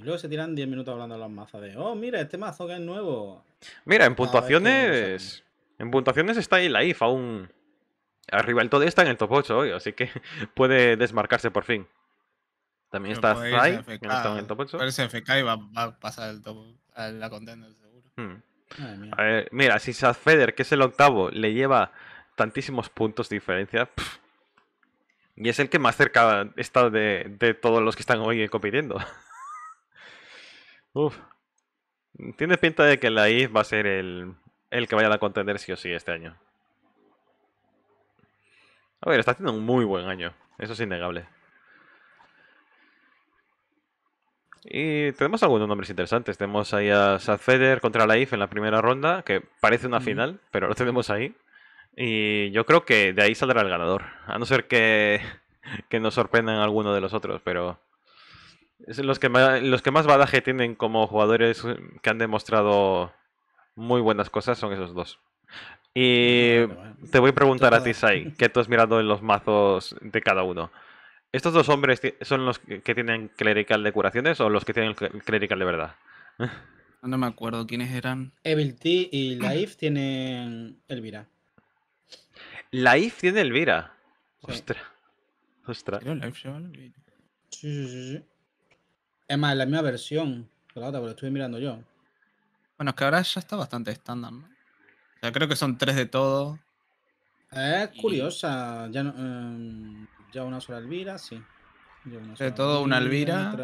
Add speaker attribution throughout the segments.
Speaker 1: Y luego se tiran 10 minutos hablando de las mazos de, oh, mira, este mazo que es nuevo.
Speaker 2: Mira, en puntuaciones. En puntuaciones está ahí la IF aún. Arriba el todo está en el top 8 hoy, así que puede desmarcarse por fin. También está Zai, en el top 8.
Speaker 1: Pero va, a pasar el top, a la contender
Speaker 2: seguro. Hmm. a ver, mira, si Feder, que es el octavo, le lleva tantísimos puntos de diferencia. y es el que más cerca está de, de todos los que están hoy compitiendo. Uf. ¿Tienes pinta de que la If va a ser el, el que vaya a contender sí o sí este año. A ver, está haciendo un muy buen año. Eso es innegable. Y tenemos algunos nombres interesantes. Tenemos ahí a Sadfeder contra la IF en la primera ronda, que parece una final, pero lo tenemos ahí. Y yo creo que de ahí saldrá el ganador. A no ser que, que nos sorprendan alguno de los otros, pero los que más, los que más badaje tienen como jugadores que han demostrado muy buenas cosas son esos dos. Y te voy a preguntar a ti, Sai, que tú has mirado en los mazos de cada uno. ¿Estos dos hombres son los que tienen clerical de curaciones o los que tienen clerical de verdad?
Speaker 1: No me acuerdo quiénes eran. Evil T y life
Speaker 2: tienen Elvira. Laif tiene Elvira. Sí. Ostras. Ostras.
Speaker 1: sí, sí, sí. Es más, la misma versión la otra, porque la estuve mirando yo. Bueno, es que ahora ya está bastante estándar, ¿no? O creo que son tres de todo. Es curiosa. Ya, em, ya una sola alvira sí. de todo, una alvira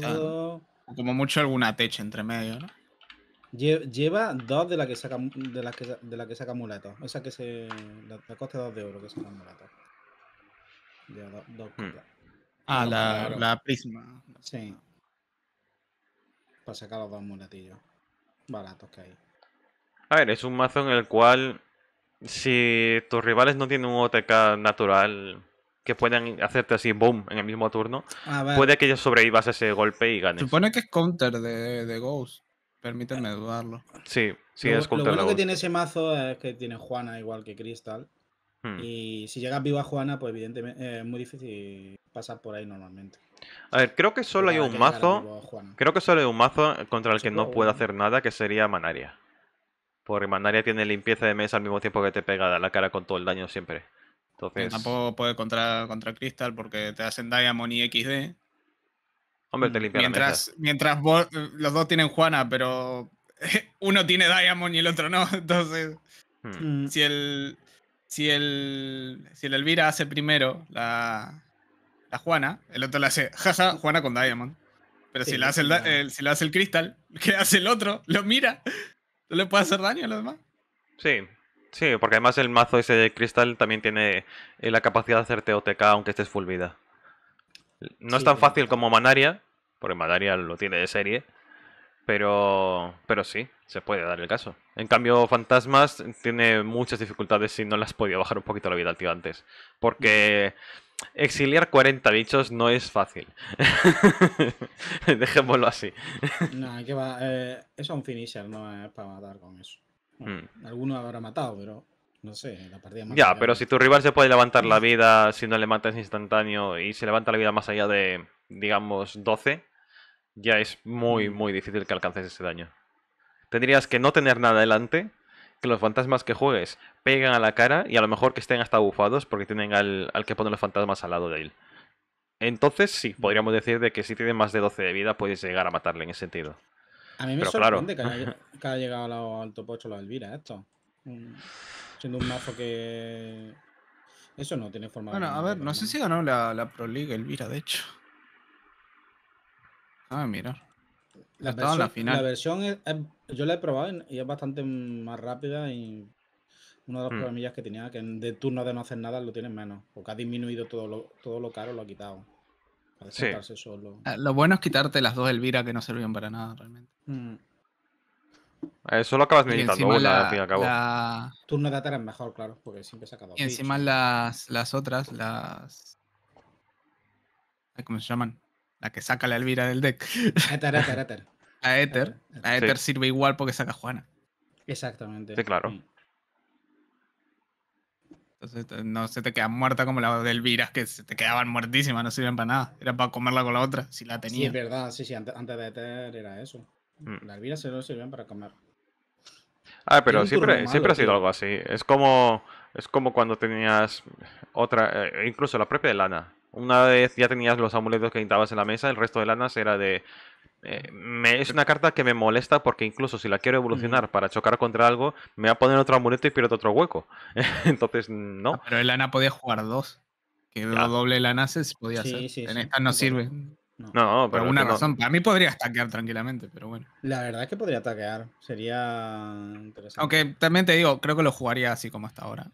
Speaker 1: todo. Como mucho alguna techa entre medio, ¿no? Lleva dos de la que saca de las que, la que saca muletas Esa que se. La, la, dos de oro que saca muleto.
Speaker 2: Lleva dos. Hmm. Ah, la, la,
Speaker 1: prisma. Sí. Para sacar los dos muletillos baratos que hay.
Speaker 2: A ver, es un mazo en el cual si tus rivales no tienen un OTK natural que puedan hacerte así boom en el mismo turno, puede que ellos sobrevivas ese golpe y ganes. Supone
Speaker 1: que es counter de, Ghost. Permítanme eh, dudarlo. Sí, sí, es counter. Lo bueno que tiene ese mazo es que tiene Juana igual que Crystal. Hmm. Y si llegas vivo a Juana, pues evidentemente eh, es muy difícil pasar por ahí normalmente.
Speaker 2: A ver, creo que solo hay un mazo. Creo que solo hay un mazo contra el que no puede hacer nada, que sería Manaria. Porque Manaria tiene limpieza de mesa al mismo tiempo que te pega la cara con todo el daño siempre. Entonces... Tampoco
Speaker 1: puede contra, contra Crystal porque te hacen Diamond y XD.
Speaker 2: Hombre, te limpia mientras,
Speaker 1: Mientras los dos tienen Juana, pero uno tiene Diamond y el otro no. Entonces, hmm. si, el, si, el, si el Elvira hace primero la, la Juana, el otro le hace, jaja, Juana con Diamond.
Speaker 3: Pero si, le hace el,
Speaker 1: si le hace el cristal, ¿qué hace el otro? Lo mira. No le puede hacer daño a los demás.
Speaker 2: Sí, sí, porque además el mazo ese de cristal también tiene eh, la capacidad de hacer OTK aunque estés full vida. No es tan fácil como Manaria, porque Manaria lo tiene de serie. Pero, pero sí, se puede dar el caso. En cambio, Fantasmas tiene muchas dificultades si no las podía bajar un poquito la vida al tío antes. Porque exiliar 40 bichos no es fácil. Dejémoslo así.
Speaker 1: no, que va. Eh, es un finisher, no es para matar con eso. Hmm. Alguno habrá matado, pero no sé, Ya, pero si tu rival se puede levantar la hmm.
Speaker 2: vida si no le matas instantáneo y se levanta la vida más allá de, digamos, 12 ya es muy, mm. muy difícil que alcances ese daño. Tendrías que no tener nada delante, que los fantasmas que juegues pegan a la cara y a lo mejor que estén hasta bufados porque tienen al, que pone los fantasmas al lado de él. Entonces sí, mm. podríamos decir de que si tiene más de 12 de vida puedes llegar a matarle en ese sentido. A mí me sorprende que,
Speaker 1: haya, llegado al top 8 la Elvira esto. Siendo un mazo que... Eso no tiene forma bueno, a ver, no sé si ganó la, la Pro League Elvira, de hecho. Ah, mirar La, versión, yo la he probado y es bastante más rápida y una de las hmm. problemillas que tenía, que de turno de no hacer nada lo tienes menos, porque ha disminuido todo lo, todo lo caro, lo ha quitado. Ah, lo bueno es quitarte las dos Elvira que no servían para nada realmente. Hmm.
Speaker 2: Eh, eso lo acabas meditando la,
Speaker 1: Turno de atar es mejor, claro, porque siempre se Y encima las, otras, las. ¿Cómo se llaman? la que saca la Elvira del deck. A Ether. A Ether sirve igual porque saca a Juana. Exactamente. Sí, claro. Mm. Entonces eh, no se te queda muerta como la de Elvira, que se te quedaban muertísimas, no sirven para nada. Era para comerla con la otra, si la tenía. Sí, es verdad, sí, sí, antes, de Ether era eso. Mm. La Elvira se lo sirven para comer. Ah, pero siempre, siempre ha sido
Speaker 2: algo así. Es como, es como cuando tenías otra, eh, incluso la propia de Lana. Una vez ya tenías los amuletos que pintabas en la mesa, el resto de lanas era de... Eh, es una carta que me molesta porque incluso si la quiero evolucionar para chocar contra algo, me va a poner otro amuleto y pierdo otro hueco. Entonces, no. Ah,
Speaker 1: pero el lana podía jugar dos. Que lo doble lana se podía hacer. en esta no sirve.
Speaker 2: No, no, por alguna razón.
Speaker 1: Para mí podría taquear tranquilamente, pero bueno. La verdad es que podría taquear. Sería interesante. Aunque también te digo, creo que lo jugaría así como hasta ahora.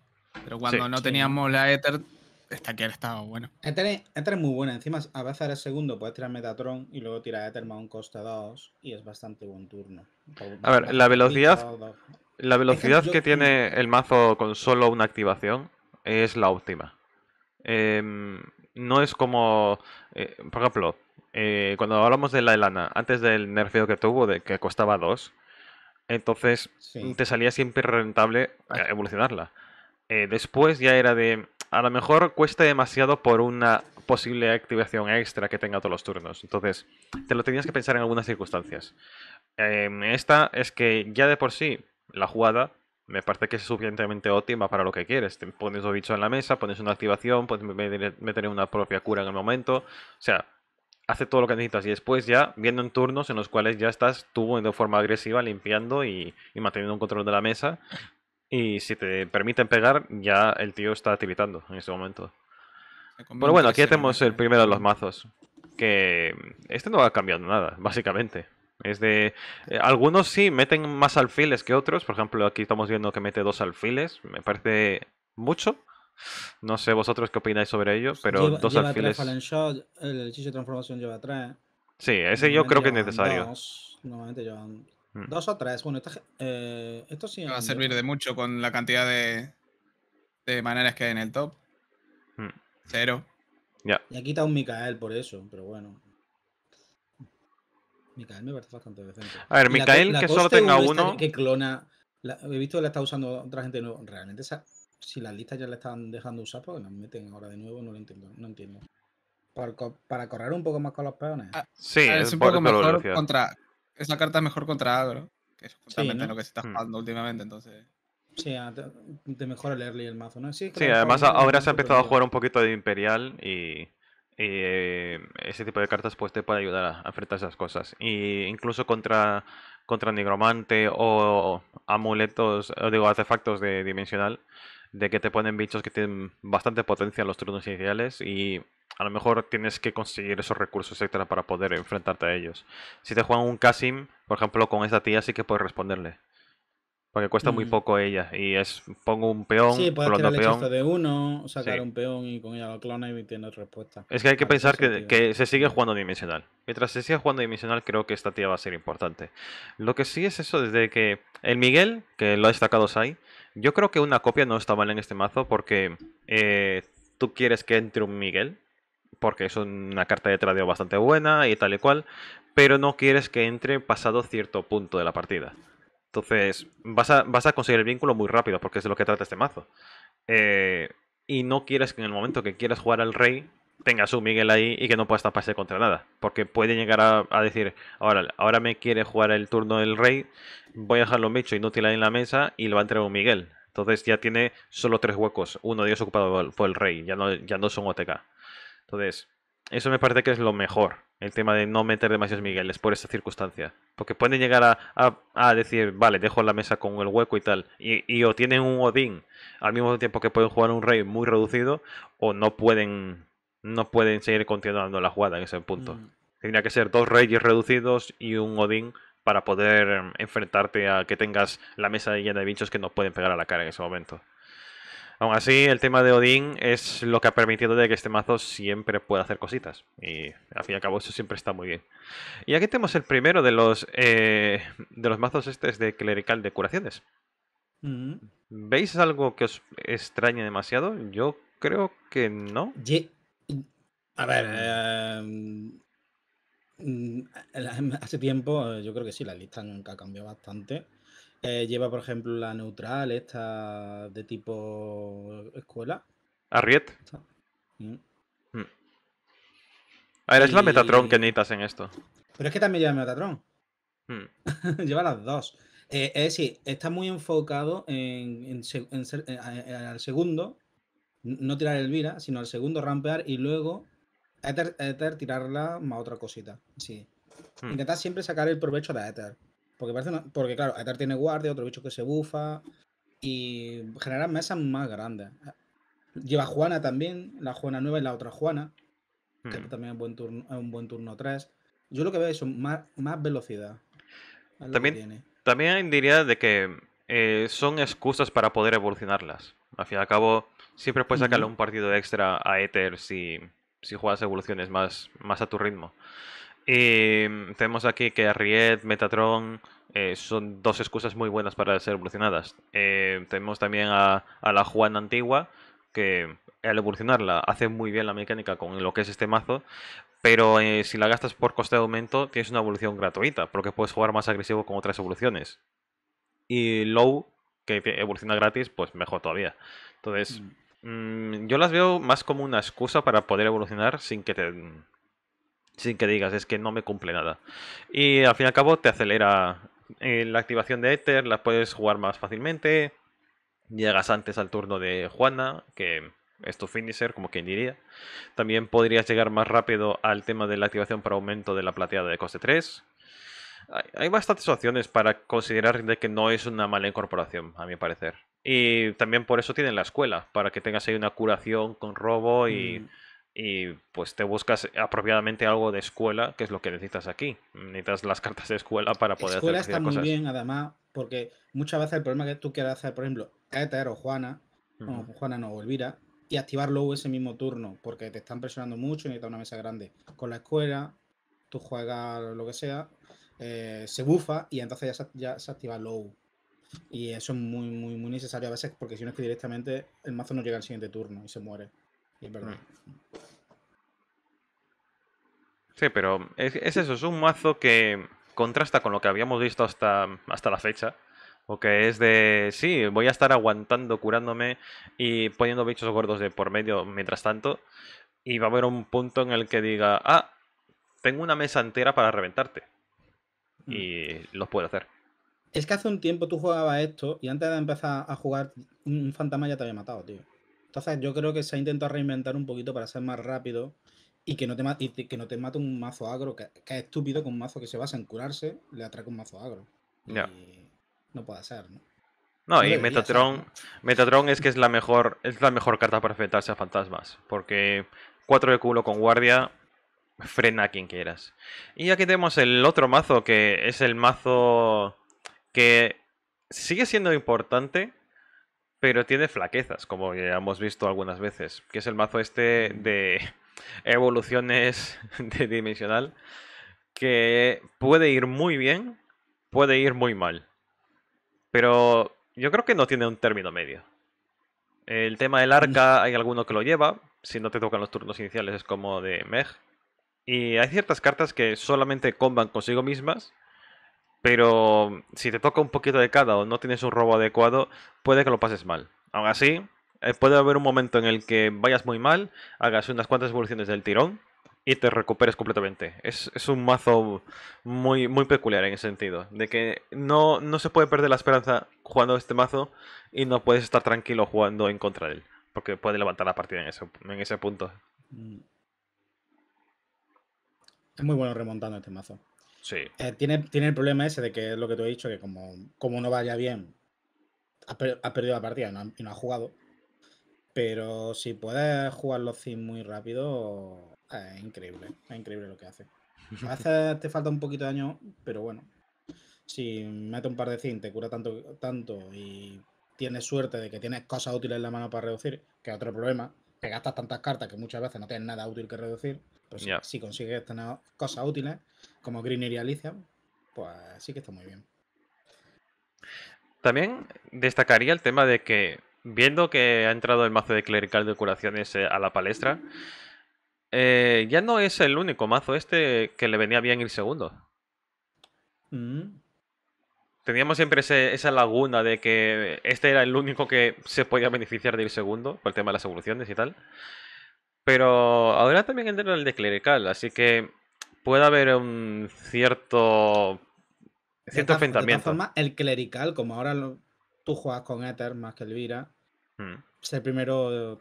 Speaker 1: Pero cuando no teníamos la Ether, esta que bueno. estaba buena. Ether es muy buena. Encima, a veces eres segundo, puedes tirar Metatron y luego tirar Eterma a un coste 2 y es bastante buen turno. A ver, la velocidad, la velocidad que tiene
Speaker 2: el mazo con solo una activación es la óptima. Em, no es como, eh, por ejemplo, eh, cuando hablamos de la Elana, antes del nerfeo que tuvo, de que costaba 2, entonces te salía siempre rentable evolucionarla. Eh, después ya era de a lo mejor cueste demasiado por una posible activación extra que tenga todos los turnos. Entonces, te lo tenías que pensar en algunas circunstancias. Em, esta es que ya de por sí la jugada me parece que es suficientemente óptima para lo que quieres. Te pones dos bichos en la mesa, pones una activación, puedes meter una propia cura en el momento. O sea, hace todo lo que necesitas y después ya viendo en turnos en los cuales ya estás tú de forma agresiva limpiando y, y manteniendo un control de la mesa y si te permiten pegar, ya el tío está activitando en ese momento. Pero bueno, aquí tenemos el primero de los mazos. Que este no va cambiando nada, básicamente. Es de. Eh, algunos sí meten más alfiles que otros. Por ejemplo, aquí estamos viendo que mete dos alfiles. Me parece mucho. No sé vosotros qué opináis sobre ello, pero dos alfiles.
Speaker 1: el hechizo de transformación lleva tres.
Speaker 2: Sí, ese yo creo que es necesario.
Speaker 1: normalmente llevan Mm. Dos o tres. Bueno, eh, esto sí. Va a servir de mucho con la cantidad de, de maneras que hay en el top. Mm. Cero. Ya. Y aquí está un Micael por eso, pero bueno.
Speaker 2: Mikael me parece bastante decente. A ver, Mikael que solo tenga uno. Que
Speaker 1: clona. he visto que la está usando otra gente nueva. Realmente, si las listas ya le están dejando usar, porque las meten ahora de nuevo, no lo entiendo. No entiendo. Para, correr un poco más con los peones. Ah, sí, es un poco mejor contra, es la carta mejor contra agro, que es justamente lo que se está hmm. jugando últimamente, entonces. Sí, te, mejora el early el mazo, ¿no? Sí, además ahora se ha empezado a jugar
Speaker 2: un poquito de Imperial y, eh, ese tipo de cartas pues te puede ayudar a, enfrentar esas cosas. Y incluso contra, contra Nigromante o amuletos, o digo, artefactos de dimensional, de que te ponen bichos que tienen bastante potencia en los turnos iniciales y a lo mejor tienes que conseguir esos recursos extra para poder enfrentarte a ellos. Si te juegan un Kasim, por ejemplo, con esta tía sí que puedes responderle. Porque cuesta muy mm. poco ella. Y es pongo un peón, sí, el peón.
Speaker 1: de uno, sacar un peón y con ella lo clona y tienes respuesta.
Speaker 2: Es que hay que pensar que, que, se sigue jugando dimensional. Mientras se siga jugando dimensional, creo que esta tía va a ser importante. Lo que sí es eso, desde que el Miguel, que lo ha destacado Sai, yo creo que una copia no está mal en este mazo porque eh, tú quieres que entre un Miguel, porque es una carta de tradeo bastante buena y tal y cual, pero no quieres que entre pasado cierto punto de la partida. Entonces, vas a, vas a conseguir el vínculo muy rápido, porque es de lo que trata este mazo. Eh, y no quieres que en el momento que quieras jugar al rey, tenga su Miguel ahí y que no pueda taparse contra nada. Porque puede llegar a, decir, ahora, ahora me quiere jugar el turno del rey, voy a dejarlo los inútil ahí en la mesa y lo va a entregar un Miguel. Entonces ya tiene solo tres huecos. Uno de ellos ocupado por el rey, ya no, ya no son OTK. Entonces, eso me parece que es lo mejor. El tema de no meter demasiados Migueles por esa circunstancia. Porque pueden llegar a, decir, vale, dejo la mesa con el hueco y tal. Y, y, o tienen un Odín al mismo tiempo que pueden jugar un rey muy reducido, o no pueden no pueden seguir continuando la jugada en ese punto. Mm. Tendría que ser dos reyes reducidos y un Odín para poder em, enfrentarte a que tengas la mesa llena de bichos que no pueden pegar a la cara en ese momento. Aún así, el tema de Odín es lo que ha permitido de que este mazo siempre pueda hacer cositas. Y al fin y al cabo eso siempre está muy bien. Y aquí tenemos el primero de los, eh, de los mazos estos de clerical de curaciones. Mm. ¿Veis algo que os extraña demasiado? Yo creo que no.
Speaker 1: A ver, em, em, mm, mm, hace tiempo eh, yo creo que sí, la lista nunca ha cambiado bastante. Eh, lleva, por ejemplo, la neutral, esta de tipo escuela.
Speaker 2: Arriet. Mm. Hmm. A ver, es la Metatron que necesitas en esto.
Speaker 1: Pero es que también lleva Metatron. Hmm. lleva las dos. Eh, es decir, está muy enfocado en, el al segundo, no tirar el vira, sino al segundo rampear y luego Ether, tirarla más otra cosita. Sí. Hmm. Intentar siempre sacar el provecho de Ether. Porque, parece porque claro, Ether tiene guardia, otro bicho que se bufa. Y generar mesas más grandes. Lleva Juana también, la Juana nueva y la otra Juana. Que hmm. también es, buen turno, un buen turno 3. Yo lo que veo es más, velocidad. también,
Speaker 2: también diría de que eh, son excusas para poder evolucionarlas. Al fin y al cabo, siempre puedes sacarle un partido extra a Ether si si juegas evoluciones más, más a tu ritmo. Y em, tenemos aquí que Arriet, Metatron eh, son dos excusas muy buenas para ser evolucionadas. Em, tenemos también a, la Juan antigua, que al evolucionarla hace muy bien la mecánica con lo que es este mazo, pero eh, si la gastas por coste de aumento tienes una evolución gratuita, porque puedes jugar más agresivo con otras evoluciones. Y Low, que evoluciona gratis, pues mejor todavía. Entonces... Mm. Mm, yo las veo más como una excusa para poder evolucionar sin que te. Mm, sin que digas, es que no me cumple nada. Y al fin y al cabo te acelera eh, la activación de Ether, la puedes jugar más fácilmente. Llegas antes al turno de Juana, que es tu finisher, como quien diría. También podrías llegar más rápido al tema de la activación para aumento de la plateada de coste 3. Hay bastantes opciones para considerar que no es una mala incorporación, a mi parecer. Y también por eso tienen la escuela, para que tengas ahí una curación con robo mm. y, pues te buscas apropiadamente algo de escuela, que es lo que necesitas aquí. Necesitas las cartas de escuela para poder escuela está muy bien,
Speaker 1: además, porque muchas veces el problema que tú quieras hacer, por ejemplo, Ether o Juana, Juana no, o y y activarlo ese mismo turno, porque te están presionando mucho y necesitas una mesa grande. Con la escuela, tú juegas lo que sea, eh, se bufa y entonces ya se, ya se activa low. Y eso es muy, muy, muy necesario a veces porque si no es que directamente el mazo no llega al siguiente turno y se muere. es verdad. Mm.
Speaker 2: Sí, pero es, eso, es un mazo que contrasta con lo que habíamos visto hasta, hasta la fecha. O que es de, sí, voy a estar aguantando, curándome y poniendo bichos gordos de por medio mientras tanto. Y va a haber un punto en el que diga, ah, tengo una mesa entera para reventarte. Mm. Y los puedo hacer.
Speaker 1: Es que hace un tiempo tú jugabas esto y antes de empezar a jugar, un fantasma ya te había matado, tío. Entonces yo creo que se ha intentado reinventar un poquito para ser más rápido y que no te, mate un mazo agro, que, es estúpido con un mazo que se basa en curarse le atraca un mazo agro. Y no puede ser, ¿no?
Speaker 2: No, y Metatron, Metatron es que es la mejor, es la mejor carta para enfrentarse a fantasmas. Porque 4 de culo con guardia frena a quien quieras. Y aquí tenemos el otro mazo, que es el mazo que sigue siendo importante, pero tiene flaquezas, como ya hemos visto algunas veces, que es el mazo este de evoluciones de dimensional, que puede ir muy bien, puede ir muy mal. Pero yo creo que no tiene un término medio. El tema del arca, hay alguno que lo lleva, si no te tocan los turnos iniciales es como de Meg. Y hay ciertas cartas que solamente comban consigo mismas pero si te toca un poquito de cada o no tienes un robo adecuado, puede que lo pases mal. Aún así, eh, puede haber un momento en el que vayas muy mal, hagas unas cuantas evoluciones del tirón y te recuperes completamente. Es, un mazo muy, muy peculiar en ese sentido. De que no, se puede perder la esperanza jugando este mazo y no puedes estar tranquilo jugando en contra de él. Porque puede levantar la partida en en ese punto.
Speaker 1: Mm. Es muy bueno remontando este mazo. Sí. Eh, tiene, tiene el problema ese de que es lo que te he dicho, que como, como no vaya bien, ha, perdido la partida y no ha jugado. Pero si puedes jugar los cin muy rápido, es increíble. Es increíble lo que hace. A te falta un poquito de daño, pero bueno. Si mete un par de cin te cura tanto, tanto y tienes suerte de que tienes cosas útiles en la mano para reducir, que es otro problema, que gastas tantas cartas que muchas veces no tienes nada útil que reducir. Pues si, consigue consigues tener cosas útiles, como Greener y Alicia, pues sí que está muy bien.
Speaker 2: También destacaría el tema de que, viendo que ha entrado el mazo de clerical de curaciones eh, a la palestra, eh, ya no es el único mazo este que le venía bien ir segundo. Mm. Teníamos siempre esa laguna de que este era el único que se podía beneficiar de ir segundo por el tema de las evoluciones y tal. Pero ahora también entra el de clerical, así que puede haber un cierto. cierto de todas formas,
Speaker 1: el clerical, como ahora tú juegas con Ether más que Elvira, es hmm. el primero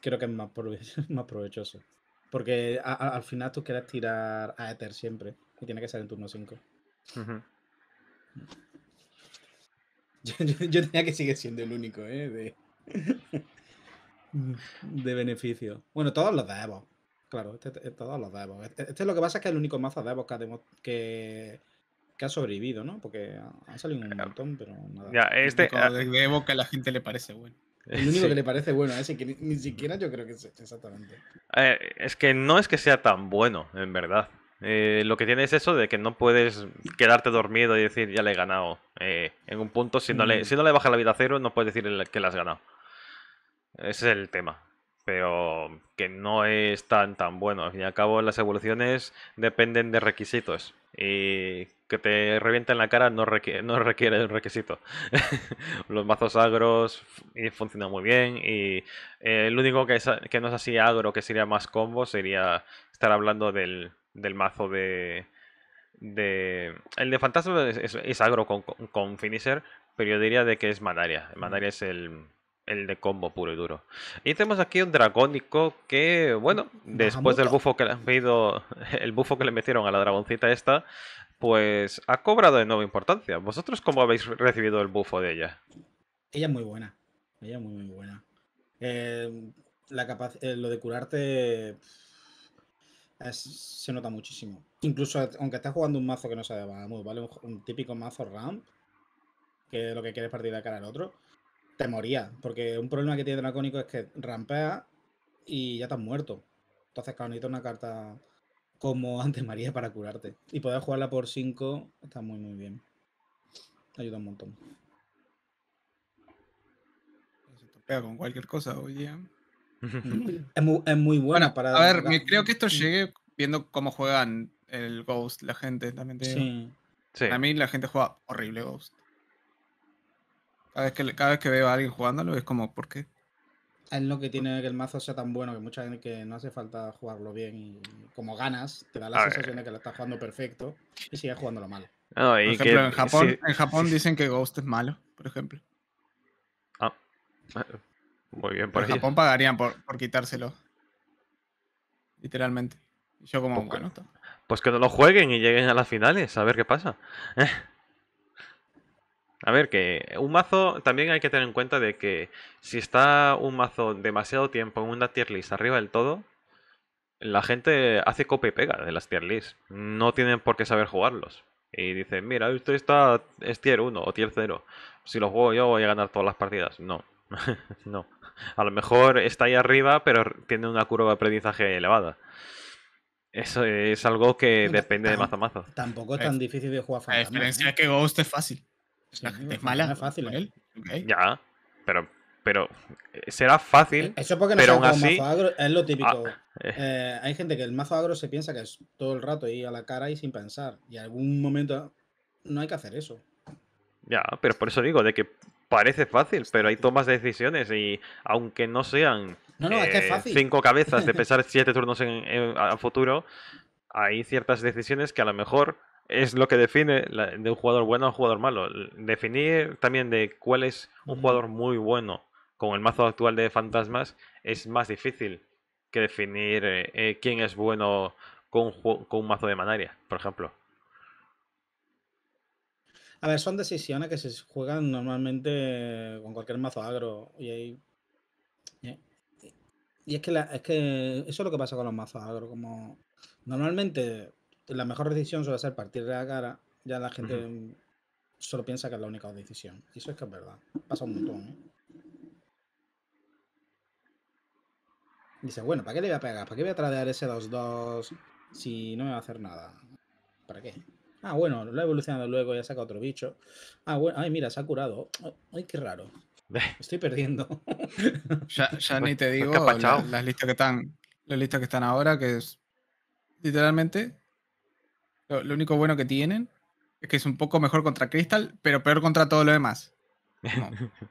Speaker 1: creo que es más, más provechoso. Porque al final tú quieres tirar a Ether siempre. Y tiene que ser en turno 5. yo, tenía que seguir siendo el único, ¿eh? De... de beneficio. Bueno, todos los de Claro, este, este, todos los devos. Este, es este lo que pasa es que es el único mazo de Evo que, ha sobrevivido, ¿no? Porque ha salido un montón, pero nada. Ya, este. Ah. de que a la gente le parece bueno. El único que le parece bueno, ¿eh? ni, siquiera yo creo que es exactamente.
Speaker 2: es que no es que sea tan bueno, en verdad. Eh, lo que tiene es eso de que no puedes quedarte dormido y decir, ya le he ganado. Eh, en un punto, si no, le, mm. si no le baja la vida a cero, no puedes decir que le has ganado. Ese es el tema. Pero que no es tan, tan bueno. Al fin y al cabo, las evoluciones dependen de requisitos. Y que te revienta en la cara no requiere, no requiere el requisito. Los mazos agros funcionan muy bien. Y eh, el único que, que no es así agro, que sería más combo, sería estar hablando del, del mazo de, de... El de Fantasma es, agro con, finisher, pero yo diría de que es Manaria. Manaria mm. es el, el de combo puro y duro. Y tenemos aquí un dragónico que, bueno, después del bufo que le han pedido, el bufo que le metieron a la dragoncita esta, pues ha cobrado de nuevo importancia. ¿Vosotros cómo habéis recibido el bufo de ella?
Speaker 1: Ella es muy buena. Ella es muy, muy buena. Eh, la eh, lo de curarte se nota muchísimo. Incluso aunque estés jugando un mazo que no sabe muy ¿vale? Un, un típico mazo ramp, que lo que quieres partir de cara al otro te moría Porque un problema que tiene Dracónico es que rampea y ya estás muerto. Entonces, claro, necesitas una carta como ante María para curarte. Y poder jugarla por 5 está muy, muy bien. Ayuda un montón. Se con cualquier cosa oye es, muy, buena para. A ver, creo que esto llegue viendo cómo juegan el Ghost, la gente también. sí. A mí la gente juega horrible Ghost. Cada vez que, cada que veo a alguien jugándolo es como, ¿por qué? Es lo que tiene que el mazo sea tan bueno que mucha gente que no hace falta jugarlo bien y como ganas, te da la sensación de que lo estás jugando perfecto y sigues jugándolo mal.
Speaker 2: No, por
Speaker 3: en
Speaker 1: Japón, en Japón dicen que Ghost es malo, por ejemplo.
Speaker 2: Ah, muy bien. Por en Japón
Speaker 1: pagarían por, quitárselo. Literalmente. yo como, pues, bueno.
Speaker 2: Pues que no lo jueguen y lleguen a las finales, a ver qué pasa. A ver, que un mazo también hay que tener en cuenta de que si está un mazo demasiado tiempo en una tier list arriba del todo, la gente hace copia y pega de las tier lists. No tienen por qué saber jugarlos. Y dicen, mira, esto está, es tier 1 o tier 0. Si lo juego yo voy a ganar todas las partidas. No, no. A lo mejor está ahí arriba, pero tiene una curva de aprendizaje elevada. Eso es algo que depende de mazo a mazo.
Speaker 1: Tampoco es eh, tan difícil de jugar. La experiencia ¿eh? que Ghost es fácil. es mala. fácil, en ¿eh?
Speaker 2: él. Ya, pero, pero eh, será fácil. E-, eso porque no es mazo agro, es lo típico. Ah,
Speaker 1: eh. hay gente que el mazo agro se piensa que es todo el rato y a la cara y sin pensar. Y en algún momento no hay que hacer eso.
Speaker 2: Ya, pero por eso digo, de que parece fácil, pero hay tomas de decisiones y aunque no sean cinco cabezas de pesar siete turnos en, futuro, hay ciertas decisiones que a lo mejor es lo que define de un jugador bueno a un jugador malo. Definir también de cuál es un jugador muy bueno con el mazo actual de fantasmas es más difícil que definir eh, eh, quién es bueno con, con un mazo de manaria, por ejemplo.
Speaker 1: A ver, son decisiones que se juegan normalmente con cualquier mazo agro. Y, ahí... ¿eh? y es, que que eso es lo que pasa con los mazos agro. Como normalmente la mejor decisión suele ser partir de la cara, ya la gente solo piensa que es la única decisión. Y eso es que es verdad, pasa un montón. ¿eh? Dice, bueno, ¿para qué le voy a pegar? ¿Para qué voy a traer ese 2-2 si no me va a hacer nada? ¿Para qué? Ah, bueno, lo ha evolucionado luego y ha sacado otro bicho. Ah, bueno, ay, mira, se ha curado. Ay, qué raro. Estoy perdiendo. ya, ni pues, te pues, digo las la listas que están, las listas que están ahora, que es literalmente lo, único bueno que tienen es que es un poco mejor contra Crystal, pero peor contra todo lo demás.
Speaker 3: No.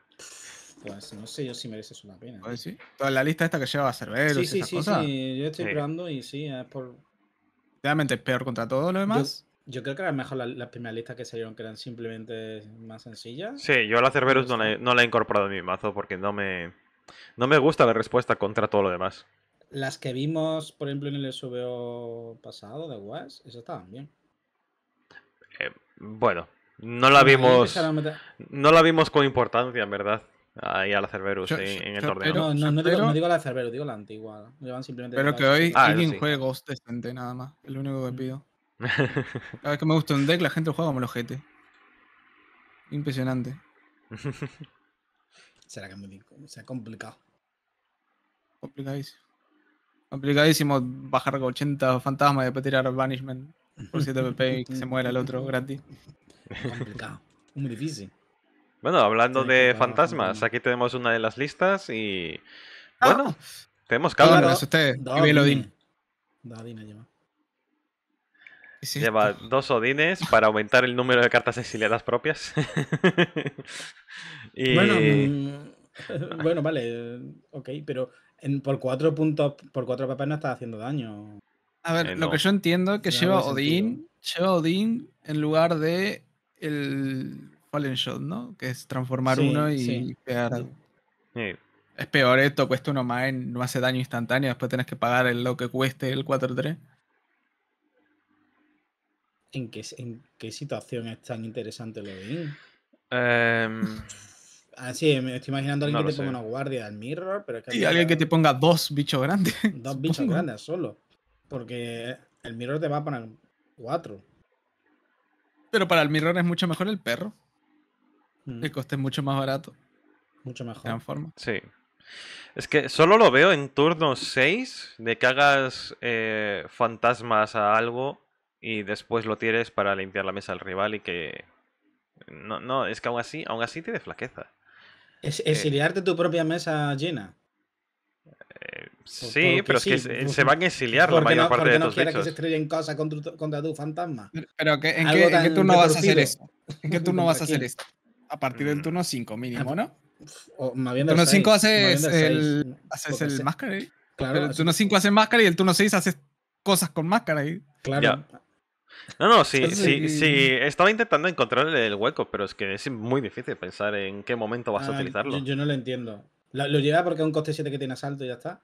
Speaker 1: Pues no sé yo si mereces una pena. ¿Sí? ¿eh? Toda la lista esta que lleva Cerberus. Sí, sí, sí, sí. Yo estoy probando y sí, es por. Realmente es peor contra todo lo demás. Yo, creo que era mejor las, primera primeras listas que salieron, que eran simplemente más sencillas. Sí, yo a la Cerberus no la,
Speaker 2: no he incorporado en mi mazo porque no me. No me gusta la respuesta contra todo lo demás.
Speaker 1: Las que vimos, por ejemplo, en el SVO pasado de WAS, esas estaban bien.
Speaker 2: Eh, bueno, no la vimos. No la vimos con importancia, en verdad. Ahí a la Cerberus en, el torneo. Pero, no, no,
Speaker 1: digo, la Cerberus, digo la antigua. pero que hoy ah, alguien sí. decente, nada más. Es lo único que mm. pido.
Speaker 3: Cada
Speaker 1: vez que me gusta un deck, la gente lo juega como el ojete. Impresionante. Será que es muy, complicado. Complicadísimo. Complicadísimo bajar 80 fantasmas y después tirar Banishment por 7 PP y que se muera el otro gratis. Complicado. Muy difícil.
Speaker 2: Bueno, hablando de fantasmas, aquí tenemos una de las listas y. Ah. bueno, tenemos cada uno. usted, lleva. Es lleva dos Odines para aumentar el número de cartas exiliadas propias. Bueno, mm,
Speaker 1: bueno, vale, ok, pero por cuatro puntos, por cuatro papeles no estás haciendo daño. A ver, eh, lo que yo entiendo es que lleva Odín, lleva en lugar de el Fallen Shot, ¿no? Que es transformar uno y pegar. Es peor esto, cuesta uno más, no hace daño instantáneo, después tenés que pagar lo que cueste el 4-3. ¿En qué, ¿En qué situación es tan interesante el Odín? Em, Ah, sí, me estoy imaginando alguien que te ponga una guardia al mirror, pero Y alguien que te ponga dos bichos grandes. Dos bichos grandes solo. Porque el mirror te va a poner cuatro. Pero para el mirror es mucho mejor el perro. Mm. El coste mucho más barato. Mucho
Speaker 2: mejor. De forma. Sí. Es que solo lo veo en turno 6 de que hagas eh, fantasmas a algo y después lo tienes para limpiar la mesa al rival y que. No, no, es que aún así, aún así tiene flaqueza.
Speaker 3: Eh,
Speaker 1: exiliarte tu propia mesa Gina?
Speaker 2: Eh, sí, pero es que se, van a
Speaker 1: exiliar la mayor no, parte de no tus bichos. que se estrellen cosas contra, fantasma. Pero, ¿en, qué, turno vas a hacer eso? ¿En qué turno vas a hacer eso? A partir del mm. turno 5 mínimo, ah, ¿no? O, más turno 5 haces el, haces el máscara. Claro, el turno 5 haces máscara y el turno 6 haces cosas con máscara.
Speaker 2: Claro. No, no, sí, sí, sí. Estaba intentando encontrar el hueco, pero es que es muy difícil pensar en qué momento vas a ah, utilizarlo. Yo, no lo entiendo.
Speaker 1: Lo, lleva porque es un coste 7 que tiene asalto y ya está.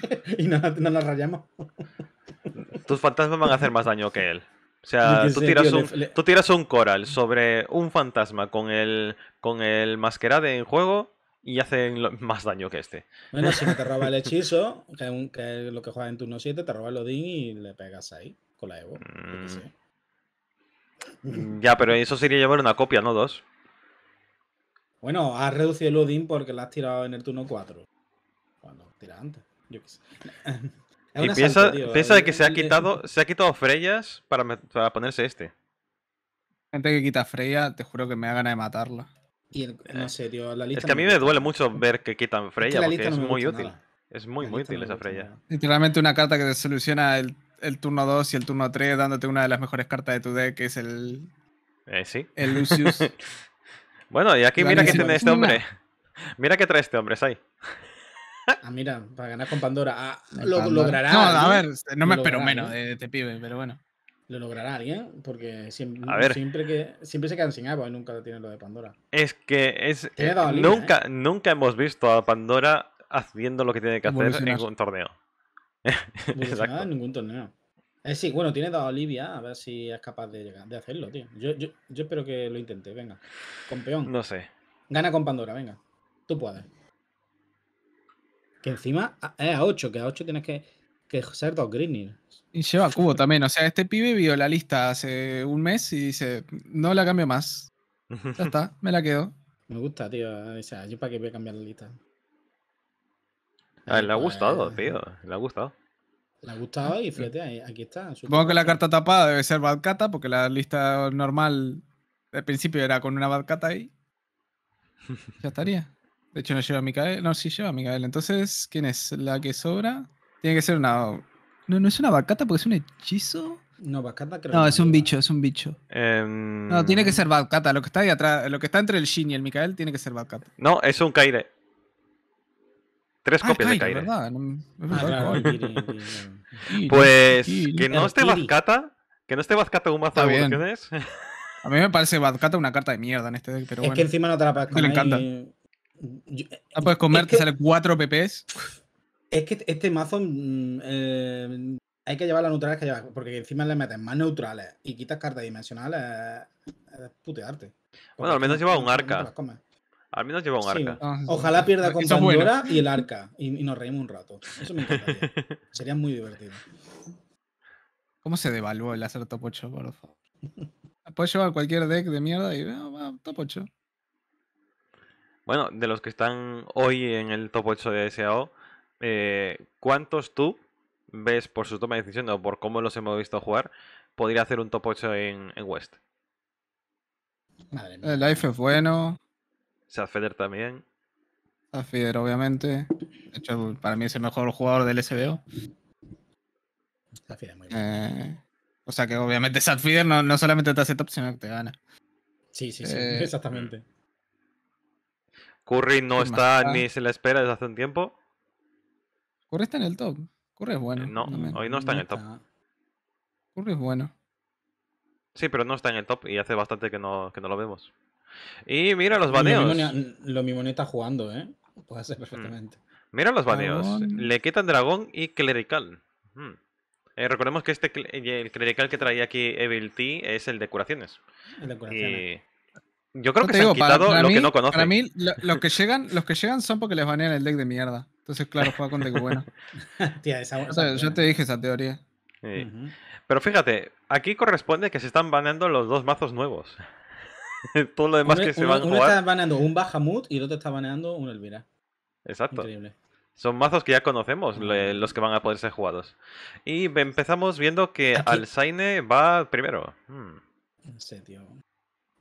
Speaker 1: Eh, y no, lo rayamos.
Speaker 2: Tus fantasmas van a hacer más daño que él. O sea, tú, tiras un, coral sobre un fantasma con el, con el masquerade en juego y hacen más daño que este.
Speaker 3: Bueno, si
Speaker 1: te roba el hechizo, que, que es lo que juega en turno 7, te roba el odin y le pegas ahí la Evo.
Speaker 2: Mm. Mm, ya, pero eso sería llevar una copia, no dos.
Speaker 1: Bueno, has reducido el Odin porque la has tirado en el turno 4. Cuando tira antes, yo qué sé.
Speaker 2: y piensa, que se ha quitado, se ha quitado Freyas para, ponerse este.
Speaker 1: Gente que quita Freya, te juro que me da ganas de matarla. Y la es que a mí me
Speaker 2: duele mucho ver que quitan Freya, porque es, muy útil. es muy, muy útil esa Freya. Literalmente
Speaker 1: una carta que te soluciona el el turno 2 y el turno 3 dándote una de las mejores cartas de tu deck, que es
Speaker 2: el. Eh, sí. El Lucius. bueno, y aquí mira que tiene este hombre. Mira que trae este hombre, Sai.
Speaker 1: Ah, mira, para ganar con Pandora. Ah, lo logrará. No, a ver, no me espero menos de este pibe, pero bueno. Lo logrará alguien, porque siempre, que, siempre se quedan sin agua y nunca tienen lo de Pandora.
Speaker 2: Es que es, nunca, ¿eh? nunca hemos visto a Pandora haciendo lo que tiene que hacer en un torneo.
Speaker 1: ningún torneo. Eh, sí, bueno, tiene dado a Olivia, a ver si es capaz de, llegar, de hacerlo, tío. Yo, yo, espero que lo intente, venga. Campeón. No sé. Gana con Pandora, venga. Tú puedes. Que encima es a 8, que a 8 tienes que, que ser dos Greener. Y lleva Cubo también. O sea, este pibe vio la lista hace un mes y dice, no la cambio más. Ya está, me la quedo. Me gusta, tío. O sea, yo para qué voy a cambiar la lista.
Speaker 2: A ah, le ha pues, gustado, tío. Le ha gustado. Le ha
Speaker 1: gustado y fíjate, aquí está. Supongo que la carta tapada debe ser Badcata, porque la lista normal al principio era con una Badcata ahí. Ya estaría. De hecho, no lleva a Micael. No, sí lleva a Micael. Entonces, ¿quién es? ¿La que sobra? Tiene que ser una. No, no es una Badcata porque es un hechizo. No, Badcata creo. No, es un
Speaker 2: bicho, es un bicho. Em, no, tiene que
Speaker 1: ser Badcata. Lo que está ahí atrás, lo que está entre el Shin y el Micael tiene que ser Badcata.
Speaker 2: No, es un Kaire. Tres ah, copias de Kairi. pues que no esté Vazcata, que no esté Vazcata un mazo de evoluciones.
Speaker 1: A mí me parece Vazcata una carta de mierda en este deck, es que encima no te la puedes comer. Me encanta. ah, puedes comer, te que... sale cuatro PPs. Es que este mazo mm, eh, hay que llevar las neutrales que llevas, porque encima le metes más neutrales y quitas cartas dimensionales, es putearte.
Speaker 2: Bueno, al menos lleva un arca. No al menos lleva un arca. Ah, Ojalá pierda con Pandora y
Speaker 1: el arca. Y, nos reímos un rato. Eso me encantaría. Sería muy divertido. ¿Cómo se devaluó el hacer top 8, por favor? Puedes llevar cualquier deck de mierda y veo top 8.
Speaker 2: Bueno, de los que están hoy en el top 8 de SAO, eh, ¿cuántos tú ves por su toma de decisión o por cómo los hemos visto jugar podría hacer un top 8 en, West?
Speaker 1: El life es bueno.
Speaker 2: Safider también.
Speaker 1: Safider obviamente. De hecho, para mí es el mejor jugador del SBO. muy bien. Eh, o sea que obviamente Safider no, solamente te hace top, sino que te gana. Sí, sí, sí, eh, exactamente.
Speaker 2: Curry no está ni se le espera desde hace un tiempo.
Speaker 1: Curry está en el top. Curry es
Speaker 2: bueno. no, hoy no está en el top. Ah. Curry es bueno. Sí, pero no está en el top y hace bastante que no lo vemos. Y mira los baneos.
Speaker 1: Lo mi moneta jugando, ¿eh? Puede ser perfectamente. Mm.
Speaker 2: Mira los baneos. Le quitan dragón y clerical. Mm. Eh, recordemos que este el clerical que traía aquí Evil T es el de curaciones. El de curaciones. Yo creo que se han quitado para, lo que no conocen. Para mí,
Speaker 3: llegan,
Speaker 1: los que llegan son porque les banean el deck de mierda. Entonces, claro, juega con deck bueno. Tía, esa o sea, yo te dije esa teoría.
Speaker 2: Pero fíjate, aquí corresponde que se están baneando los dos mazos nuevos. Todo lo demás uno, que se van a jugar. Uno está
Speaker 1: baneando un Bahamut y el otro está baneando un Elvira.
Speaker 2: Exacto. Increíble. Son mazos que ya conocemos, los que van a poder ser jugados. Y empezamos viendo que Alzaine va primero. Hmm. No sé, tío.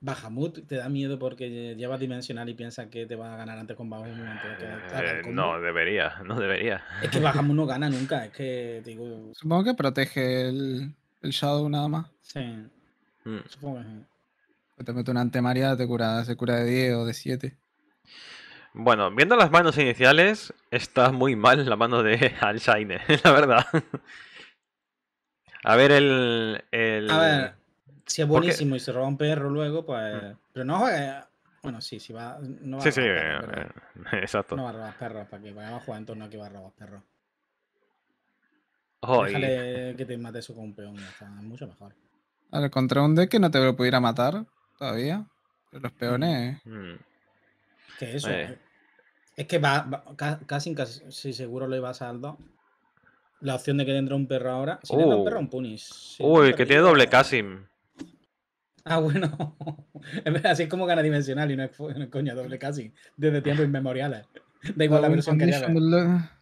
Speaker 1: Bahamut te da miedo porque lleva dimensional y piensa que te va a ganar antes con Bahamut. Eh, no,
Speaker 2: debería, no debería. Es que Bahamut no gana nunca, es que
Speaker 1: digo... Supongo que protege el, el Shadow nada más. Sí. Hmm. Supongo que sí. Te meto una antemaria, te cura, se cura de 10 o de 7.
Speaker 2: Bueno, viendo las manos iniciales, está muy mal la mano de Alshine, la verdad. A ver el... el... A ver,
Speaker 1: si es buenísimo y se roba un perro luego, pues... Mm. Pero no Bueno, sí, si va... No sí, sí,
Speaker 2: eh, eh, exacto. No va a
Speaker 1: robar perros, para que vaya a jugar en torno a que va a robar perros. oye Déjale que te mate un peón está mucho mejor. A ver, contra un deck que no te lo pudiera matar, todavía. Los peones. Mm. Que eso. Eh. Eh, es que va, casi, casi seguro lo va a saldo... La opción de que tendrá un perro ahora. Si le da un perro, uh. un punis. Uy,
Speaker 2: que tiene doble Casim.
Speaker 1: Ah, bueno. Así es como gana dimensional y no es, coña, doble Casim. Desde tiempos inmemoriales. Da igual la, versión que haya.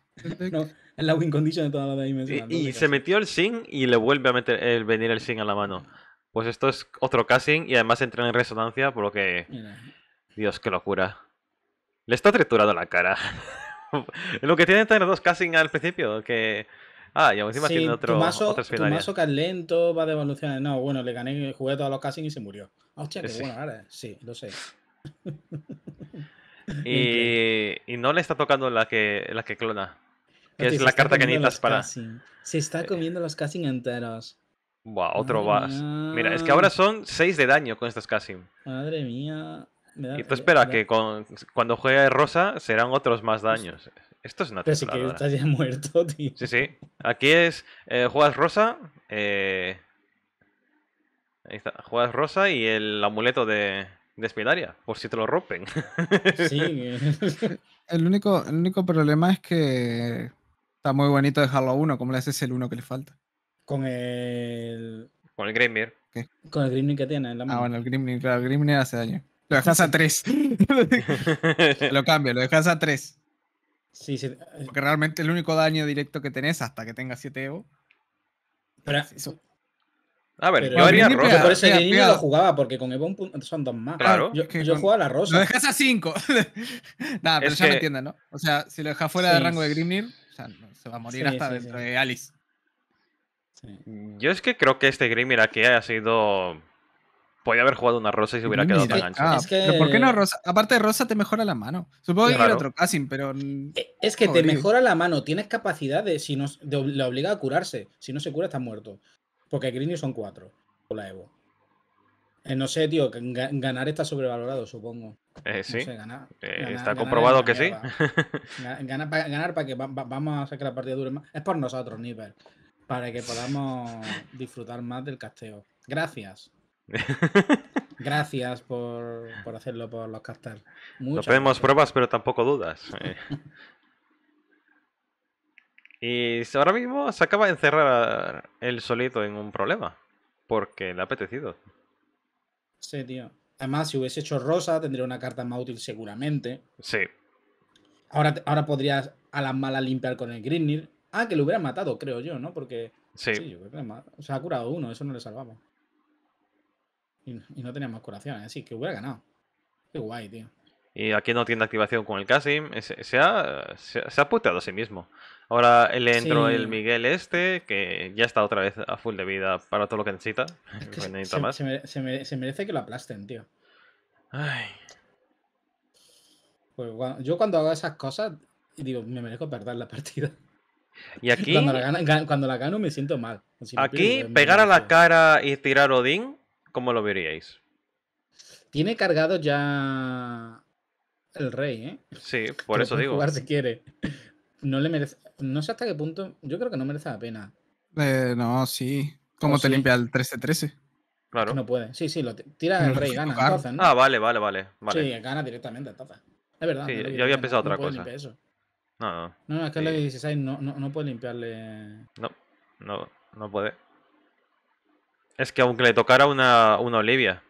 Speaker 1: No, es la win condition de toda la
Speaker 3: dimensiones. Y, y
Speaker 2: se metió el sin y le vuelve a meter el venir el sin a la mano. Pues esto es otro casting y además entra en resonancia, por lo que. Dios, qué locura. Le está triturando la cara. lo que tienen tener dos casting al principio, que. Ah, y encima tiene otro, Tomaso, que es
Speaker 1: lento, va de evolución. No, bueno, le gané, jugué todos los castings y se murió. Hostia, qué bueno, ahora. Sí, lo sé.
Speaker 2: y, y, no le está tocando la que, la que clona. Que es la carta que necesitas para. Se
Speaker 1: está eh. comiendo los casting enteros. Buah, otro vas Mira, es que ahora son
Speaker 2: 6 de daño con estos Casim.
Speaker 1: Madre mía. y tú espera que
Speaker 2: cuando juegues Rosa serán otros más daños. Esto es una Pero sí que estás ya muerto, Sí, sí. Aquí es. Eh, juegas Rosa. Eh, ahí está. Juegas Rosa y el amuleto de, de por si te lo rompen.
Speaker 3: Sí.
Speaker 1: el, único, el único problema es que está muy bonito dejarlo a uno. Como le haces el uno que le falta? Con el. Con el Grimnir. Con el Grimnir que tiene en la ah, mano. Ah, bueno, el Grimnir, claro, el Grimnir hace daño. Lo dejas a 3.
Speaker 2: lo
Speaker 1: cambio, lo dejas a 3. Sí, sí. Eh. Porque realmente el único daño directo que tenés hasta que tengas 7 Evo.
Speaker 2: Pero, eso. A ver, yo haría rosa. por ese lo
Speaker 1: jugaba, porque con Evo son dos más. Claro. Yo, yo jugaba la rosa. Lo dejas a 5. Nada, pero ya me entiendes, ¿no? O sea, si lo dejas fuera del rango de Grimnir, o sea, se va a morir hasta dentro de Alice.
Speaker 2: Mm, yo es que creo que este Grimir aquí ha sido. Podía haber jugado una rosa y se hubiera mm, quedado tan ancho. Ah, es que... ¿Por qué no
Speaker 1: rosa? Aparte de rosa, te mejora la mano. Supongo que otro casting, pero. E, es que te mejora la mano. Tienes capacidad de. Si no, obliga a curarse. Si no se cura, está muerto. Porque Grimir son cuatro. o la Evo. Eh, no sé, tío. Ganar está sobrevalorado, supongo.
Speaker 3: Eh, sí. Eh, está comprobado que sí.
Speaker 1: ganar, para, que vamos a sacar que la partida dure más. Es por nosotros, Nivel para que podamos disfrutar más del casteo. Gracias. Gracias por, hacerlo por los castar. Muchas no pedimos
Speaker 2: pruebas, pero tampoco dudas. Eh. y ahora mismo se acaba de encerrar el solito en un problema. Porque le ha apetecido.
Speaker 1: Sí, tío. Además, si hubiese hecho rosa, tendría una carta más útil seguramente. Sí. Ahora, ahora podrías a las malas limpiar con el Grimnir. Ah, que lo hubieran matado, creo yo, ¿no? Porque. Sí. o sea, ha curado uno, eso no le salvamos. Y, no tenía más curaciones, así que hubiera ganado. Qué guay, tío.
Speaker 2: Y aquí no tiene activación con el Casim. Se, ha, puteado a sí mismo. Ahora le entró el Miguel este, que ya está otra vez a full de vida para todo lo que necesita.
Speaker 1: se, merece que lo aplasten, tío. Ay. Pues yo cuando hago esas cosas, digo, me merezco perder la partida. Y aquí. Cuando la gano, me siento mal. aquí, pegar a
Speaker 2: la cara y tirar Odín, ¿cómo lo veríais?
Speaker 1: Tiene cargado ya el rey, ¿eh?
Speaker 2: Sí, por eso digo. Jugar
Speaker 1: quiere. No le merece. No sé hasta qué punto. Yo creo que no merece la pena. Eh, no, sí. ¿Cómo te limpia el 13-13? Claro. No puede. Sí, sí, lo tira el rey, gana. Ah, vale,
Speaker 2: vale, vale, Sí,
Speaker 1: gana directamente, Es verdad. Sí, yo había pensado no otra cosa.
Speaker 2: No, no.
Speaker 3: No, es que el
Speaker 1: 16 no, no, no, puede limpiarle.
Speaker 2: No, no, no puede. Es que aunque le tocara una, una Olivia,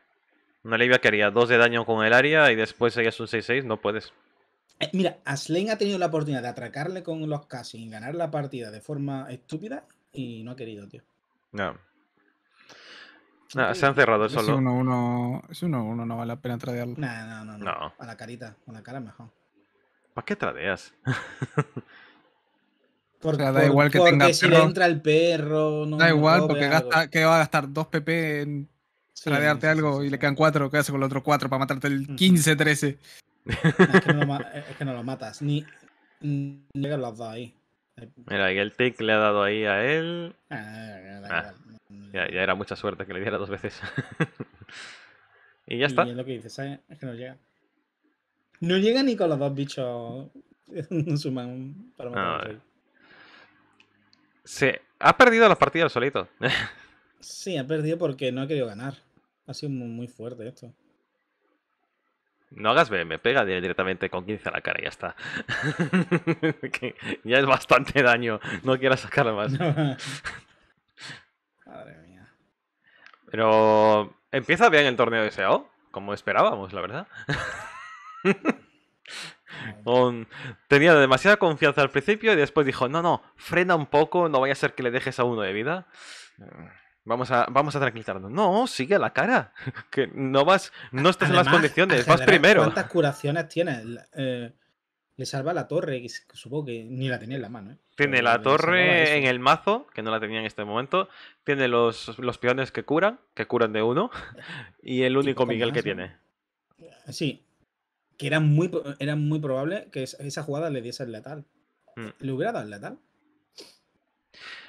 Speaker 2: una Olivia que haría 2 de daño con el área y después serías un 6-6, no puedes.
Speaker 1: Eh, mira, Aslen ha tenido la oportunidad de atracarle con los casi y ganar la partida de forma estúpida y no ha querido, tío.
Speaker 2: No. no se han cerrado eso. Es 1-1,
Speaker 1: uno, uno, no vale la pena tradearlo. no, no, no, no. A la carita, con la cara mejor.
Speaker 2: ¿Para qué tradeas?
Speaker 1: Porque, si perro, le entra el perro. No, da igual, porque va a gastar 2 PP en tradearte algo y le quedan 4. ¿Qué hace con los otros 4 para matarte el 15, 13? Eh, es, que no lo matas. Ni, ni lo has dado ahí.
Speaker 2: Mira, y el tick le ha dado ahí a él. Ah, ah, ya, era mucha suerte que le diera dos veces. y
Speaker 1: ya está. Y lo que dices, es que no llega. No llega ni con los dos bichos no suman para matar al
Speaker 2: ah, Sí, ha perdido las partidas solito.
Speaker 1: sí, ha perdido porque no ha querido ganar. Ha sido muy, fuerte esto.
Speaker 2: No hagas B, me pega directamente con 15 a la cara y ya está. ya es bastante daño, no quiero sacarlo más. Madre mía. Pero empieza bien el torneo de deseado, como esperábamos, la verdad. Tenía demasiada confianza al principio y después dijo, no, no, frena un poco, no vaya a ser que le dejes a uno de vida. Vamos a, vamos a tranquilizarnos. No, sigue a la cara. Que no vas, no estás en las condiciones, vas primero. ¿Cuántas
Speaker 1: curaciones tienes? Eh, le salva la torre, que supongo que ni la tenía en la mano. ¿eh? Tiene la torre en
Speaker 2: el mazo, que no la tenía en este momento. Tiene los, los peones que curan, que curan de uno. Y el único Miguel que tiene.
Speaker 1: Sí, que era muy, era muy probable que esa jugada le diese el letal. Hmm. Le hubiera dado el letal.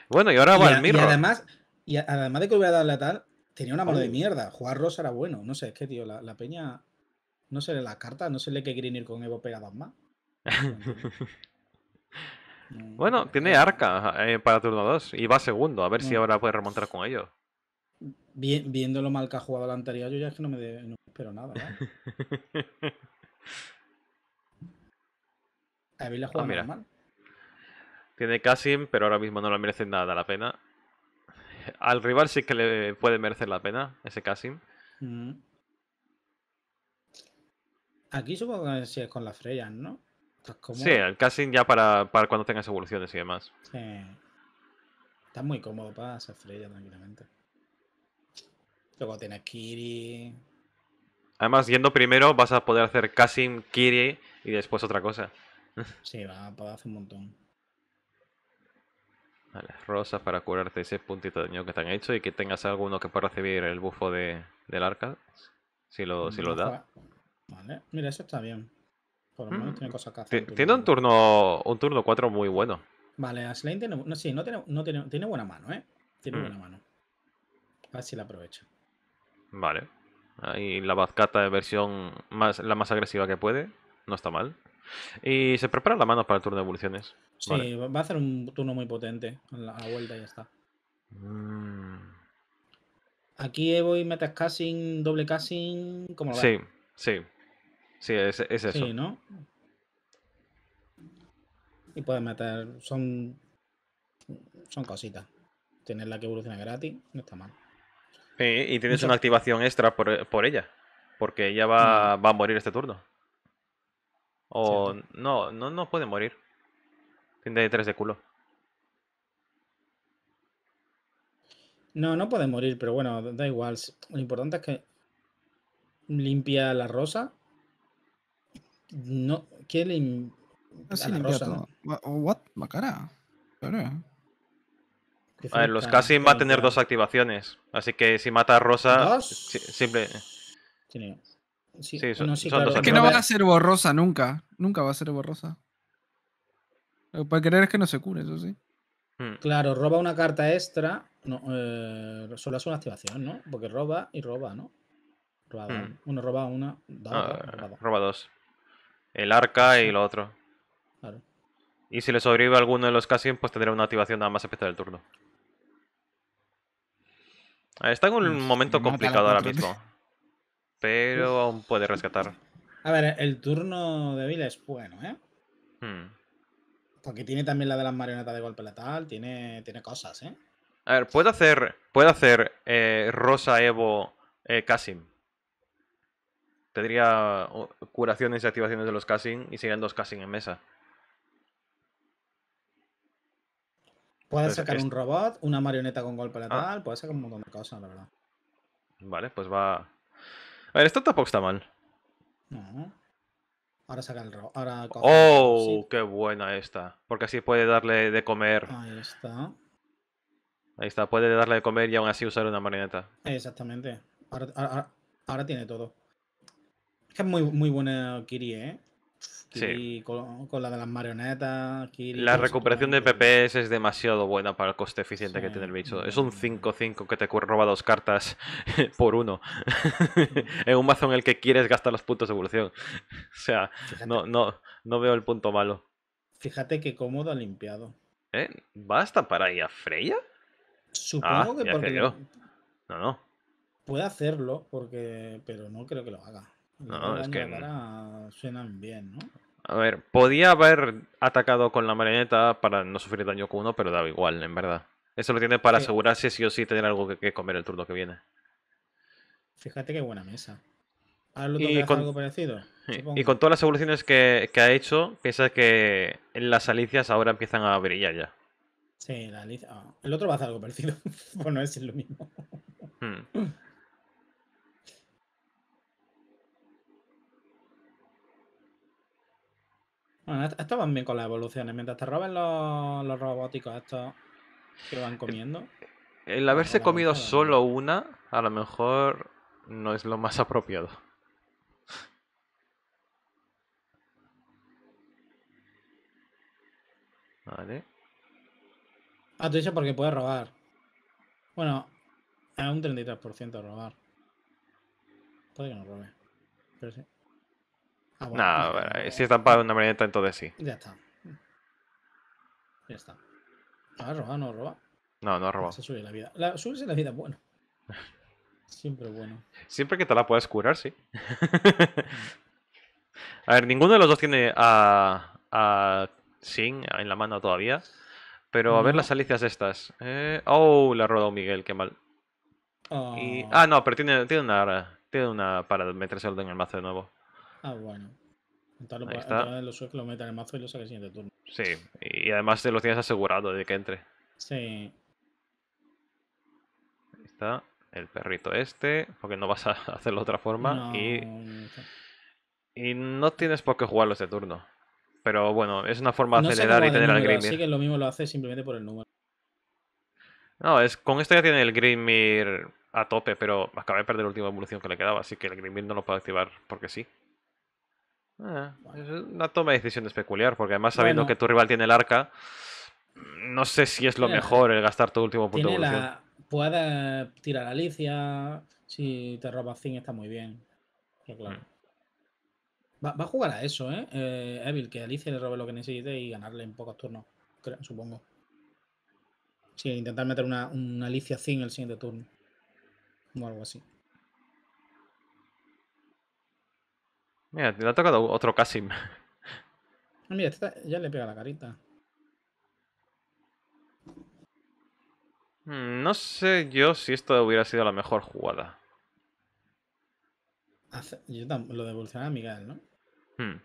Speaker 2: Bueno, y ahora va el mirror. Y además,
Speaker 1: y además de que hubiera dado el letal, tenía una mano de mierda. Jugar Rosa era bueno. No sé, es que, tío, la, peña. No se le la carta, no se le que green ir con Evo pegadas más.
Speaker 2: bueno, tiene arca eh, para turno 2 y va segundo. A ver si mm. ahora puede remontar con ello.
Speaker 1: viendo lo mal que ha jugado la anterior, yo ya es que no me, espero nada. mí la ah,
Speaker 2: Tiene Casim, pero ahora mismo no le merece nada la pena. Al rival sí que le puede merecer la pena ese Casim.
Speaker 3: Mm.
Speaker 1: Aquí supongo que si es con las Freyas, ¿no? Pues sí, el
Speaker 2: Kassim ya para, para, cuando tengas evoluciones y demás.
Speaker 3: Sí.
Speaker 1: Está muy cómodo para hacer Freya tranquilamente. Luego tienes Kiri,
Speaker 2: Además, yendo primero vas a poder hacer Kasim, Kiri y después otra cosa.
Speaker 1: Sí, va a poder hacer un montón.
Speaker 2: Vale, rosas para curarte ese puntito de daño que te han hecho y que tengas alguno que pueda recibir el bufo de, del arca, si lo, si lo da.
Speaker 1: Vale, mira, eso está bien. Por lo menos mm. tiene cosas que hacer.
Speaker 2: Tiene un turno, un turno 4 muy bueno.
Speaker 1: Vale, Aslane tiene, no, sí, no tiene, no tiene, buena mano, ¿eh? Tiene mm. buena mano. A ver si la aprovecho.
Speaker 2: Vale. Ahí la bazcata de versión más, la más agresiva que puede. No está mal. Y se prepara la mano para el turno de evoluciones.
Speaker 1: Sí, va a hacer un turno muy potente. A la vuelta y ya está.
Speaker 2: Mm.
Speaker 1: Aquí Evo y metas doble casting. como Sí,
Speaker 2: sí. Sí, es, eso. Sí, ¿no?
Speaker 1: Y puedes meter. Son. Son cositas. Tener la que evoluciona gratis no está mal.
Speaker 2: Sí, y tienes una activación extra por, eh, ella. Porque ella mm. va, a morir este turno. O no, no, no puede morir. Tiene tres de culo.
Speaker 1: No, no puede morir, pero bueno, da igual. Lo importante es que limpia la rosa. No, ¿qué le... No, limpia rosa, What? ¿Macara?
Speaker 2: A ver, los casi va a tener dos activaciones. Así que si mata a Rosa, simple. Sí, son, son que no va a
Speaker 1: ser borrosa nunca. Nunca va a ser borrosa. Lo que puede querer es que no se cure, eso sí. Hmm. Claro, roba una carta extra. No, eh, solo es una activación, ¿no? Porque roba y roba, ¿no? Roba, hmm. Uno roba una, da, ah,
Speaker 2: roba, dos. El arca y lo otro. Claro. Y si le sobrevive alguno de los casi pues tendrá una activación nada más a empezar del turno. Eh, está en un momento complicado ahora mismo. Pero aún puede rescatar.
Speaker 1: A ver, el turno de Bill es bueno, ¿eh? Hmm. Porque tiene también la de las marionetas de golpe letal, tiene, tiene
Speaker 2: cosas, ¿eh? A ver, puede hacer, hacer eh, Rosa Evo eh, Tendría uh, curaciones y activaciones de los Kasim y serían dos Kasim en mesa.
Speaker 3: Puedes sacar un
Speaker 1: robot, una marioneta con golpe ah. letal, puedes sacar un montón de cosas, la verdad.
Speaker 2: Vale, pues va. A ver, esto tampoco está mal.
Speaker 1: No. Ahora saca el robot. Ahora ¡Oh!
Speaker 2: ¡Qué buena esta! Porque así puede darle de comer.
Speaker 1: Ahí está.
Speaker 2: Ahí está, puede darle de comer y aún así usar una marioneta.
Speaker 1: Exactamente. Ahora, tiene todo. Es que es muy, muy buena Kiri, ¿eh? sí. con, la de las marionetas. la recuperación
Speaker 2: de PPS es demasiado buena para el coste eficiente que tiene el bicho. Es mm. un 5-5 que te roba dos cartas por uno. en un mazo en el que quieres gastar los puntos de evolución. O sea, no, no, no veo el punto malo.
Speaker 1: Fíjate que cómodo ha limpiado.
Speaker 2: ¿Eh? ¿Basta para ir a Freya? Supongo ah, que porque. No, no.
Speaker 1: Puede hacerlo, porque... pero no creo que lo haga.
Speaker 2: No, es que.
Speaker 1: suenan bien, ¿no?
Speaker 2: A ver, podía haber atacado con la marioneta para no sufrir daño con uno, pero da igual, en verdad. Eso lo tiene para asegurarse sí o sí tener algo que, comer el turno que viene.
Speaker 1: Fíjate qué buena mesa. y con, algo parecido. Y
Speaker 2: con todas las evoluciones que, ha hecho, piensa que las alicias ahora empiezan a brillar ya.
Speaker 1: Sí, la alicia. Ah, el otro va a hacer algo parecido. no es lo mismo. Hmm. Bueno, estos van bien con las evoluciones. Mientras te roben los, robóticos estos que van eh, comiendo.
Speaker 2: El, haberse comido solo una, a lo mejor no es lo más apropiado. Vale.
Speaker 1: Ah, tú dices porque puedes robar. Bueno, a un 33% robar. Puede que no robe. Pero sí.
Speaker 2: Ah, no, si están para una marioneta entonces sí.
Speaker 1: Ya está. Ya está. Ah, roba, no roba.
Speaker 2: No, no roba. Se sube la vida.
Speaker 1: La, la vida, bueno. Siempre bueno.
Speaker 2: Siempre que te la puedas curar, sí. a ver, ninguno de los dos tiene a, a Sin en la mano todavía. Pero a ver las alicias estas. Eh, oh, la robado Miguel, qué mal. Ah. ah, no, pero tiene, tiene, una, tiene una para meterse en el mazo de nuevo.
Speaker 1: Ah, bueno. lo en el mazo y lo siguiente turno.
Speaker 2: Sí, y además te lo tienes asegurado de que entre. Sí. Ahí está el perrito este, porque no vas a hacerlo de otra forma. y, no y no tienes por qué jugarlo este turno. Pero bueno, es una forma de acelerar y tener al Grimir. Así
Speaker 1: que lo mismo lo hace simplemente por el número.
Speaker 2: No, es, con esto ya tiene el grimir a tope, pero acabé de perder la última evolución que le quedaba, así que el grimir no lo puedo activar porque sí. Ah, una toma de decisiones peculiar, porque además sabiendo que tu rival tiene el arca, no sé si es lo mejor el gastar tu último punto de la...
Speaker 1: Puedes tirar Alicia, si te robas Zin, está muy bien. Mm. Va, a jugar a eso, ¿eh? ¿eh? Evil, que Alicia le robe lo que necesite y ganarle en pocos turnos, supongo. Sí, intentar meter una, Alicia Zin el siguiente turno. O algo así.
Speaker 2: Mira, te ha tocado otro Kasim. Ah,
Speaker 1: mira, ya le pega la carita.
Speaker 2: Hmm, no sé yo si esto hubiera sido la mejor jugada.
Speaker 1: Yo lo devolucioné a Miguel, ¿no?
Speaker 2: Hmm.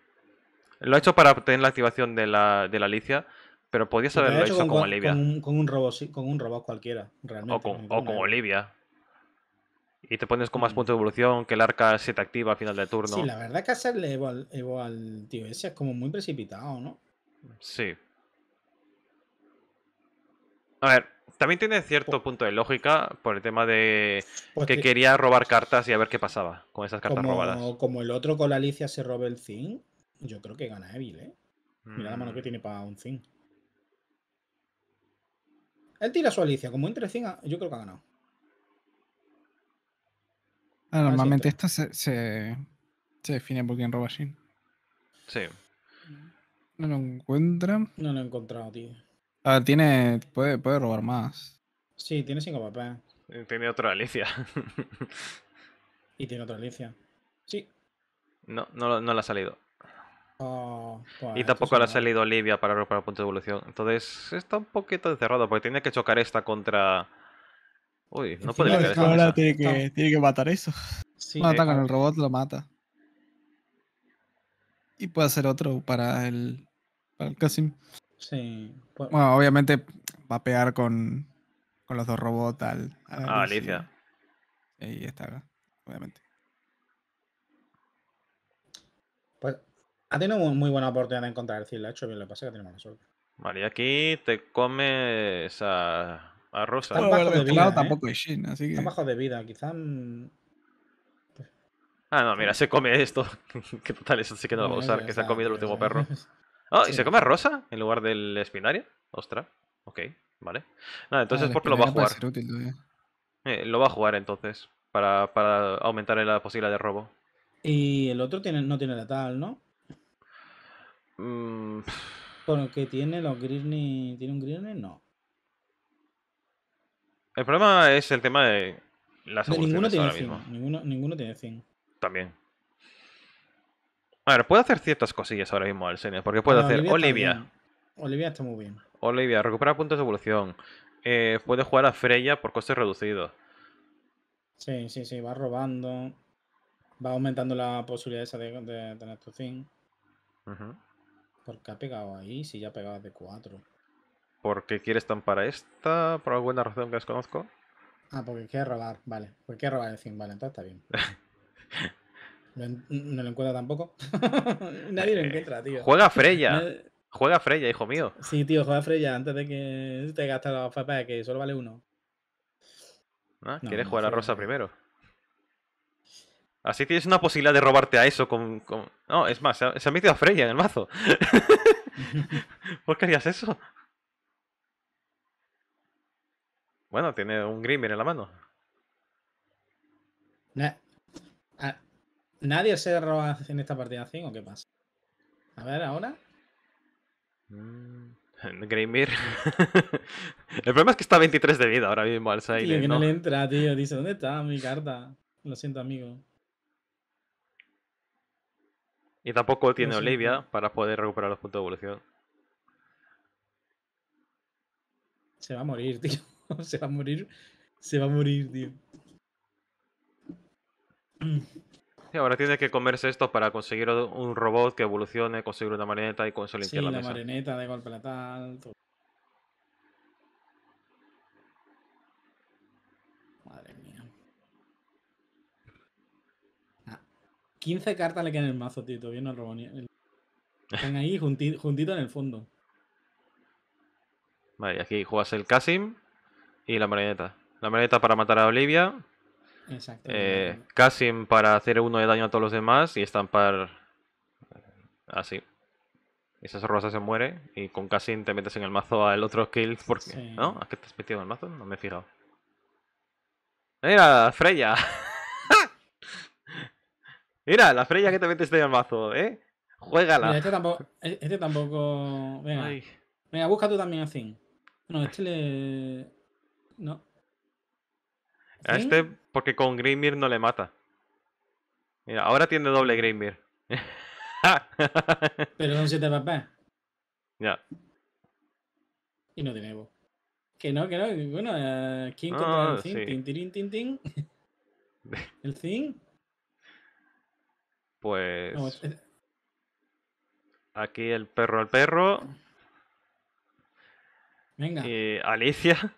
Speaker 2: Lo ha hecho para obtener la activación de la, Alicia, pero podías haberlo hecho, con, Olivia. Con
Speaker 1: un, con robot, sí, con un robot cualquiera, realmente. o con
Speaker 2: Olivia. Y te pones con más mm. puntos de evolución, que el arca se te activa al final del turno. Sí, la
Speaker 1: verdad que hacerle Evo al, tío ese es como muy
Speaker 2: precipitado, ¿no? Sí. A ver, también tiene cierto punto de lógica por el tema de pues que quería robar cartas y a ver qué pasaba con esas cartas robadas.
Speaker 1: Como el otro con la Alicia se robe el Zin, yo creo que gana Evil, ¿eh? Mira la mano que mm. tiene para un Zin. Él tira su Alicia, como entre yo creo que ha ganado. Ah, normalmente esta se, se, define por quien roba sin. Sí. No lo encuentran. No lo he encontrado, tío. Ah, tiene. Puede, puede robar más. Sí, tiene cinco papeles.
Speaker 2: Tiene otra Alicia.
Speaker 1: y tiene otra Alicia. Sí.
Speaker 2: No, no, la ha salido.
Speaker 1: Oh, pues, y tampoco la ha salido
Speaker 2: Olivia para robar punto de evolución. Entonces está un poquito encerrado porque tiene que chocar esta contra Uy, no puede ser. Ahora tiene que,
Speaker 1: tiene que matar eso. Sí, Mata con el robot, lo mata. Y puede hacer otro para el, para el Casim. Sí. Pues. Bueno, obviamente va a pegar con, con los dos robots al. ah, Alicia. ahí está, obviamente. Pues ha tenido muy, muy buena oportunidad de encontrar el cielo. Ha hecho bien, lo que pasa es que tiene mala suerte.
Speaker 2: Vale, y aquí te comes esa a Rosa. de ¿eh? tampoco
Speaker 1: es Shin, así que... Está bajo de vida, quizá...
Speaker 2: Ah, no, mira, se come esto. qué total, eso sí que no lo va a usar, que se ha comido el último perro. Ah, ¿y se come a Rosa en lugar del espinario? Ostras, ok, vale. Nada, entonces, ¿por porque lo va a jugar? Eh, lo va a jugar entonces, para, aumentar la posibilidad de robo.
Speaker 1: Y el otro tiene, no tiene la tal, ¿no? Mm. Bueno, que tiene los Grisney. ¿Tiene un Grisney? No.
Speaker 2: El problema es el tema de las de ninguno tiene ahora
Speaker 1: Ninguno, tiene
Speaker 2: ZIN. También. A ver, puede hacer ciertas cosillas ahora mismo al senior, porque puede hacer Olivia.
Speaker 1: Olivia. está muy bien.
Speaker 2: Olivia, recupera puntos de evolución. Eh, puede jugar a Freya por coste reducido.
Speaker 1: Sí, sí, sí, va robando. Va aumentando la posibilidad de, tener tu zinc. Porque ha pegado ahí si ya pegaba de 4.
Speaker 2: ¿Por qué quieres tampar a esta? ¿Por alguna razón que desconozco?
Speaker 1: Ah, porque quiere robar, vale. Porque quiere robar el fin, vale, entonces está bien. no, lo encuentra tampoco. Nadie lo eh, encuentra, tío. Juega Freya. Juega
Speaker 2: Juega Freya, hijo mío.
Speaker 1: Sí, tío, juega Freya antes de que te gastes los papás, que solo
Speaker 2: vale uno. Ah, ¿Quieres jugar a Rosa primero? Así tienes una posibilidad de robarte a eso con... No, es más, se ha, se ha metido a Freya en el mazo. ¿Por qué harías eso? Bueno, tiene un Grimir en la mano.
Speaker 1: ¿Nadie se roba en esta partida 5, o qué pasa? A ver, ahora.
Speaker 2: Mm, Grimir. el problema es que está 23 de vida ahora mismo al side Tío, que ¿no? le
Speaker 1: entra, tío. Dice, ¿dónde está mi carta? Lo siento, amigo.
Speaker 2: Y tampoco tiene Olivia para poder recuperar los puntos de evolución.
Speaker 1: Se va a morir, tío. se va a morir. Se va a morir, tío.
Speaker 2: Y ahora tiene que comerse esto para conseguir un robot que evolucione, conseguir una marioneta y con sí, la, de
Speaker 1: golpe Madre mía. 15 ah, cartas le quedan en el mazo, tío. Todavía no robó Están ahí juntitos en el fondo.
Speaker 2: Vale, aquí juegas el Casim. Y la marioneta. La marioneta para matar a Olivia. Exacto. Eh, para hacer uno de daño a todos los demás y estampar eh, así. Esa rosa se muere y con Cassim te metes en el mazo al otro kill porque... ¿No? ¿A qué te has metido en el mazo? No me he fijado. ¡Mira, Freya! Mira, la Freya que te metes en el mazo, ¿eh? Juégala. este
Speaker 3: tampoco... Este
Speaker 1: tampoco... Venga. Venga, busca tú también a Zin. No, este le... No.
Speaker 2: A este, porque con Grimir no le mata. Mira, ahora tiene doble Grimir.
Speaker 1: Pero va a papás. Ya. Y no tiene Evo. Que no, que no. Bueno, aquí eh, no, el Zing? ¿El Zing?
Speaker 2: Pues. Este- aquí el perro al perro. Venga. Y Alicia.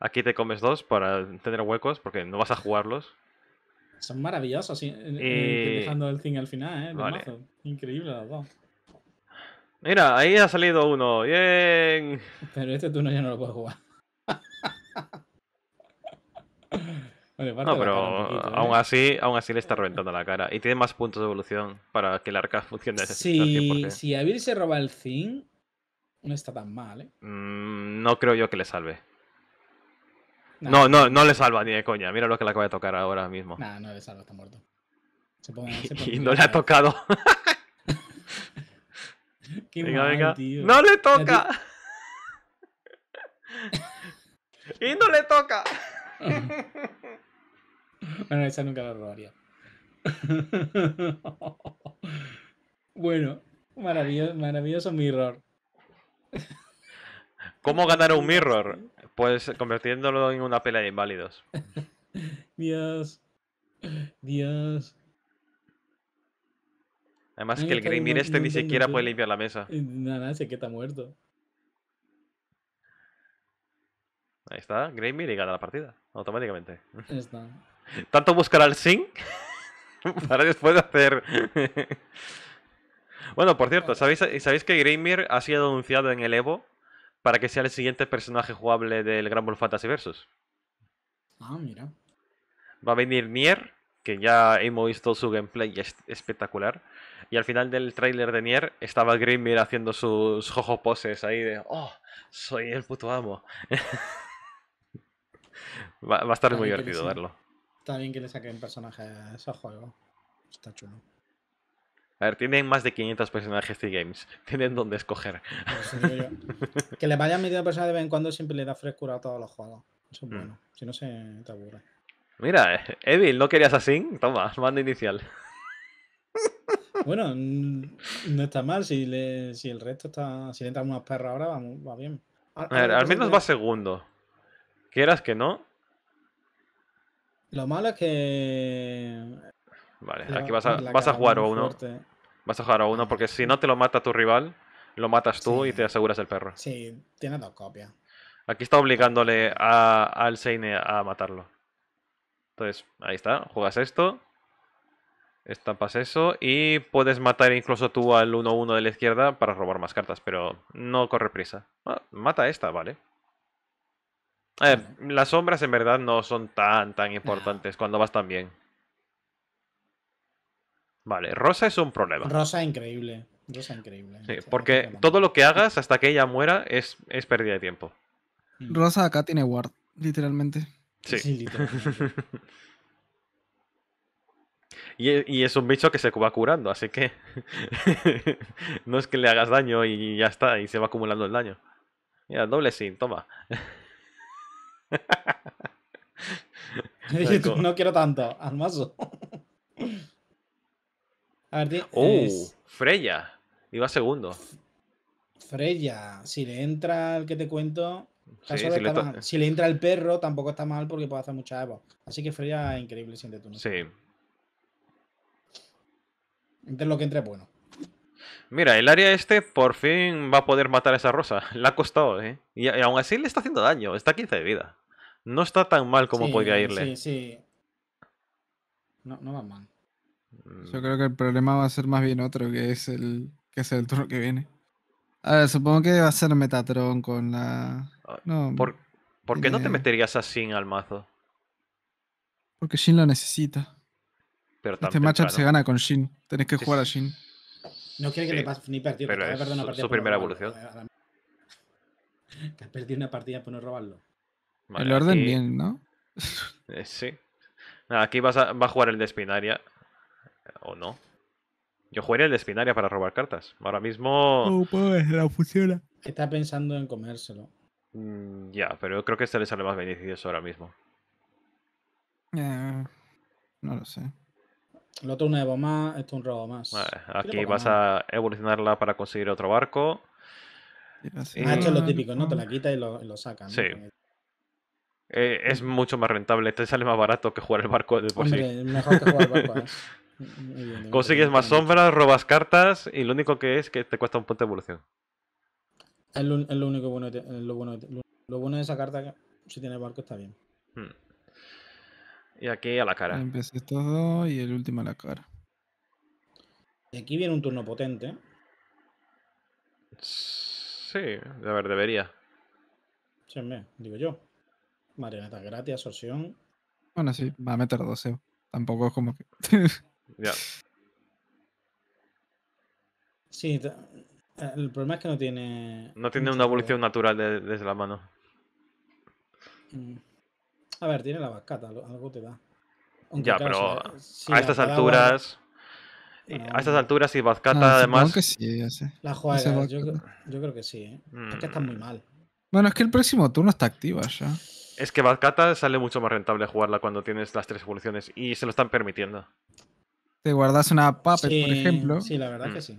Speaker 2: Aquí te comes dos para tener huecos porque no vas a jugarlos.
Speaker 1: Son maravillosos, dejando el thing al final, ¿eh? Increíble los
Speaker 2: dos. Mira, ahí ha salido uno. Bien. Pero este turno ya no lo puedo jugar. no, pero aún, eh. así, aún así le está reventando la cara. Y tiene más puntos de evolución para que el arca funcione. Si,
Speaker 1: si se roba el Zing no está tan mal, ¿eh?
Speaker 2: Mm, no creo yo que le salve. no, no, no le salva ni de coña. Mira lo que le acaba de tocar ahora mismo. Nah,
Speaker 1: no le salva, está muerto. Se pone, se y no le ha tocado. venga, venga. ¡No le toca!
Speaker 2: ¡Y no le toca!
Speaker 1: bueno, esa nunca la robaría. bueno, maravilloso mi error.
Speaker 2: ¿Cómo ganar un mirror? Pues convirtiéndolo en una pelea de inválidos.
Speaker 1: Dios.
Speaker 2: Dios. Además que el Grimir este ni siquiera puede limpiar la mesa.
Speaker 1: Eh, nada, se queda muerto.
Speaker 2: Ahí está, Grimir y gana la partida, automáticamente. Está. Tanto buscar al Sync para después hacer bueno, por cierto, ¿sabéis, que Grimir ha sido anunciado en el Evo para que sea el siguiente personaje jugable del Gran Ball Fantasy Versus? Ah, mira. Va a venir Nier, que ya hemos visto su gameplay espectacular. Y al final del tráiler de Nier estaba Grimir haciendo sus jojo poses ahí de ¡Oh! Soy el puto amo. va, a estar muy divertido verlo. Está bien
Speaker 1: que le saquen personaje a ese juego. Está chulo.
Speaker 2: A ver, tienen más de 500 personajes de games. Tienen donde escoger. Pues
Speaker 1: que le vayan metiendo personajes de vez en cuando siempre le da frescura a todos los juegos. Eso es mm. bueno. Si no, se te aburre.
Speaker 2: Mira, eh, Evil, ¿no querías así? Toma, mando inicial.
Speaker 1: Bueno, no está mal. Si, si el resto está. Si le entran unos perros ahora, va, bien. A, ver, al menos va
Speaker 2: segundo. Quieras que no.
Speaker 1: Lo malo es que
Speaker 2: Vale, aquí vas a, jugar a uno. Vas a jugar a uno porque si no te lo mata tu rival, lo matas tú y te aseguras el perro. Sí,
Speaker 1: tiene dos copias.
Speaker 2: Aquí está obligándole a, al Seine a matarlo. Entonces, ahí está, juegas esto. Estampas eso y puedes matar incluso tú al 1-1 de la izquierda para robar más cartas, pero no corre prisa. mata esta, eh, vale. las sombras en verdad no son tan, tan importantes cuando vas tan bien. Vale, Rosa es un problema. Rosa increíble.
Speaker 1: Rosa increíble.
Speaker 2: porque todo lo que hagas hasta que ella muera es, es pérdida de tiempo.
Speaker 1: Mm. Rosa acá tiene ward, literalmente.
Speaker 2: Sí. y, e, y, es un bicho que se va curando, así que no es que le hagas daño y ya está, y se va acumulando el daño. Mira, doble sin, toma.
Speaker 1: no quiero tanto, al mazo.
Speaker 2: Uh, Freya. Iba segundo.
Speaker 1: Freya. Si le entra el que te cuento. si, le entra el perro, tampoco está mal porque puede hacer mucha Evo. Así que Freya es increíble
Speaker 2: siente tú. Sí.
Speaker 1: Entre lo que entre bueno.
Speaker 2: Mira, el área este por fin va a poder matar a esa rosa. Le ha costado, ¿eh? Y, aún así le está haciendo daño. Está 15 de vida. No está tan mal como podría irle.
Speaker 1: Sí, sí. No, no va mal. Mm. Yo creo que el problema va a ser más bien otro, que es el que es el turno que viene. A ver, supongo que va a ser Metatron con la. Ah, no, ¿Por,
Speaker 2: qué no te meterías a Shin al mazo?
Speaker 1: Porque Shin lo necesita.
Speaker 2: este matchup se gana
Speaker 1: con Shin. Tenés que jugar a Shin. No quiere que le te pases ni partido. Pero es partida su, primera evolución. Te has perdido una
Speaker 2: partida por no robarlo. el orden bien, ¿no? Eh, sí. aquí va a jugar el de Spinaria. ¿O no? Yo jugaría el de Espinaria para robar cartas. Ahora mismo. No
Speaker 1: pues, Está pensando en comérselo.
Speaker 2: Mm, ya, pero creo que este le sale más beneficioso ahora mismo.
Speaker 1: Eh, no lo sé. El otro un Evo más, esto un robo más. aquí vas
Speaker 2: a evolucionarla para conseguir otro barco. Eh, ah, lo típico,
Speaker 1: ¿no? Te la quita y lo,
Speaker 2: sacan. Eh, es mucho más rentable, te sale más barato que jugar el barco de Mejor que jugar el barco. Consigues más sombras, robas cartas y lo único que es que te cuesta un punto de evolución.
Speaker 1: Es lo, único bueno, lo, bueno de esa carta que si tiene barco está bien.
Speaker 2: Hmm. Y aquí a la cara.
Speaker 1: Empecé estos y el último a la cara. aquí viene un turno potente. Sí, a ver, debería. Sí, me, digo yo. Marionetas gratis, absorción. Bueno, sí, va a meter 12. Eh. Tampoco es como que. Sí, el problema es que no tiene. No tiene una evolución
Speaker 2: natural desde la mano.
Speaker 3: Mm.
Speaker 1: A ver, tiene la Bazcata, algo te da.
Speaker 2: ya, pero a estas alturas. a estas alturas y además. no, además. Que
Speaker 1: sí, ya sé.
Speaker 2: La yo, creo que sí, ¿eh? Es que está mm. muy mal.
Speaker 1: Bueno, es que el próximo turno está activa ya.
Speaker 2: Es que Bazcata sale mucho más rentable jugarla cuando tienes las tres evoluciones y se lo están permitiendo.
Speaker 1: Te guardas una Puppet, por ejemplo. Sí, la verdad que sí.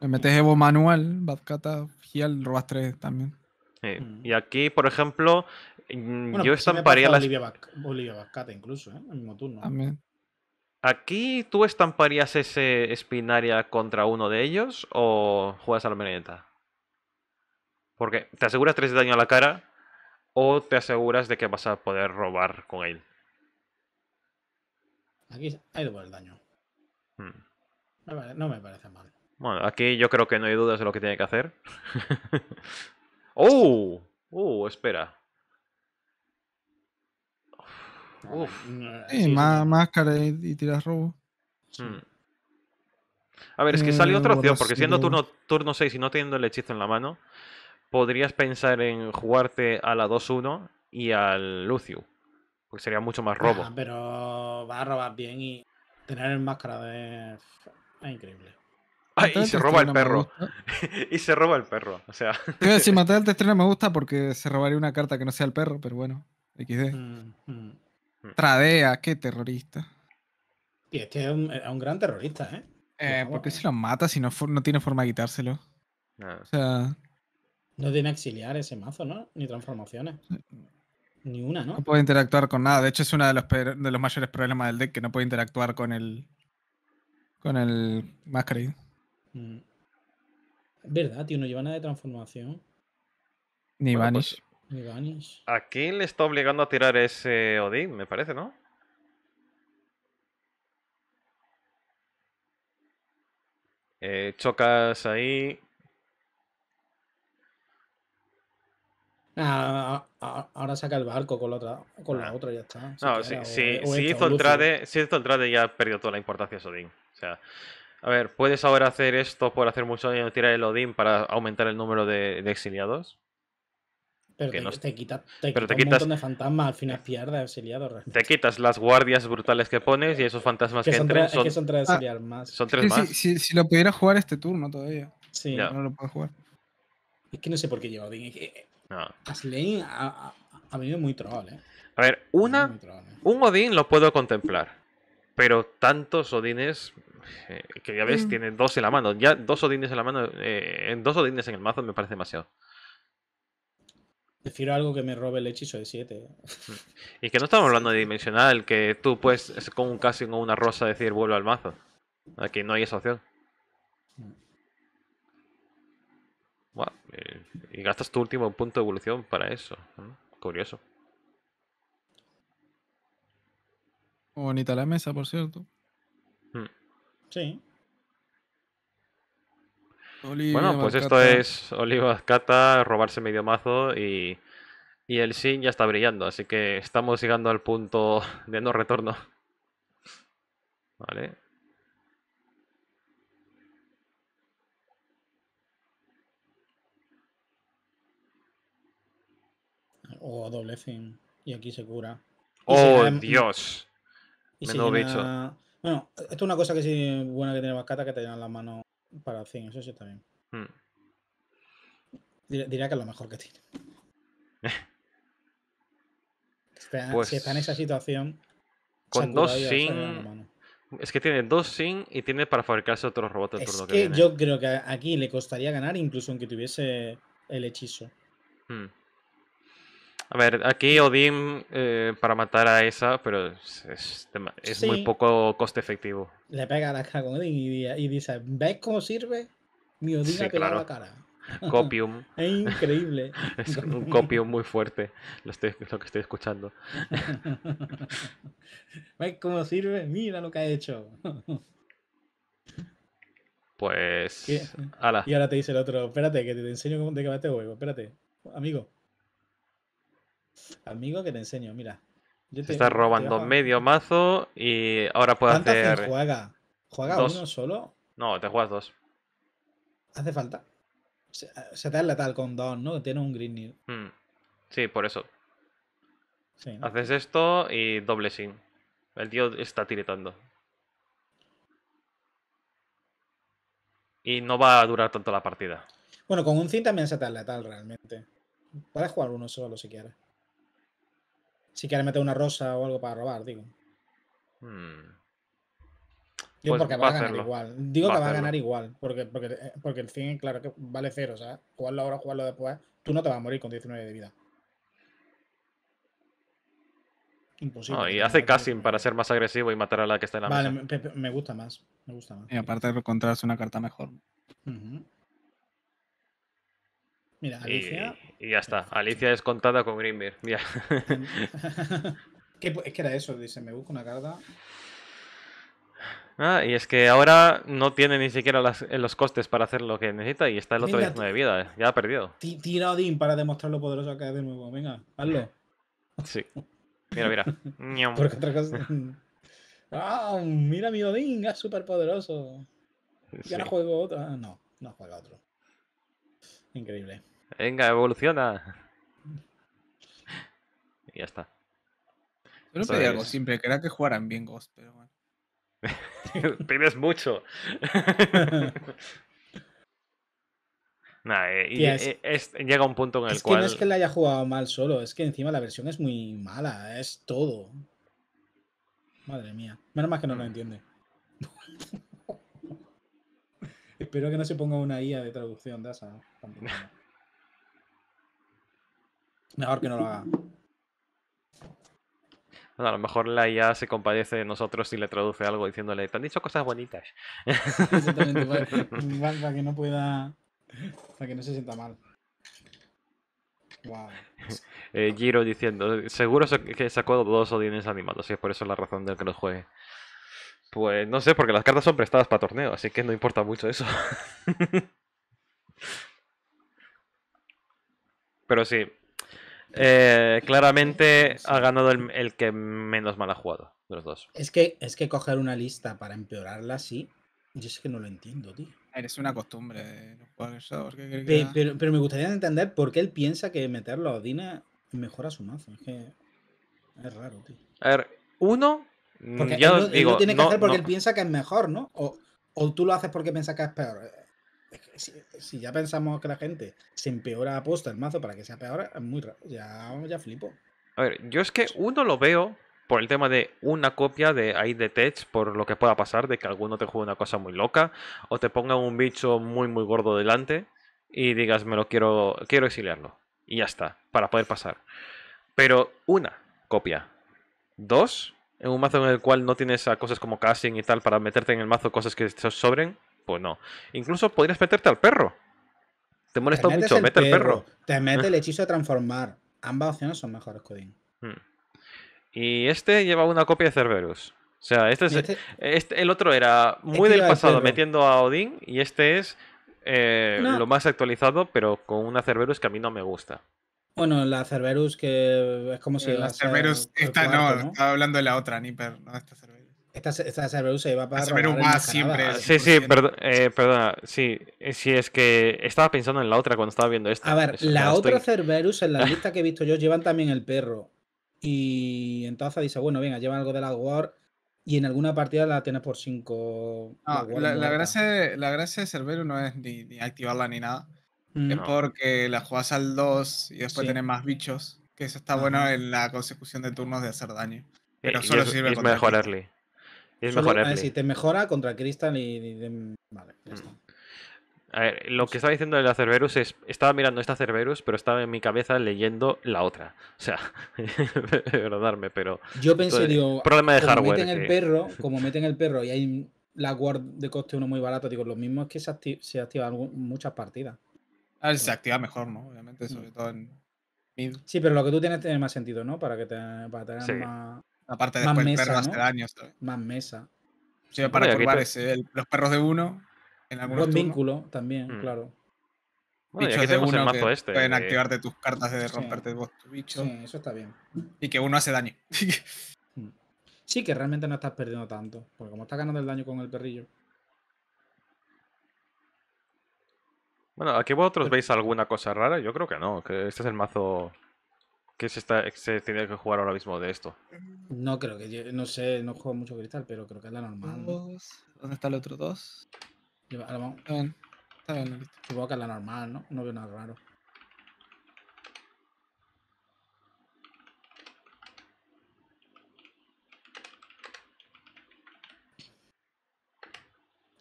Speaker 1: Me metes Evo manual, Badcata, Gial, robas 3 también.
Speaker 2: Mm. Y aquí, por ejemplo, yo pues estamparía las.
Speaker 1: Bolivia, incluso, ¿eh? El mismo turno. También.
Speaker 2: ¿Aquí tú estamparías ese Spinaria contra uno de ellos o juegas a la Porque te aseguras 3 de daño a la cara o te aseguras de que vas a poder robar con él.
Speaker 1: Aquí hay el daño. Hmm. No me parece mal.
Speaker 2: Bueno, aquí yo creo que no hay dudas de lo que tiene que hacer. ¡Oh! ¡Oh! Espera.
Speaker 3: Uf. Eh, sí, más
Speaker 1: máscara y tiras robo.
Speaker 2: Hmm. A ver, es que sale eh, otra opción, porque siendo turno, turno 6 y no teniendo el hechizo en la mano, podrías pensar en jugarte a la 2-1 y al Lucio. Porque sería mucho más robo.
Speaker 1: pero va a robar bien y Tener el máscara de. Es increíble.
Speaker 2: y se roba el perro. y se roba el perro. O sea. si
Speaker 1: al testreno me gusta porque se robaría una carta que no sea el perro, pero bueno.
Speaker 2: XD. Mm, mm. mm.
Speaker 1: Tradea, qué terrorista. Y es que es un gran terrorista, ¿eh? eh ¿Por se lo mata si no, no tiene forma de quitárselo? Ah. O sea. No tiene exiliar ese mazo, ¿no? Ni transformaciones. Ni una, ¿no? No puede interactuar con nada. De hecho, es uno de los, mayores problemas del deck que no puede interactuar con el. con el Masquerade. Mm. verdad, tío, no lleva nada de transformación.
Speaker 3: Ni Vanish. Pues, ni Vanish.
Speaker 2: Aquí le está obligando a tirar ese Odin, me parece, ¿no? Eh, chocas ahí.
Speaker 3: Ah,
Speaker 1: ahora saca el barco con la otra, con la ah. otra ya está.
Speaker 2: si, hizo el trade, si hizo el ya ha perdido toda la importancia Sodin. O sea, a ver, ¿puedes ahora hacer esto por hacer mucho daño tirar el Odin para aumentar el número de, exiliados? Pero te, no... te, quita, pero un montón
Speaker 1: de fantasmas, al final pierdes exiliados.
Speaker 2: Te quitas las guardias brutales que pones y esos fantasmas que, entran Son... Es que son tres ah, más. Son tres más.
Speaker 1: Si, lo pudiera jugar este turno todavía. Sí. No, lo puedo jugar. Es que no sé por qué lleva Odin. Ah. No. A ha, ha, venido muy troll, ¿eh?
Speaker 2: A ver, una. ¿eh? Un Odín lo puedo contemplar. Pero tantos Odines. Eh, que ya ves, mm. tiene dos en la mano. Ya dos Odines en la mano. Eh, en dos Odines en el mazo me parece demasiado.
Speaker 1: decir algo que me robe el hechizo de 7.
Speaker 2: Y que no estamos hablando de dimensional, que tú puedes con un casting o una rosa decir vuelvo al mazo. Aquí no hay esa opción. y gastas tu último punto de evolución para eso. Curioso.
Speaker 1: Bonita la mesa, por cierto. Hmm. Sí.
Speaker 3: bueno, pues esto es
Speaker 2: Oliva Cata, robarse medio mazo y, y el Sin ya está brillando, así que estamos llegando al punto de no retorno.
Speaker 3: Vale.
Speaker 1: o doble fin. Y aquí se cura. ¡Oh,
Speaker 3: Dios! Bueno,
Speaker 1: esto es una cosa que sí es buena que tiene Bascata, que te llenan la mano para el fin. Eso sí está bien. Hmm. diría que es lo mejor que tiene. pues, está en esa situación... Con dos
Speaker 2: sin... Es que tiene dos sin y tiene para fabricarse otros robots que, Yo
Speaker 1: creo que aquí le costaría ganar incluso aunque tuviese el hechizo.
Speaker 3: Hmm.
Speaker 2: A ver, aquí Odin eh, para matar a esa, pero es, muy poco coste efectivo.
Speaker 1: Le pega la cara con Odín y, dice, ¿ves cómo sirve?
Speaker 2: Mi Odín ha pegado la cara. Copium. es increíble. es un copium muy fuerte, lo, que estoy escuchando. ¿Ves cómo sirve?
Speaker 1: Mira lo que ha hecho.
Speaker 3: Pues. Y
Speaker 2: ahora
Speaker 1: te dice el otro, espérate, que te enseño qué va este juego, espérate, amigo. Amigo, que te enseño, mira. te, está robando
Speaker 2: medio mazo y ahora puede hacer. juega? ¿Juega
Speaker 3: uno solo?
Speaker 2: No, te juegas dos.
Speaker 1: ¿Hace falta? Se, te da letal con dos, ¿no? Tiene un green new
Speaker 2: hmm. Sí, por eso. Haces esto y doble sin. El tío está tiritando. Y no va a durar tanto la partida.
Speaker 1: Bueno, con un sin también se te da letal realmente. Puedes jugar uno solo si quieres. Si quieres meter una rosa o algo para robar, digo.
Speaker 3: Hmm. Digo, pues porque va, a ganar igual. Digo que va a ganar
Speaker 1: igual. Porque, porque, eh, el 100, claro, que vale cero. O sea, jugarlo ahora, jugarlo después. Tú no te vas a morir con 19 de vida.
Speaker 2: Imposible. No, y hace casi para ser más agresivo y matar a la que está en la mesa.
Speaker 1: Vale, me, gusta más. Y aparte de encontrarse una carta mejor. Mira, Alicia.
Speaker 2: Y ya está. Alicia es contada con Greenbeer. Ya.
Speaker 1: es que era eso, dice, me busco una carta.
Speaker 2: Ah, y es que ahora no tiene ni siquiera eh, los costes para hacer lo que necesita y está el otro día de vida, eh, ya ha perdido.
Speaker 1: Tira Odin para demostrar lo poderoso que es de nuevo. Venga, hazlo.
Speaker 2: Sí. Mira,
Speaker 3: mira. Porque
Speaker 1: ¡Ah! Mira mi Odin, es súper poderoso. Ya juego otro. Ah, no,
Speaker 3: no
Speaker 2: juega otro. Increíble. Venga, evoluciona. y ya está. Yo no pedía algo
Speaker 1: simple, que que jugaran bien Ghost, pero bueno.
Speaker 2: Pides mucho. Eh, eh, llega un punto en el cual. Que no es que
Speaker 1: la haya jugado mal solo, es que encima la versión es muy mala, es todo. Madre mía. Menos mal que no lo mm. entiende. Espero que no se ponga una IA de traducción, de Dasa. Mejor que no lo haga.
Speaker 2: a lo mejor la IA se compadece de nosotros y le traduce algo diciéndole, te han dicho cosas bonitas. Exactamente,
Speaker 1: para, que no pueda, para que no se sienta mal.
Speaker 3: Wow.
Speaker 2: Eh, Giro diciendo, seguro que sacó dos odines animados, y es por eso la razón del que lo juegue. Pues no sé, porque las cartas son prestadas para torneo, así que no importa mucho eso. Pero sí, eh, claramente ha ganado el, que menos mal ha jugado de los dos. Es
Speaker 1: que, es que coger una lista para empeorarla sí. yo es que no lo entiendo, tío. Eres una costumbre
Speaker 2: de los jugadores.
Speaker 1: Pero, me gustaría entender por qué él piensa que meterlo a Dina mejora su mazo. Es que es raro, tío.
Speaker 3: A ver, uno.
Speaker 1: Porque lo, tiene que hacer porque él piensa que es mejor, ¿no? O, o tú lo haces porque piensas que es peor. Si, ya pensamos que la gente se empeora posta el mazo para que sea peor, es muy raro. Ya, flipo.
Speaker 2: A ver, yo es que uno lo veo por el tema de una copia de ahí de Tech, por lo que pueda pasar, de que alguno te juegue una cosa muy loca, o te ponga un bicho muy, muy gordo delante y digas, me lo quiero, quiero exiliarlo. Y ya está, para poder pasar. Pero una copia. Dos, en un mazo en el cual no tienes a cosas como casting y tal para meterte en el mazo cosas que te sobren no. Incluso podrías meterte al perro. Te molesta mucho, mete al perro.
Speaker 1: Te mete el hechizo de transformar. Ambas opciones son mejores, Odin
Speaker 2: hmm. Y este lleva una copia de Cerberus. O sea, este es, este este, el otro era este muy del pasado metiendo a Odín y este es eh, lo más actualizado, pero con una Cerberus que a mí no me gusta.
Speaker 1: Bueno, la Cerberus que es como eh, si... La Cerberus, esta no, estaba hablando de la otra, Nipper, no esta Cerberus. Esta, Cerberus se va para. Cerberus siempre.
Speaker 2: Sí, sí, perdón, eh, perdona. Eh, sí, es que estaba pensando en la otra cuando estaba viendo esta. A ver, la otra
Speaker 1: Cerberus, en la lista que he visto yo, llevan también el perro. Y entonces dice, bueno, venga, lleva algo de la War. Y en alguna partida la tienes por 5. Ah, la, la, gracia, la gracia de Cerberus no es ni, activarla ni nada. Es mm. porque la juegas al 2 y después tienes más bichos. Que eso está bueno en la consecución de turnos de hacer daño. Eh, Pero solo sirve para es es mejor Si te mejora contra Crystal y. y, vale, ya mm. está.
Speaker 2: A ver, lo que estaba diciendo de la Cerberus es, estaba mirando esta Cerberus, pero estaba en mi cabeza leyendo la otra. O sea, perdonarme, pero... Yo pensé, digo, problema de como Meten el eh. perro,
Speaker 1: como meten el perro y hay la guard de coste uno muy barato, digo, lo mismo es que se, activa muchas partidas. A ah, ver, se activa mejor, ¿no? Obviamente, sobre mm. todo en Sí, pero lo que tú tienes tiene más sentido, ¿no? Para que te, para tener más... Aparte, después el perro hace daño. ¿sabes? Más mesa. Sí, para curvar los perros de uno. En vínculos vínculo también, hmm. claro.
Speaker 3: Bueno, este pueden activarte tus cartas de romperte
Speaker 1: vos tu bicho. Sí, eso está bien. Y que uno hace daño. Hmm. sí, que realmente no estás perdiendo tanto. Porque como estás ganando el daño con el perrillo.
Speaker 2: Bueno, ¿aquí vosotros veis alguna cosa rara? Yo creo que no, que este es el mazo ¿Qué se, está, que jugar ahora mismo de esto?
Speaker 1: No creo que yo, no sé, no juego mucho cristal, pero creo que es la normal. ¿Dónde está el otro 2? Está bien, está bien, Supongo que es la normal, ¿no? No veo nada raro.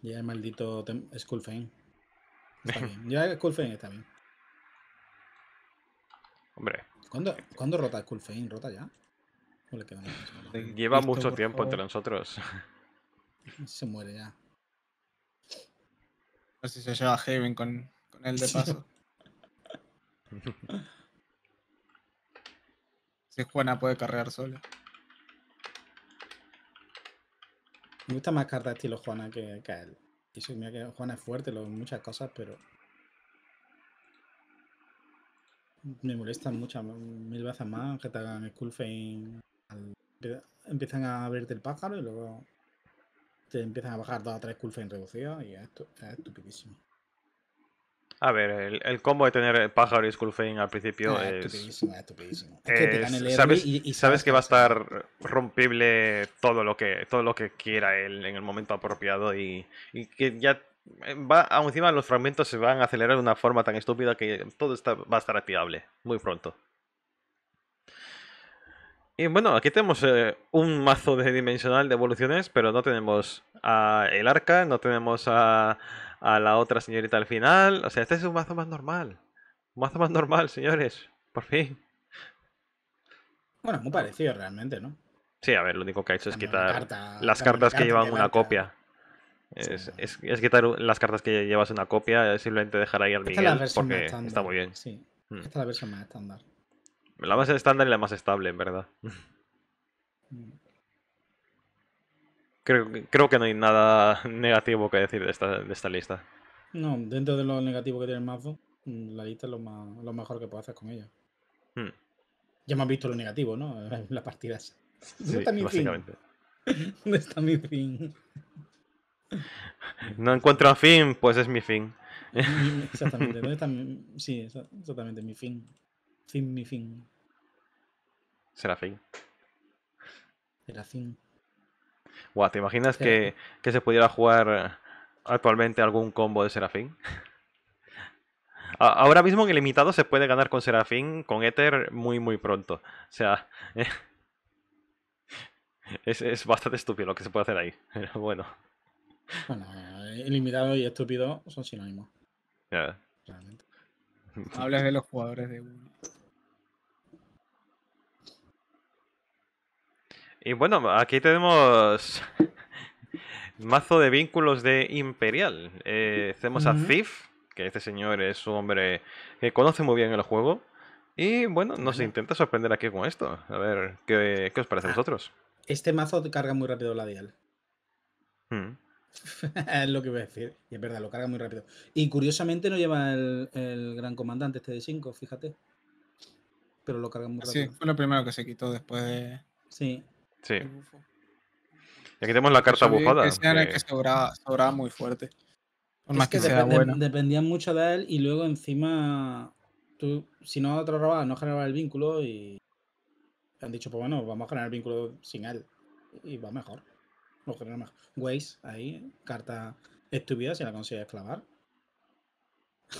Speaker 1: Ya el maldito Skullfane. Está bien. Ya Skullfane está bien. Hombre, ¿Cuándo, ¿cuándo rota Skullfane? ¿Rota ya?
Speaker 2: Lleva mucho tiempo entre nosotros.
Speaker 1: Se muere ya. A ver si se lleva Haven con, con él de paso. si Juana puede cargar solo. Me gusta más carta estilo Juana que, que él. Y que Juana es fuerte, lo muchas cosas, pero me molesta muchas mil veces más que te hagan Skullfane. Empiezan a verte el pájaro y luego te empiezan a bajar dos a tres Skullfane reducidos y esto es estupidísimo.
Speaker 2: A ver, el, el, combo de tener pájaro y Skullfane al principio es. es. Estupidísimo, estupidísimo. Es, sabes, y, sabes que va a estar rompible todo lo que todo lo que quiera él en el momento apropiado y, y que ya eh, va, aún encima los fragmentos se van a acelerar de una forma tan estúpida que todo está, va a estar activable muy pronto. Y bueno, aquí tenemos eh, un mazo de dimensional de evoluciones, pero no tenemos a el arca, no tenemos a, la otra señorita al final. O sea, este es un mazo más normal. Un mazo más normal, señores. Por fin.
Speaker 1: Bueno, muy parecido realmente, ¿no?
Speaker 2: Sí, a ver, lo único que ha hecho es quitar las cartas que llevan una copia. Es, es, quitar las cartas que llevas una copia, simplemente dejar ahí al Miguel está muy bien. Sí.
Speaker 3: Mm.
Speaker 1: Esta es la versión más estándar.
Speaker 2: La más estándar y la más estable, en verdad. Mm. Creo, creo que no hay nada negativo que decir de esta, lista.
Speaker 1: No, dentro de lo negativo que tiene el mazo, mm, la lista es lo, mejor que puedes hacer con ella. Hmm. Ya me han visto lo negativo, ¿no? La partida está mi fin? está mi
Speaker 3: fin?
Speaker 2: No encuentro a fin, pues es mi fin.
Speaker 1: Exactamente, sí, exactamente, mi fin. Fin, mi fin. Serafín Serafín
Speaker 2: Guau, ¿te imaginas que, se pudiera jugar eh, actualmente algún combo de Serafín? Ahora mismo en el limitado se puede ganar con Serafín, con Ether, muy muy pronto. O sea, es, es bastante estúpido lo que se puede hacer ahí. Pero bueno.
Speaker 1: Bueno, ilimitado eh, y estúpido son sinónimos.
Speaker 3: Ya
Speaker 1: Hablas de los jugadores de
Speaker 2: Y bueno, aquí tenemos mazo de vínculos de Imperial. Hacemos eh, a Thief, que este señor es un hombre que conoce muy bien el juego. Y bueno, nos intenta sorprender aquí con esto. A ver, ¿qué, os parece a ah, vosotros?
Speaker 1: Este mazo carga muy rápido la dial. Hmm. es lo que voy a decir. Y es verdad, lo carga muy rápido. Y curiosamente no lleva el, gran comandante este de 5, fíjate. Pero lo carga muy ah, rápido. Sí, fue lo primero que se quitó después de. Sí.
Speaker 2: Sí. Y aquí tenemos la carta bufada. Que, que
Speaker 1: sobraba, muy fuerte. que, dependían mucho de él y luego encima. si no otro robas, no generaba el vínculo y. Han dicho, pues bueno, vamos a generar el vínculo sin él. Y va mejor. Lo más. Waze, ahí, carta estúpida, si la consigues clavar.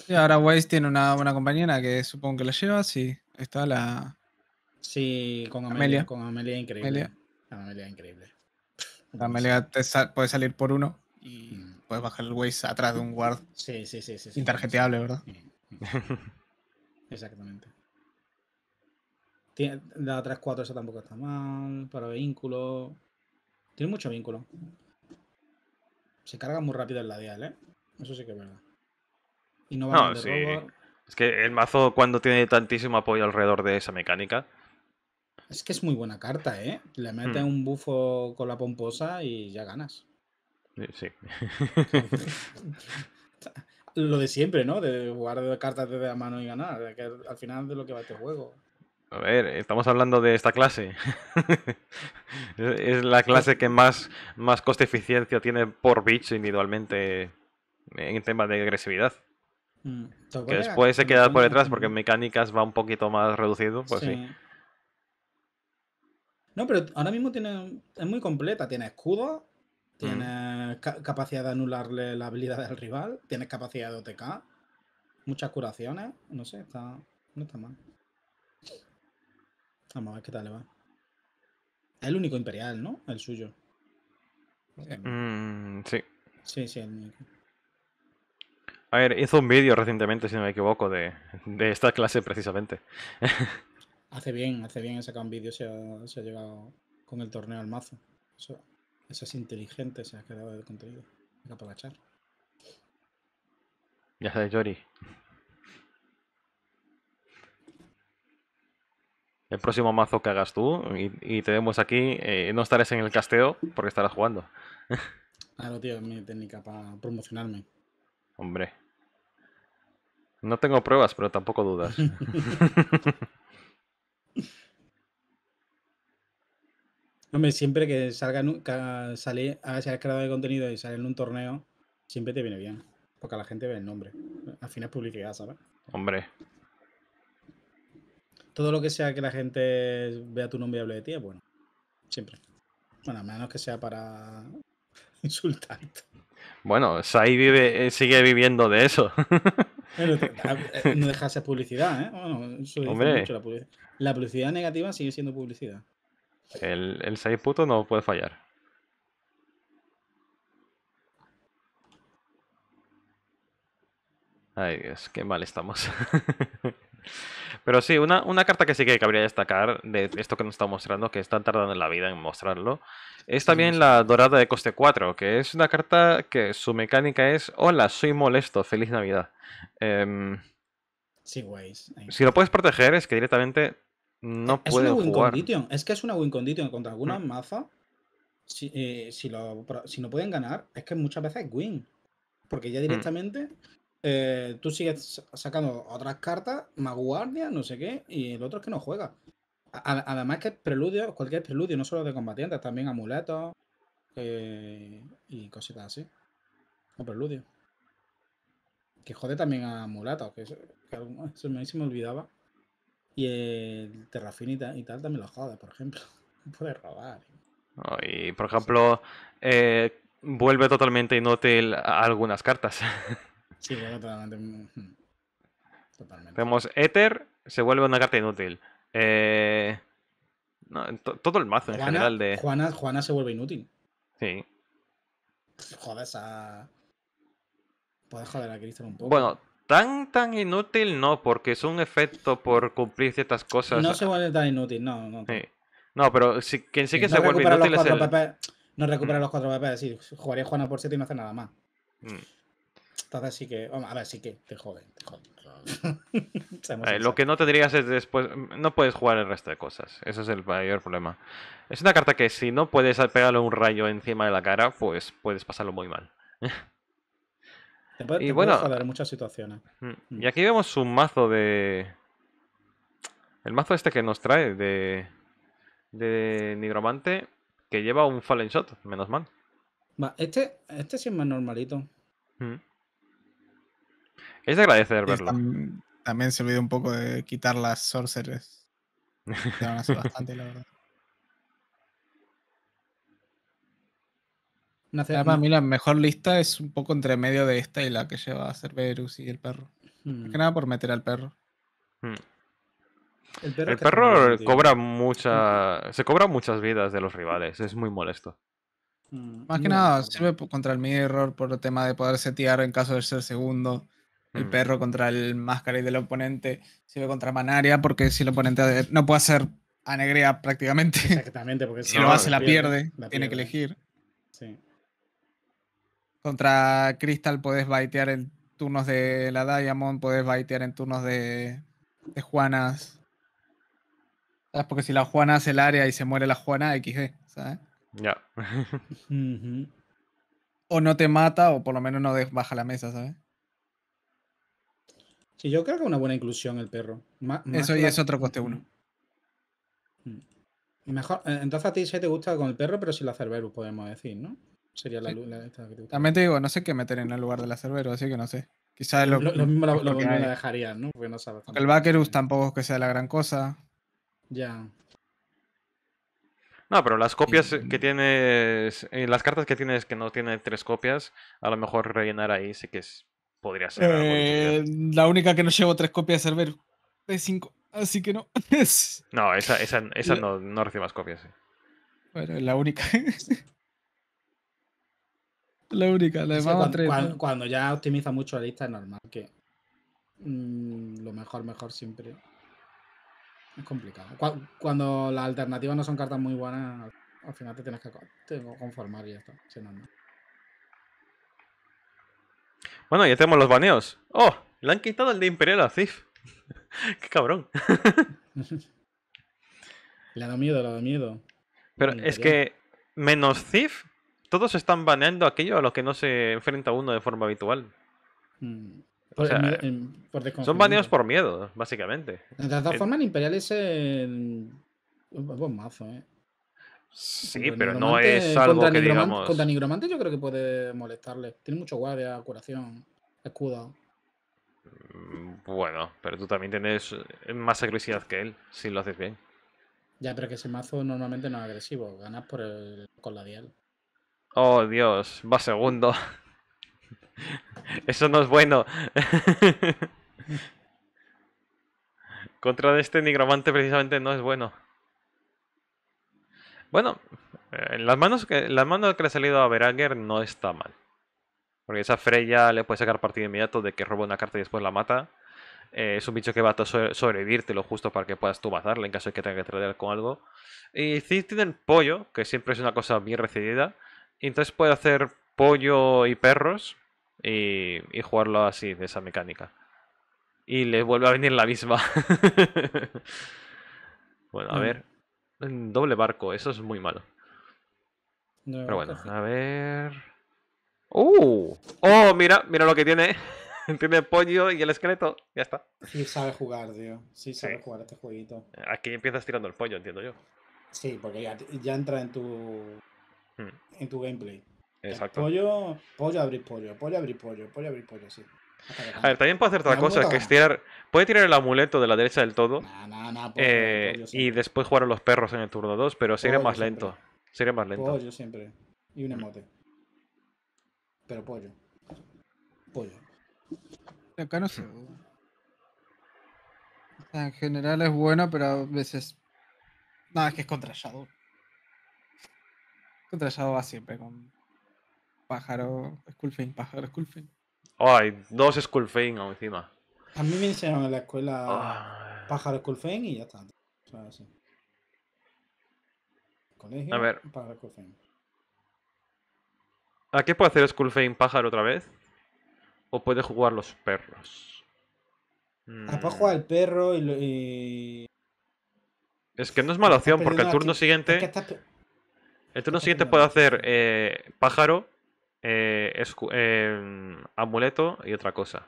Speaker 1: Y ahora Waze tiene una, buena compañera que supongo que la lleva, sí. Está la. Sí, con Amelia. Con Amelia increíble. Amelia, increíble. Amelia puede salir por uno y puedes bajar el Waze atrás de un guard. Sí, sí, sí. sí, ¿verdad? Exactamente. la 3-4 esa tampoco está mal. Para vehículos. Tiene mucho vínculo. Se carga muy rápido el ladial, ¿eh? Eso sí que es verdad.
Speaker 3: Y no va no, sí.
Speaker 2: Es que el mazo cuando tiene tantísimo apoyo alrededor de esa mecánica.
Speaker 1: Es que es muy buena carta, ¿eh? Le mete hmm. un bufo con la pomposa y ya ganas.
Speaker 2: Sí.
Speaker 1: lo de siempre, ¿no? De jugar cartas desde la mano y ganar. al final de lo que va este juego.
Speaker 2: A ver, estamos hablando de esta clase. es la clase que más, más coste eficiencia tiene por bicho individualmente en temas de agresividad. Mm, que después se queda por detrás porque en mecánicas va un poquito más reducido, pues sí.
Speaker 1: No, pero ahora mismo tiene, es muy completa. Tiene escudo, tiene mm. capacidad de anularle la habilidad del rival, tiene capacidad de OTK, muchas curaciones. No sé, está, no está mal. Vamos a ver qué tal le va. Es el único imperial, ¿no? El suyo.
Speaker 2: Em, mm, sí.
Speaker 1: Sí, sí, el único.
Speaker 2: A ver, hizo un vídeo recientemente, si no me equivoco, de, esta clase precisamente.
Speaker 1: hace bien, hace bien, ha sacado un vídeo, se ha, llegado con el torneo al mazo. Eso, es inteligente, se ha quedado de contenido. Venga para
Speaker 3: Ya sabes,
Speaker 2: Jory. el próximo mazo que hagas tú y, te vemos aquí, eh, no estarás en el casteo porque estarás jugando.
Speaker 1: Ah no tío, es mi técnica para promocionarme.
Speaker 2: Hombre. No tengo pruebas, pero tampoco dudas.
Speaker 1: Hombre, siempre que salga, que sale, creador de contenido y sale en un torneo, siempre te viene bien. Porque la gente ve el nombre. Al final es publicidad, ¿sabes? Hombre, todo lo que sea que la gente vea tu nombre y hable de ti bueno. Siempre. Bueno, a menos que sea para insultarte.
Speaker 2: Bueno, Sai vive, eh, sigue viviendo de eso.
Speaker 1: Eh, no deja publicidad, ¿eh? la, publicidad. negativa sigue siendo publicidad.
Speaker 2: El, el Sai puto no puede fallar. Ay Dios, qué mal estamos. Pero sí, una, carta que sí que cabría destacar de esto que nos está mostrando, que están tardando en la vida en mostrarlo, es también la dorada de coste 4, que es una carta que su mecánica es Hola, soy molesto, feliz Navidad. Em,
Speaker 1: sí, Si lo
Speaker 2: puedes proteger, es que directamente no es una win Condition.
Speaker 1: Es que es una win condition contra alguna mm. Si, eh, si, lo, no pueden ganar, es que muchas veces es win. Porque ya mm. directamente eh, tú sigues sacando otras cartas, Maguardia, no sé qué, y el otro es que no juega. además que preludio, cualquier preludio, no solo de combatientes, también amuletos eh, y cositas así. O preludio. Que jode también a amuletos, que, eso, eso me, se me olvidaba. Y el y, tal también lo jode, por ejemplo. Puede robar.
Speaker 2: y por ejemplo, eh, vuelve totalmente inútil algunas cartas.
Speaker 1: Sí, totalmente.
Speaker 2: totalmente. Tenemos Ether, se vuelve una carta inútil. Eh... No, todo el mazo en general de. Juana,
Speaker 1: Juana se vuelve inútil. Sí. Joder, esa. Puedes joder a Cristo un poco. Bueno,
Speaker 2: tan tan inútil no, porque es un efecto por cumplir ciertas cosas. No se vuelve
Speaker 1: tan inútil, no, no.
Speaker 2: No, pero si, quien sí que se vuelve inútil es el...
Speaker 1: no recupera mm. los 4 PP, sí, jugaría Juana por 7 y no hace nada más. Mm que, ahora sí que te
Speaker 3: joden, te joden. lo que
Speaker 2: no tendrías es después, mm, no puedes jugar el resto de cosas, ese es el mayor problema. Es una carta que si no puedes pegarle un rayo encima de la cara, pues puedes pasarlo muy mal. y bueno,
Speaker 1: muchas situaciones.
Speaker 3: Mm,
Speaker 2: mm. Y aquí vemos un mazo de... El mazo este que nos trae de, de Nigromante que lleva un Fallen Shot, menos mal.
Speaker 1: Va, este, este sí es más normalito. Es agradecer verlo. También, se olvidó un poco de quitar las sorceres.
Speaker 3: Que bastante, la
Speaker 1: verdad. mí la mejor lista es un poco entre medio de esta y la que lleva a Cerberus y el perro. Más que mm. nada por meter al perro. Mm. El perro, cobra
Speaker 2: mucha. Se cobra muchas vidas de los rivales. Es muy molesto.
Speaker 3: Mm.
Speaker 1: Más que nada, sirve contra el error por el tema de poder setear en caso de ser segundo el mm. perro contra el máscara y del oponente sirve contra Manaria, porque si el oponente no puede hacer a prácticamente. Exactamente, porque si no, lo hace la pierde, la tiene que elegir. Sí. Contra Crystal puedes baitear en turnos de la Diamond, puedes baitear en turnos de, Juanas. ¿Sabes? Porque si la Juana hace el área y se muere la Juana, XD, ¿sabes? Ya. O no te mata, o por lo menos no baja la mesa, ¿sabes? Sí, yo creo que es una buena inclusión el perro. eso es otro coste uno. Mm. Mm. Mejor, eh, entonces a ti sí te gusta con el perro, pero sin la Cerberus, podemos decir, ¿no? Sería la, También te digo, no sé qué meter en el lugar de la Cerberus, así que no sé. Quizás lo, lo, lo, mismo la dejarías, ¿no? Porque no sabes. el Vaquerus tampoco es que sea la gran cosa. Ya.
Speaker 2: No, pero las copias que tienes, eh, las cartas que tienes que no tienen tres copias, a lo mejor rellenar ahí sí que es, podría ser. Eh,
Speaker 1: la única que no llevo tres copias es ver de cinco, así que no.
Speaker 2: no, esa, esa, esa no, no recibe más copias.
Speaker 1: Bueno, la única.
Speaker 3: la única, la cuando, tres,
Speaker 1: cuando, ya optimiza mucho la lista es normal que mm, lo mejor, mejor siempre. Es complicado. Cuando, cuando las alternativas no son cartas muy buenas, al final te tienes que conformar y ya está.
Speaker 2: Si bueno, ya tenemos los baneos. ¡Oh! Le han quitado el de Imperial a Thief. ¡Qué cabrón! le ha dado miedo, le ha dado miedo. Pero es que, menos Thief, todos están baneando aquello a lo que no se enfrenta uno de forma habitual.
Speaker 1: Mm. son baneos
Speaker 2: por miedo, básicamente. De todas
Speaker 1: formas, el Imperial es un buen mazo, ¿eh?
Speaker 3: Sí, pues pero no es algo que digamos... Contra
Speaker 1: Nigromante yo creo que puede molestarle. Tiene mucho guardia, curación, escudo.
Speaker 2: Mm, bueno, pero tú también tienes eh, más agresividad que él, si lo haces bien.
Speaker 1: Ya, pero que ese mazo normalmente no es agresivo. Ganas por el, con la dial.
Speaker 2: Oh, Dios, va segundo. Eso no es bueno. Contra este nigromante precisamente no es bueno. Bueno, en eh, las manos que, las manos que le ha salido a Beranger no está mal. Porque esa Freya le puede sacar partido inmediato de que roba una carta y después la mata. Eh, es un bicho que va a sobrevivirte lo justo para que puedas tú matarle en caso de que tenga que traer con algo. Y si tienen pollo, que siempre es una cosa bien recibida. entonces puede hacer pollo y perros y, jugarlo así, de esa mecánica. Y le vuelve a venir la misma. bueno, a hmm. ver en doble barco. Eso es muy malo. Pero bueno, a ver. ¡Uh! ¡Oh! Mira, mira lo que tiene. tiene el pollo y el esqueleto. Ya está.
Speaker 1: Sí, sabe jugar, tío. Sí, sabe jugar este jueguito.
Speaker 2: Aquí empiezas tirando el pollo, entiendo yo.
Speaker 1: Sí, porque ya, entra en tu. Hmm. En tu gameplay. Exacto. pollo, pollo, abrir pollo, pollo, abrir pollo, pollo, abrir pollo, sí.
Speaker 2: A ver, también puede hacer otra cosa, que es tirar... Puede tirar el amuleto de la derecha del todo eh, y después jugar a los perros en el turno 2, pero sería más lento. Sería más lento.
Speaker 1: Pollo siempre. Y un emote. Pero pollo. Pollo. Acá no sé. En general es bueno, pero a veces. Nada, es que es contra Contrallado va siempre con pájaro, Skullfin, pájaro, Skullfin.
Speaker 2: Oh, hay dos Skullfane encima.
Speaker 1: A mí me enseñaron en la escuela pájaro Skullfane y ya está.
Speaker 3: a ver.
Speaker 2: ¿A qué puede hacer Skullfane pájaro otra vez? ¿O puede jugar los perros? Ah, mm.
Speaker 1: jugar el perro y,
Speaker 2: Es que no es mala opción porque el turno siguiente... El turno siguiente puede hacer eh, pájaro Em, amuleto y otra cosa.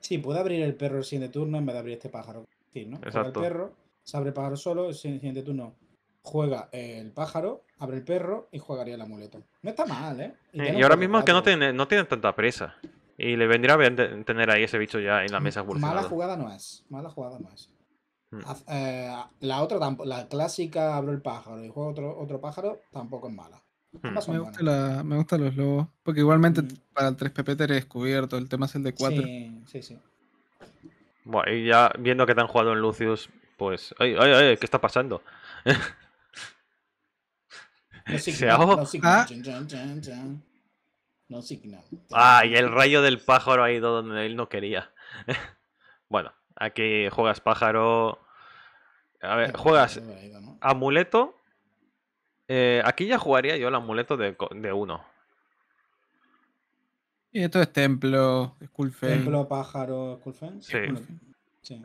Speaker 1: Si puede abrir el perro el siguiente turno en vez de abrir este pájaro. ¿no? el perro, se abre el pájaro solo, el siguiente turno juega el pájaro, abre el perro y jugaría el amuleto. No está mal, ¿eh? Y, eh, ahora mismo es
Speaker 2: que no tiene no tanta presa. Y le vendría a tener ahí ese bicho ya en la mesa. Mala jugada
Speaker 1: no es. Mala jugada no es. Mm. Eh, la otra la clásica abro el pájaro y juego otro, otro pájaro tampoco es mala. Mm. Me, gustan los lobos, porque igualmente mm. para el 3PP te descubierto, el tema es el de 4. Sí, sí,
Speaker 2: Bueno, y ya viendo que te han jugado en Lucius, pues. ¡Ay, ay, qué está pasando?
Speaker 3: ¿Se signa, no
Speaker 1: ¿Ah?
Speaker 2: Ah, y el rayo del pájaro ha ido donde él no quería. bueno, aquí juegas pájaro, a ver, juegas amuleto. Eh, aquí ya jugaría yo el amuleto de, de uno.
Speaker 1: Y esto es templo, Skullfane. Templo, pájaro, Skullfane. Sí. sí.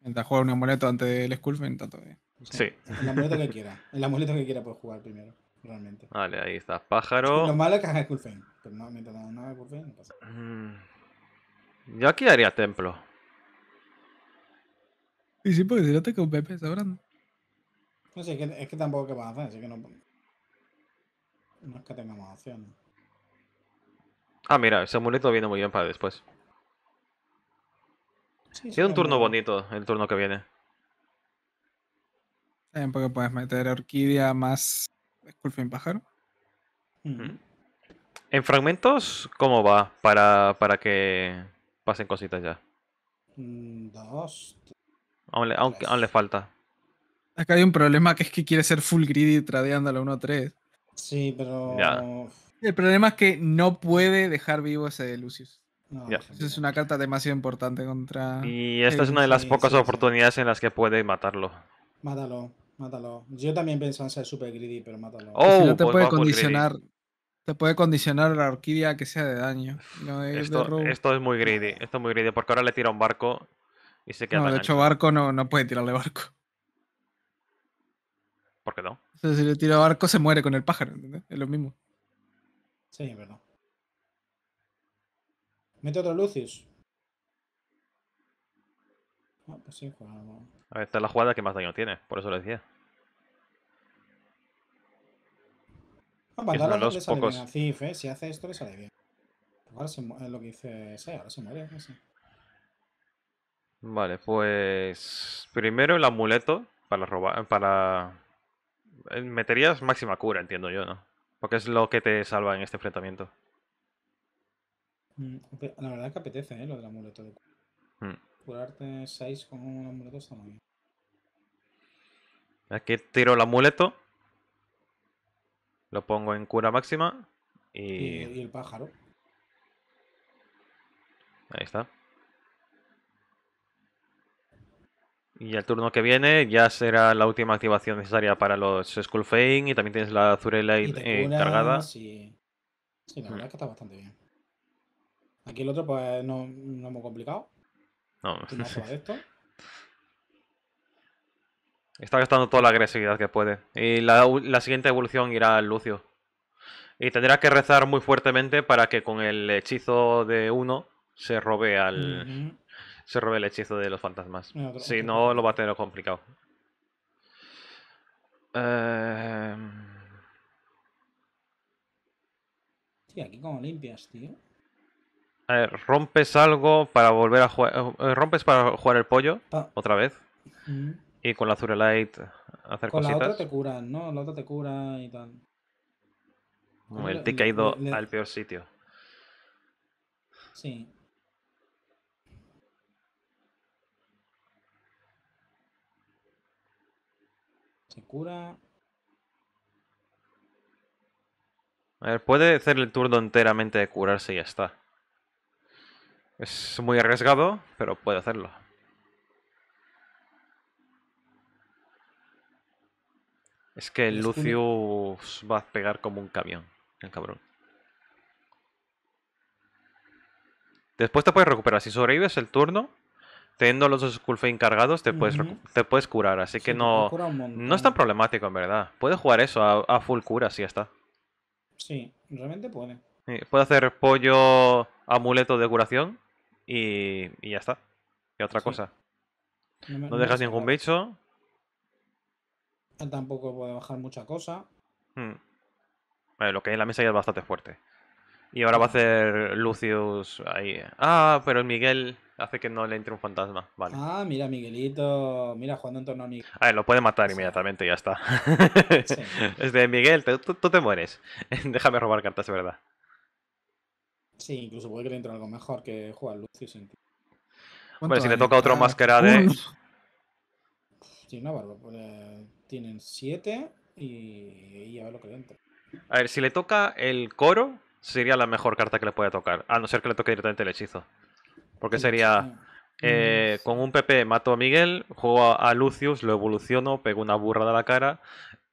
Speaker 1: Mientras juega un amuleto antes del Skullfane, tanto bien. Pues sí. El amuleto que quiera. El amuleto que quiera puede jugar primero, realmente.
Speaker 2: Vale, ahí está. Pájaro. Lo malo es que haga Skullfane.
Speaker 1: Pero no, mm.
Speaker 2: Yo aquí haría templo.
Speaker 1: Y sí, porque si no te con Pepe, sabrán. No sé, es, que, tampoco que van a hacer, así que no. No es que tengamos opción.
Speaker 2: Ah, mira, ese amuleto viene muy bien para después. Sí, sido un turno bonito el turno que viene.
Speaker 1: También porque puedes meter orquídea más en pájaro.
Speaker 3: En
Speaker 2: fragmentos, ¿cómo va? Para, para que pasen cositas ya. Mm,
Speaker 1: dos,
Speaker 2: Aún le, falta.
Speaker 1: Acá hay un problema que es que quiere ser full greedy tradeándolo 1-3. Sí, pero. El problema es que no puede dejar vivo ese Lucius. Esa es una carta demasiado importante contra. Y esta es una de las pocas
Speaker 2: oportunidades en las que puede matarlo.
Speaker 1: Mátalo, mátalo. Yo también pensaba en ser super greedy, pero mátalo. Oh, no te pues puede condicionar. Te puede condicionar la orquídea que sea de daño. esto,
Speaker 2: esto, es muy greedy. Esto es muy greedy porque ahora le tira un barco y se queda. No, de hecho,
Speaker 1: barco no, no puede tirarle barco. ¿Por qué no? si le tira barco, se muere con el pájaro, ¿entendés? Es lo mismo. Sí, es verdad. Mete otro Lucius. Ah, pues sí, juega. A
Speaker 2: ver, esta es la jugada que más daño tiene, por eso lo decía. Ah,
Speaker 3: vale, le sale
Speaker 1: bien ¿eh? Si hace esto, le sale bien. Ahora se, es eh, lo que dice sí, ahora se muere. Ese.
Speaker 2: Vale, pues primero el amuleto para robar, para eh, meterías máxima cura, entiendo yo, ¿no? Porque es lo que te salva en este enfrentamiento.
Speaker 1: Mm, la verdad es que apetece, ¿eh? Lo del amuleto de cura. Mm. Curarte 6 con un amuleto está muy bien.
Speaker 2: Aquí tiro el amuleto. Lo pongo en cura máxima. y, y el pájaro. Ahí está. Y el turno que viene ya será la última activación necesaria para los Skullfane y también tienes la Azure Light eh, cargada.
Speaker 1: Sí, la mm. verdad es que está bastante bien. Aquí el otro pues no, no muy complicado.
Speaker 2: No, no esto. Está gastando toda la agresividad que puede. Y la, siguiente evolución irá al Lucio. Y tendrá que rezar muy fuertemente para que con el hechizo de uno se robe al, se robe el hechizo de los fantasmas. si no, lo va a tener complicado. Eh... aquí
Speaker 1: como limpias, tío.
Speaker 2: A ver, rompes algo para volver a jugar. Eh, rompes para jugar el pollo otra vez. Y con la Light hacer cositas. Con la otra te
Speaker 1: curan, ¿no? La otra te cura y tal. el tick ha ido
Speaker 2: al peor sitio. Sí. Se cura. A ver, puede hacer el turno enteramente de curarse y ya está. Es muy arriesgado, pero puede hacerlo. Es que el Lucius va a pegar como un camión, el cabrón. Después te puedes recuperar. Si sobrevives el turno, teniendo los dos encargados encargados te puedes, te puedes curar. Así que no, no es tan problemático, en verdad. Puedes jugar eso a, full cura, si ya está.
Speaker 1: Sí, realmente puede.
Speaker 2: Puedes hacer pollo, amuleto de curación y, ya está. Y otra cosa.
Speaker 1: No, dejas ningún bicho. Tampoco puede bajar mucha cosa.
Speaker 3: Hmm.
Speaker 2: lo que hay en la mesa ya es bastante fuerte. Y ahora va a hacer Lucius ahí. Ah, pero el Miguel hace que no le entre un fantasma. Vale.
Speaker 1: Ah, mira, Miguelito. Mira, jugando en torno a Miguel. A ver, lo puede matar
Speaker 2: inmediatamente y ya está. es de Miguel, tú, te mueres. Déjame robar cartas, de verdad.
Speaker 1: Sí, incluso puede que le entre algo mejor que jugar Lucius. En...
Speaker 2: Bueno, si le toca otro máscara de.
Speaker 1: Sí, una barba. Pues, eh, tienen siete y... y a ver lo que le entra.
Speaker 2: A ver, si le toca el coro, sería la mejor carta que le puede tocar, a no ser que le toque directamente el hechizo. Porque sería, eh, mm. con un PP mato a Miguel, juego a, Lucius, lo evoluciono, pego una burrada a la cara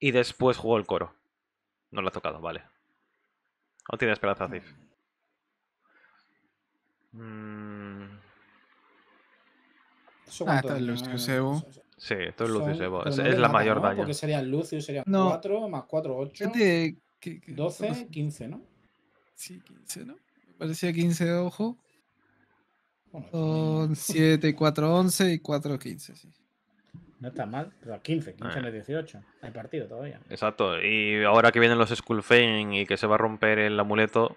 Speaker 2: y después juego el coro. No lo ha tocado, vale. No tiene esperanza, mm.
Speaker 1: Ah, es Lucius
Speaker 3: Evo. Sí, esto es Lucius Evo. Es, la mayor daño. Porque
Speaker 1: sería Lucius, sería 4 más 4, 8. 12, 15, ¿no? Sí, 15, ¿no? Me parecía 15, ojo. Son 7, 4, 11 y 4, 15, sí. No está mal, pero 15, 15 ah. no es 18. Hay partido todavía.
Speaker 2: Exacto, y ahora que vienen los Skullfane y que se va a romper el amuleto.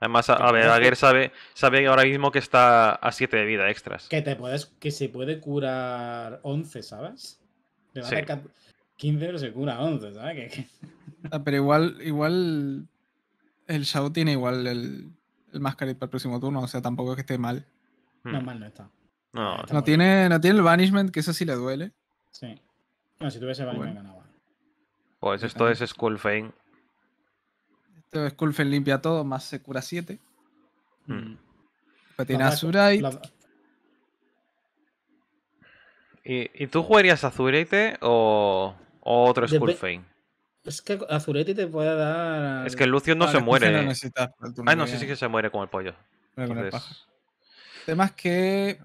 Speaker 2: Además, a, ver, Aguer sabe, sabe ahora mismo que está a 7 de vida extras.
Speaker 1: Que te que se puede curar 11, ¿sabes? 15 pero se cura 11, ¿sabes? Ah, pero igual, igual el Shao tiene igual el, el Masquerade para el próximo turno, o sea, tampoco es que esté mal. Hmm. No, mal no está. No, tiene, no tiene el Banishment, que eso sí le duele. Sí. No, si tuviese Banishment ganaba.
Speaker 2: Pues esto es Skullfane.
Speaker 1: Esto Skullfane limpia todo, más se cura 7. Hmm. Mm. Tiene Azurite.
Speaker 2: ¿Y, ¿Y, tú jugarías Azurite o, o otro Skullfane?
Speaker 1: Es que Azuretti te puede dar. Es que Lucio no ah, se muere. No necesita, ah, no, sí, sí que
Speaker 2: se muere con el pollo.
Speaker 1: Además que.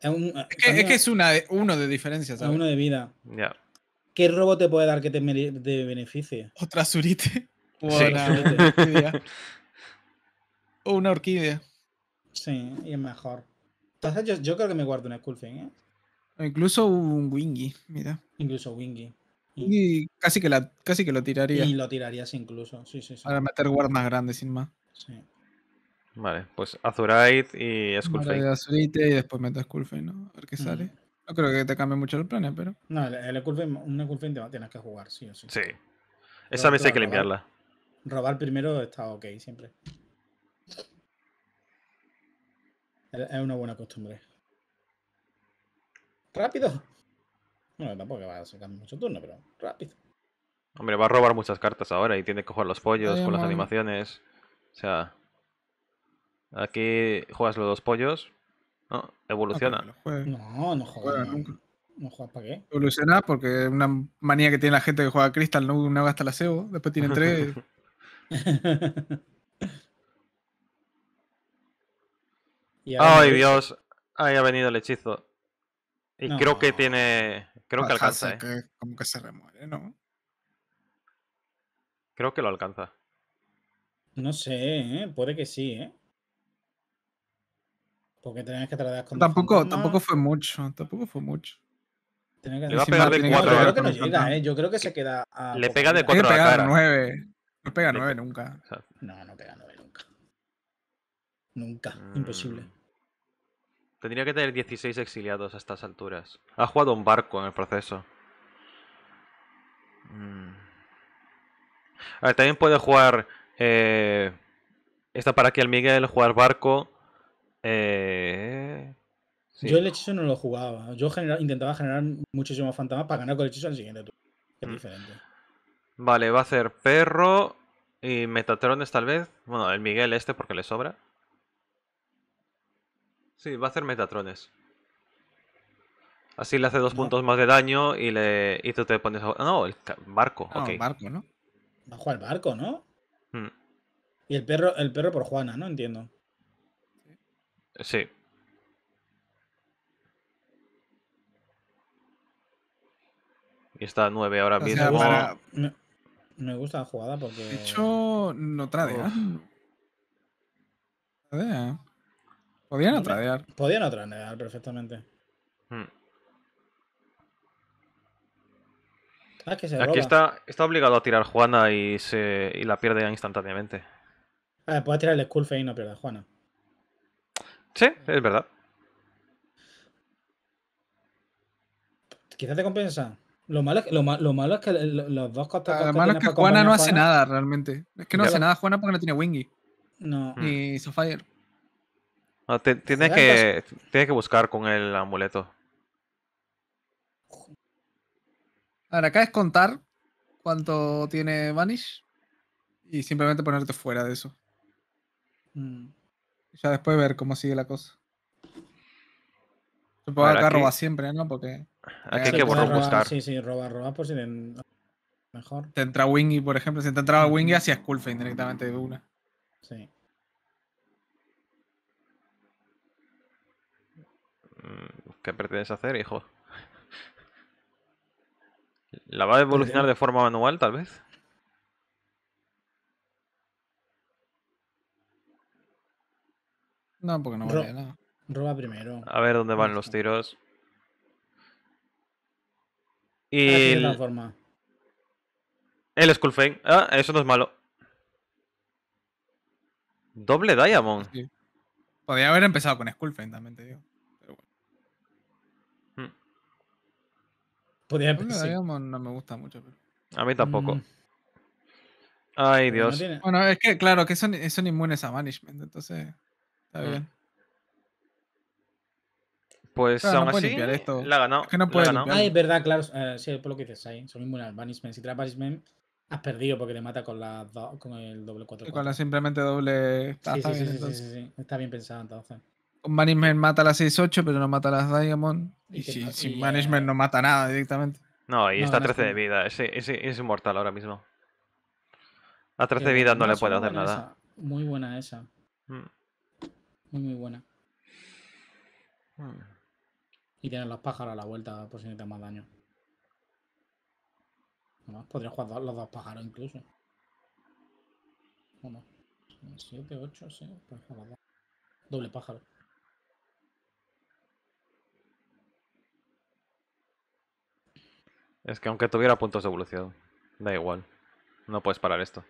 Speaker 1: Es, que, es, que es una uno de diferencia, ¿sabes? Es uno de vida. ¿Qué robo te puede dar que te, beneficie?
Speaker 3: Otra Azurite. O una, orquídea.
Speaker 1: orquídea. Sí, y es mejor. Entonces yo, creo que me guardo una Skullfin, ¿eh? O incluso un Wingy, mira. Incluso Wingy. Y casi que, casi que lo tiraría. Y lo tirarías incluso, Para meter guardas grandes sin más.
Speaker 2: Vale, pues Azurite y Skullfate.
Speaker 1: Azurite y después meto Skullfate, ¿no? A ver qué sale. No creo que te cambie mucho el plan, pero... No, el, un una te tienes que jugar, sí o sí.
Speaker 2: Sí. Esa vez hay que limpiarla.
Speaker 1: Robar primero está ok siempre. Es una buena costumbre. ¡Rápido! Bueno, tampoco va a sacar mucho turno, pero rápido.
Speaker 2: Hombre, va a robar muchas cartas ahora y tiene que jugar los pollos con las animaciones. O sea, aquí juegas los dos pollos, ¿no? Evoluciona.
Speaker 1: Ah, no, no, juega. nunca. ¿No juegas para qué? Evoluciona porque es una manía que tiene la gente que juega a Crystal, no, gasta la cebo, después tiene tres.
Speaker 3: ¡Ay, Dios!
Speaker 2: Ahí ha venido el hechizo. Y creo que tiene. Creo que alcanza. Eh.
Speaker 1: como que se remueve, ¿no?
Speaker 2: Creo que lo alcanza.
Speaker 1: No sé, ¿eh? puede que sí, ¿eh? Porque tenías que tratar de... Tampoco, tampoco fue mucho, tampoco fue mucho. que le va a pegar de 4 Yo creo que no llega, ¿eh? Yo creo que se queda. A le pega de 4 a la 9. No pega 9 nunca.
Speaker 2: No, no pega 9 nunca.
Speaker 1: Nunca, mm. imposible.
Speaker 2: Tendría que tener 16 exiliados a estas alturas. Ha jugado un barco en el proceso. Mm. A ver, también puede jugar... Está eh, esta para aquí el Miguel, jugar barco... Eh,
Speaker 1: Yo el hechizo no lo jugaba. Yo intentaba generar muchísimos fantasmas para ganar con el hechizo al siguiente turno.
Speaker 2: Mm. Vale, va a hacer perro y Metatrones tal vez. Bueno, el Miguel este porque le sobra. Sí, va a hacer Metatrones. Así le hace dos puntos más de daño y le y tú te pones a... No, el barco. Ah, ¿ok? okay. el barco, ¿no?
Speaker 1: Va a barco, ¿no? Hmm. Y el perro, el perro por Juana, ¿no? Entiendo.
Speaker 2: Sí. Y está a 9 ahora mismo.
Speaker 1: me, gusta la jugada porque. De hecho, no tradea. Tradea. Podían no Podían no perfectamente. Hmm. Ah, Aquí
Speaker 2: está, está obligado a tirar Juana y, se, la pierde instantáneamente.
Speaker 1: puede tirar el Skullface y no pierde Juana.
Speaker 2: Sí, es verdad.
Speaker 1: Quizás te compensa. Lo malo es, lo, malo es que los dos Lo malo es que Juana no hace nada realmente. Es que no hace nada Juana porque no tiene Wingy. No. Ni hmm. Sapphire
Speaker 2: tienes, que, que buscar con el amuleto.
Speaker 1: Ahora, acá es contar cuánto tiene Vanish y simplemente ponerte fuera de eso. Mm. Ya después ver cómo sigue la cosa. Se puede acá roba siempre, ¿no? Porque. Aquí hay que borrar, buscar. Sí, sí, robar, robar por si. Mejor. Te entra Wingy, por ejemplo. Si te entraba Wingy, hacías Skullfane directamente de una. Sí.
Speaker 2: ¿Qué pretendes hacer, hijo? ¿La va a evolucionar de forma manual, tal vez?
Speaker 1: No, porque no vale nada. Roba primero.
Speaker 2: A ver dónde van los tiros. Ah, y. El, forma. el Ah, eso no es malo. Doble Diamond.
Speaker 1: Podría haber empezado con Skullfang, también te digo. Podría empezar. No me gusta mucho. Pero...
Speaker 2: A mí tampoco. Mm. Ay, Dios. bueno,
Speaker 1: es que, claro, que son, son inmunes a management, entonces. Está mm. bien.
Speaker 2: Pues claro, aún así, esto. la ha que no puede ah, es
Speaker 1: verdad, claro. Eh, sí, por lo que dices ahí. Son inmunes a banishment. Si traes banishment, has perdido porque te mata con, la con el doble 4, con la simplemente doble. sí, sí, sí, sí, sí, Está bien pensado entonces. Management mata las 6-8, pero no mata a las Diamond. Y, sin si Management no mata nada directamente. No, y está a 13 de
Speaker 2: vida. es inmortal ahora mismo. A 13 de vida no le puede hacer nada.
Speaker 1: Muy buena esa. Mm. Muy, muy buena. Mm. Y tienen los pájaros a la vuelta por si necesitan más daño. podría jugar los dos pájaros incluso. Uno. 7, 8, sí. Doble pájaro.
Speaker 2: Es que aunque tuviera puntos de evolución, da igual. No puedes parar esto.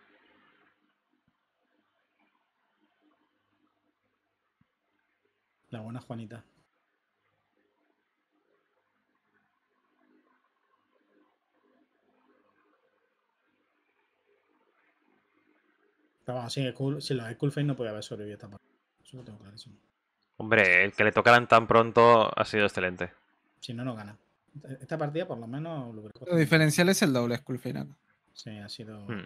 Speaker 1: La buena Juanita. Pero bueno, sin, cool, los no podía haber sobrevivido parte. Eso lo tengo clarísimo.
Speaker 2: Hombre, el que le tocaran tan pronto ha sido excelente.
Speaker 1: Si no, no gana. Esta partida por lo menos... Lo, diferencial es el doble school final. Sí, ha sido...
Speaker 2: Hmm.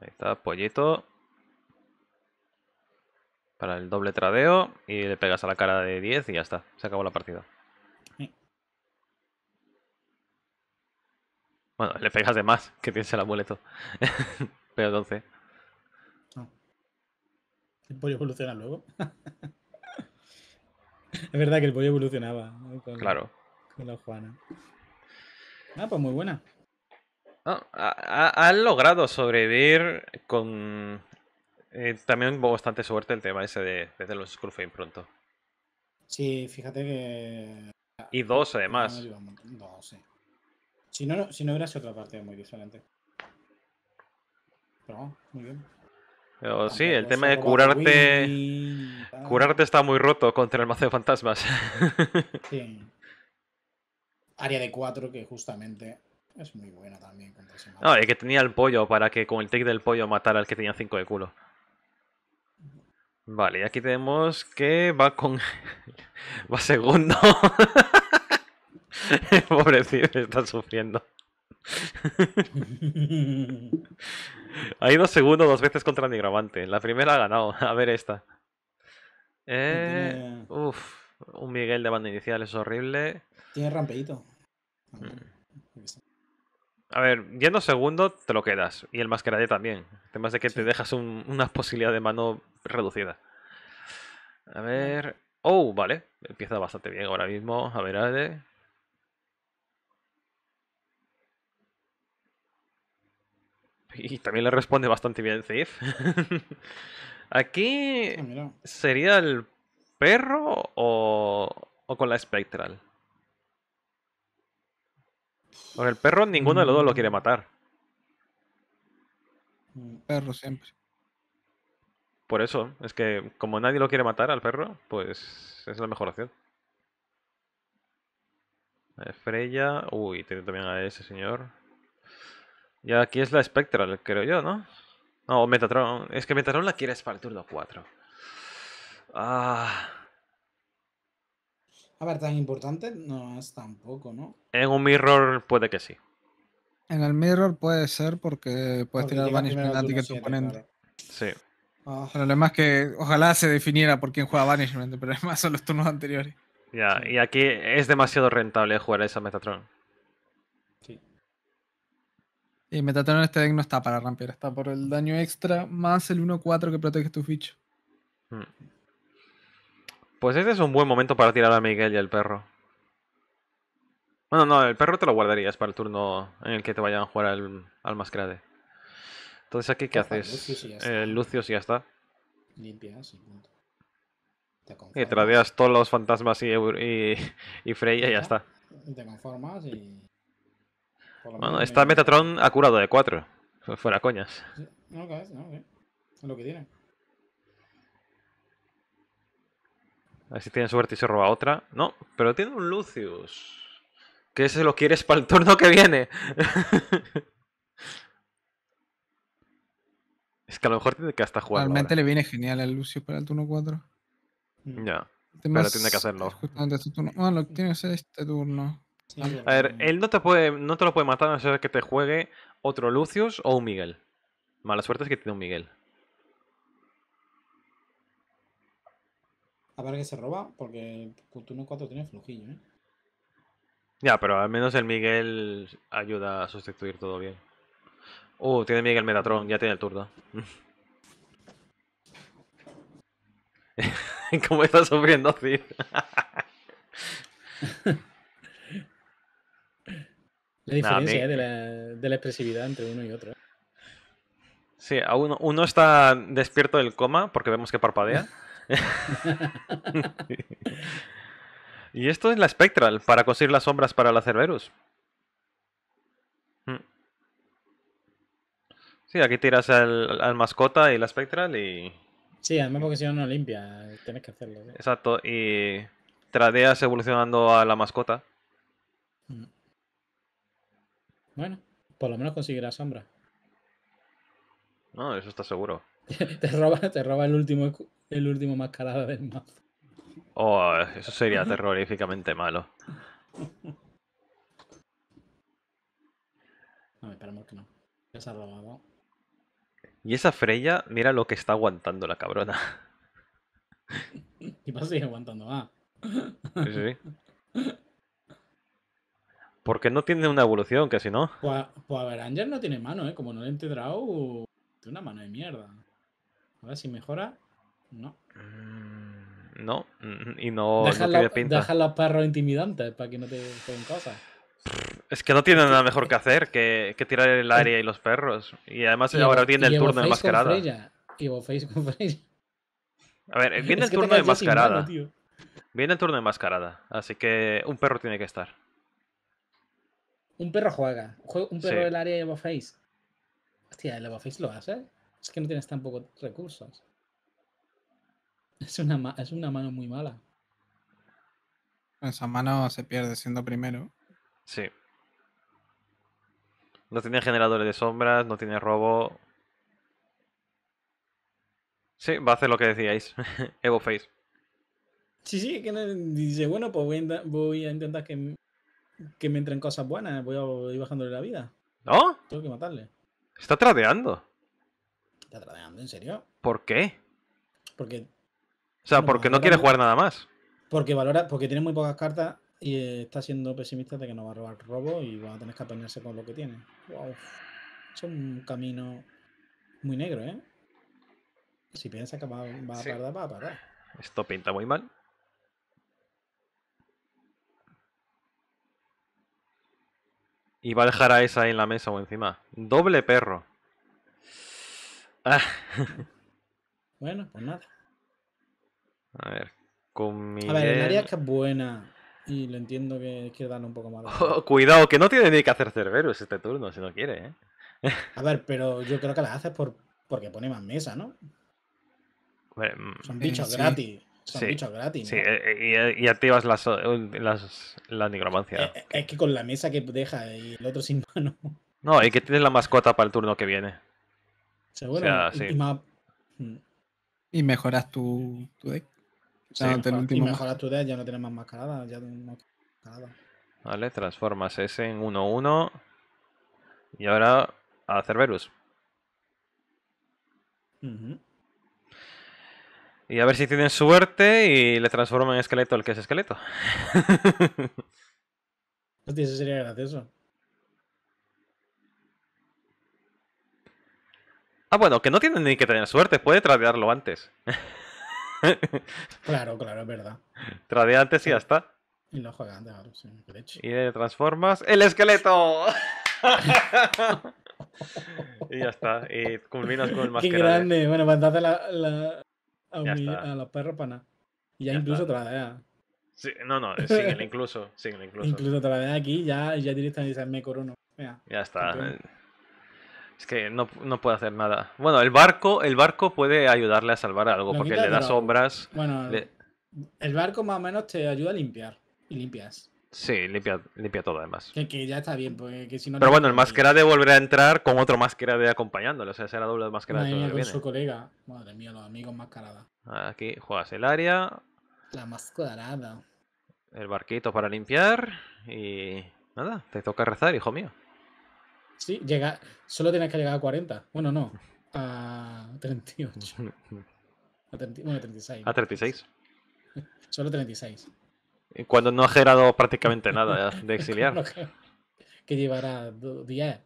Speaker 2: Ahí está, pollito. Para el doble tradeo y le pegas a la cara de 10 y ya está. Se acabó la partida. Bueno, le pegas de más, que piense el amuleto. Pero 12.
Speaker 1: El pollo evoluciona luego. Es verdad que el pollo evolucionaba. claro. Con Juana. Ah, pues muy buena.
Speaker 2: ha, han logrado sobrevivir con eh, también bastante suerte el tema ese de, los Scruffing pronto.
Speaker 1: Sí, fíjate
Speaker 2: que. Y dos ah, además. sí.
Speaker 1: Si no, si no hubiera sido otra parte muy diferente. Pero
Speaker 3: muy bien.
Speaker 2: Pero sí, el tema de curarte. curarte está muy roto contra el mazo de fantasmas. Sí.
Speaker 1: Área de 4, que justamente es muy buena también contra No,
Speaker 2: el que tenía el pollo para que con el take del pollo matara al que tenía 5 de culo. Vale, y aquí tenemos que va con. va segundo. Pobrecito, está sufriendo ha ido segundo dos veces contra mi Nigromante. La primera ha ganado. A ver esta.
Speaker 3: Eh, uf,
Speaker 2: un Miguel de banda inicial es horrible.
Speaker 1: Tiene rampeito.
Speaker 2: A ver, yendo segundo, te lo quedas. Y el mascarade también. El de que te dejas una posibilidad de mano reducida. A ver. Oh, vale. Empieza bastante bien ahora mismo. A ver, Ade. Y también le responde bastante bien Thief. Aquí ah, sería el perro o, con la Spectral. Con el perro ninguno de los dos lo quiere matar.
Speaker 3: Mm, perro siempre.
Speaker 2: Por eso, es que como nadie lo quiere matar al perro, pues es la mejor opción. Freya. Uy, tiene también a ese señor. Y aquí es la Spectral, creo yo, ¿no? No, Metatron. Es que Metatron la quieres para el turno 4. Ah.
Speaker 1: A ver, tan importante no es tampoco, ¿no?
Speaker 2: En un mirror puede que sí.
Speaker 1: En el mirror puede ser porque puedes tirar tirar Banishment antes que tu oponente.
Speaker 2: Sí. Ah.
Speaker 1: El que ojalá se definiera por quién juega Banishment, pero es más son los turnos anteriores.
Speaker 2: Ya, y aquí es demasiado rentable jugar a esa Metatron.
Speaker 1: Y Metatron en este deck no está para rampear, está por el daño extra más el 1-4 que protege tu ficho.
Speaker 2: Hmm. Pues este es un buen momento para tirar a Miguel y al perro. Bueno, no, el perro te lo guardarías para el turno en el que te vayan a jugar al, más grande. Entonces aquí, ¿qué haces? Lucius ya eh, está. ya está. Limpias y punto. y todos los fantasmas y, y, y Freya y ya está.
Speaker 1: Te conformas y bueno, esta Metatron
Speaker 2: ha curado de 4. Fuera coñas.
Speaker 1: No, no, no, Es lo que tiene.
Speaker 2: A ver si tiene suerte y se roba otra. No, pero tiene un Lucius. Que ese lo quieres para el turno que viene. es que a lo mejor tiene que hasta jugar. Realmente le
Speaker 1: viene genial al Lucius para el turno 4.
Speaker 2: Mm. Ya. pero tiene que hacerlo. Justamente
Speaker 1: este turno. Ah, lo tiene que hacer este turno.
Speaker 2: A ver, él no te puede, no te lo puede matar a no ser que te juegue otro Lucius o un Miguel. Mala suerte es que tiene un Miguel.
Speaker 1: A ver que se roba, porque el turno 4 tiene flujillo, ¿eh?
Speaker 2: Ya, pero al menos el Miguel ayuda a sustituir todo bien. Uh, tiene Miguel Metatron, ya tiene el turno. ¿Cómo está sufriendo, Cid? La diferencia eh,
Speaker 1: de, la, expresividad entre uno y otro. Eh.
Speaker 2: Sí, a uno, está despierto del coma porque vemos que parpadea. y esto es la Spectral para conseguir las sombras para la Cerberus. Hmm. Sí, aquí tiras al, mascota y la Spectral y.
Speaker 1: Sí, además porque si no, no limpia. Tienes que hacerlo.
Speaker 2: Exacto, y tradeas evolucionando a la mascota.
Speaker 1: Bueno, por lo menos conseguirás sombra.
Speaker 2: No, eso está seguro.
Speaker 1: te, roba, el último, el último del mazo.
Speaker 2: Oh, eso sería terroríficamente malo.
Speaker 1: No, esperamos que no. Ya se ha robado.
Speaker 2: Y esa Freya, mira lo que está aguantando la cabrona.
Speaker 1: Y va a seguir aguantando, más. Sí,
Speaker 2: sí. Porque no tiene una evolución, que si no. Pues,
Speaker 1: pues a ver, Angel no tiene mano, ¿eh? Como no le he Draw, tiene una mano de mierda. A ver si mejora.
Speaker 3: No.
Speaker 2: Mm, no, mm, y no, deja no tiene pinta.
Speaker 1: los perros intimidantes para que no te den cosas.
Speaker 2: Es que no tiene nada mejor que hacer que, que tirar el eh. área y los perros. Y además ahora viene tiene el turno de mascarada.
Speaker 1: Y Face con Freya.
Speaker 2: A ver, viene el turno de mascarada. Viene el turno de mascarada, así que un perro tiene que estar.
Speaker 1: Un perro juega. Un perro del área de Face. Hostia, el Face lo hace. Es que no tienes tan pocos recursos. Es una, es una mano muy mala. Esa mano se pierde siendo primero.
Speaker 2: Sí. No tiene generadores de sombras, no tiene robo. Sí, va a hacer lo que decíais. Evo Face.
Speaker 1: Sí, sí, que dice, bueno, pues voy a intentar que que me entren cosas buenas, voy a ir bajándole la vida. ¿No? Tengo que matarle.
Speaker 2: Está tradeando. ¿Está tradeando, en serio? ¿Por qué? Porque. O sea, porque no quiere jugar nada más.
Speaker 1: Porque valora, porque tiene muy pocas cartas y está siendo pesimista de que no va a robar robo y va a tener que apañarse con lo que tiene. Wow. Es un camino muy negro, ¿eh? Si piensa que va, a sí. va a parar.
Speaker 2: Esto pinta muy mal. Y va a dejar a esa en la mesa o encima. Doble perro. Ah. Bueno, pues nada. A ver, con mi. A ver, el área
Speaker 1: que es buena. Y lo entiendo que es que dan un poco mal.
Speaker 2: Oh, cuidado, que no tiene ni que hacer Cerberus este turno, si no quiere,
Speaker 1: ¿eh? A ver, pero yo creo que la haces por, porque pone más mesa, ¿no?
Speaker 2: Son mm, bichos gratis sí, gratis. Sí, eh, eh, eh, y, activas las, las, la nigromancia.
Speaker 1: Es, que con la mesa que deja y el otro sin mano.
Speaker 2: No, y que tienes la mascota para el turno que viene.
Speaker 1: Seguro. O sí. Mm. y, mejoras tu, tu deck. O sea, y mejoras tu deck, ya no tienes más mascarada. Ya no
Speaker 2: Vale, transformas ese en 1-1. Y ahora a Cerberus. Y a ver si tienen suerte y le transforman en esqueleto al que es esqueleto.
Speaker 1: Hostia, eso sería gracioso.
Speaker 2: Ah, bueno, que no tienen ni que tener suerte, puede tradearlo antes. claro, claro, es verdad. Tradea antes y ya está. Y lo juegan, Y le transformas el esqueleto. y ya está. Y culminas con el más Qué grande.
Speaker 1: Bueno, pues cuando la, a, los perros para nada Y ya, incluso otra
Speaker 2: te no, no, sin el incluso. sin incluso.
Speaker 1: incluso te la aquí, ya, ya directamente dices, me corono.
Speaker 2: ya está. Es que no, no, hacer nada. Bueno, el barco, el barco puede ayudarle a salvar algo, porque le da sombras. Bueno,
Speaker 1: el barco más o menos te ayuda a limpiar. Y limpias.
Speaker 2: Sí, limpia, limpia todo además.
Speaker 1: Que, ya está bien, porque pues, si no... Pero bueno, el de
Speaker 2: pues, volver a entrar con otro máscara de acompañándole, o sea, será doble de todo. Madre mía, con su colega.
Speaker 1: Madre mía, los amigos Mascarada.
Speaker 2: Aquí juegas el área.
Speaker 1: La Mascarada.
Speaker 2: El barquito para limpiar y... Nada, te toca rezar, hijo mío. Sí,
Speaker 1: llega... solo tienes que llegar a 40. Bueno, no, a 38. A Bueno, 36. A 36. Solo 36.
Speaker 2: Cuando no ha generado prácticamente nada de exiliar.
Speaker 1: que llevará días,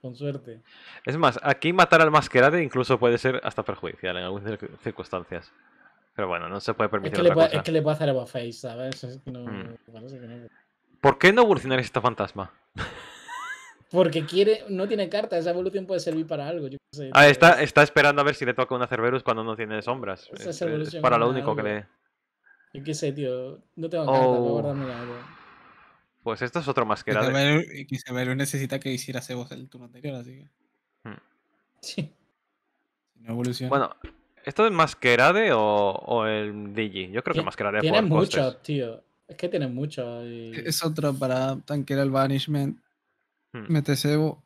Speaker 1: con suerte.
Speaker 2: Es más, aquí matar al masquerade incluso puede ser hasta perjudicial en algunas circunstancias. Pero bueno, no se puede permitir. Es Es que
Speaker 1: le puede hacer a face, ¿sabes? Hmm.
Speaker 2: no, ¿Por qué no evolucionar esta fantasma?
Speaker 1: Porque quiere, no tiene carta, esa evolución puede servir para algo. ah, pues.
Speaker 2: está, está, esperando a ver si le toca una Cerberus cuando no tiene sombras. Es, para lo único que le.
Speaker 1: Yo qué sé, tío. No tengo carta oh. para guardarme la
Speaker 2: pues esto es otro más que era. Isabel
Speaker 1: necesita que hicieras Sebos el turno anterior, así que.
Speaker 2: Hmm. Sí. No evoluciona. Bueno, ¿esto es Masquerade o, o el Digi? Yo creo que Masquerade Tiene muchos,
Speaker 1: tío. Es que tiene muchos. Y... Es otro para tanquear el Banishment.
Speaker 2: Hmm. Mete Evo.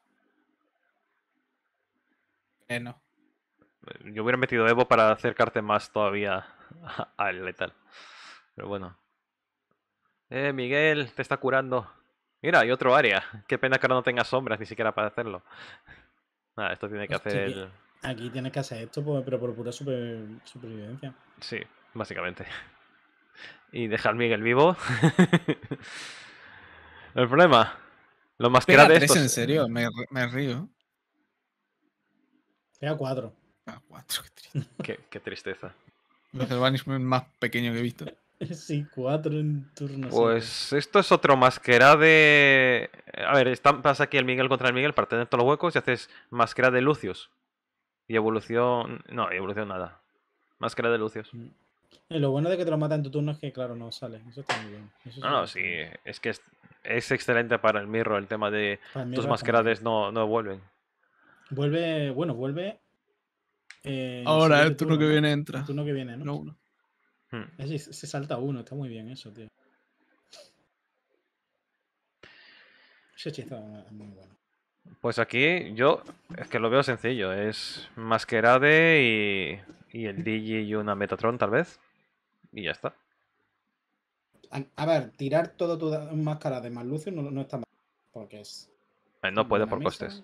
Speaker 2: Eh, Yo hubiera metido Evo para acercarte más todavía al letal. Pero bueno. Eh, Miguel, te está curando. Mira, hay otro área. Qué pena que ahora no tenga sombras ni siquiera para hacerlo. Nada, esto tiene que hacer...
Speaker 1: Aquí tienes que hacer esto, pues, pero por pura
Speaker 2: supervivencia. Sí, básicamente. Y dejar Miguel vivo. el problema. Lo más que era pues en serio, me, río.
Speaker 1: Pega cuatro. a ah,
Speaker 2: cuatro, qué, tristeza qué, tristeza. Es más pequeño que he visto.
Speaker 1: Sí, cuatro en
Speaker 2: turno. Pues esto es otro Masquerade de. A ver, está, pasa aquí el Miguel contra el Miguel para tener todos los huecos y haces máscara de Lucios. Y evolución. No, evolución nada. Máscara de Lucios. Mm.
Speaker 1: Eh, lo bueno de que te lo mata en tu turno es que, claro, no sale. Eso está muy bien.
Speaker 2: no, no, sí. Es que es, excelente para el Mirro el tema de tus masquerades no, vuelven.
Speaker 1: Vuelve. Bueno, vuelve. Eh, Ahora, el turno, que viene entra. El turno que viene, ¿no? no. Hmm. Se salta uno, está muy bien eso, tío. Ese chiste es muy bueno.
Speaker 2: Pues aquí yo es que lo veo sencillo, es Masquerade y, y el Digi y una Metatron tal vez. Y ya está. A,
Speaker 1: ver, tirar todo tu máscara de más luces no, no, está mal. Porque es.
Speaker 2: Eh, no puede por costes.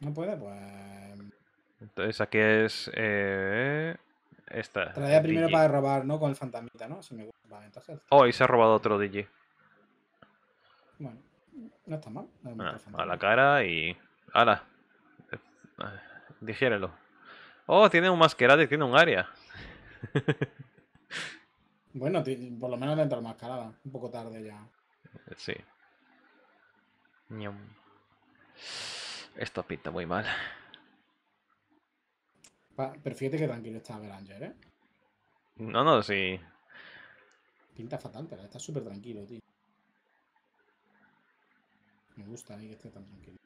Speaker 1: No puede, pues.
Speaker 2: Entonces aquí es. Eh, esta. Traía
Speaker 1: primero para robar, ¿no? Con el fantamita ¿no? Si me gusta. Vale, entonces.
Speaker 2: Oh, y se ha robado otro DJ.
Speaker 1: Bueno, no está mal.
Speaker 2: Ah, a la cara y. ¡Hala! Eh, digiérelo. Oh, tiene un masquerade, tiene un área.
Speaker 1: bueno, por lo menos dentro de mascarada. Un poco tarde ya.
Speaker 2: Sí. Esto pinta muy mal.
Speaker 1: Pero fíjate que tranquilo está Belanger, ¿eh?
Speaker 2: No, no, sí.
Speaker 1: Pinta fatal, pero está súper tranquilo, tío. Me gusta a mí que esté tan tranquilo.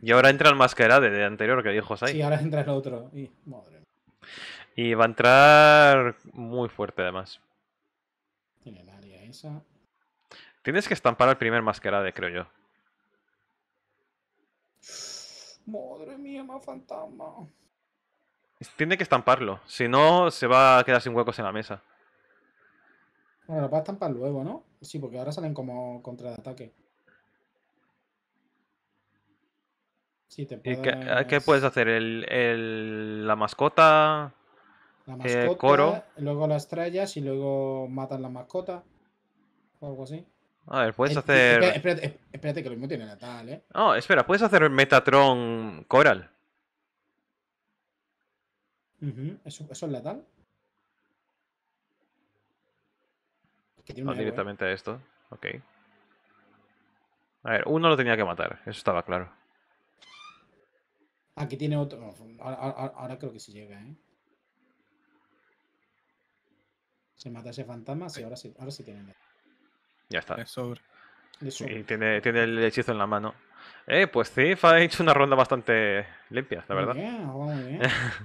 Speaker 2: Y ahora entra el masquerade de anterior que dijo Sai. Sí, ahora entra el otro. Y, y va a entrar muy fuerte, además. Tiene área esa. Tienes que estampar al primer masquerade, creo yo.
Speaker 1: Madre mía, más fantasma.
Speaker 2: Tiene que estamparlo, si no se va a quedar sin huecos en la mesa.
Speaker 1: Bueno, lo va a estampar luego, ¿no? Sí, porque ahora salen como contra de ataque.
Speaker 2: qué, puedes hacer? ¿El, la mascota? La mascota, coro.
Speaker 1: luego las estrellas y luego matan la mascota. O algo así.
Speaker 2: A ver, puedes hacer.
Speaker 1: Espérate, que lo mismo tiene Natal, ¿eh?
Speaker 2: No, espera, puedes hacer Metatron Coral.
Speaker 1: ¿Eso, es Natal?
Speaker 2: no, ¿eh? directamente a esto. Ok. A ver, uno lo tenía que matar, eso estaba claro.
Speaker 1: Aquí tiene otro. Ahora, creo que sí llega, ¿eh? Se mata ese fantasma, sí, ahora sí, ahora sí tiene.
Speaker 2: Ya está. Y tiene, el hechizo en la mano. Eh, pues sí, ha hecho una ronda bastante limpia, la verdad.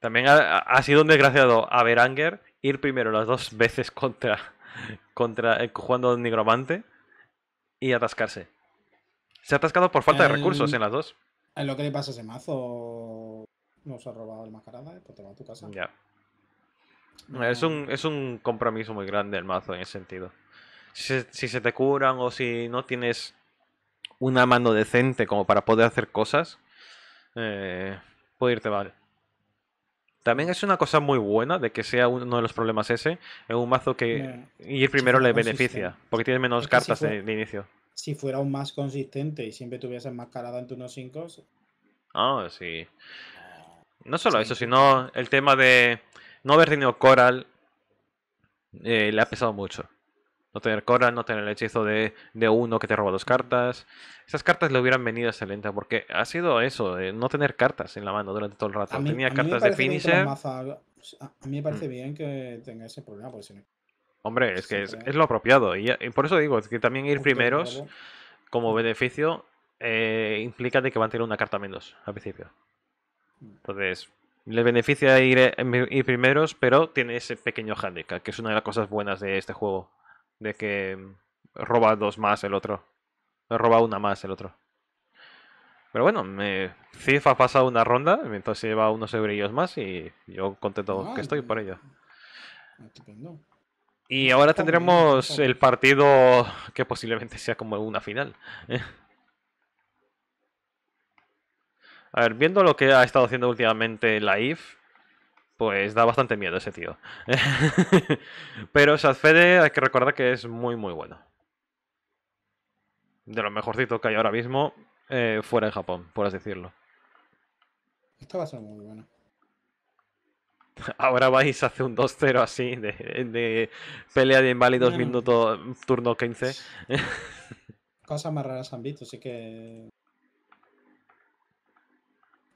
Speaker 2: También ha, sido un desgraciado a Beranger ir primero las dos veces contra, contra el, eh, jugando el nigromante y atascarse. Se ha atascado por falta de recursos en las dos.
Speaker 1: Es lo que le pasa ese mazo. Nos ha robado el mascarada, eh, pues te va a tu casa. Ya.
Speaker 2: Es, un, es un compromiso muy grande el mazo en ese sentido. Si se, te curan o si no tienes una mano decente como para poder hacer cosas, eh, puede irte mal. También es una cosa muy buena de que sea uno de los problemas ese, es un mazo que ir primero le beneficia, porque tiene menos cartas de, inicio.
Speaker 1: Si fuera un más consistente y siempre tuviese enmascarada entre unos 5.
Speaker 2: Ah, sí. No solo eso, sino el tema de no haber tenido Coral eh, le ha pesado mucho. No tener Coral, no tener el hechizo de, uno que te roba dos cartas. Esas cartas le hubieran venido excelente porque ha sido eso, no tener cartas en la mano durante todo el rato. Tenía cartas de finisher.
Speaker 1: a mí me parece mm. bien que tenga ese problema, si no...
Speaker 2: Hombre, es que es, lo apropiado. Y, por eso digo, es que también ir primeros como mm. beneficio eh, implica de que van a tener una carta menos al principio. Mm. Entonces, le beneficia eh, ir, primeros, pero tiene ese pequeño handicap, que es una de las cosas buenas de este juego. De que mm, roba dos más el otro. Roba una más el otro. Pero bueno, me... Cif ha pasado una ronda, entonces lleva unos hebrillos más y yo contento ah, que estoy por ello. Y ahora tendremos el partido que posiblemente sea como una final. A ver, viendo lo que ha estado haciendo últimamente la IF, pues da bastante miedo ese tío. Pero Sadfede hay que recordar que es muy, muy bueno. De lo mejorcito que hay ahora mismo eh, fuera de Japón, por así decirlo.
Speaker 1: Esto va a ser muy bueno
Speaker 2: Ahora vais a hacer un 2-0 así, de, pelea de inválidos, minutos, turno 15.
Speaker 1: Cosas más raras han visto, así que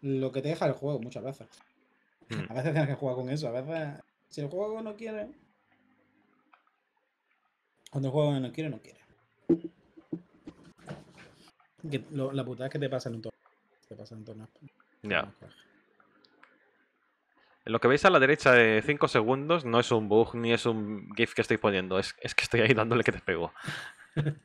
Speaker 1: lo que te deja el juego muchas veces. Hmm. A veces tienes que jugar con eso, a veces si el juego no quiere... Cuando el juego no quiere, no quiere. la putada es que te pasa en un torneo. Te pasa en un torneo.
Speaker 2: Ya. Lo que veis a la derecha de 5 segundos no es un bug ni es un GIF que estoy poniendo, es, que estoy ahí dándole que te pego.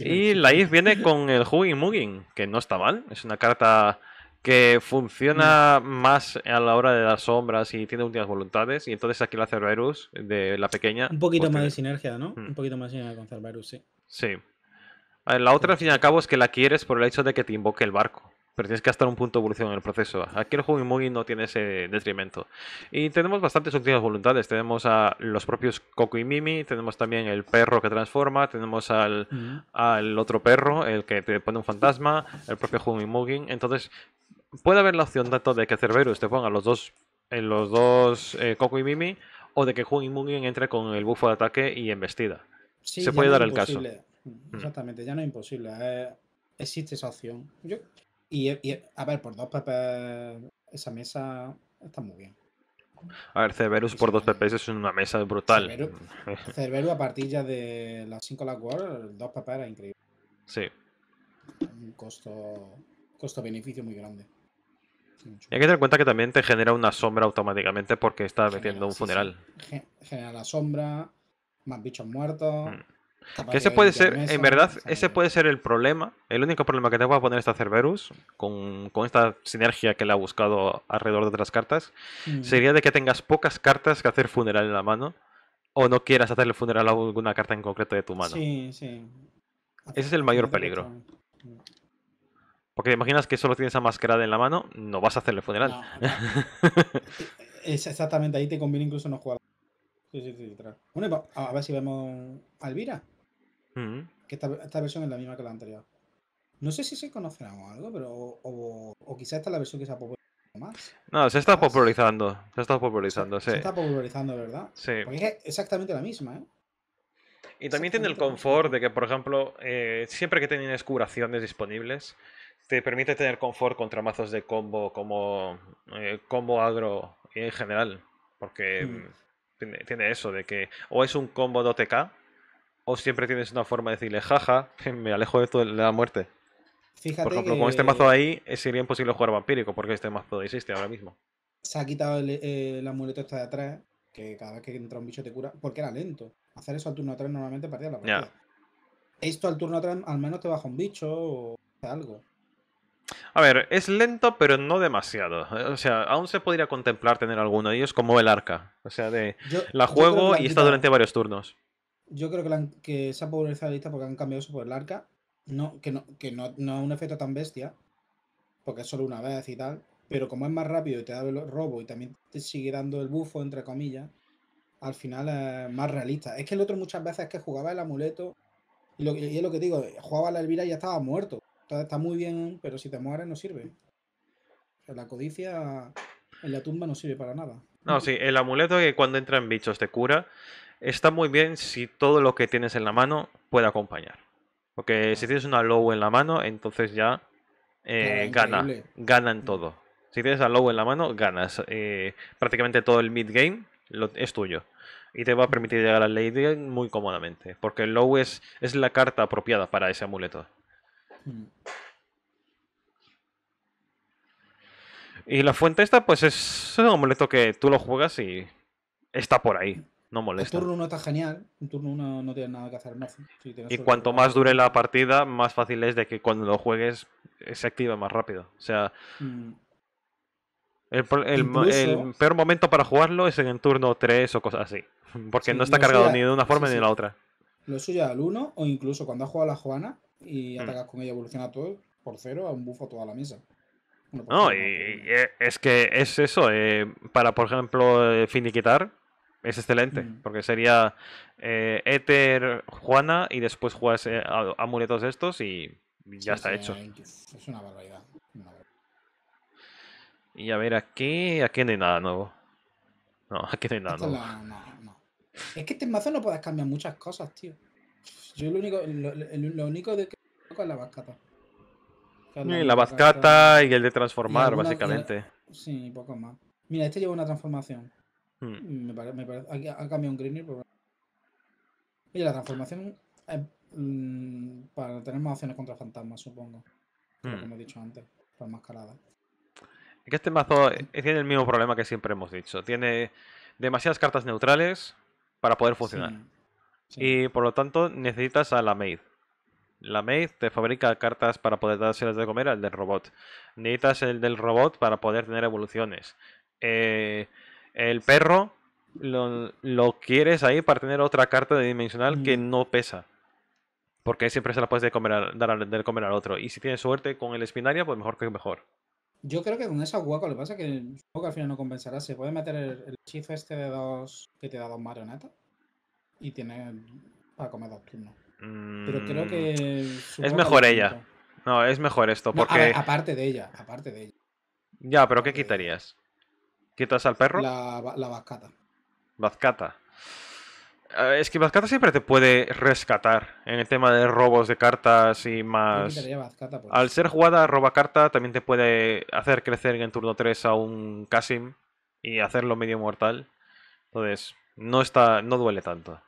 Speaker 3: y la
Speaker 2: IF viene con el Hugging Mugging, que no está mal, es una carta que funciona mm. más a la hora de las sombras y tiene últimas voluntades. Y entonces aquí la Cerberus, de la pequeña. Un poquito pues más de
Speaker 1: sinergia, ¿no? Mm. Un poquito más de sinergia con Cerberus, sí.
Speaker 2: Sí. La otra, al fin y al cabo, es que la quieres por el hecho de que te invoque el barco pero tienes que gastar un punto de evolución en el proceso. Aquí el juego Mugging no tiene ese detrimento. Y tenemos bastantes opciones voluntarias. Tenemos a los propios Coco y Mimi, tenemos también el perro que transforma, tenemos al, otro perro, el que te pone un fantasma, el propio juego Mugging. Entonces, puede haber la opción tanto de que Cerberus te ponga los dos, en los dos eh, Coco y Mimi, o de que y Mugging entre con el buffo de ataque y embestida. Sí, Se puede dar el caso.
Speaker 3: Mm.
Speaker 1: Exactamente, ya no es imposible. Eh, existe esa opción. Yo, y, a ver, por dos PP esa mesa está muy bien.
Speaker 2: A ver, Cerberus por dos PP es una mesa brutal.
Speaker 1: Cerberus, a partir de las 5 la World, dos PP era increíble. Sí. Un costo costo-beneficio muy grande. y
Speaker 2: hay que tener en cuenta que también te genera una sombra automáticamente porque estás metiendo un funeral.
Speaker 1: Genera la sombra, más bichos muertos. Mm ese puede ser, en verdad,
Speaker 2: ese puede ser el problema, el único problema que te va a poner esta Cerberus, con, con esta sinergia que le ha buscado alrededor de otras cartas, mm. sería de que tengas pocas cartas que hacer funeral en la mano, o no quieras hacerle funeral a alguna carta en concreto de tu mano.
Speaker 3: Ese
Speaker 2: es el mayor peligro. Mm. Porque te imaginas que solo tienes a Masquerade en la mano, no vas a hacerle funeral.
Speaker 1: Exactamente, ahí te conviene incluso no jugar Sí, sí, sí, Bueno, a ver si vemos Alvira mm. Que esta, versión es la misma que la anterior. No sé si se conocerá o algo, pero. O, quizá esta es la versión que se ha popularizado más.
Speaker 2: No, se está popularizando. Se está popularizando, sí. Se está
Speaker 1: popularizando, ¿verdad? Sí. Porque es exactamente la misma, ¿eh? Y también tiene el confort
Speaker 2: de que, por ejemplo, eh, siempre que tienes curaciones disponibles, te permite tener confort contra mazos de combo como eh, combo agro en general. Porque hmm. mm, tiene, eso, de que o es un combo de OTK, o siempre tienes una forma de decirle, jaja, me alejo de, esto, de la muerte. Fíjate Por ejemplo, con este mazo ahí eh, sería imposible jugar vampírico, porque este mazo existe ahora mismo.
Speaker 1: Se ha quitado el, eh, el amuleto esta de atrás, que cada vez que entra un bicho te cura, porque era lento. Hacer eso al turno atrás normalmente perdía la partida. Esto al turno atrás al menos te baja un bicho o algo.
Speaker 2: A ver, es lento, pero no demasiado. O sea, aún se podría contemplar tener alguno de ellos como el arca. O sea, de la juego y está durante varios turnos.
Speaker 1: Yo creo que, que se ha popularizado la lista porque han cambiado eso por el arca. No, que no, es un efecto tan bestia, porque es solo una vez y tal. Pero como es más rápido y te da el robo y también te sigue dando el bufo, entre comillas, al final es más realista. Es que el otro muchas veces que jugaba el amuleto. Y, y es lo que digo, jugaba la Elvira y ya estaba muerto. Está, muy bien, pero si te mueres no sirve. la codicia en la tumba no sirve para nada.
Speaker 2: No, sí, el amuleto que cuando entra en bichos te cura está muy bien si todo lo que tienes en la mano puede acompañar. Porque ah. si tienes una low en la mano, entonces ya eh, ah, gana, gana en todo. Si tienes a low en la mano, ganas. Eh, prácticamente todo el mid-game es tuyo. Y te va a permitir llegar al late game muy cómodamente. Porque el low es, es la carta apropiada para ese amuleto. Y la fuente esta, pues es un amuleto que tú lo juegas y está por ahí. No molesta. El turno
Speaker 1: 1 está genial. Un turno 1 no tienes nada que hacer. y cuanto más dure
Speaker 2: la partida, más fácil es de que cuando lo juegues se activa más rápido. O sea. Mm. El, peor momento para jugarlo es en el turno 3 o cosas así. Porque no está cargado ni de una forma ni de la otra.
Speaker 1: Lo suya al 1 o incluso cuando ha jugado la Juana, y mm. atacas con ella evoluciona todo por cero a un bufo toda la mesa.
Speaker 2: No, y,
Speaker 3: eh,
Speaker 2: es que es eso. Eh, para, por ejemplo, eh, finiquitar es excelente, mm. porque sería Ether, Juana y después juegas amuletos estos y ya está hecho.
Speaker 1: Es una barbaridad,
Speaker 2: Y a ver, aquí, aquí no hay nada nuevo. No, aquí no hay nada
Speaker 1: nuevo. Es que este mazo no puedes cambiar muchas cosas, tío. Yo lo único, lo, único de que con la bascata. la, y la bascata y el de transformar, básicamente. sí, poco más. Mira, este lleva una transformación. Hmm. Mm, me parece me ha, cambiado un Greener. Mira, la transformación es eh, mm, para tener más opciones contra fantasmas, supongo. Como hmm. he dicho antes, para mascarada.
Speaker 2: Es que este mazo eh, tiene el mismo problema que siempre hemos dicho. Tiene demasiadas cartas neutrales para poder funcionar. Y por lo tanto necesitas a la maid. La maid te fabrica cartas para poder dárselas de comer al del robot. Necesitas el del robot para poder tener evoluciones. Eh, el perro lo, quieres ahí para tener otra carta de dimensional que no pesa. Porque siempre se la puedes de comer al, dar de comer al otro. Y si tienes suerte con el espinaria, pues mejor que mejor. Yo
Speaker 1: creo que con esa guaco lo que pasa es que supongo que al final no compensará. Se puede meter el, el, este de dos que te da dos marionetas y tiene para comer
Speaker 3: mm, Pero creo
Speaker 1: que. Es mejor ella.
Speaker 2: No, es mejor esto, porque.
Speaker 1: aparte de ella, aparte de ella.
Speaker 2: Ya, pero ¿qué quitarías? ¿Quitas al perro?
Speaker 1: La, la
Speaker 2: Vazcata eh, Es que Vazcata siempre te puede rescatar en el tema de robos de cartas y más. Pues. Al ser jugada roba carta, también te puede hacer crecer en turno 3 a un Kasim y hacerlo medio mortal. Entonces, no está. no duele tanto.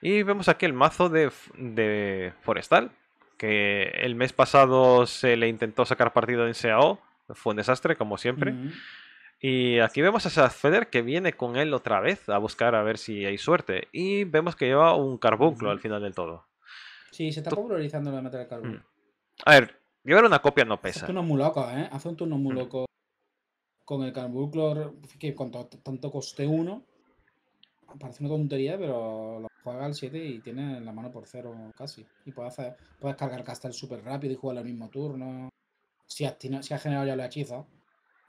Speaker 2: Y vemos aquí el mazo de, Forestal, que el mes pasado se le intentó sacar partido en SAO, fue un desastre como siempre. Y aquí vemos a feder que viene con él otra vez a buscar a ver si hay suerte. Y vemos que lleva un carbunclo al final del todo.
Speaker 1: Sí, se está popularizando la meta del carbunclo.
Speaker 2: Mm. A ver, llevar una copia no pesa.
Speaker 1: ¿eh? Hace un turno muy mm. loco, un turno con el carbunclo que tanto coste uno parece una tontería, pero lo juega al 7 y tiene la mano por cero casi. Y puede hacer, puedes cargar castel súper rápido y jugar al mismo turno. Si ha generado ya los hechizos,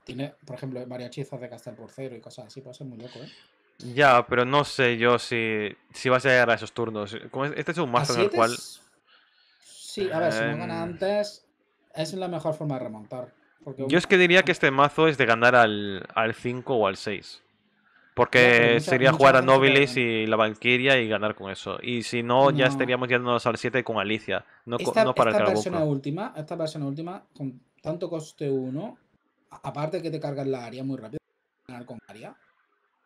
Speaker 1: tiene, por ejemplo, varias hechizas de castel por cero y cosas así, puede ser muy loco, ¿eh?
Speaker 2: Ya, pero no sé yo si, si vas a llegar a esos turnos. este es un mazo en el cual. Sí,
Speaker 1: a ver, si no gana eh, antes, es la mejor forma de remontar. Yo es que diría
Speaker 2: que este mazo es de ganar al, al 5 o al 6. Porque sería jugar a Nobilis y la Valkyria y ganar con eso. Y si no, ya estaríamos yéndonos al 7 con Alicia.
Speaker 3: No, esta, no para esta el persona
Speaker 1: última, Esta versión última, con tanto coste 1, aparte que te cargas la área muy rápido, ganar con área.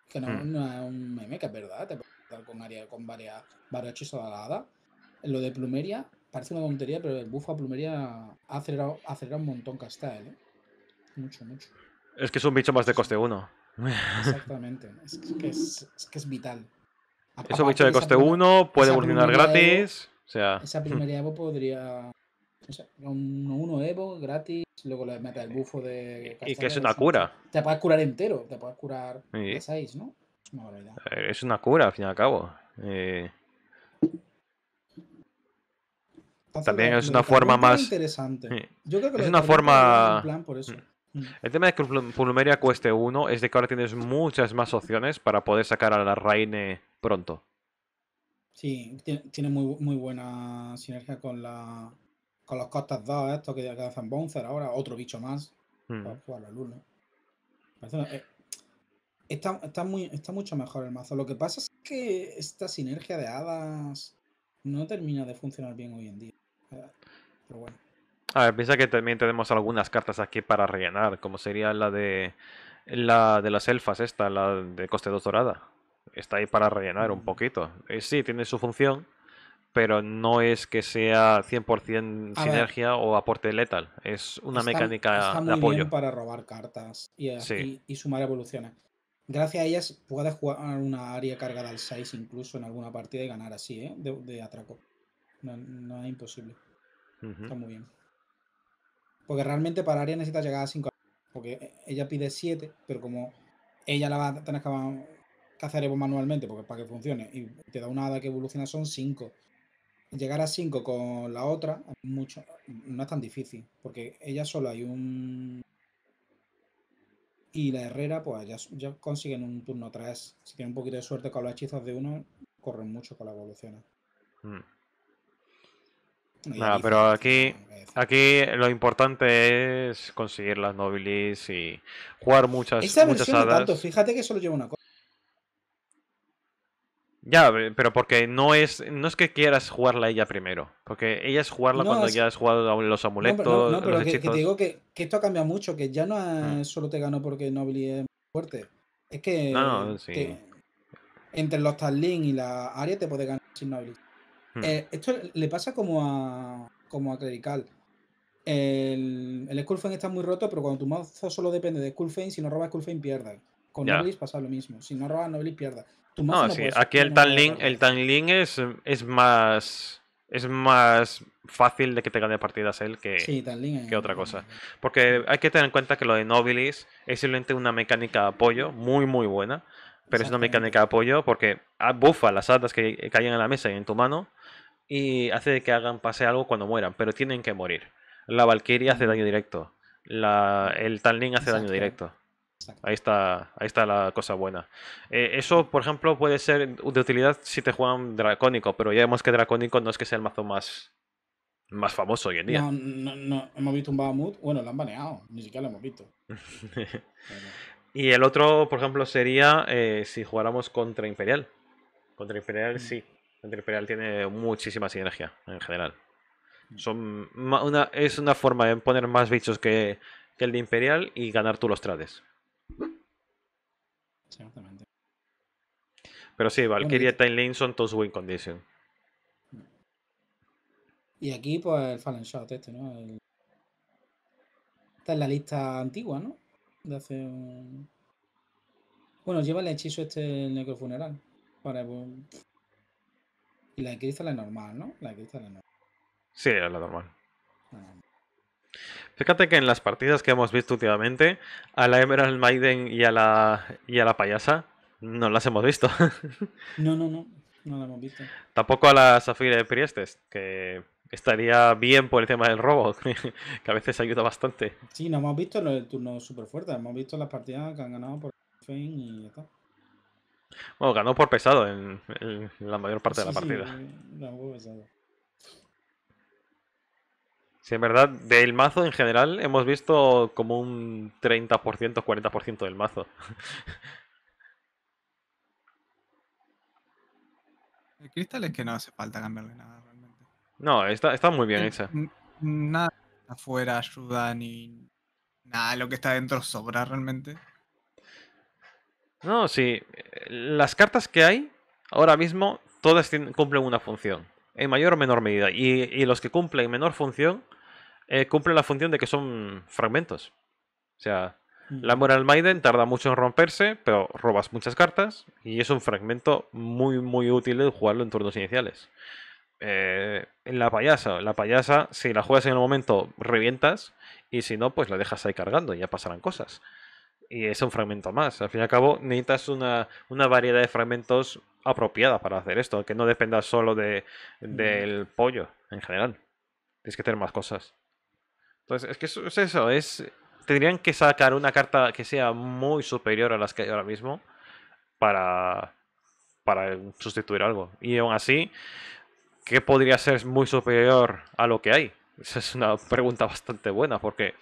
Speaker 1: Que hmm. no, es un meme, que es verdad, te puedes dar con área con varias, varios de la Lo de Plumeria parece una tontería, pero el buff a Plumeria ha acelerado, un montón Castel. ¿eh? Mucho,
Speaker 2: mucho. Es que es un bicho más de coste 1.
Speaker 1: Exactamente, es que es, que es vital.
Speaker 3: Eso bicho de coste 1, puede evolucionar e, gratis. o sea. Esa primera
Speaker 1: Evo podría. O sea, un 1 Evo gratis, luego le metes el bufo de.
Speaker 2: Y que es una cura.
Speaker 1: Te puedes curar entero, te puedes curar
Speaker 2: seis, 6, ¿no? Es una Es una cura, al fin y al cabo. Eh. También es una forma más. Interesante. Yo creo que es una forma. plan por eso. Mm. El tema de que Plumeria cueste uno es de que ahora tienes muchas más opciones para poder sacar a la reine pronto.
Speaker 1: Sí, tiene muy, buena sinergia con la con los costas 2 Esto que hacen Bouncer ahora, otro bicho más para jugar la luna. Eh, está, está mucho mejor el mazo. Lo que pasa es que esta sinergia de hadas no termina de funcionar bien hoy en día. Eh, pero bueno.
Speaker 2: A ver, piensa que también tenemos algunas cartas aquí para rellenar, como sería la de la de las elfas, esta, la de coste 2 dorada. Está ahí para rellenar un mm. poquito. Eh, sí, tiene su función, pero no es que sea 100% sinergia o aporte letal. Es una mecánica está muy de apoyo. Bien para
Speaker 1: robar cartas y, eh, y, sumar evoluciones. Gracias a ellas puedes jugar una área cargada al 6 incluso en alguna partida y ganar así, ¿eh? de, atraco. No, es imposible. Está muy bien. Porque realmente para Aria necesita llegar a 5 Porque ella pide 7, pero como ella la va a tener que hacer manualmente, porque para que funcione, y te da una hada que evoluciona son 5. Llegar a 5 con la otra mucho, no es tan difícil, porque ella solo hay un. Y la Herrera, pues ya, consiguen un turno 3. Si tiene un poquito de suerte con los hechizos de uno, corren mucho con la evolución.
Speaker 3: Hmm.
Speaker 2: No, pero aquí, aquí lo importante es conseguir las nobilis y jugar muchas, Esta muchas versión tanto,
Speaker 1: fíjate que solo lleva una cosa.
Speaker 2: Ya, eh, pero porque no es, no es que quieras jugarla ella primero. Porque ella es jugarla cuando ya has jugado los amuletos. No, no pero que, te digo
Speaker 1: que, esto ha cambiado mucho, que ya no mm. solo te gano porque nobilis es fuerte. Es que, entre los talin y la área te puede ganar sin nobilis. Hmm. Eh, esto le pasa como a, como a Clerical. El, el Skullfane está muy roto, pero cuando tu mazo solo depende de Skullfane, si no robas Skullfane pierdas. Con Nobilis pasa lo mismo. Si no robas Nobilis pierdas.
Speaker 2: Tu Aquí el Tanling Tanlin, el es, es más es más fácil de que te gane partidas él que, que otra cosa. Porque hay que tener en cuenta que lo de Nobilis es simplemente una mecánica de apoyo muy, muy buena. Pero es una mecánica de apoyo porque ah, bufa las hadas que caen en la mesa y en tu mano y hace que hagan pase algo cuando mueran, pero tienen que morir. La Valkyria hace daño mm. directo. La, el Tanlin hace daño directo. Ahí está, ahí está la cosa buena. Eh, eso, por ejemplo, puede ser de utilidad si te juegan Dracónico, pero ya vemos que Dracónico no es que sea el mazo más, más famoso hoy en día.
Speaker 1: No, no, hemos visto un Bahamut, bueno, lo han baneado, ni siquiera lo hemos visto.
Speaker 2: Y el otro, por ejemplo, sería eh, si jugáramos contra Imperial. Contra Imperial mm. sí el Imperial tiene muchísima sinergia en general. Mm. es una forma de poner más bichos que, el de Imperial y ganar tú los trades. Exactamente. Pero sí, Valkyrie, y Timeline son todos win condition.
Speaker 1: Y aquí, pues, el Fallen Shot, este, ¿no? Esta la lista antigua, ¿no? De hace un... Bueno, lleva el hechizo este el necrofuneral. Para, pues, y la que cristal la normal, ¿no? La de cristal normal.
Speaker 2: Sí, era la normal. Ah, Fíjate que en las partidas que hemos visto últimamente, a la Emerald Maiden y a la, y a la payasa, no las hemos visto.
Speaker 1: no, no, no. No las hemos visto.
Speaker 2: Tampoco a la Zafira de Priestes, que estaría bien por el tema del robot, que a veces ayuda bastante.
Speaker 1: Sí, no hemos visto el turno super fuerte, hemos visto las partidas que han ganado por Fein y ya
Speaker 2: bueno, ganó por pesado en, la mayor parte de la partida.
Speaker 1: Sí,
Speaker 2: Sí, en verdad, del mazo en general hemos visto como un 30%, 40% del mazo.
Speaker 1: El cristal es que no hace falta cambiarle nada realmente.
Speaker 2: No, está, está muy bien eh,
Speaker 1: hecha. Nada afuera ayuda ni nada, lo que está dentro sobra realmente.
Speaker 2: No, sí. Eh, las cartas que hay, ahora mismo, todas cumplen una función. En mayor o menor medida. Y, los que cumplen menor función, eh, cumplen la función de que son fragmentos. O sea, mm. la Moral Maiden tarda mucho en romperse, pero robas muchas cartas y es un fragmento muy, muy útil de jugarlo en turnos iniciales. Eh, en la payasa, la payasa, si la juegas en el momento, revientas y si no, pues la dejas ahí cargando y ya pasarán cosas y es un fragmento más. Al fin y al cabo, necesitas una, variedad de fragmentos apropiada para hacer esto, que no dependa solo de, del pollo en general. Tienes que tener más cosas. Entonces, es que eso es eso, es... Tendrían que sacar una carta que sea muy superior a las que hay ahora mismo para, para sustituir algo. Y aún así, ¿qué podría ser muy superior a lo que hay? Esa es una pregunta bastante buena porque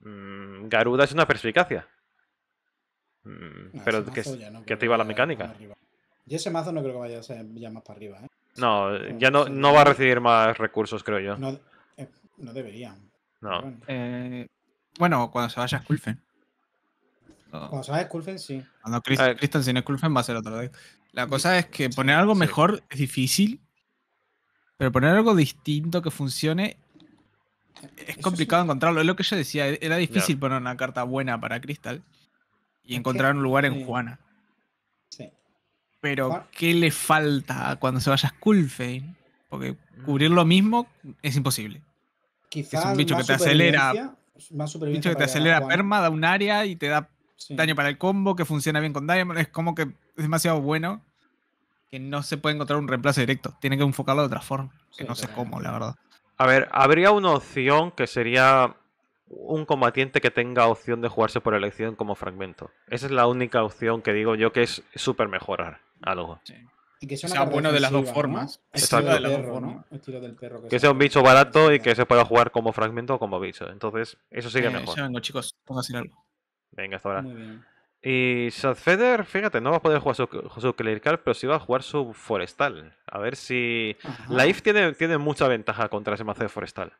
Speaker 2: mm, Garuda es una perspicacia. Mm, ah, pero que, te iba la mecánica.
Speaker 1: Y ese mazo no creo que vaya a ser ya más para arriba. ¿eh?
Speaker 2: No, ya no, va a recibir más recursos, creo yo.
Speaker 1: No, eh, no debería. Eh, bueno. cuando se vaya Skulfen. Cuando se vaya Skulfen, sí. Cuando Kristen sin Skulfen va a ser otro La cosa es que poner algo mejor es difícil, pero poner algo distinto que funcione es complicado encontrarlo. Es lo que yo decía, era difícil poner una carta buena para Crystal y encontrar un lugar en Juana. Sí. Pero, ¿qué le falta cuando se vaya a Skullfane? Porque cubrir lo mismo es imposible. Quizás es un bicho que te acelera. un bicho que te acelera perma, da un área y te da daño para el combo, que funciona bien con Diamond. Es como que es demasiado bueno que no se puede encontrar un reemplazo directo. Tiene que enfocarlo de otra forma. Que no sé cómo, la verdad.
Speaker 2: A ver, habría una opción que sería un combatiente que tenga opción de jugarse por elección como fragmento. Esa es la única opción que digo yo que es súper mejorar algo.
Speaker 1: Y que sea, sea bueno de las dos formas. que, sea un bicho
Speaker 2: barato y que se pueda jugar como fragmento o como bicho. Entonces, eso sigue eh, mejor. Venga, hasta ahora. Y Sadfeder, fíjate, no va a poder jugar su, su clerical, pero sí va a jugar su forestal. A ver si. La IF tiene, tiene mucha ventaja contra ese mazo forestal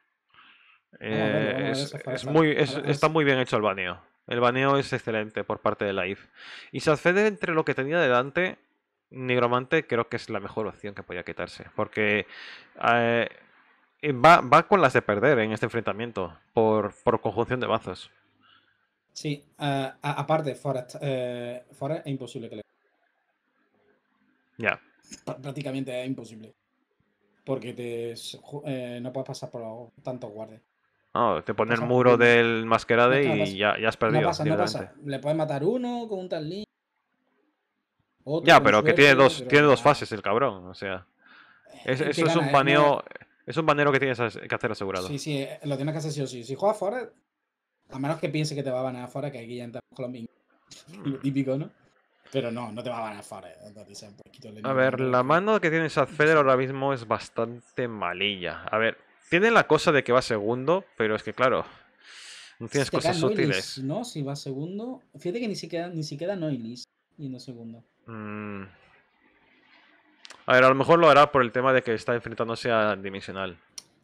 Speaker 2: está muy bien hecho el baneo. El baneo es excelente por parte de life Y accede entre lo que tenía delante, Nigromante creo que es la mejor opción que podía quitarse. Porque eh, va, con las de perder en este enfrentamiento por, conjunción de mazos. Sí,
Speaker 1: aparte, Forest, eh, es imposible que le. Ya. Prácticamente es imposible. Porque te, eh, no puedes pasar por tantos guardias.
Speaker 2: No, te pone el muro del masquerade y ya, ya, has perdido. No pasa, no pasa.
Speaker 1: Le puedes matar uno con un tal link. ya, pero que tiene dos, tiene dos
Speaker 2: fases el cabrón. O sea. Eh, eso es un paneo Es, un baneo que tienes que hacer asegurado. Sí,
Speaker 1: sí, eh, lo tienes que hacer sí o sí. Si juegas fuera, a menos que piense que te va a banear fuera, que aquí ya entramos con lo mismo. Hmm. lo típico, ¿no? Pero no, no te va a banear fuera. Eh, pues,
Speaker 2: a ver, la mano que tiene Sadfeder ahora mismo es bastante malilla. A ver, tiene la cosa de que va segundo, pero es que claro, no tienes cosas útiles.
Speaker 1: No, si va segundo. Fíjate que ni siquiera, ni siquiera Noilis no segundo.
Speaker 2: Mm. A ver, a lo mejor lo hará por el tema de que está enfrentándose a Dimensional.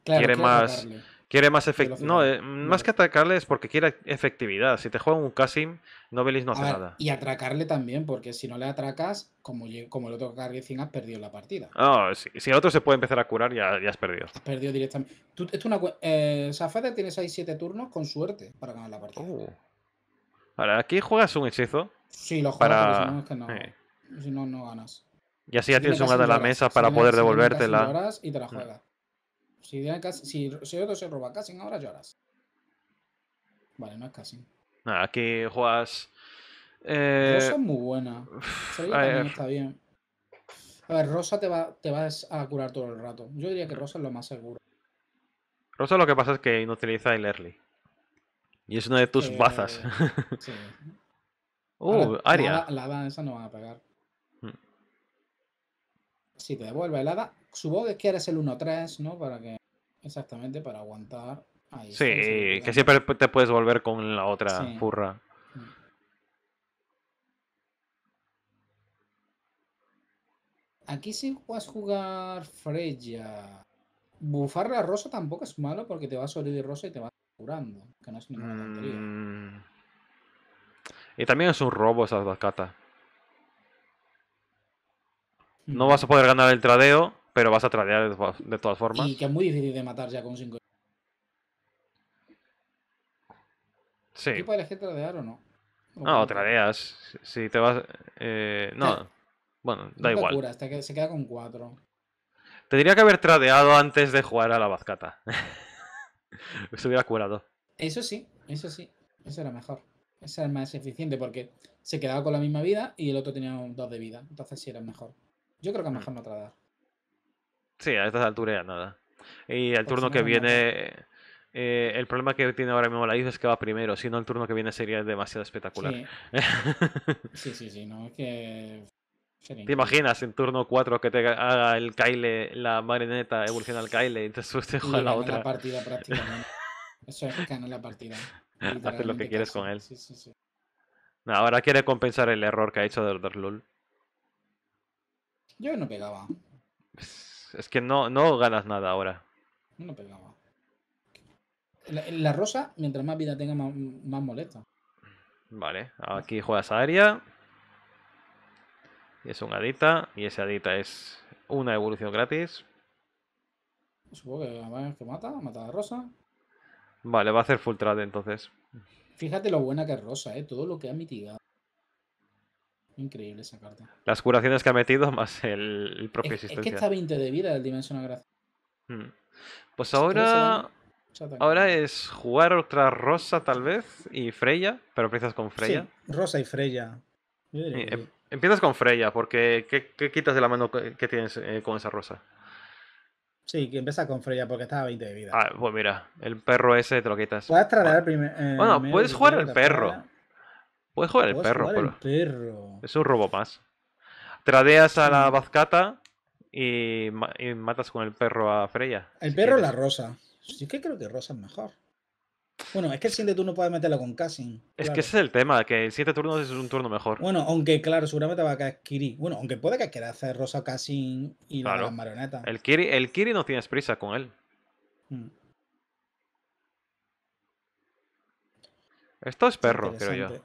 Speaker 2: Claro, quiere más, Quiere más efectividad. No, eh, más que atacarle es porque quiere efectividad. Si te juega un Casim, Novelis no hace nada. Y
Speaker 1: atracarle también, porque si no le atracas, como, como el otro cargue has perdido la partida.
Speaker 2: No, ah, si, el otro se puede empezar a curar, ya, ya has perdido. Has
Speaker 1: perdido directamente. Tú, una, eh, tienes ahí siete turnos con suerte para ganar la partida. Oh.
Speaker 2: Ahora, aquí juegas un hechizo. Sí, lo juegas, si no es que
Speaker 3: no.
Speaker 1: Si no, no ganas.
Speaker 2: Y así ya tienes una de la mesa para poder devolvértela.
Speaker 1: Y te la mm. juegas. Si, si, te se roba casi ahora lloras. Vale, no es casi
Speaker 2: aquí juegas. Rosa es eh, muy buena. también está bien.
Speaker 1: A ver, Rosa te, va, te vas a curar todo el rato. Yo diría que Rosa es lo más seguro.
Speaker 2: Rosa lo que pasa es que No utiliza el early. Y es una de tus eh, bazas.
Speaker 3: Sí.
Speaker 1: Uh, Aria. La, la, esa no va a pegar. Hmm. Si te devuelve la hada, Supongo que eres el 1-3, ¿no? Para que. Exactamente, para aguantar.
Speaker 2: sí, que, siempre te puedes volver con la otra furra. Mm.
Speaker 1: Aquí sí puedes jugar Freya. bufar la Rosa tampoco es malo porque te va a salir de Rosa y te va curando. Que no es
Speaker 3: ninguna tontería. Mm.
Speaker 2: Y también es un robo esas dos No vas a poder ganar el tradeo pero vas a tradear de todas formas.
Speaker 1: Y que es muy difícil de matar ya con 5 Sí. ¿Tú puedes elegir tradear o no?
Speaker 2: no, tradeas. Si te vas. Eh, no. Ah. Bueno, da igual.
Speaker 1: que se queda con 4.
Speaker 2: Tendría que haber tradeado antes de jugar a la bazcata. se hubiera curado.
Speaker 1: Eso sí, eso sí. Eso era mejor. Eso era más eficiente porque se quedaba con la misma vida y el otro tenía un 2 de vida. Entonces sí era mejor. Yo creo que es mm. mejor no tradear.
Speaker 2: Sí, a estas alturas nada. Y el pues turno que viene. Eh, el problema que tiene ahora mismo la isla es que va primero, si no, el turno que viene sería demasiado espectacular. Sí, sí, sí, no, es que. ¿Te imaginas en turno 4 que te haga el Kyle, la marioneta evoluciona al Kyle y te suste a la otra? partida prácticamente.
Speaker 1: Eso es la partida. Haces lo que
Speaker 2: quieres con él. No, ahora quiere compensar el error que ha hecho de Lul.
Speaker 1: Yo no pegaba.
Speaker 2: Pues es que no, no ganas nada ahora.
Speaker 1: No pegaba. La, rosa, mientras más vida tenga, más, molesta.
Speaker 2: Vale, aquí juegas a Aria. Y es un Adita. Y ese Adita es una evolución gratis.
Speaker 1: Supongo que, va que mata, mata a Rosa.
Speaker 2: Vale, va a hacer full trade entonces.
Speaker 1: Fíjate lo buena que es Rosa, ¿eh? todo lo que ha mitigado. Increíble esa carta.
Speaker 2: Las curaciones que ha metido más el, propio es, Es que está
Speaker 1: 20 de vida el Dimensional Gracia.
Speaker 2: Hmm. Pues ahora. Ahora es jugar otra Rosa, tal vez, y Freya, pero empiezas con Freya.
Speaker 1: Sí, Rosa y Freya. Em,
Speaker 2: empiezas con Freya, porque ¿qué, quitas de la mano que tienes eh, con esa rosa?
Speaker 1: Sí, que empieza con Freya porque estaba a 20 de vida.
Speaker 2: Ah, pues mira, el perro ese te lo quitas. Puedes
Speaker 1: bueno, eh, puedes jugar el perro.
Speaker 2: Puedes jugar el perro, jugar Es un robo más. Tradeas a la bazcata y, matas con el perro a Freya.
Speaker 1: El perro o la rosa. Sí que creo que rosa es mejor. Bueno, es que el siguiente turno puedes meterlo con Cassin. Es que
Speaker 2: ese es el tema, que el siguiente turno es un turno mejor. Bueno,
Speaker 1: aunque claro, seguramente va a caer Kiri. Bueno, aunque puede que quiera hacer Rosa Cassin y la marioneta.
Speaker 2: El Kiri, no tienes prisa con él. Hmm. Esto es perro, creo yo.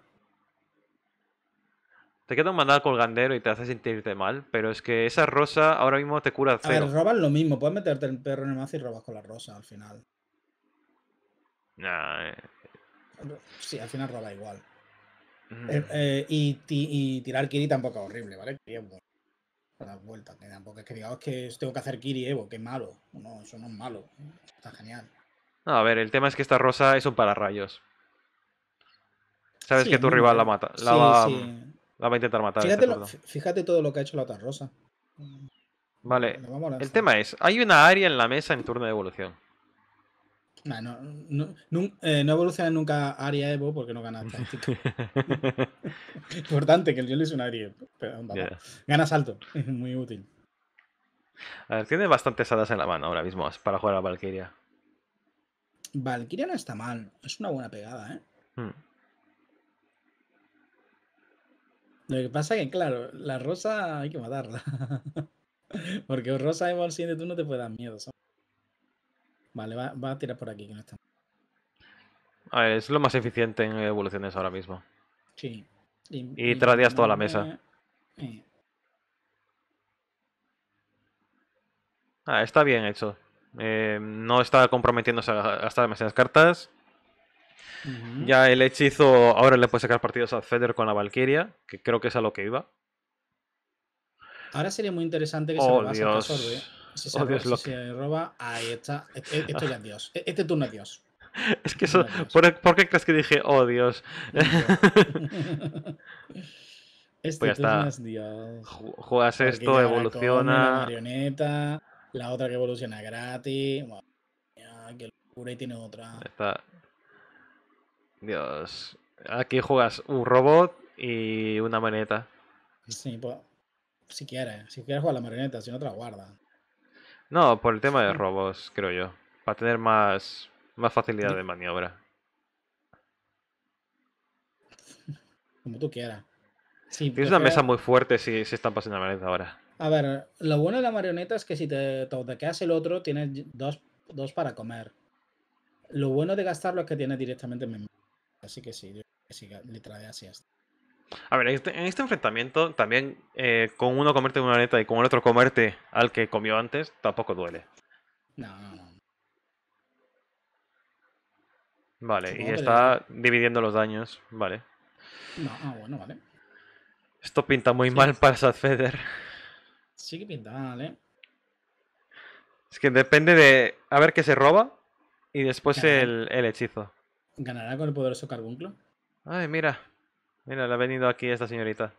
Speaker 2: Te queda un mandado colgandero y te hace sentirte mal, pero es que esa rosa ahora mismo te cura cero. A ver,
Speaker 1: robas lo mismo, puedes meterte el perro en el mazo y robas con la rosa al final. Nah, eh. Sí, al final roba igual. Mm. Eh, eh, y, tirar Kiri tampoco es horrible, ¿vale? Las vueltas, que tampoco es que digamos que tengo que hacer Kiri Evo, que es malo. No, eso no es malo. Está genial.
Speaker 2: a ver, el tema es que esta rosa es un para rayos. Sabes que tu rival la mata. sí. Este
Speaker 1: fíjate, todo lo que ha hecho la otra Rosa.
Speaker 2: Vale. El tema es, hay una área en la mesa en turno de evolución.
Speaker 1: Eh, no, evoluciona nunca área Evo porque no gana Importante que el Yoli es un área. Gana salto. muy
Speaker 2: útil. A tiene bastantes hadas en la mano ahora mismo para jugar a Valkyria.
Speaker 1: Valkyria no está mal. Es una buena pegada, ¿eh? Hmm. Lo que pasa es que, claro, la rosa hay que matarla. Porque rosa de tú no te puede dar miedo. Vale, va, a tirar por aquí
Speaker 2: es lo más eficiente en evoluciones ahora mismo.
Speaker 3: Sí. Y, y, toda la mesa.
Speaker 2: Ah, está bien hecho. Eh, no está comprometiéndose a gastar demasiadas cartas. Ya el hechizo ahora le puede sacar partidos a Feder con la Valkyria, que creo que es a lo que iba.
Speaker 1: Ahora sería muy interesante que se lo absorbe.
Speaker 2: Si si se
Speaker 1: oh, roba, ahí está. E-, e-, esto ya es Dios. E-, este turno es Dios.
Speaker 2: Es que eso. ¿por, qué crees que dije, oh Dios?
Speaker 3: este pues ya turno está. Es Dios. Juegas esto, evoluciona. La,
Speaker 1: marioneta, la otra que evoluciona gratis. Bueno, qué locura, y tiene otra.
Speaker 2: Está. Dios. Aquí juegas un robot y una marioneta.
Speaker 1: Sí, si quieres. Eh. Si quieres jugar la marioneta, si no te la guardas.
Speaker 2: No, por el tema de robots, creo yo. Para tener más, más facilidad de maniobra. Como tú quieras. Tienes una mesa muy fuerte si, se están pasando la marioneta ahora.
Speaker 1: A ver, lo bueno de la marioneta es que si te quedas el otro, tienes dos, para comer. Lo bueno de gastarlo es que tienes directamente mano. Así que sí, le trae de Asia.
Speaker 2: A ver, en este, este enfrentamiento también eh, con uno comerte una neta y con el otro comerte al que comió antes, tampoco duele. No, Vale, y está dividiendo los daños, vale. No, ah, bueno, vale. Esto pinta muy mal para Sadfeder.
Speaker 1: Sí que pinta vale. Eh.
Speaker 2: Es que depende de a ver qué se roba y después el hechizo.
Speaker 1: ¿Ganará con el poderoso carbunclo? Ay, mira.
Speaker 2: Mira, le ha venido aquí esta señorita.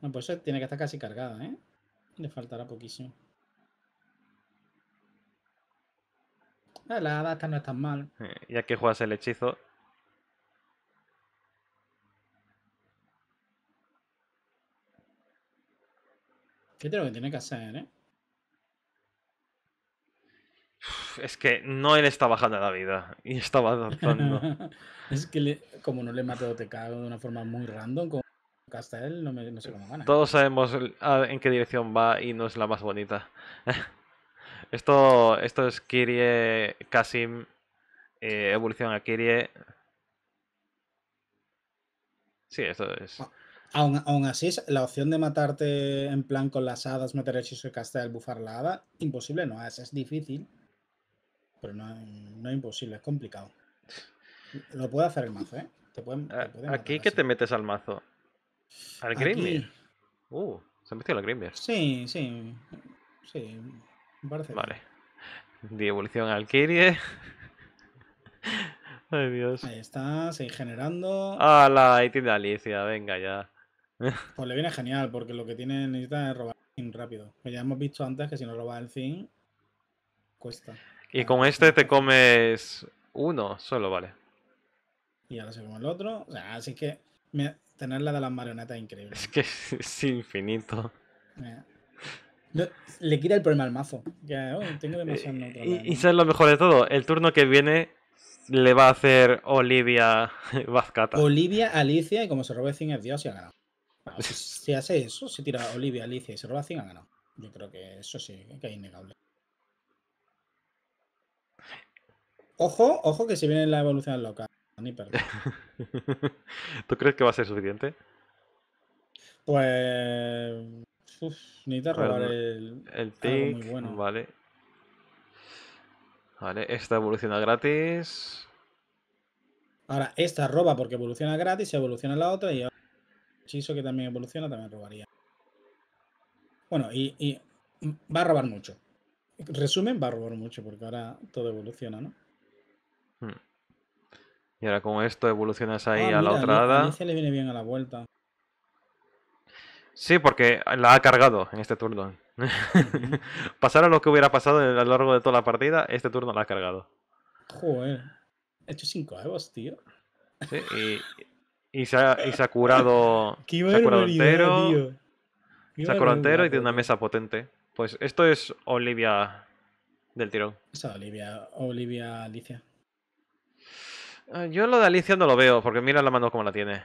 Speaker 1: No, pues eh, tiene que estar casi cargada, ¿eh? Le faltará poquísimo. Ah, la hada no es tan mal.
Speaker 2: Eh, ya que juegas el hechizo. ¿Qué es lo que tiene que hacer, eh? Es que no él está bajando la vida y estaba adaptando.
Speaker 1: es que como no le he te cago de una forma muy random, con hasta no, sé cómo
Speaker 2: gana. Todos sabemos en qué dirección va y no es la más bonita. esto, esto es Kirie, Kasim, eh, evolución a Kirie. Sí, esto es. Ah,
Speaker 1: aún, aún, así, la opción de matarte en plan con las hadas, meter el y de bufar la hada, imposible no es, es difícil. Pero no, es imposible, es complicado. Lo puede hacer el mazo, ¿eh? Ah,
Speaker 2: ¿Aquí que te metes al mazo? ¿Al Grimmy? Uh, se ha metido al
Speaker 1: Sí, sí. Sí, Vale.
Speaker 2: De evolución al Kirie.
Speaker 1: Ay, Dios. Ahí está, sigue generando.
Speaker 2: Ah, la ahí tiene Alicia, venga ya.
Speaker 1: Pues le viene genial, porque lo que tiene necesita es robar el rápido. Pues ya hemos visto antes que si no roba el fin, cuesta.
Speaker 2: Y con este te comes uno solo, vale.
Speaker 1: Y ahora se come el otro. O sea, así que tenerla tener la de las marionetas es increíble. Es
Speaker 2: que es infinito.
Speaker 1: Le quita el problema al mazo. Oh, eh, y, y
Speaker 2: es lo mejor de todo, el turno que viene le va a hacer Olivia Vazcata. Olivia, Alicia,
Speaker 1: y como se robe Zin, es Dios, y ha ganado. si, hace eso, si tira Olivia, Alicia y se roba Zin, ha ganado. Yo creo que eso sí, que es innegable. Ojo, ojo que si viene la evolución loca. Ni
Speaker 2: ¿Tú crees que va a ser suficiente?
Speaker 1: Pues. Uf, necesitas pues robar el. El tick, bueno.
Speaker 2: vale. Vale, esta evoluciona gratis.
Speaker 1: Ahora, esta roba porque evoluciona gratis, evoluciona la otra y ahora el hechizo que también evoluciona también robaría. Bueno, y, y va a robar mucho. Resumen, va a robar mucho porque ahora todo evoluciona, ¿no?
Speaker 3: Hmm.
Speaker 2: Y ahora con esto evolucionas ahí ah, a la otra hada. A le
Speaker 1: viene bien a la vuelta.
Speaker 2: Sí, porque la ha cargado en este turno. Pasara lo que hubiera pasado a lo largo de toda la partida, este turno la ha cargado.
Speaker 1: Joder. He hecho 5 euros, tío.
Speaker 2: Sí, y, se ha, curado. se ha curado entero. se ha curado entero y tiene una mesa potente. Pues esto es Olivia del tirón.
Speaker 1: Esa Olivia, Olivia
Speaker 2: Alicia. Ah, yo lo de Alicia no lo veo, porque mira la mano como la tiene.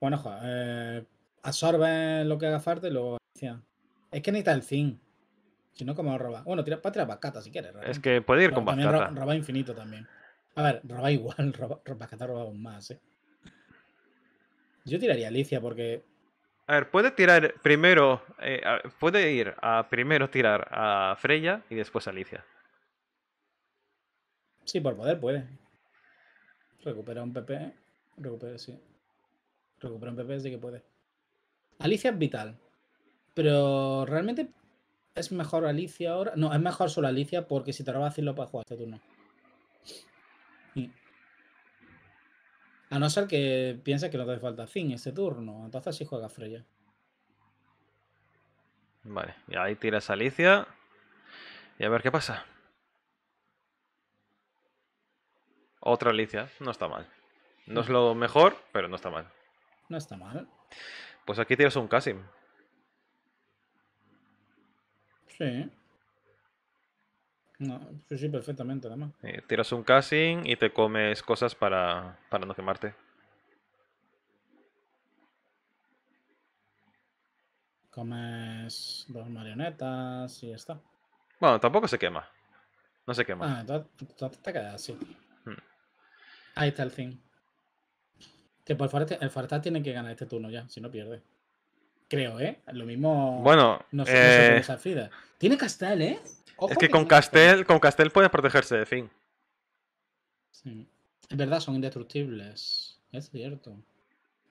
Speaker 1: Bueno, joder, eh, absorbe lo que haga falta y luego Alicia. Es que necesita el fin. Si no, como roba? Bueno, tira, para tirar Bacata si quieres. Es
Speaker 2: que puede ir con Bacata.
Speaker 1: Roba, infinito también. A ver, roba igual, roba, Bacata roba más, ¿eh?
Speaker 2: Yo tiraría Alicia porque. A ver, puede tirar primero. Eh, puede ir a primero tirar a Freya y después a Alicia.
Speaker 1: Sí, por poder puede. Recupera un PP. Recupera, sí. Recupera un PP sí que puede. Alicia es vital. Pero realmente es mejor Alicia ahora. No, es mejor solo Alicia porque si te roba lo puedes jugar este turno. A no ser que pienses que no te hace falta Zin este turno. Entonces sí juega Freya.
Speaker 2: Vale, y ahí tiras Alicia. Y a ver qué pasa. Otra Alicia, no está mal. No es lo mejor, pero no está mal.
Speaker 1: No está mal.
Speaker 2: Pues aquí tienes un Casim.
Speaker 1: Sí. No, sí, perfectamente, además.
Speaker 2: Eh, tiras un casting y te comes cosas para, para no quemarte.
Speaker 1: Comes dos marionetas y está.
Speaker 2: Bueno, tampoco se quema. No se quema. Ah,
Speaker 1: entonces te quedas así. Ahí está el thing. Que por el Farta tiene que ganar este turno ya, si no pierde. Creo, ¿eh? Lo mismo. Bueno, no
Speaker 2: sé, eh, Tiene Castel, ¿eh? es que, con Castel, con Castel puede protegerse de fin.
Speaker 3: Sí.
Speaker 1: Es verdad, son indestructibles. Es cierto.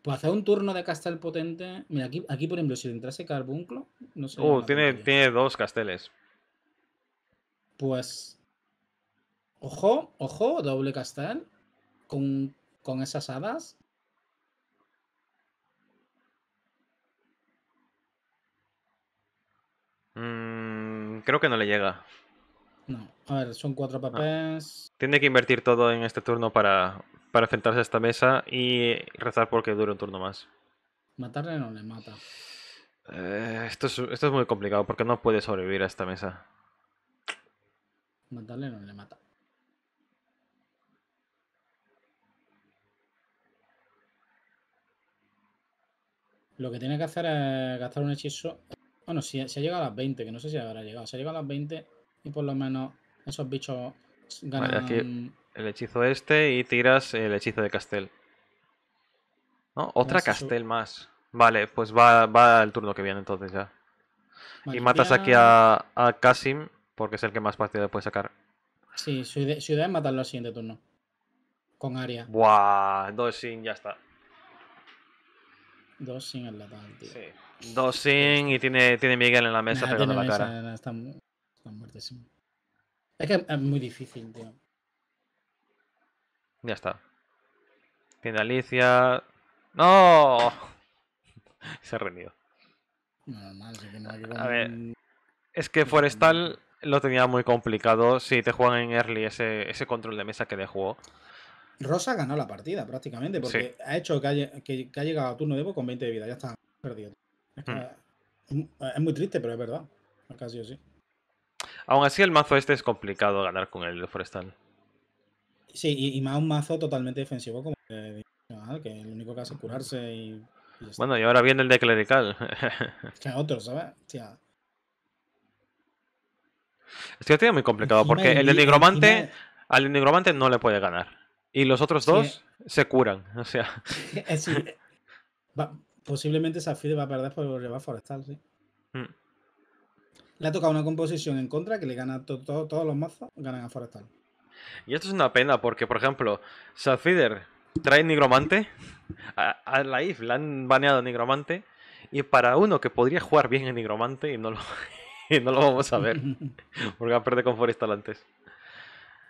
Speaker 1: Pues hacer un turno de Castel potente. Mira, aquí, aquí por ejemplo, si entrase Carbunclo, no sé. Uh, tiene, tiene
Speaker 2: dos Casteles. Pues.
Speaker 1: Ojo, ojo, doble Castel con, esas hadas.
Speaker 2: Mm, creo que no le llega.
Speaker 1: No, a ver, son cuatro ah.
Speaker 2: papeles. Tiene que invertir todo en este turno para, para enfrentarse a esta mesa y rezar porque dure un turno más.
Speaker 1: Matarle no le mata.
Speaker 2: Eh, esto, es, esto es muy complicado porque no puede sobrevivir a esta mesa.
Speaker 1: Matarle no le mata. Lo que tiene que hacer es gastar un hechizo. Bueno, si, si ha llegado a las 20, que no sé si habrá llegado. Si ha llegado a las 20 y por lo menos esos bichos
Speaker 2: ganan. el hechizo este y tiras el hechizo de Castel. ¿No? Otra Castel más. Vale, pues va, va el turno que viene entonces ya. y matas aquí a, a Kasim, porque es el que más partida puede sacar.
Speaker 3: Sí,
Speaker 1: su idea, es matarlo al siguiente turno. Con Aria.
Speaker 2: Buah, sin ya está. Dos sin el tío. Sí. Dos sin y tiene, tiene Miguel en la mesa pegando la cara.
Speaker 1: está, Es que es muy difícil,
Speaker 2: tío. Ya está. Tiene Alicia. ¡No! Se ha rendido. Es que Forestal lo tenía muy complicado si te juegan en early ese, control de mesa que dejó. jugó.
Speaker 1: Rosa ganó la partida prácticamente, porque ha hecho que, ha, llegado a turno de Evo con 20 de vida, ya está perdido. Hmm. Es, muy triste, pero es verdad. Casi así.
Speaker 2: Aún así, el mazo este es complicado ganar con el de forestal.
Speaker 1: Sí, y, más un mazo totalmente defensivo como que lo único que hace es curarse y.
Speaker 2: bueno, y ahora viene el de clerical.
Speaker 1: sea, otro, ¿sabes? Hostia.
Speaker 2: Este es muy complicado porque el de nigromante. Al nigromante no le puede ganar. Y los otros dos se curan, o sea.
Speaker 1: posiblemente Safider va a perder por llevar forestal, sí. Mm. Le ha tocado una composición en contra que le gana todos los mazos, ganan a forestal.
Speaker 2: Y esto es una pena porque, por ejemplo, Safider trae Nigromante, a, la IF le han baneado Nigromante, y para uno que podría jugar bien en Nigromante y no lo, no lo vamos a ver, porque va a perder con Forestal antes.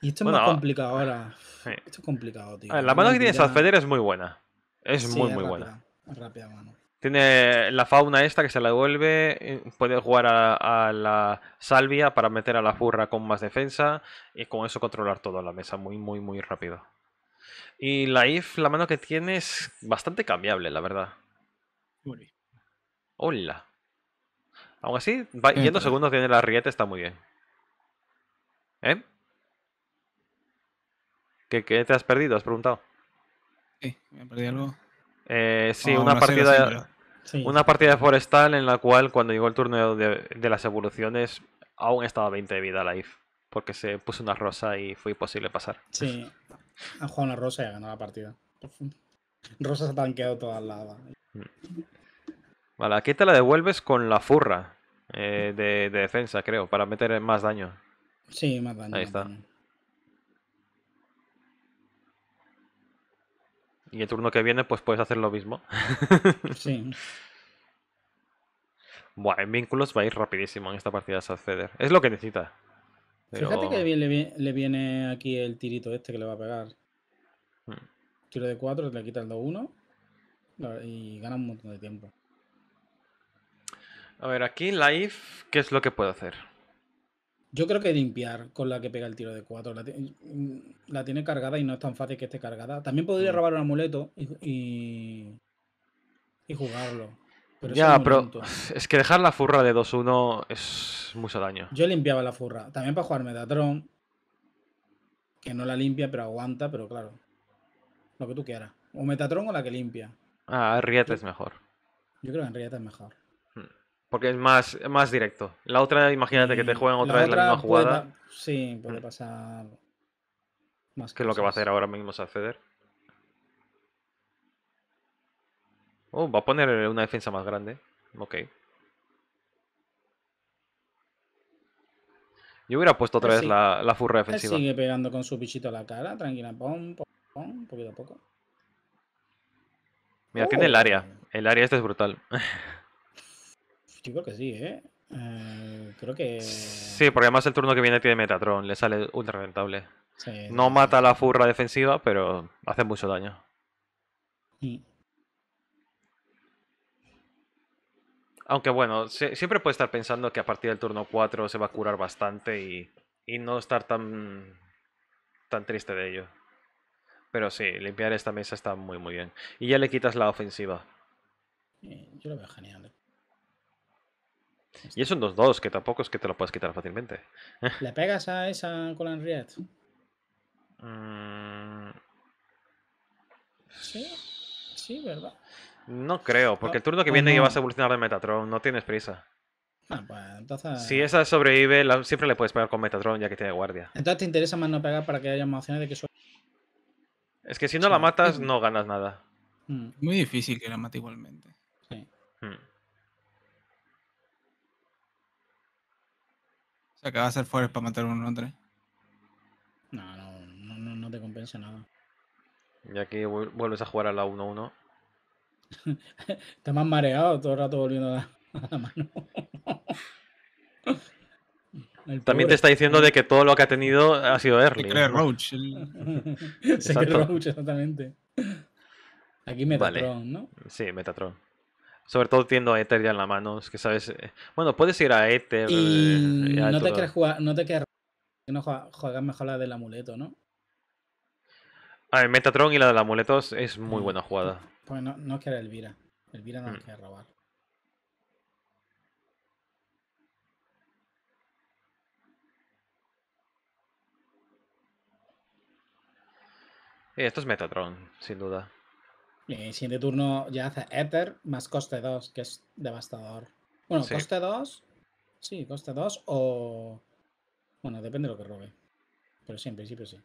Speaker 1: Y esto es más complicado ahora. Esto es complicado, tío. la mano que tiene Salfeder
Speaker 2: es muy buena. Es muy, muy buena. Rápida mano. Tiene la fauna esta que se la devuelve. Puede jugar a, la salvia para meter a la furra con más defensa. Y con eso controlar toda la mesa muy, muy, muy rápido. Y la IF, la mano que tiene es bastante cambiable, la verdad. bien. Hola. Aún así, va, yendo segundos tiene la rieta está muy bien. ¿Eh? ¿Qué, te has perdido? ¿Has preguntado?
Speaker 3: Sí, me perdido
Speaker 2: algo. Eh, sí, una, partida, una partida Forestal en la cual cuando llegó el turno de, las evoluciones aún estaba 20 de vida la If, Porque se puso una rosa y fue imposible pasar. Sí,
Speaker 1: ha jugado una rosa y ha ganado la partida. Rosa se ha tanqueado todas lado
Speaker 2: mm. Vale, aquí te la devuelves con la furra eh, de, defensa, creo, para meter más daño.
Speaker 1: Sí, más daño. Ahí está.
Speaker 2: Y el turno que viene, pues puedes hacer lo mismo. sí. Buah, en vínculos va a ir rapidísimo en esta partida acceder. Es lo que necesita. Fíjate que
Speaker 1: bien le, viene aquí el tirito este que le va a pegar. Hmm. Tiro de 4, le quita el 2-1 y gana un montón de tiempo.
Speaker 2: A ver, aquí live, ¿qué es lo que puedo hacer?
Speaker 1: Yo creo que limpiar con la que pega el tiro de 4. Mm, la, tiene cargada y no es tan fácil que esté cargada. También podría mm. robar un amuleto y, y, jugarlo. Pero ya, es pero
Speaker 2: es que dejar la furra de 2-1 es mucho daño.
Speaker 1: Yo limpiaba la furra. También para jugar Metatron. Que no la limpia, pero aguanta, pero claro. Lo que tú quieras. O Metatron o la que
Speaker 3: limpia.
Speaker 2: Ah, Riet es mejor.
Speaker 1: Yo creo que en es mejor.
Speaker 2: Porque es más, más directo. La otra, imagínate que te juegan otra vez la misma jugada.
Speaker 1: sí, puede mm. pasar. Más que lo que va a hacer ahora
Speaker 2: mismo es acceder. Oh, va a poner una defensa más grande. Ok. Yo hubiera puesto otra vez la, furra defensiva. sigue
Speaker 1: pegando con su bichito a la cara, tranquila, pom, pom, poquito poco.
Speaker 2: Mira, tiene oh. el área. El área este es brutal.
Speaker 1: Yo creo que sí, ¿eh? ¿eh? creo que. Sí,
Speaker 2: porque además el turno que viene tiene Metatron, le sale ultra rentable. no mata la furra defensiva, pero hace mucho daño. Mm. Aunque bueno, siempre puede estar pensando que a partir del turno 4 se va a curar bastante y, no estar tan, tan triste de ello. Pero sí, limpiar esta mesa está muy muy bien. Y ya le quitas la ofensiva.
Speaker 1: Eh, yo lo veo genial.
Speaker 2: Y es un dos 2 que tampoco es que te lo puedas quitar fácilmente.
Speaker 1: ¿Le pegas a esa con
Speaker 2: mm.
Speaker 3: Sí, sí, ¿verdad?
Speaker 2: No creo, porque el ah, turno que viene ya vas a evolucionar de Metatron, no tienes prisa.
Speaker 1: Ah, pues, entonces... Si
Speaker 2: esa sobrevive, siempre le puedes pegar con Metatron ya que tiene guardia.
Speaker 1: Entonces te interesa más no pegar para que haya emociones de que suelte.
Speaker 2: Es que si no la matas, no ganas nada.
Speaker 1: Mm. Muy difícil que la mate igualmente.
Speaker 3: Sí. Mm.
Speaker 1: Acabas acaba de hacer fuera para matar un 1
Speaker 2: No, no,
Speaker 1: no, no, te compensa nada.
Speaker 2: Y aquí vuelves a jugar a la 1-1.
Speaker 1: Está más mareado todo el rato volviendo a la, mano.
Speaker 2: También te está diciendo de que todo lo que ha tenido ha sido Early. Se cree Roach.
Speaker 3: Se cree
Speaker 1: Roach, exactamente. Aquí Metatron, ¿no?
Speaker 2: Sí, Metatron. Sobre todo teniendo Ether ya en la mano, es que sabes. Eh, bueno, puedes ir a Ether. Y eh, no, te quieres
Speaker 1: jugar, no te quieres no juegas mejor la del amuleto, ¿no?
Speaker 2: A ver, Metatron y la del amuleto es muy mm. buena jugada.
Speaker 1: Pues no, no quiere Elvira. Elvira no mm. quiere robar.
Speaker 2: Eh, esto es Metatron, sin duda el eh, siguiente
Speaker 1: turno ya hace Ether más coste 2, que es devastador. Bueno, coste 2. Sí, coste 2 o. Bueno, depende de lo que robe. Pero sí, en principio sí.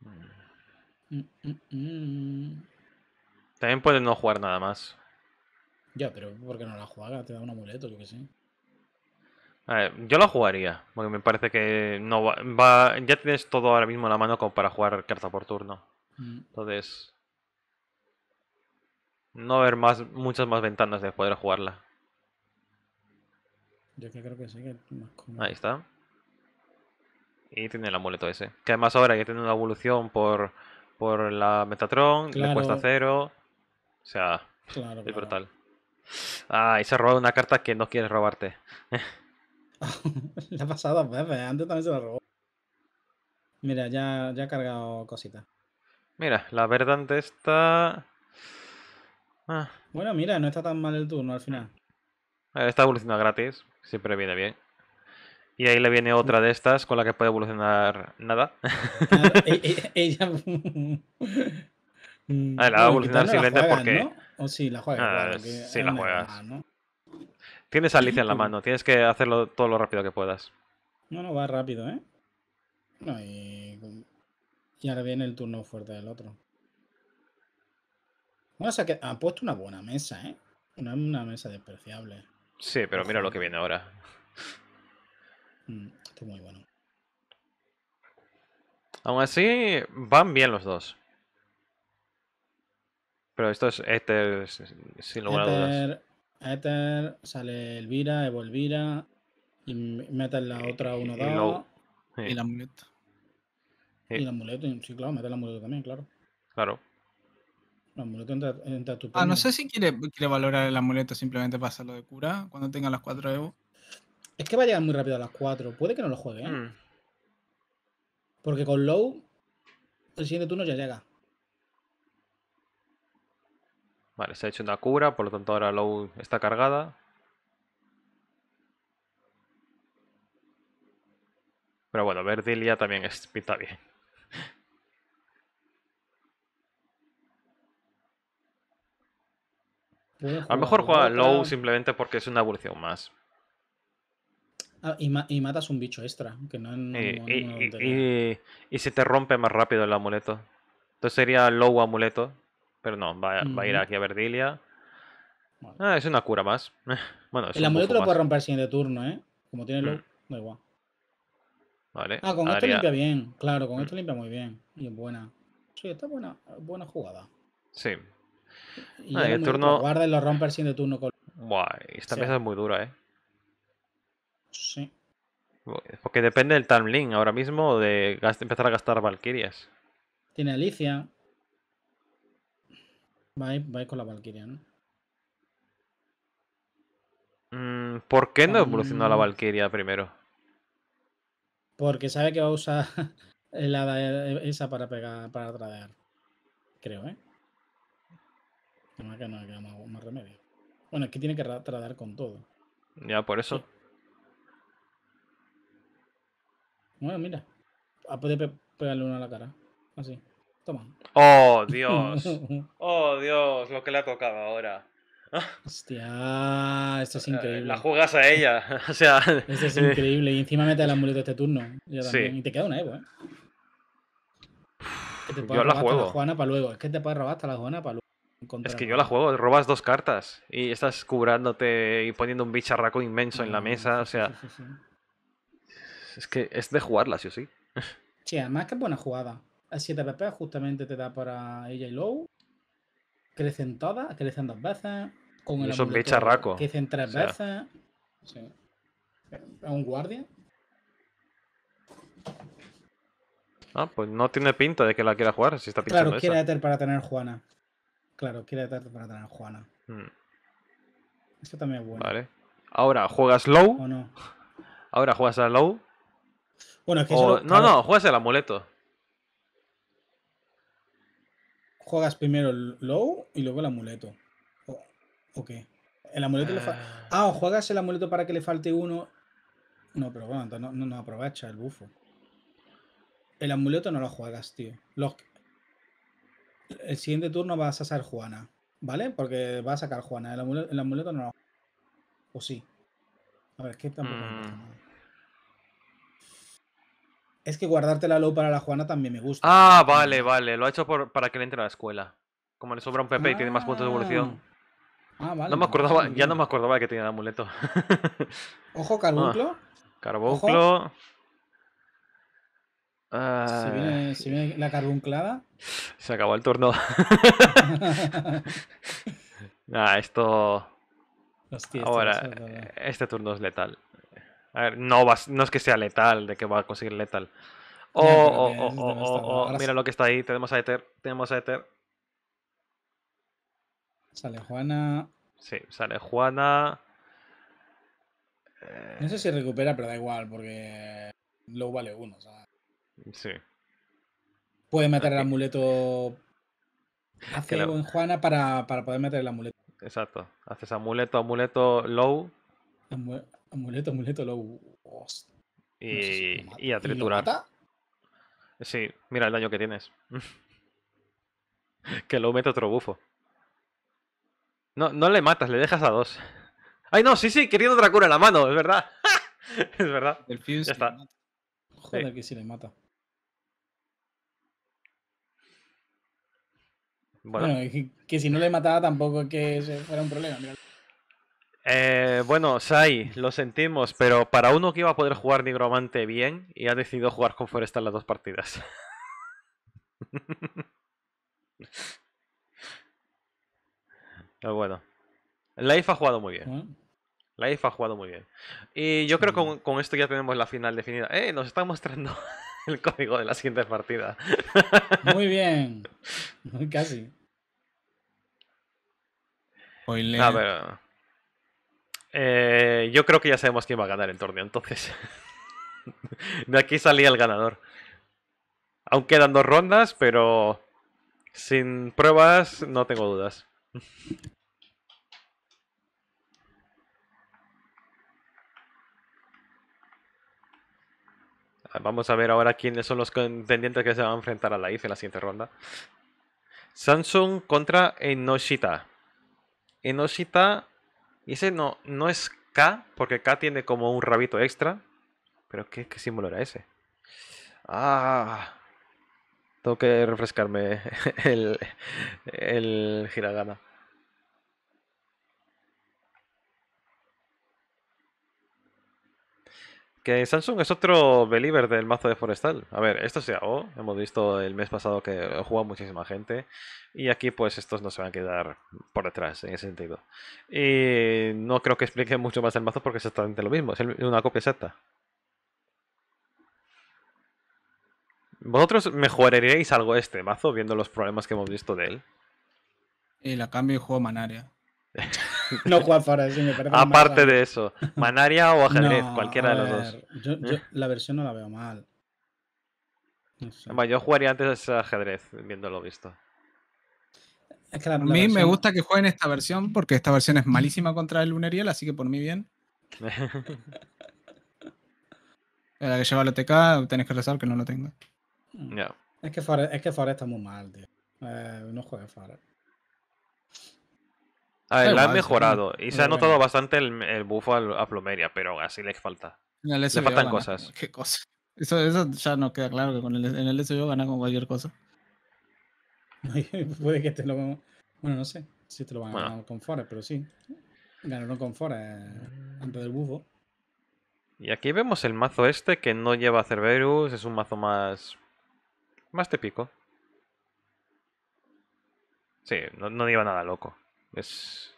Speaker 3: Mm. Mm, mm,
Speaker 2: También pueden no jugar nada más.
Speaker 1: Ya, pero ¿por qué no la juega? Te da un amuleto, yo que sé.
Speaker 2: A ver, yo la jugaría, porque me parece que no va, va, ya tienes todo ahora mismo en la mano como para jugar carta por turno. Mm. Entonces, no haber más, muchas más ventanas de poder jugarla.
Speaker 1: Yo que creo que sí, que es más
Speaker 2: Ahí está. Y tiene el amuleto ese. Que además ahora ya tiene una evolución por, por la Metatron, le cuesta cero. O sea, es brutal. Ah, y se ha robado una carta que no quieres robarte.
Speaker 1: la pasada, antes también se la robó. Mira, ya, ya ha cargado cositas.
Speaker 2: Mira, la verdante está.
Speaker 1: Ah. Bueno, mira, no está tan mal el turno al final.
Speaker 2: Eh, está evolucionando gratis, siempre viene bien. Y ahí le viene otra de estas con la que puede evolucionar nada.
Speaker 3: E, e, ella. a ver, ah, la va a evolucionar simplemente porque. O si la juegas. Ah, si la juegas.
Speaker 2: Tienes Alicia en la mano, tienes que hacerlo todo lo rápido que puedas.
Speaker 1: No, no, va rápido, ¿eh? y... ahora viene el turno fuerte del otro. Bueno, o sea que han puesto una buena mesa, ¿eh? Una, una mesa despreciable.
Speaker 2: Sí, pero mira lo que viene ahora. Mm, es muy bueno. Aún así, van bien los dos. Pero esto es Ether, sin lo Ether,
Speaker 1: dudas. Ether, sale Elvira, Evo y meten la eh, otra 1 2
Speaker 2: y, y, la amuleto.
Speaker 1: Y, la amuleto, sí, claro, mete la amuleto también, claro. Claro. La amuleto entra, a tu Ah, no sé si quiere, quiere valorar el amuleto simplemente para hacerlo de cura cuando tenga las 4 Evo. Es que va a llegar muy rápido a las 4. Puede que no lo juegue, ¿eh? Hmm. Porque con Low, el siguiente turno ya llega.
Speaker 2: Vale, se ha hecho una cura, por lo tanto ahora Low está cargada. Pero bueno, Verdilia también es, pinta bien.
Speaker 3: A lo mejor juega Low
Speaker 2: simplemente porque es una evolución más.
Speaker 1: Ah, y, matas un bicho extra. Que no, y,
Speaker 2: se te rompe más rápido el amuleto. Entonces sería Low amuleto pero no, va, a ir aquí a Verdilia. Ah, es una cura más. Bueno, es el amuleto lo puede romper
Speaker 1: sin de turno, ¿eh? Como tiene mm. luz, da igual.
Speaker 2: Vale. Ah, con esto limpia
Speaker 1: bien. Claro, con esto mm. limpia muy bien. Y es buena. Sí, está buena, buena jugada.
Speaker 2: Sí. Y ah, el turno. Guarda y lo
Speaker 1: rompe sin de turno con.
Speaker 2: Buah, esta pieza es muy dura, ¿eh? Sí. Porque depende del Tamlin ahora mismo de empezar a gastar Valkyrias.
Speaker 1: Tiene Alicia. Va con la Valkyria, ¿no?
Speaker 3: Mm,
Speaker 2: ¿Por qué no evolucionó a la mm. Valkyria primero?
Speaker 1: Porque sabe que va a usar la, eh, esa para pegar, para tradear. Creo, ¿eh? Además que no queda más, remedio. Bueno, es que tiene que tradear con todo.
Speaker 2: Ya, por eso.
Speaker 1: Bueno, mira. Ah, puede pegarle uno a la cara. Así. Toma. Oh, Dios.
Speaker 2: Oh, Dios, lo que le ha tocado ahora.
Speaker 1: Hostia, esto es eh, increíble. La
Speaker 2: juegas a ella. O sea. Esto es increíble. Y encima mete el
Speaker 1: amuleto este turno. Y te queda una Evo,
Speaker 2: eh. yo la juego. la
Speaker 1: Juana luego. Es que te puedes robar hasta la Juana para luego. es que yo la
Speaker 2: juego, robas dos cartas y estás cubrándote y poniendo un bicharraco inmenso en la mm, mesa, o sea. es que es de jugarla, sí o sí. Sí,
Speaker 1: además que es buena jugada. 7 PP, justamente te da para ella y Low. Crecen todas, crecen dos veces. Con el Eso es Crecen tres veces. Sí. un guardia.
Speaker 2: Ah, pues no tiene pinta de que la quiera jugar si está Claro, quiere Ether
Speaker 1: para tener Juana. Claro, quiere Ether para tener Juana. Hmm. Esto también es bueno.
Speaker 2: Vale. Ahora, ¿juegas low? ¿O no? Ahora juegas a low.
Speaker 1: Bueno, es No, no,
Speaker 2: juegas el amuleto.
Speaker 1: juegas primero el low y luego el amuleto. ¿O, qué? El amuleto ah. le falta. Ah, o juegas el amuleto para que le falte uno. No, pero bueno, entonces no, aprovecha el bufo. El amuleto no lo juegas, tío. Los... El siguiente turno vas a ser Juana, ¿vale? Porque va a sacar Juana. El amuleto, no lo O sí. A ver, es que tampoco.
Speaker 3: Mm.
Speaker 1: Es que guardarte la low para la Juana también me gusta. Ah, vale,
Speaker 2: vale. Lo ha hecho por, para que le entre a la escuela. Como le sobra un pepe y tiene más puntos de ah. evolución. Ah, vale. ya no me acordaba que tenía el amuleto. Ojo, carbunclo. Ah, carbunclo. Ah.
Speaker 1: viene, la carbunclada.
Speaker 2: Se acabó el turno. nah, esto. Ahora, este turno es letal. A ver, no, no es que sea letal, de que va a conseguir letal. O, oh, oh, oh, mira lo que está ahí. Tenemos a Ether. Tenemos a Ether. Sale Juana. Sí, sale Juana.
Speaker 1: Eh, no sé si recupera, pero da igual, porque Low vale uno.
Speaker 2: O Sí.
Speaker 1: Puede meter el amuleto. Hace algo en Juana para, poder meter el amuleto.
Speaker 2: Exacto. Haces amuleto, amuleto low.
Speaker 1: Amuleto, amuleto, lo.
Speaker 2: Y, a triturar. sí, mira el daño que tienes. que lo mete otro bufo. No, no le matas, le dejas a dos. Ay, no, sí, sí, queriendo otra cura en la mano, es verdad. es verdad. El Fuse Joder, que si le mata. Bueno,
Speaker 1: que, si no le mataba tampoco que fuera un problema. Mira.
Speaker 2: Eh, bueno, Sai, lo sentimos, pero para uno que iba a poder jugar Nigromante bien y ha decidido jugar con en las dos partidas. pero bueno, Life ha jugado muy bien. Mm. Life ha jugado muy bien. Y yo creo que con, esto ya tenemos la final definida. ¡Eh! Nos está mostrando el código de la siguiente partida. Muy bien. Casi. Hoy eh, yo creo que ya sabemos quién va a ganar el torneo, entonces. de aquí salía el ganador. Aún quedan dos rondas, pero sin pruebas no tengo dudas. Ah, vamos a ver ahora quiénes son los contendientes que se van a enfrentar a la IF en la siguiente ronda. Samsung contra Enoshita. Enoshita y ese no, no es K, porque K tiene como un rabito extra. Pero ¿qué, símbolo era ese? Ah. Tengo que refrescarme el, el Que Samsung es otro believer del mazo de Forestal. A ver, esto sea O. Hemos visto el mes pasado que jugó muchísima gente. Y aquí, pues, estos no se van a quedar por detrás en ese sentido. Y no creo que explique mucho más el mazo porque es exactamente lo mismo. Es una copia exacta. ¿Vosotros mejoraríais algo este mazo viendo los problemas que hemos visto de él? Y
Speaker 1: la cambio y juego Manaria. no jugar Aparte de eso, Manaria o ajedrez, cualquiera de los dos. Yo, ¿Eh? la versión no la veo mal.
Speaker 2: yo jugaría antes a ajedrez, viéndolo visto.
Speaker 1: a mí me gusta que jueguen esta versión porque esta versión es malísima contra el Luneriel, así que por mí bien. la que lleva la TK, tenés que rezar que no lo tenga. Es que Forest, es que está muy mal, tío. Eh, no juegues Forest.
Speaker 2: A ah, él la han mejorado y se ha notado bastante el, el a, a, Plumeria, pero así le falta. se faltan cosas. ¿Qué cosas?
Speaker 1: Eso, eso ya no queda claro que con el, en el SBO gana con cualquier cosa. Puede que te lo. Bueno, no sé si te lo van a ganar con Fora, pero sí. no con Fora eh, antes del buffo.
Speaker 2: Y aquí vemos el mazo este que no lleva Cerberus, es un mazo más. más típico. Sí, no, no lleva nada loco. Es,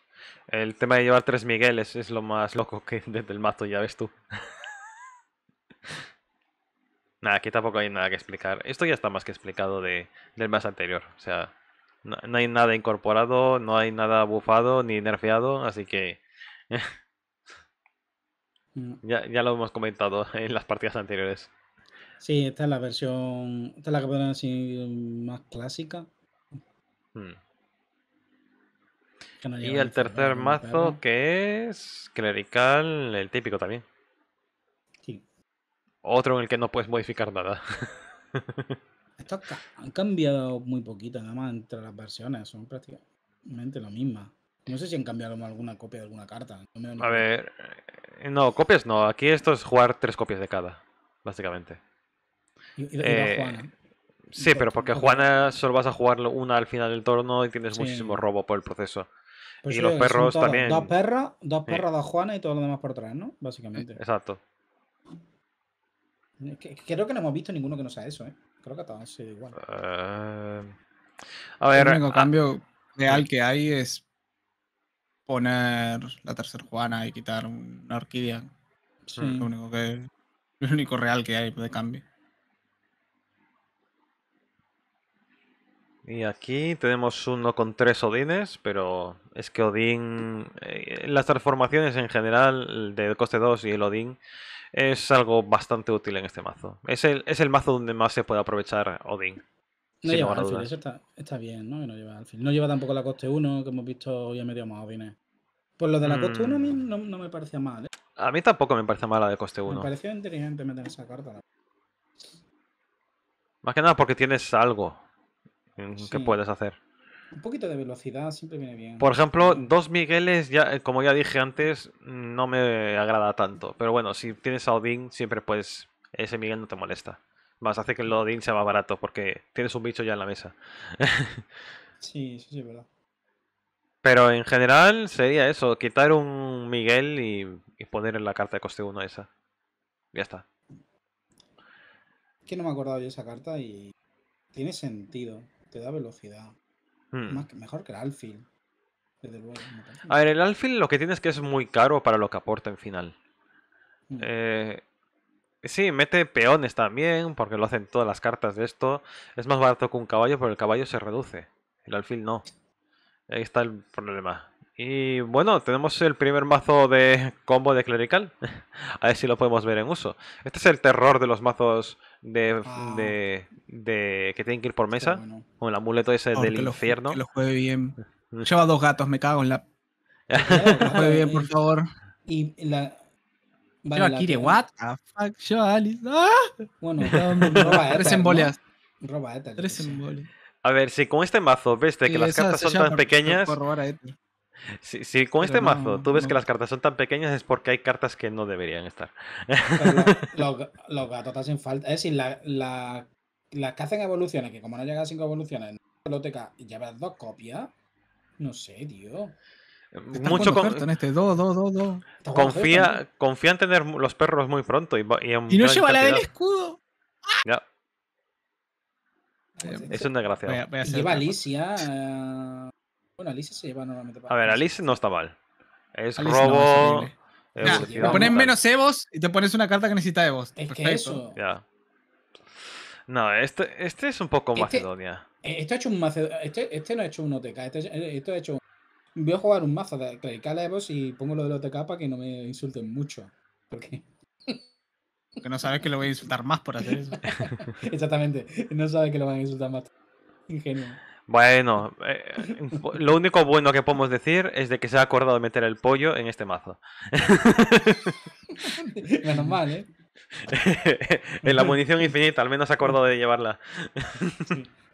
Speaker 2: el tema de llevar tres Migueles es lo más loco que desde el mazo, ya ves tú. nada, aquí tampoco hay nada que explicar. Esto ya está más que explicado del más anterior. O sea, no, hay nada incorporado, no hay nada bufado ni nerfeado, así que... ya, lo hemos comentado en las partidas anteriores.
Speaker 1: Sí, esta es la versión, esta es la que decir más clásica.
Speaker 2: Hmm y el tercer mazo que es clerical, el típico también. Sí. Otro en el que no puedes modificar nada.
Speaker 1: Estos han cambiado muy poquito, nada más entre las versiones, son prácticamente lo misma No sé si han cambiado alguna copia de alguna carta.
Speaker 2: A ver, eh, no, copias no. Aquí esto es jugar tres copias de cada, básicamente.
Speaker 3: Y, y, eh, Juana.
Speaker 2: Sí, pero porque Juana solo vas a jugar una al final del torno y tienes muchísimo robo por el proceso. Pues y los perros también. Dos perras, dos perras,
Speaker 1: dos Juanas y todo lo demás por atrás, ¿no? Básicamente. E, exacto. Creo que no hemos visto ninguno que no sea eso, ¿eh? Creo que todos sido igual.
Speaker 2: Eh, a ver. El único cambio real que hay
Speaker 1: es poner la tercera Juana y quitar una orquídea. Sí. Lo único que. Lo único real que hay de cambio.
Speaker 2: Y aquí tenemos uno con tres Odines, pero es que Odín... Eh, las transformaciones en general de coste 2 y el Odín es algo bastante útil en este mazo. Es el, mazo donde más se puede aprovechar Odín. No lleva alfil, eso
Speaker 1: está, bien, ¿no? Que no lleva alfil. No lleva tampoco la coste 1, que hemos visto hoy a medio más Odines. Pues lo de la coste 1 mm. no, me parecía mal. ¿eh?
Speaker 2: A mí tampoco me parece la de coste 1. Me pareció
Speaker 1: inteligente meter esa carta.
Speaker 2: Más que nada porque tienes algo ¿Qué puedes hacer.
Speaker 1: Un poquito de velocidad siempre viene
Speaker 2: bien. Por ejemplo, dos Migueles, ya, eh, como ya dije antes, no me agrada tanto. Pero bueno, si tienes a Odín, siempre puedes. Ese Miguel no te molesta. Más hace que el Odín sea más barato porque tienes un bicho ya en la mesa.
Speaker 1: sí, sí sí verdad.
Speaker 2: Pero en general sería eso: quitar un Miguel y, poner en la carta de coste 1 esa. Ya está.
Speaker 1: Que no me acordaba yo esa carta y. Tiene sentido te da velocidad. Hmm. mejor que el alfil A
Speaker 2: ver, el alfil lo que tiene es que es muy caro para lo que aporta en final. Hmm. Eh, sí, mete peones también, porque lo hacen todas las cartas de esto. Es más barato que un caballo, pero el caballo se reduce. El alfil no. Ahí está el problema. Y bueno, tenemos el primer mazo de combo de clerical. A ver si lo podemos ver en uso. Este es el terror de los mazos de, ah, de, que tienen que ir por mesa, con el amuleto ese oh, del infierno. que
Speaker 1: juegue bien. Lleva dos gatos, me cago en la. que juegue bien, por favor. Y la. Vale, Lleva la... what? the fuck, yo Alice. ¡Ah! Bueno, Tres emboleas Roba Tres emboleas
Speaker 2: A ver, si con este mazo ves de que las cartas son tan pequeñas, si, con este mazo tú ves que las cartas son tan pequeñas es porque hay cartas que no deberían estar.
Speaker 1: Los, gatos hacen falta. Es decir, las que hacen evoluciones, que como no llegan a 5 evoluciones en la biblioteca y llevas dos copias, no sé, tío.
Speaker 2: Mucho con... en este. confía, este. confía, en tener los perros muy pronto. Y, no lleva la del escudo. Ya. Pues eh, es un desgraciado.
Speaker 1: Lleva Alicia. Eh, bueno, Alice se lleva normalmente
Speaker 2: para. A ver, Alice no está mal. Es robo. pones menos
Speaker 1: Evos y te pones una carta que necesita Evos. Es Que eso...
Speaker 2: Ya. No, este, este es un poco Macedonia.
Speaker 1: Este, ha hecho un este, este, no ha hecho un OTK. Este, eh, ha hecho. Voy a jugar un mazo de clerical Evos y pongo lo del OTK para que no me insulten mucho. Porque. Porque no sabes que lo voy a insultar más por hacer eso. Exactamente. No sabes que lo van a insultar más. Ingenio.
Speaker 2: Bueno, eh, lo único bueno que podemos decir es de que se ha acordado de meter el pollo en este mazo. Menos mal, ¿eh? en la munición infinita, al menos se ha acordado de llevarla.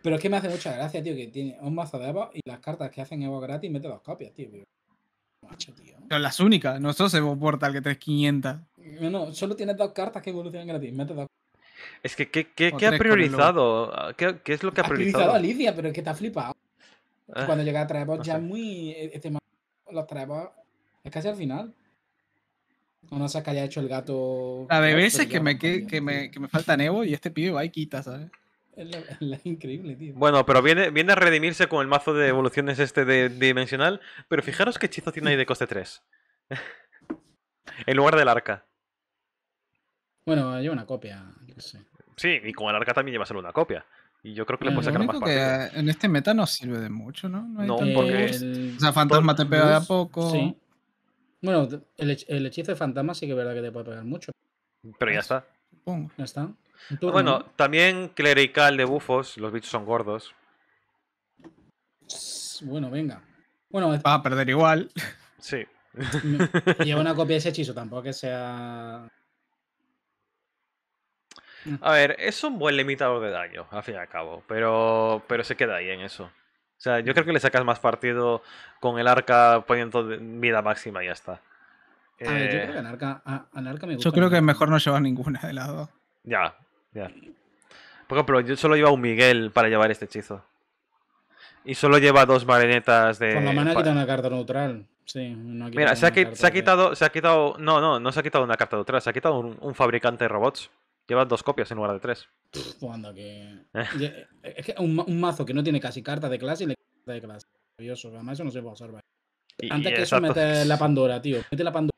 Speaker 1: Pero es que me hace mucha gracia, tío, que tiene un mazo de Evo y las cartas que hacen Evo gratis mete dos copias, tío. Macho, tío. Pero las únicas, no sos Evo Portal que tenés 500. No, no, solo tienes dos cartas que evolucionan gratis, mete dos copias.
Speaker 2: Es que, ¿qué, qué, ha priorizado? Ah, ¿Qué, es lo que ha priorizado? Ha priorizado a Lidia,
Speaker 1: pero es que te ha flipado.
Speaker 2: Ah, Cuando llega a ya
Speaker 1: muy. Eh, este, los es casi al final. O no sé que haya hecho el gato. La de veces que, me, que, que, me, falta Nevo y este pibe va y quita, ¿sabes? Es, increíble, tío.
Speaker 2: Bueno, pero viene, viene a redimirse con el mazo de evoluciones este de, dimensional. Pero fijaros qué hechizo tiene ahí de coste 3. en lugar del arca.
Speaker 1: Bueno, lleva una copia.
Speaker 2: Sí. y con el arca también lleva solo una copia. Y yo creo que le puede sacar más partido.
Speaker 1: En este meta no sirve de mucho, ¿no? No, porque. El... O sea, fantasma te pega de a poco. Sí. Bueno, el, hechizo de fantasma sí que es verdad que te puede pegar mucho. Pero ya está. Ya está.
Speaker 2: bueno, también clerical de bufos. Los bichos son gordos.
Speaker 1: Bueno, venga. Bueno, Va a perder igual. Sí. Lleva una copia de ese hechizo, tampoco que sea.
Speaker 2: A ver, es un buen limitador de daño, al fin y al cabo, pero, pero se queda ahí en eso. O sea, yo creo que le sacas más partido con el arca poniendo vida máxima y ya está. yo eh, creo que
Speaker 1: el arca, me Yo creo que es mejor no llevar ninguna de lado.
Speaker 2: Ya, ya. Por ejemplo, yo solo llevo un Miguel para llevar este hechizo. Y solo lleva dos marionetas de. Con la mano ha quitado una
Speaker 1: carta neutral. Sí, Mira, se ha, quitado,
Speaker 2: se ha quitado. No, no, no se ha quitado una carta neutral, se ha quitado un fabricante de robots. Llevas dos copias en lugar de tres.
Speaker 1: que. Eh. Eh, es que un, mazo que no tiene casi carta de clase y le carta de clase. Además, eso no se puede
Speaker 2: absorber. Antes que eso, mete la
Speaker 1: Pandora, tío. Mete la Pandora.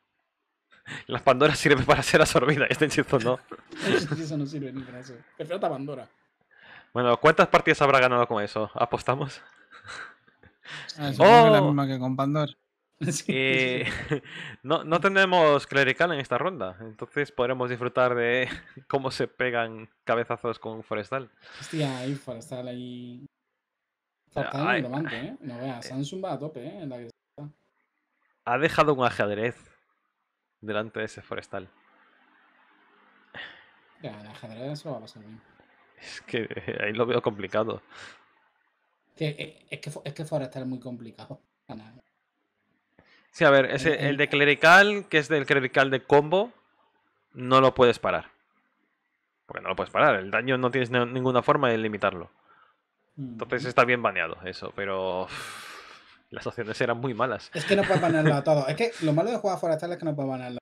Speaker 2: La Pandora sirve para ser absorbida. Este hechizo no.
Speaker 1: eso no sirve ni para eso. Prefiero otra Pandora.
Speaker 2: Bueno, ¿cuántas partidas habrá ganado con eso? ¿Apostamos? Ah, oh. la
Speaker 1: misma que con Pandora.
Speaker 2: Eh, no, no tenemos clerical en esta ronda, entonces podremos disfrutar de cómo se pegan cabezazos con Forestal.
Speaker 1: Hostia, ahí Forestal ahí. Forestal Ay, ¿eh? No veas, eh. Samsung va a tope, ¿eh?
Speaker 2: Ha dejado un ajedrez delante de ese Forestal.
Speaker 1: el ajedrez se lo va a pasar bien.
Speaker 2: Es que ahí lo veo complicado.
Speaker 1: Eh, es que, es que Forestal es muy complicado.
Speaker 2: Sí, a ver, ese, el de clerical, que es del clerical de combo, no lo puedes parar. Porque no lo puedes parar, el daño no tienes ninguna forma de limitarlo. Entonces está bien baneado eso, pero las opciones eran muy malas. Es
Speaker 1: que no puedes banearlo a todo. Es que lo malo de jugar forestal es que no puedes banearlo.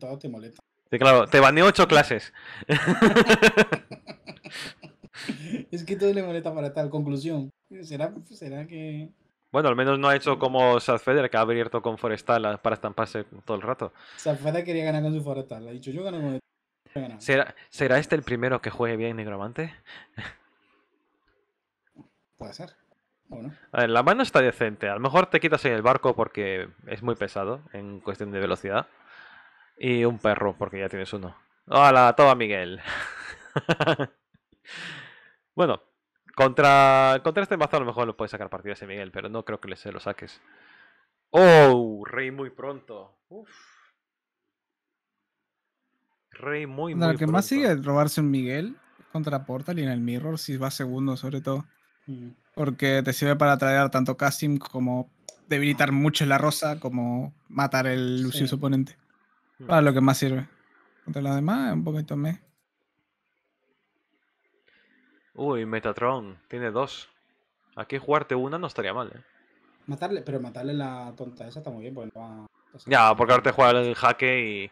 Speaker 1: Todo te molesta.
Speaker 2: Sí, claro, te baneo ocho clases.
Speaker 1: es que todo le molesta tal Conclusión. ¿Será, será que.?
Speaker 2: Bueno, al menos no ha hecho como Sad que ha abierto con Forestal para estamparse todo el rato.
Speaker 1: Sad quería ganar con su Forestal. Ha dicho, yo gano
Speaker 2: ¿Será, este el primero que juegue bien Negromante?
Speaker 1: Puede ser.
Speaker 2: A ver, la mano está decente. A lo mejor te quitas en el barco porque es muy pesado en cuestión de velocidad. Y un perro, porque ya tienes uno. ¡Hola! Toma, Miguel. bueno, contra, contra este mazo a lo mejor lo puedes sacar partido ese Miguel, pero no creo que le se lo saques. ¡Oh! Rey muy pronto. Rey muy, muy Lo que más
Speaker 1: sigue es robarse un Miguel contra Portal y en el Mirror si va segundo sobre todo. Mm. Porque te sirve para traer tanto casting como debilitar mucho la rosa como matar el lucioso oponente. Mm. Para lo que más sirve. Contra los demás, un poquito más
Speaker 2: Uy, Metatron, tiene dos. Aquí jugarte una no estaría mal, ¿eh?
Speaker 1: Matarle, pero matarle la tonta esa está muy bien, porque no va...
Speaker 2: ya, porque ahora te juega el jaque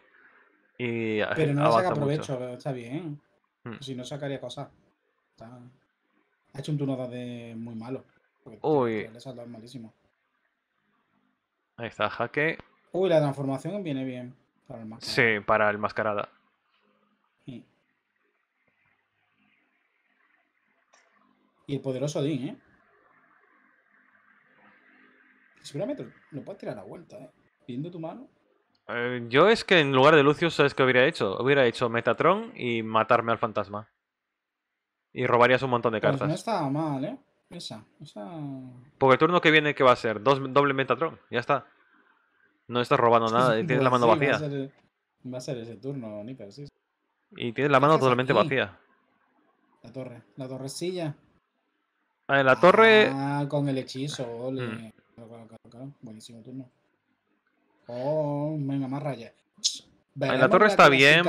Speaker 2: y... y pero no le saca provecho,
Speaker 1: está bien. Hmm. Si no sacaría cosa. Ha hecho un turno de muy malo. Uy. Es malísimo.
Speaker 2: Ahí está, jaque.
Speaker 1: Uy, la transformación viene bien para
Speaker 2: Sí, para el mascarada.
Speaker 1: Y el poderoso Odín, ¿eh? Seguramente no puedes tirar la vuelta, ¿eh? Pidiendo tu mano.
Speaker 2: Eh, yo es que en lugar de Lucio, ¿sabes qué hubiera hecho? Hubiera hecho Metatron y matarme al fantasma. Y robarías un montón de pues cartas. no
Speaker 1: está mal, ¿eh? Esa, esa...
Speaker 2: Porque el turno que viene, ¿qué va a ser? Dos, doble Metatron, ya está. No estás robando nada, Y tienes la mano vacía.
Speaker 1: Va a, ser, ese turno, Nicker, sí.
Speaker 2: Y tienes la mano totalmente vacía.
Speaker 1: La torre, la torrecilla.
Speaker 2: Ah, en la torre.
Speaker 1: Ah, con el hechizo, mm. Buenísimo turno. Oh, venga, más raya. En la torre está bien,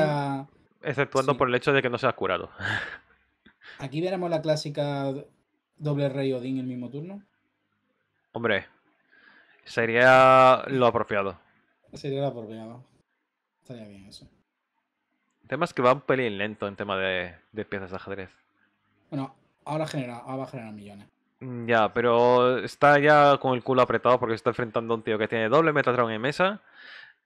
Speaker 2: exceptuando por el hecho de que no se ha curado.
Speaker 1: Aquí veremos la clásica doble rey Odín el mismo turno.
Speaker 2: Hombre, sería lo apropiado.
Speaker 1: Sería lo apropiado. Estaría bien eso.
Speaker 2: El tema es que va un pelín lento en tema de, de piezas de ajedrez.
Speaker 1: Bueno, ahora genera, ahora va a generar millones.
Speaker 2: Mm, ya, pero está ya con el culo apretado porque está enfrentando a un tío que tiene doble Metatron en mesa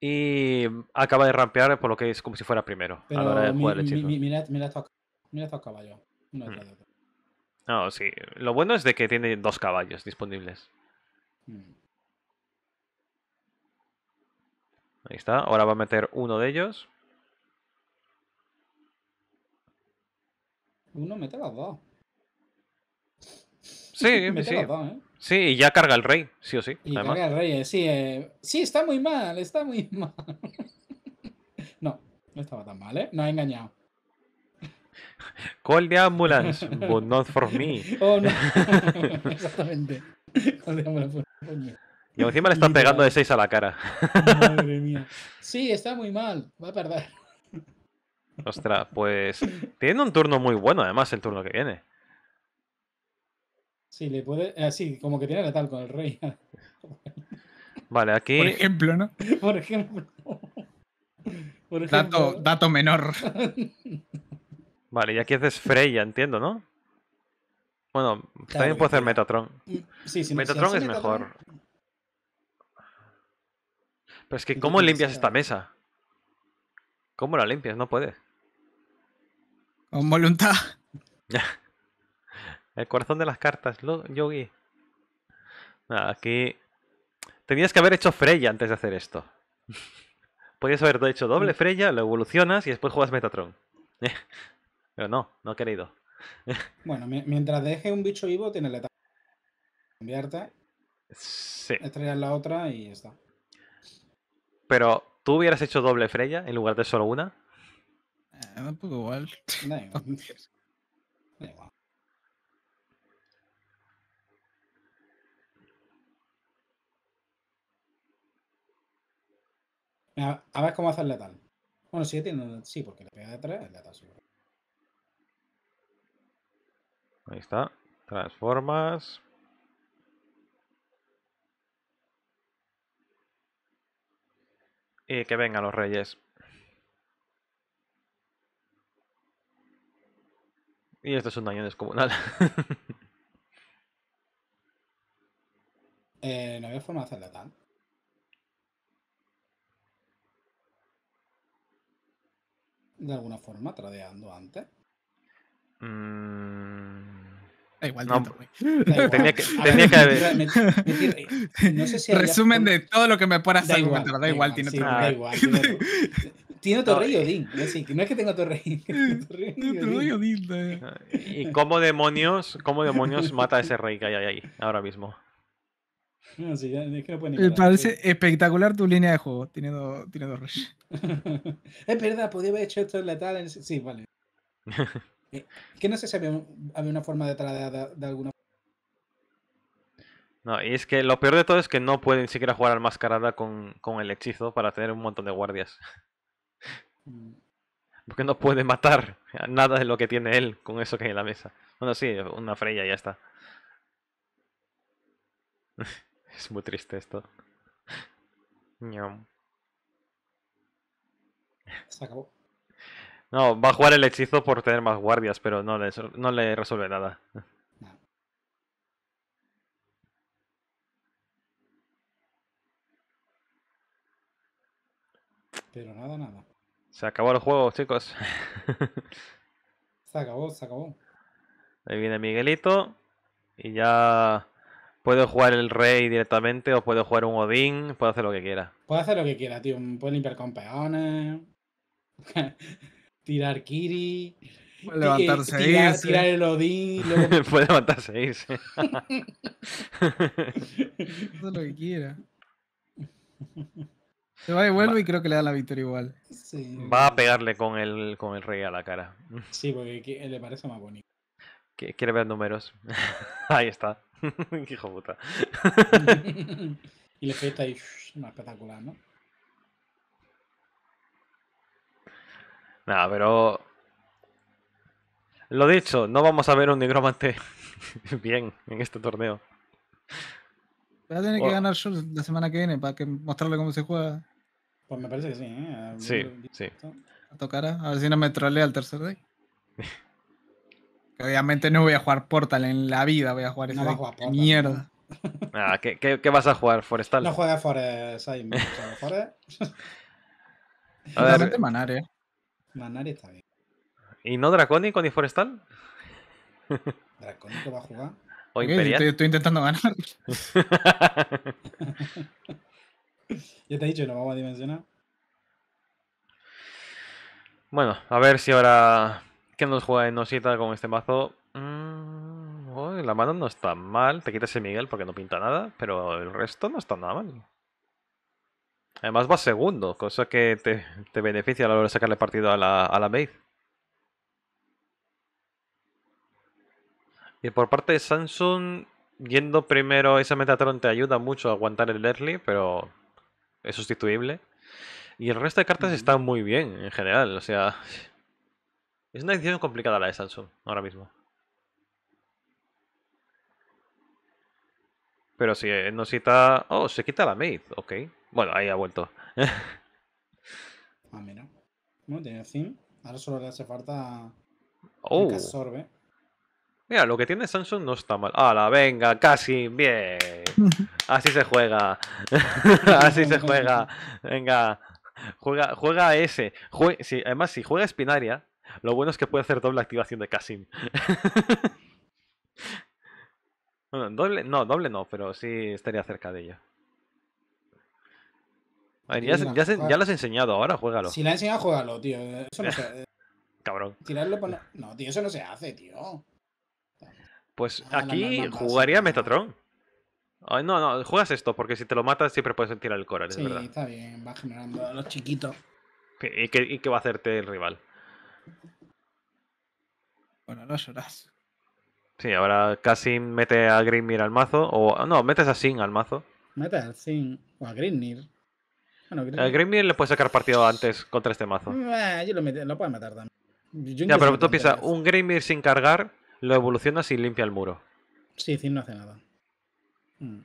Speaker 2: y acaba de rampear por lo que es como si fuera primero. Pero de jugar el
Speaker 3: mira,
Speaker 1: estos, caballos. Mm.
Speaker 2: no, sí. Lo bueno es de que tiene dos caballos disponibles. Mm. Ahí está. Ahora va a meter uno de ellos.
Speaker 1: Uno mete las dos. Sí, sí. ¿eh?
Speaker 2: Sí, y ya carga el rey, sí o sí. Y carga el
Speaker 1: rey, eh, sí. Eh, sí, está muy mal, está muy mal. no, no estaba tan mal, ¿eh? No ha engañado.
Speaker 2: Oh, Call the ambulance, but not for me. Oh, no. Exactamente.
Speaker 3: Call the ambulance, Y encima le están pegando de 6 a la cara. Madre mía.
Speaker 1: Sí, está muy mal. Va a perder.
Speaker 2: Ostras, pues. Tiene un turno muy bueno, además, el turno que viene.
Speaker 1: Sí, le puede. Así, ah, como que tiene la tal con el rey.
Speaker 2: Vale, aquí. Por ejemplo, ¿no?
Speaker 1: Por ejemplo. Dato, menor.
Speaker 2: Vale, y aquí haces Freya, entiendo, ¿no? Bueno, también puedo hacer Metatron. Sí, sí Metatron es mejor. Pero es que, ¿cómo pues, limpias esta mesa? ¿Cómo la limpias? No puedes.
Speaker 1: Con voluntad. Ya
Speaker 2: el corazón de las cartas, lo, Yogi. aquí... Tenías que haber hecho Freya antes de hacer esto. Podrías haber hecho doble mm. Freya, lo evolucionas y después juegas Metatron. Pero no, no ha querido.
Speaker 1: bueno, mientras deje un bicho vivo, tiene la etapa. Convierte,
Speaker 2: Sí.
Speaker 1: Estrellas la otra y ya está.
Speaker 2: Pero, ¿tú hubieras hecho doble Freya en lugar de solo una? un eh, poco pues igual. Da igual.
Speaker 1: a ver cómo hacer letal. Bueno, si tiene... Sí, porque le pega de 3, el letal seguro.
Speaker 2: Ahí está. Transformas. Y que vengan los reyes. Y esto es un daño descomunal.
Speaker 3: eh, no había
Speaker 1: forma de hacer letal. de alguna forma tradeando antes?
Speaker 3: Mm. Da igual, no. da Tenía que, Resumen de todo lo que me pones da, igual,
Speaker 1: da, igual, ah. tiene otro Da igual. Tiene otro rey Odín. No es que tenga otro rey. Eh.
Speaker 2: Ah, ¿Y cómo demonios, cómo demonios mata a ese rey que hay ahí ahora mismo?
Speaker 1: Me parece espectacular tu línea de juego. Tiene, dos rushes es verdad, podía haber hecho esto en la tala, Sí, vale. Eh, que no sé si había, una forma de traer de, alguna
Speaker 2: No, y es que lo peor de todo es que no pueden siquiera jugar al mascarada con, con el hechizo para tener un montón de guardias. Mm. Porque no puede matar nada de lo que tiene él con eso que hay en la mesa. Bueno, sí, una freya y ya está. Es muy triste esto. Se acabó. No, va a jugar el hechizo por tener más guardias, pero no le, no le resuelve
Speaker 3: nada. Pero nada, nada.
Speaker 2: Se acabó el juego, chicos.
Speaker 1: se acabó, se acabó.
Speaker 2: Ahí viene Miguelito. Y ya Puedo jugar el rey directamente o puedo jugar un Odín, puede hacer lo que quiera.
Speaker 1: puede hacer lo que quiera, tío. Puedo limpiar con peones, tirar Kiri. Puede levantarse e Tirar, el Odín. puede levantarse e seis. lo que quiera. Se va y vuelve y creo que le da la victoria igual.
Speaker 2: Va a pegarle con el, con el rey a la cara. Sí, porque le parece más bonito. Quiere ver números. ahí está. Hijo puta. y le peta
Speaker 1: una espectacular, ¿no?
Speaker 2: Nada, pero. Lo dicho, no vamos a ver un nigromante bien en este torneo.
Speaker 3: ¿Va a tener que ganar
Speaker 1: la semana que viene para que mostrarle cómo se juega. Pues me parece que sí, ¿eh? Sí, sí. A tocar, a ver si no me trolea el tercer day. Obviamente no voy a jugar Portal en la vida, voy a jugar esa mierda.
Speaker 2: Ah, ¿qué, qué, vas a jugar? ¿Forestal? No juega
Speaker 1: Forest, ahí Manare. Manare
Speaker 2: está bien. ¿Y no Dracónico ni Forestal? ¿Dracónico va a jugar? Estoy,
Speaker 1: intentando ganar. ya te he dicho, no vamos a dimensionar.
Speaker 2: Bueno, a ver si ahora que nos juega en Osita con este mazo. Mm, la mano no está mal. Te quitas el Miguel porque no pinta nada, pero el resto no está nada mal. Además va segundo, cosa que te, beneficia a la hora de sacarle partido a la, a Y por parte de Samsung, yendo primero esa Metatron te ayuda mucho a aguantar el early, pero es sustituible. Y el resto de cartas están muy bien en general, o sea, es una decisión complicada la de Samsung ahora mismo. Pero si eh, nos cita... Oh, se quita la maid. ok. Bueno, ahí ha vuelto.
Speaker 1: ah, mira. Bueno, tiene Zim. Ahora solo le hace falta... Oh. absorbe.
Speaker 2: Mira, lo que tiene Samsung no está mal. ¡Hala, venga! ¡Casi! ¡Bien! Así se juega. Así se juega. Venga. Juega, juega a ese. además, si juega Spinaria, lo bueno es que puede hacer doble activación de Kasim. doble, no, doble no, pero sí estaría cerca de ella. A ver, ya, lo has enseñado, ahora juégalo. Si la he enseñado,
Speaker 1: juégalo, tío. Eso no Cabrón. Tirarlo por... No, tío, eso no se hace, tío.
Speaker 2: Pues ah, aquí jugaría Metatron. Ay, no, no, juegas esto, porque si te lo matas siempre puedes tirar el Coral, sí, es verdad. Sí,
Speaker 1: está bien, va generando a los chiquitos.
Speaker 2: ¿Y qué, ¿Y qué va a hacerte el rival?
Speaker 1: Bueno, no horas
Speaker 2: Sí, ahora casi mete a Grimir al mazo. O ah, no, metes a Sin al mazo.
Speaker 1: Mete a Sin o a Grimir. Bueno,
Speaker 2: le puede sacar partido antes contra este mazo.
Speaker 1: Eh, yo lo, puedo matar también. ya, pero tú piensas,
Speaker 2: un Grimir sin cargar, lo evoluciona y limpia el muro.
Speaker 1: Sí, Sin no hace nada. Mm.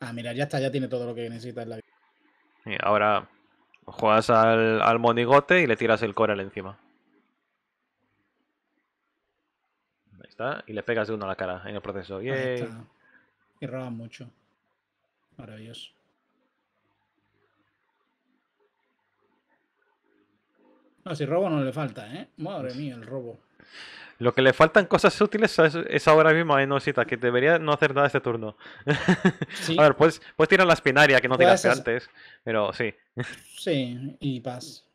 Speaker 1: Ah, mira, ya está, ya tiene todo lo que necesita
Speaker 2: Y ahora Juegas al, monigote y le tiras el coral encima. Ahí está. Y le pegas de uno a la cara en el proceso. Y
Speaker 1: roba mucho. Maravilloso. No, ah, si robo no le falta, ¿eh? Madre mía, el robo.
Speaker 2: Lo que le faltan cosas útiles es, ahora mismo a Enosita, que debería no hacer nada este turno. a ver, puedes, puedes tirar la espinaria, que no tiraste antes, pero sí.
Speaker 1: Sí, y paz.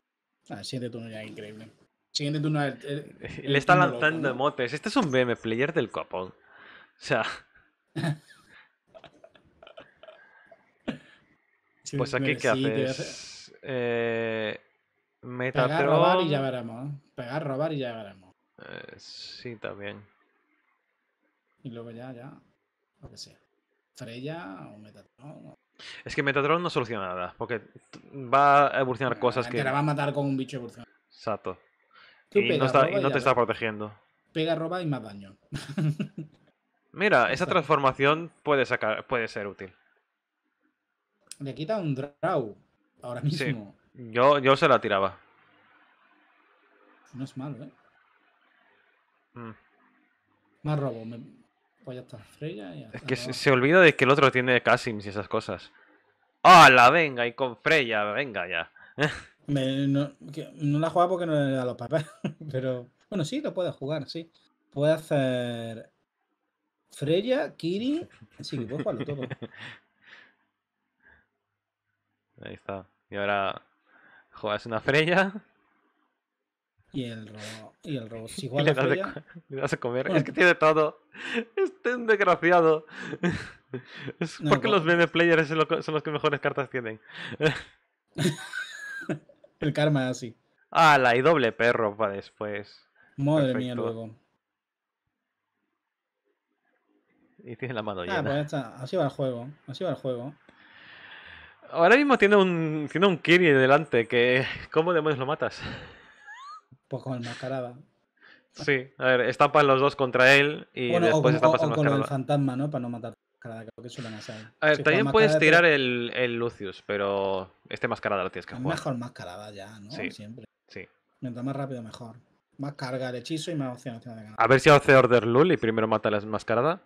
Speaker 1: Ah, siguiente turno ya increíble. Siguiente turno. le está lanzando
Speaker 2: emotes Este es un BM player del copón. O sea. pues aquí, ¿qué haces? Que... Eh, Pegar, robar y ya
Speaker 1: veremos. Pegar, robar y ya veremos.
Speaker 2: Eh, sí, también.
Speaker 1: Y luego ya, ya, lo que sea. Freya o Metatron.
Speaker 2: Es que Metatron no soluciona nada, porque va a evolucionar cosas que... Te la va a matar
Speaker 1: con un bicho evolucionado.
Speaker 2: Exacto. y, no, te está protegiendo.
Speaker 1: Pega, roba y más daño.
Speaker 2: Mira, esa transformación puede, sacar, puede ser útil.
Speaker 1: Le quita un draw ahora mismo.
Speaker 2: Yo, yo se la tiraba.
Speaker 1: No es malo, ¿eh?
Speaker 3: Mm.
Speaker 2: Más robo. Me... Pues ya está, Freya y Es que se, olvida de que el otro tiene Casims y esas cosas. ¡Hala! Venga, y con Freya, venga ya. no,
Speaker 1: la la jugaba porque no le da los papeles. Pero bueno, sí, lo puedes jugar, sí. Puede hacer Freya, Kiri. Sí, que puedes jugarlo todo.
Speaker 2: Ahí está. Y ahora juegas una Freya. Y el robot... y el robot... Pues, igual le, das a comer. es que tiene todo. Este desgraciado. Es porque los meme players son los, que mejores cartas tienen. el karma es así. Ah, la y doble perro para después. Madre mía, luego. Y tiene la mano ah, pues ya Ah, pues
Speaker 1: está. Así va el juego. Así va el
Speaker 2: juego. Ahora mismo tiene un, tiene un Kiri delante que... ¿Cómo demonios lo matas?
Speaker 1: Pues con el mascarada.
Speaker 2: Sí, a ver, estampan los dos contra él y después está pasando con el
Speaker 1: fantasma, ¿no? Para no matar mascarada, creo que suelen hacer. A ver, también
Speaker 2: puedes tirar el, el, Lucius, pero este mascarada lo tienes que jugar. Mejor mascarada ya, ¿no? Siempre. Sí.
Speaker 1: Mientras más rápido, mejor. Más carga de hechizo y más opción de ganar.
Speaker 2: A ver si hace Order Lul y primero mata la mascarada.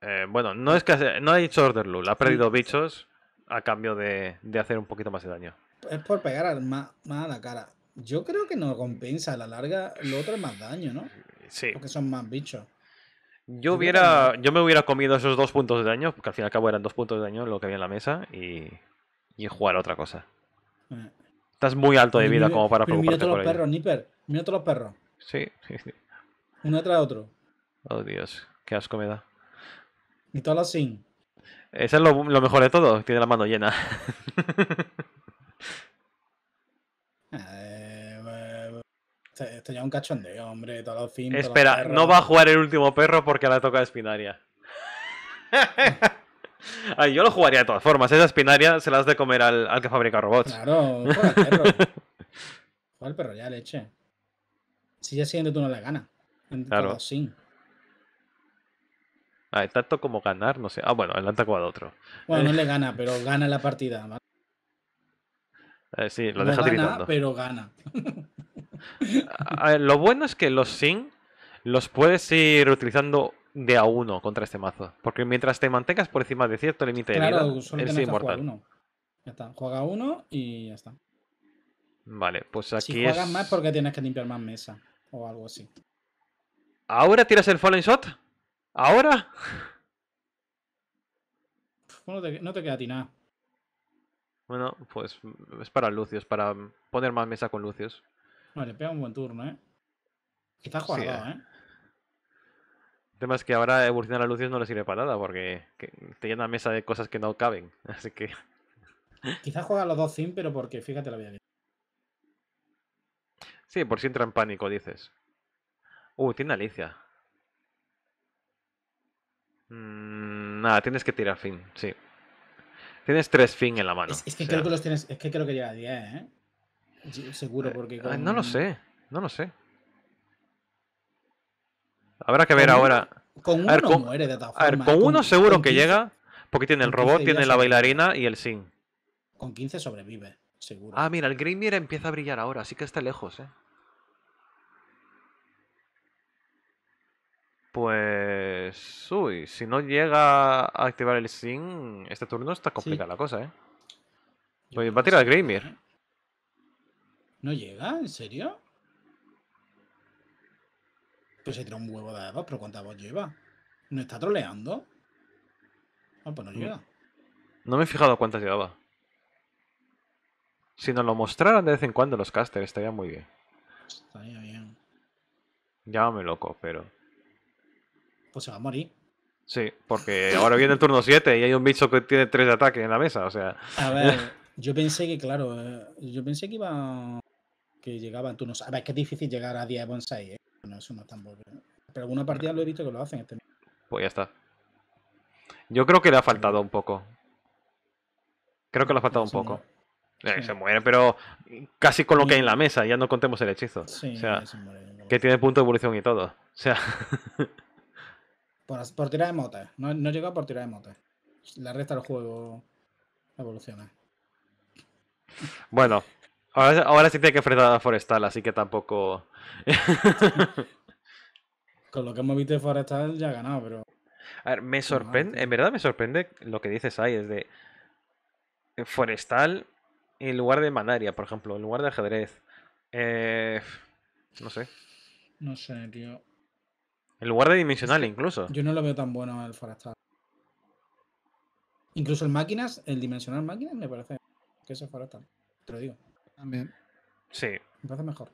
Speaker 2: Eh, bueno, no es que no ha hecho Order Lul, ha perdido bichos a cambio de, de hacer un poquito más de daño
Speaker 1: es por pegar más, a la cara. Yo creo que no compensa a la larga. Lo otro es más daño, ¿no? Sí. Porque son más bichos.
Speaker 2: Yo hubiera, yo me hubiera comido esos dos puntos de daño, porque al fin y al cabo eran dos puntos de daño lo que había en la mesa y, y jugar otra cosa. Eh. Estás muy alto de vida como para preocuparte mira todos los
Speaker 1: perros, Nipper. Mira todos los perros. Sí, sí, sí. Uno tras otro.
Speaker 2: Oh, Dios. Qué asco me da. Y todas los sin. Ese es lo, lo mejor de todo. Tiene la mano llena.
Speaker 1: Eh, eh, esto ya es un cachondeo, hombre. Todos Espera, no va a jugar
Speaker 2: el último perro porque la toca Espinaria. yo lo jugaría de todas formas. Esa Espinaria se la has de comer al, que fabrica robots. Claro, juega al perro.
Speaker 1: juega perro ya, leche. Si ya siguiente tú no le gana Claro.
Speaker 2: Sí. Ah, tanto como ganar, no sé. Ah, bueno, adelanta como al otro.
Speaker 1: Bueno, no eh. le gana, pero gana la partida. ¿vale?
Speaker 2: Eh, sí, lo deja Pero gana. lo bueno es que los Sin los puedes ir utilizando de a uno contra este mazo. Porque mientras te mantengas por encima de cierto límite claro, de vida, es inmortal.
Speaker 1: Ya está, juega uno y ya
Speaker 2: está. Vale, pues aquí. Si juegas más
Speaker 1: porque tienes que limpiar más mesa o algo así.
Speaker 2: ¿Ahora tiras el Fallen Shot? ¿Ahora? No te, no te queda a ti nada. Bueno, pues mm, es para Lucios, para poner más mesa con Lucius.
Speaker 1: Vale, pega un buen turno, ¿eh? Quizás jugado, eh. ¿eh?
Speaker 2: El tema es que ahora evolucionar a Lucius no le sirve para nada, porque te llena mesa de cosas que no caben, así que...
Speaker 1: Quizás juega los dos sin pero porque fíjate la vida
Speaker 2: Sí, por si entra en pánico, dices. Uh, tiene Alicia.
Speaker 3: Mm,
Speaker 2: nada, tienes que tirar fin, sí. Tienes tres fin en la mano. Es, que
Speaker 1: creo que los tienes. Es que creo que llega a 10, ¿eh? seguro, eh, porque. Eh, no lo sé, no lo
Speaker 3: sé.
Speaker 2: Habrá que ver ahora. con uno muere de forma. A ver, con, uno seguro que llega, porque tiene el robot, tiene la bailarina y el sin.
Speaker 1: Con 15 sobrevive,
Speaker 2: seguro. Ah, mira, el Green empieza a brillar ahora, así que está lejos, ¿eh? Pues. Uy, si no llega a activar el Sin, este turno está complicada la cosa, ¿eh? Pues va a tirar el ¿eh? ¿No llega? ¿En serio?
Speaker 1: Pues se tira un huevo de avos, pero ¿cuántas voz lleva? ¿No está troleando? Ah, pues no mm. llega.
Speaker 2: No me he fijado cuántas llevaba. Si nos lo mostraran de vez en cuando los casters, estaría muy bien. Estaría bien. Llámame loco, pero pues se va a morir. Sí, porque ahora viene el turno 7 y hay un bicho que tiene 3 de ataque en la mesa, o sea. A ver,
Speaker 1: yo pensé que, claro, eh, yo pensé que iba. que llegaban turnos. A ver, es que es difícil llegar a 10 bonsai, ¿eh? no es tan bueno. ¿eh? Pero alguna partida lo he visto que lo hacen este
Speaker 2: Pues ya está. Yo creo que le ha faltado un poco. Creo que le ha faltado un poco. Eh, se muere, pero casi con lo que hay en la mesa, ya no contemos el hechizo. Sí, o sea, se muere, que tiene punto de evolución y todo. O sea.
Speaker 1: Por, por de mota. No, no por tirar de mota. La resta del juego evoluciona.
Speaker 2: Bueno, ahora, ahora sí tiene que enfrentar a Forestal, así que tampoco.
Speaker 1: Con lo que hemos visto de Forestal ya ha ganado, pero.
Speaker 2: A ver, me sorprende. En verdad me sorprende lo que dices ahí, es de. Forestal en lugar de Manaria, por ejemplo, en lugar de ajedrez. Eh, no sé. No
Speaker 1: sé, tío.
Speaker 2: En lugar de dimensional, incluso. Yo
Speaker 1: no lo veo tan bueno el forestal. Incluso el máquinas, el dimensional máquinas, me parece que es el forestal. Te lo digo. También. Sí. Me parece mejor.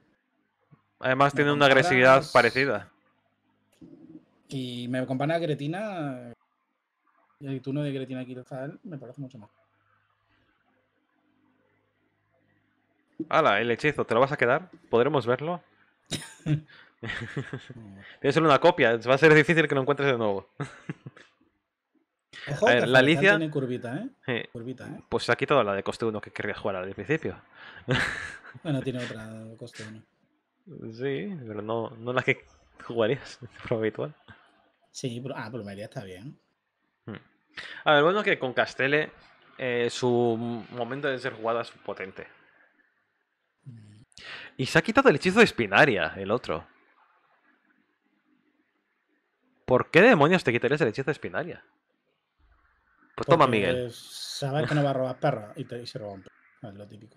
Speaker 2: Además, tiene una agresividad parecida.
Speaker 1: Y me acompaña a Gretina. Y el turno de Gretina Kirozal me parece mucho más.
Speaker 2: Hala, el hechizo, ¿te lo vas a quedar? ¿Podremos verlo?
Speaker 3: Mm.
Speaker 2: Tienes solo una copia, va a ser difícil que lo encuentres de nuevo. la Alicia. Tiene curvita, ¿eh? curvita, ¿eh? Pues se ha quitado la de coste 1 que querría jugar al principio.
Speaker 1: bueno, tiene otra coste
Speaker 2: 1. Sí, pero no, no la que jugarías, por habitual.
Speaker 1: Sí, pero, ah, pero María está bien.
Speaker 2: Hmm. A ver, bueno, que con Castele eh, su momento de ser jugada es potente. Mm. Y se ha quitado el hechizo de Spinaria, el otro. ¿Por qué demonios te quitarías el hechizo espinaria? Pues toma, Miguel.
Speaker 1: Sabes que no va a robar perra y, se roba un perro. Es lo típico.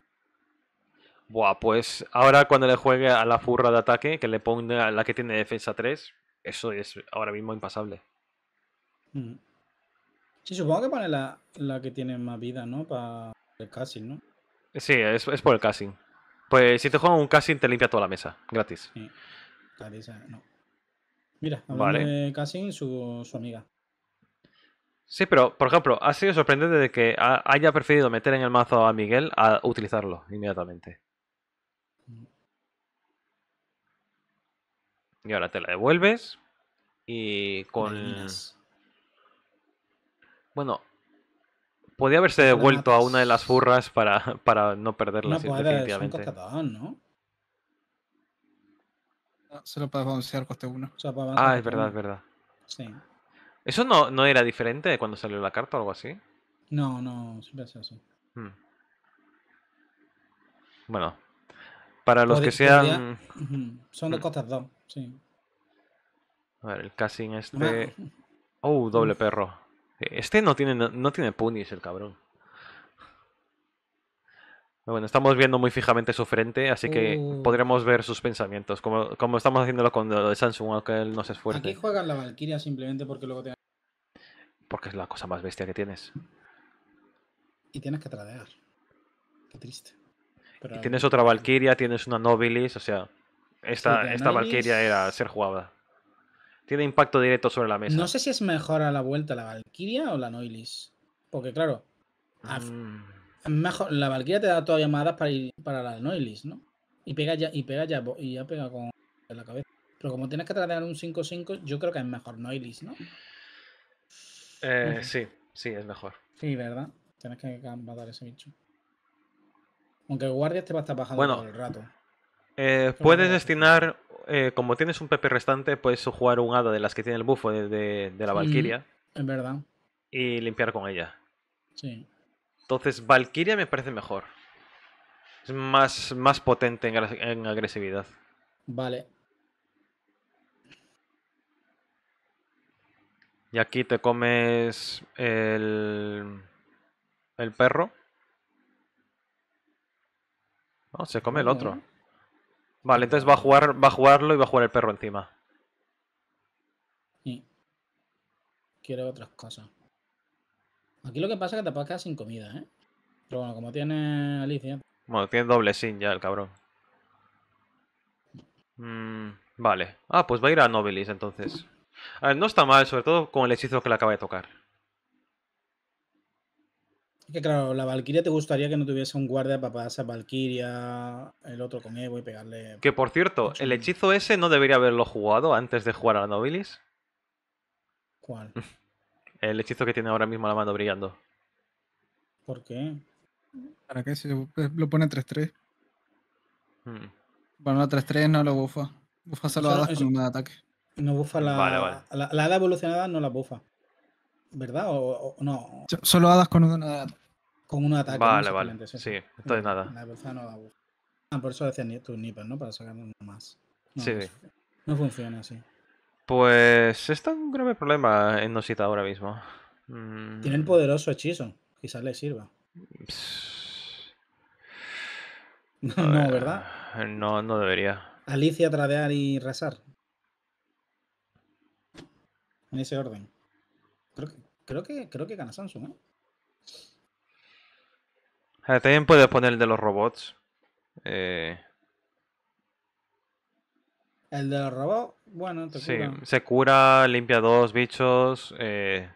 Speaker 2: Buah, pues ahora cuando le juegue a la furra de ataque, que le ponga la que tiene defensa 3, eso es ahora mismo impasable.
Speaker 3: Mm.
Speaker 1: Sí, supongo que pone la, la que tiene más vida, ¿no? Para el casting, ¿no?
Speaker 2: Sí, es, es por el casting. Pues si te juega un casting, te limpia toda la mesa, gratis. Sí. Eh, no.
Speaker 1: Mira, su, su amiga.
Speaker 2: Sí, pero por ejemplo, ha sido sorprendente de que haya preferido meter en el mazo a Miguel a utilizarlo inmediatamente. Y ahora te la devuelves y con... Bueno, podía haberse devuelto a una de las furras para, para no perderla. No puede,
Speaker 1: ¿no? se ah, solo para balancear coste 1. O ah, es verdad, es verdad. Sí.
Speaker 2: ¿Eso no, no era diferente de cuando salió la carta o algo así?
Speaker 1: No, no, siempre ha sido así.
Speaker 3: Hmm.
Speaker 2: Bueno, para los que sean.
Speaker 1: Son de 2, hmm. sí.
Speaker 2: A ver, el casting este. Oh, doble perro. Este no tiene, no, tiene punis el cabrón. Bueno, estamos viendo muy fijamente su frente, así que uh. podremos ver sus pensamientos, como, estamos haciéndolo con lo de Samsung, aunque él no se esfuerce. Aquí
Speaker 1: juegan la Valkyria simplemente porque luego te...
Speaker 2: Porque es la cosa más bestia que tienes.
Speaker 1: Y tienes que tradear. Qué triste.
Speaker 2: Y tienes otra Valkyria, tienes una Nobilis, o sea, esta, esta Valkyria era ser jugada. Tiene impacto directo sobre la mesa. No sé si
Speaker 1: es mejor a la vuelta la Valkyria o la Noilis. Porque claro, mm. Mejor, la Valkyria te da todavía más para ir para la Noilis, ¿no? Y pega ya, y pega ya, y ya pega con la cabeza. Pero como tienes que tratar un 5-5, yo creo que es mejor Noilis, ¿no?
Speaker 3: Eh, sí,
Speaker 2: sí, es mejor.
Speaker 1: Sí, ¿verdad? Tienes que matar ese bicho. Aunque el guardia te este va a estar bajando todo el rato.
Speaker 2: Eh, puedes destinar, eh, como tienes un PP restante, puedes jugar un hada de las que tiene el bufo de, la Valkyria. es verdad. Y limpiar con ella. Sí. Entonces, Valkyria me parece mejor. Es más, más potente en, agresividad. Vale. Y aquí te comes el, el perro. No, se come el otro. Vale, entonces va a jugar, va a jugarlo y va a jugar el perro encima.
Speaker 1: Y quiero otras cosas. Aquí lo que pasa es que te puedes sin comida, ¿eh? Pero bueno, como tiene Alicia.
Speaker 2: Bueno, tiene doble sin ya el cabrón. Mm, vale. Ah, pues va a ir a Nobilis entonces. A ver, no está mal, sobre todo con el hechizo que le acaba de tocar.
Speaker 1: Que claro, la Valkyria te gustaría que no tuviese un guardia para pasar Valkyria, el otro con Evo y pegarle. Que por cierto, el
Speaker 2: hechizo ese no debería haberlo jugado antes de jugar a la Nobilis. ¿Cuál? el hechizo que tiene ahora mismo la mano brillando.
Speaker 1: ¿Por qué? ¿Para qué? Si lo pone 3-3. Hmm. Bueno, 3-3 no lo bufa. Bufa solo con un ataque. No bufa la, vale, vale. la, hada evolucionada, no la bufa. ¿Verdad? O, no. Solo hadas con un ataque. Con un ataque. Vale, vale. Sí, entonces mm, nada. La evolucionada no la bufa. Ah, por eso decía tu nippers, ¿no? Para sacar uno más. sí. No funciona así.
Speaker 2: Pues está un grave problema en Nosita ahora mismo. Mm.
Speaker 1: Tiene el poderoso hechizo. Quizás le sirva.
Speaker 2: no, ¿verdad? No, no debería.
Speaker 1: Alicia, tradear y rezar. En ese orden. Creo que, creo que, creo que gana Samsung, ¿eh?
Speaker 2: También puedes poner el de los robots. Eh,
Speaker 1: el de los robots, bueno, sí,
Speaker 2: se cura, limpia dos bichos. Eh,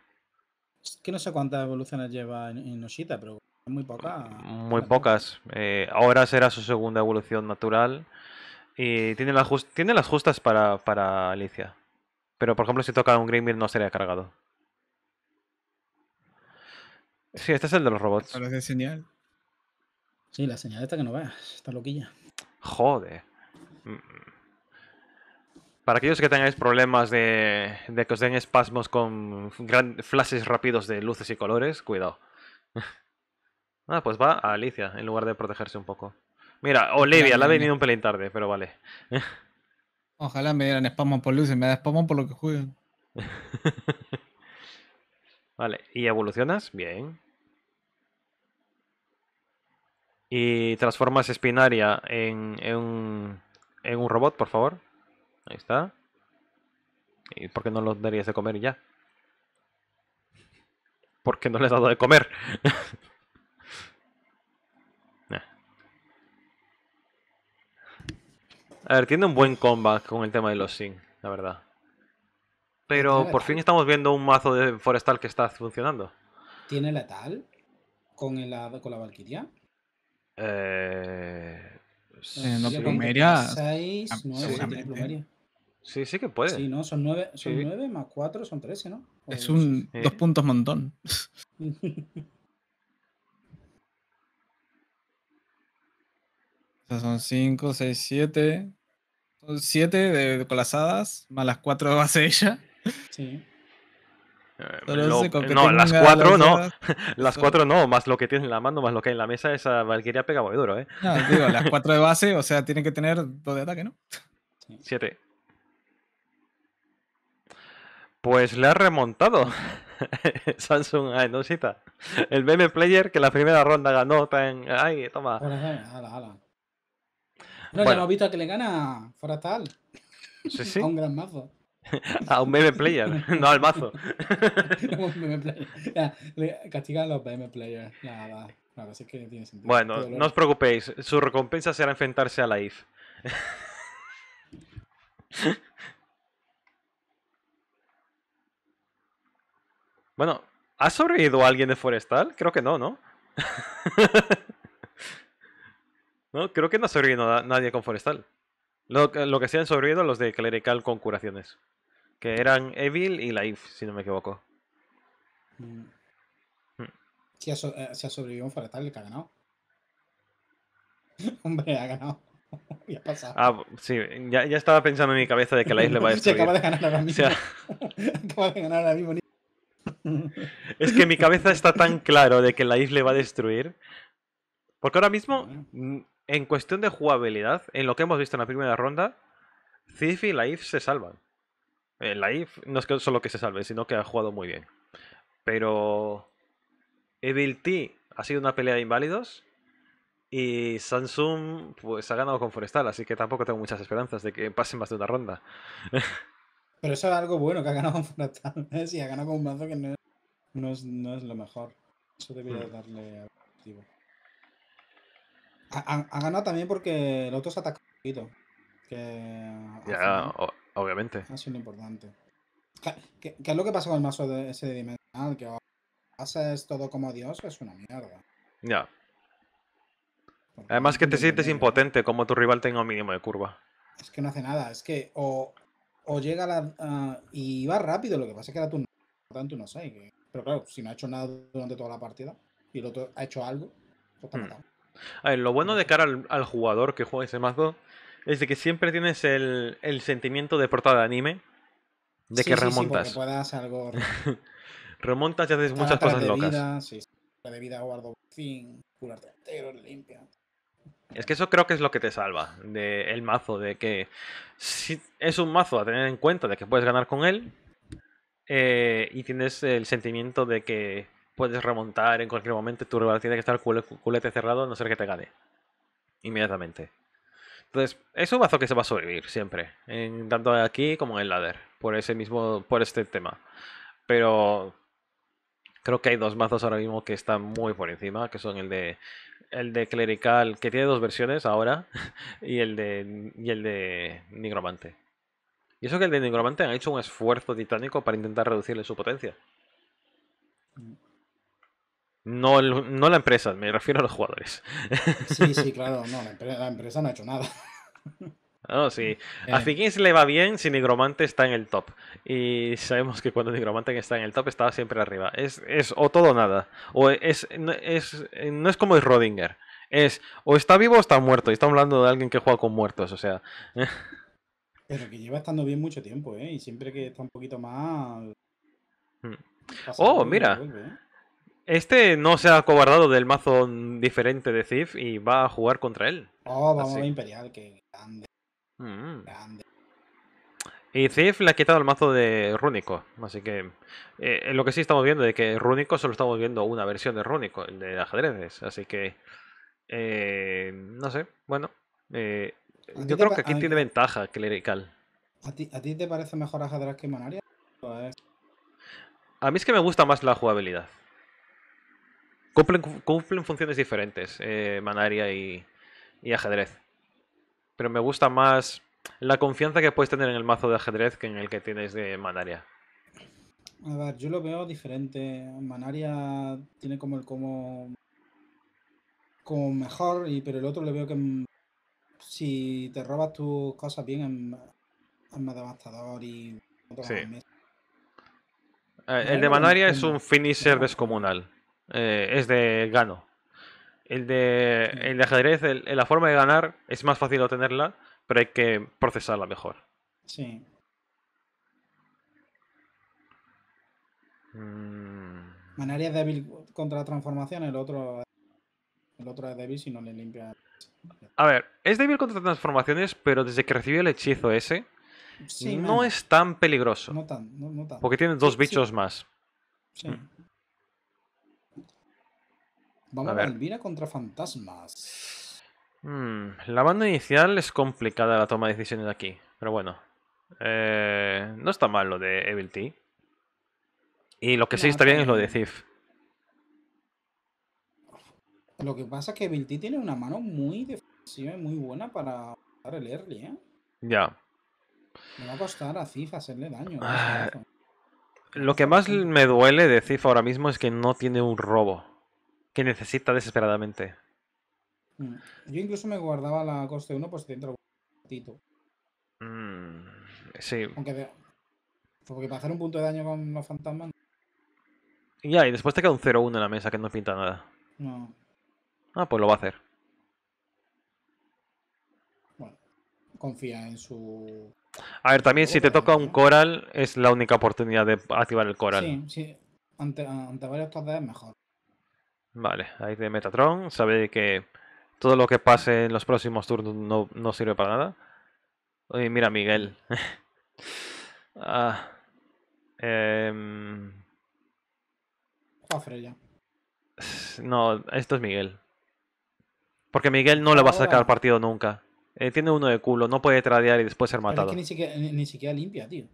Speaker 1: es que no sé cuántas evoluciones lleva en Inoshita, pero muy pocas.
Speaker 2: Muy eh, pocas. ahora será su segunda evolución natural. Y tiene, las justas para, Alicia. Pero por ejemplo, si toca un Grimmir no sería cargado. Sí, este es el de los robots.
Speaker 1: Parece señal. Sí, la señal esta que no veas. Está loquilla.
Speaker 2: Joder. Mm, para aquellos que tengáis problemas de, que os den espasmos con flashes rápidos de luces y colores, cuidado. ah, pues va a Alicia, en lugar de protegerse un poco. Mira, Olivia, la ha venido un pelín tarde, pero vale.
Speaker 1: Ojalá me dieran espasmos por luces, me da espasmos por lo que juegan.
Speaker 2: vale, ¿y evolucionas? Bien. Y transformas Spinaria en, en, en un robot, por favor. Ahí está. ¿Y por qué no los darías de comer ya? ¿Por qué no les has dado de comer? A ver, tiene un buen combat con el tema de los Sin, la verdad. Pero por fin estamos viendo un mazo de forestal que está funcionando.
Speaker 1: ¿Tiene letal con, el, con la valquiria?
Speaker 2: Eh, eh, no, plumeria. Sí,
Speaker 1: sí que puede. Sí, no, son 9 más 4 son 13, ¿no?
Speaker 3: Es un. dos
Speaker 1: puntos montón.
Speaker 3: O
Speaker 1: sea, son 5, 6, 7. Son 7 de colazadas, más las 4 de base ella. Sí. Eh, no, las 4 no. Las 4
Speaker 2: no, más lo que tiene en la mano, más lo que hay en la mesa, esa valquilla pega muy duro, ¿eh? No, digo, las 4
Speaker 1: de base, o sea, tiene que tener 2 de ataque, ¿no?
Speaker 2: Sí. 7. Pues le ha remontado Samsung a Enosita. El meme player que la primera ronda ganó tan... ¡Ay, toma! Ala,
Speaker 1: ala. No, bueno. ya lo he visto que le gana Foratal. Sí, sí. A un gran mazo.
Speaker 2: A un meme player, no al mazo.
Speaker 1: Castigan los meme Player. Nada, nada. Es que tiene sentido. Bueno, no os
Speaker 2: preocupéis. Su recompensa será enfrentarse a la IF. Bueno, ¿ha sobrevivido alguien de Forestal? Creo que no, ¿no? no, creo que no ha sobrevivido nadie con Forestal. Lo, lo, que sí han sobrevivido los de Clerical con curaciones. Que eran Evil y life, si no me equivoco. ¿Se mm. mm.
Speaker 1: Si, eh, ha sobrevivido un Forestal, que ha ganado. Hombre, ha ganado. ya ha pasado.
Speaker 2: Ah, sí, ya, estaba pensando en mi cabeza de que life le va a destruir. Se acaba de ganar a la misma
Speaker 1: acaba de ganar la
Speaker 2: es que mi cabeza está tan claro de que la le va a destruir. Porque ahora mismo, mm, en cuestión de jugabilidad, en lo que hemos visto en la primera ronda, Thief y la If se salvan. Eh, la If no es que solo que se salve, sino que ha jugado muy bien. Pero Evil T ha sido una pelea de inválidos. Y Samsung pues ha ganado con Forestal, así que tampoco tengo muchas esperanzas de que pasen más de una ronda.
Speaker 1: Pero eso es algo bueno que ha ganado Fractal. ¿eh? y ha ganado con un mazo que no, no, es, no es lo mejor. Eso debería hmm. darle a objetivo. Ha, ha, ganado también porque el otro se ha un poquito. Que ya,
Speaker 2: obviamente. Ha
Speaker 1: sido lo importante. ¿Qué, ¿Qué, es lo que pasa con el mazo de ese dimensional? Que haces todo como Dios, es una mierda.
Speaker 2: Ya. Además que te sientes impotente como tu rival tenga un mínimo de curva.
Speaker 1: Es que no hace nada, es que o o llega la, ah, y va rápido, lo que pasa es que era turno, tanto no sé. Pero claro, si no ha hecho nada durante toda la partida y el otro ha hecho algo, pues hmm.
Speaker 2: A ver, lo bueno de cara al, jugador que juega ese mazo es de que siempre tienes el, sentimiento de portada de anime de que remontas. remontas y haces muchas cosas locas. Vida,
Speaker 1: sí, de vida guardo fin, curarte entero, limpia.
Speaker 2: Es que eso creo que es lo que te salva del mazo, de que si es un mazo a tener en cuenta de que puedes ganar con él eh, y tienes el sentimiento de que puedes remontar en cualquier momento, tu rival tiene que estar culete cerrado a no ser que te gane inmediatamente. Entonces, es un mazo que se va a sobrevivir siempre, en, tanto aquí como en el ladder, por ese mismo, por este tema. Pero creo que hay dos mazos ahora mismo que están muy por encima, que son el de el de clerical, que tiene dos versiones ahora, y el de, y el de nigromante. Y eso que el de nigromante ha hecho un esfuerzo titánico para intentar reducirle su potencia. No, la empresa, me refiero a los jugadores. Sí, sí,
Speaker 1: claro, no, la, empresa, la empresa no ha hecho nada.
Speaker 2: Ah, sí. Eh. A Figgins le va bien si Nigromante está en el top. Y sabemos que cuando Nigromante está en el top está siempre arriba. Es, es o todo o nada. O es, no, es, como es Rodinger. Es o está vivo o está muerto. Y estamos hablando de alguien que juega con muertos, o sea.
Speaker 1: Pero que lleva estando bien mucho tiempo, ¿eh? Y siempre que está un poquito más.
Speaker 2: Hmm. Oh, mira. ¿eh? Este no se ha acobardado del mazo diferente de Thief y va a jugar contra él.
Speaker 1: Oh, vamos Imperial, que grande.
Speaker 2: Mm. Y Thief le ha quitado el mazo de Rúnico. Así que eh, lo que sí estamos viendo es que Rúnico solo estamos viendo una versión de Rúnico, el de ajedrez Así que. Eh, no sé, bueno. Eh, yo creo que aquí tiene ventaja clerical.
Speaker 1: ¿A ti, te parece mejor ajedrez que Manaria?
Speaker 2: A mí es que me gusta más la jugabilidad. Cumplen, funciones diferentes, Manaria y ajedrez. Pero me gusta más la confianza que puedes tener en el mazo de ajedrez que en el que tienes de Manaria.
Speaker 1: A ver, yo lo veo diferente. Manaria tiene como el como como mejor, y, pero el otro le veo que si te robas tus cosas bien es más devastador y sí.
Speaker 2: Eh, el de Manaria es un finisher descomunal. Eh, es de gano. El de, el de ajedrez, la forma de ganar es más fácil obtenerla, pero hay que procesarla mejor.
Speaker 3: Sí.
Speaker 1: Mm. Manaria es débil contra transformación, el otro, el otro es débil si no le limpia.
Speaker 2: A ver, es débil contra transformaciones, pero desde que recibió el hechizo ese, no es tan peligroso. No tan, no, tan. Porque tiene dos bichos más.
Speaker 3: Sí. Mm.
Speaker 1: Vamos a, ver. a contra fantasmas.
Speaker 2: Hmm, la banda inicial es complicada la toma de decisiones aquí, pero bueno. Eh, no está mal lo de Evil T. Y lo que sí está bien es lo de Thief.
Speaker 1: Lo que pasa es que Evil T tiene una mano muy defensiva y muy buena para matar el early, ¿eh? Ya. Me va a costar a Thief hacerle daño. ¿eh? Ah,
Speaker 2: lo que más me duele de Thief ahora mismo es que no tiene un robo que necesita desesperadamente.
Speaker 1: Mm. Yo incluso me guardaba la coste 1 pues dentro un ratito.
Speaker 2: Mm, sí. Aunque de...
Speaker 1: Porque para hacer un punto de daño con los fantasmas.
Speaker 2: Ya, y después te queda un 0-1 en la mesa que no pinta nada. No. Ah, pues lo va a hacer.
Speaker 1: Bueno, confía en su.
Speaker 2: A ver, también si te toca un coral, es la única oportunidad de activar el coral.
Speaker 1: Sí, sí. Ante, ante varios es
Speaker 2: mejor. Vale, ahí de Metatron. Sabe que todo lo que pase en los próximos turnos no, sirve para nada. Oye, mira, Miguel. Mm. ah, eh... No, esto es Miguel. Porque Miguel no le va a ah, sacar partido nunca. Eh, tiene uno de culo, no puede tradear y después ser matado. ni
Speaker 1: siquiera, limpia, tío.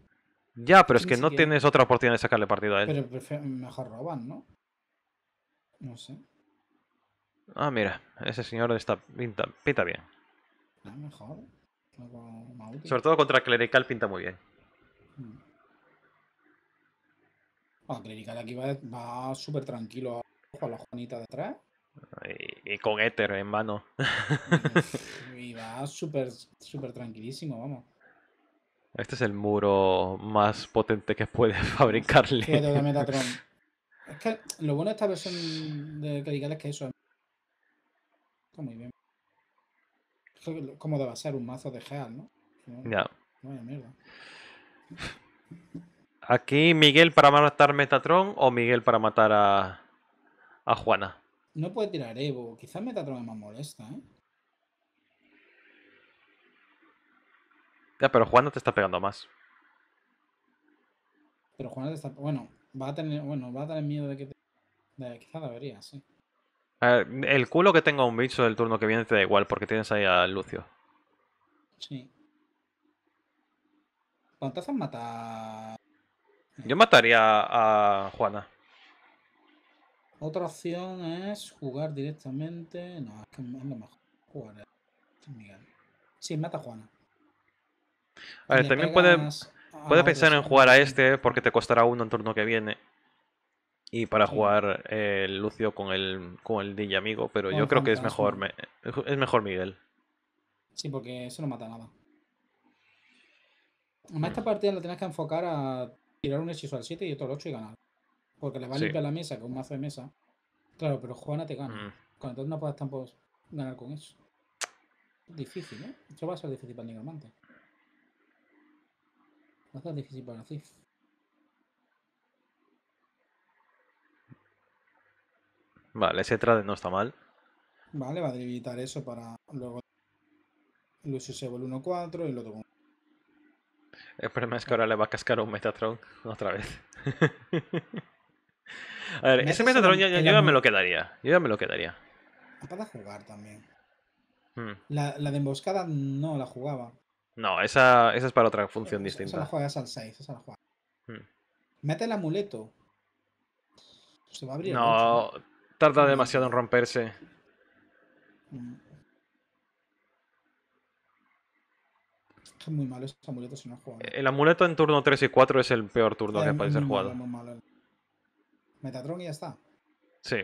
Speaker 2: Ya, pero es, que, no tienes otra oportunidad de sacarle partido a él.
Speaker 1: Pero mejor roban, ¿no? No sé.
Speaker 2: Ah, mira, ese señor está pinta, pinta bien.
Speaker 1: Ah, mejor. Sobre todo contra
Speaker 2: Clerical pinta muy bien.
Speaker 3: Mm.
Speaker 1: Ah, Clerical aquí va, súper tranquilo con la Juanita de atrás.
Speaker 2: Y, con éter en mano.
Speaker 1: y va súper super tranquilísimo, vamos.
Speaker 2: Este es el muro más potente que puede fabricarle. Metatron.
Speaker 1: Es que lo bueno de esta versión de Cadillac es que eso está muy bien. Como debe ser un mazo de Heal, ¿no? Ya. mierda.
Speaker 2: Aquí Miguel para matar a Metatron o Miguel para matar a, a Juana.
Speaker 1: No puede tirar Evo. Quizás Metatron es más molesta, ¿eh?
Speaker 2: Ya, pero Juana te está pegando más.
Speaker 1: Pero Juana te está. Bueno, Va a tener, bueno, va a tener miedo de que te... De, debería, sí.
Speaker 2: el culo que tenga un bicho del turno que viene te da igual, porque tienes ahí a Lucio.
Speaker 1: Sí. ¿Cuántas
Speaker 2: matar? Yo mataría a Juana.
Speaker 1: Otra opción es jugar directamente. No, es que es lo mejor. Jugar. Eh, Miguel. Sí, mata a Juana.
Speaker 3: A ver, también puedes
Speaker 2: Puede ah, pensar en jugar a este porque te costará uno en turno que viene. Y para jugar el eh, Lucio con el, con el DJ amigo, pero yo creo que es mejor, es mejor Miguel.
Speaker 1: Sí, porque eso no mata nada. Además, esta partida la tienes que enfocar a tirar un hechizo al 7 y otro al 8 y ganar. Porque le va a limpiar la mesa con un mazo de mesa. Claro, pero Juana te gana. cuando entonces no puedes tampoco ganar con eso. Difícil, ¿eh? Eso va a ser difícil para el nigromante. No a ser difícil para cif
Speaker 2: Vale, ese trade no está mal.
Speaker 1: Vale, va a debilitar eso para luego el 1-4 y el otro
Speaker 2: El problema es que ahora le va a cascar un Metatron otra vez. a ver, ese Metatron ya, yo ya me lo quedaría. Yo ya me lo quedaría.
Speaker 1: Para jugar también. Hmm. La, la de emboscada no la jugaba.
Speaker 2: No, esa, es para otra función distinta. Esa la
Speaker 1: juegas al 6, esa la Mete el amuleto. No, tarda demasiado
Speaker 2: en romperse.
Speaker 1: Mm. Es muy malo ese amuleto si no
Speaker 2: El amuleto en turno 3 y 4 es el peor turno que puede ser jugado.
Speaker 1: Metatron y ya está. Sí.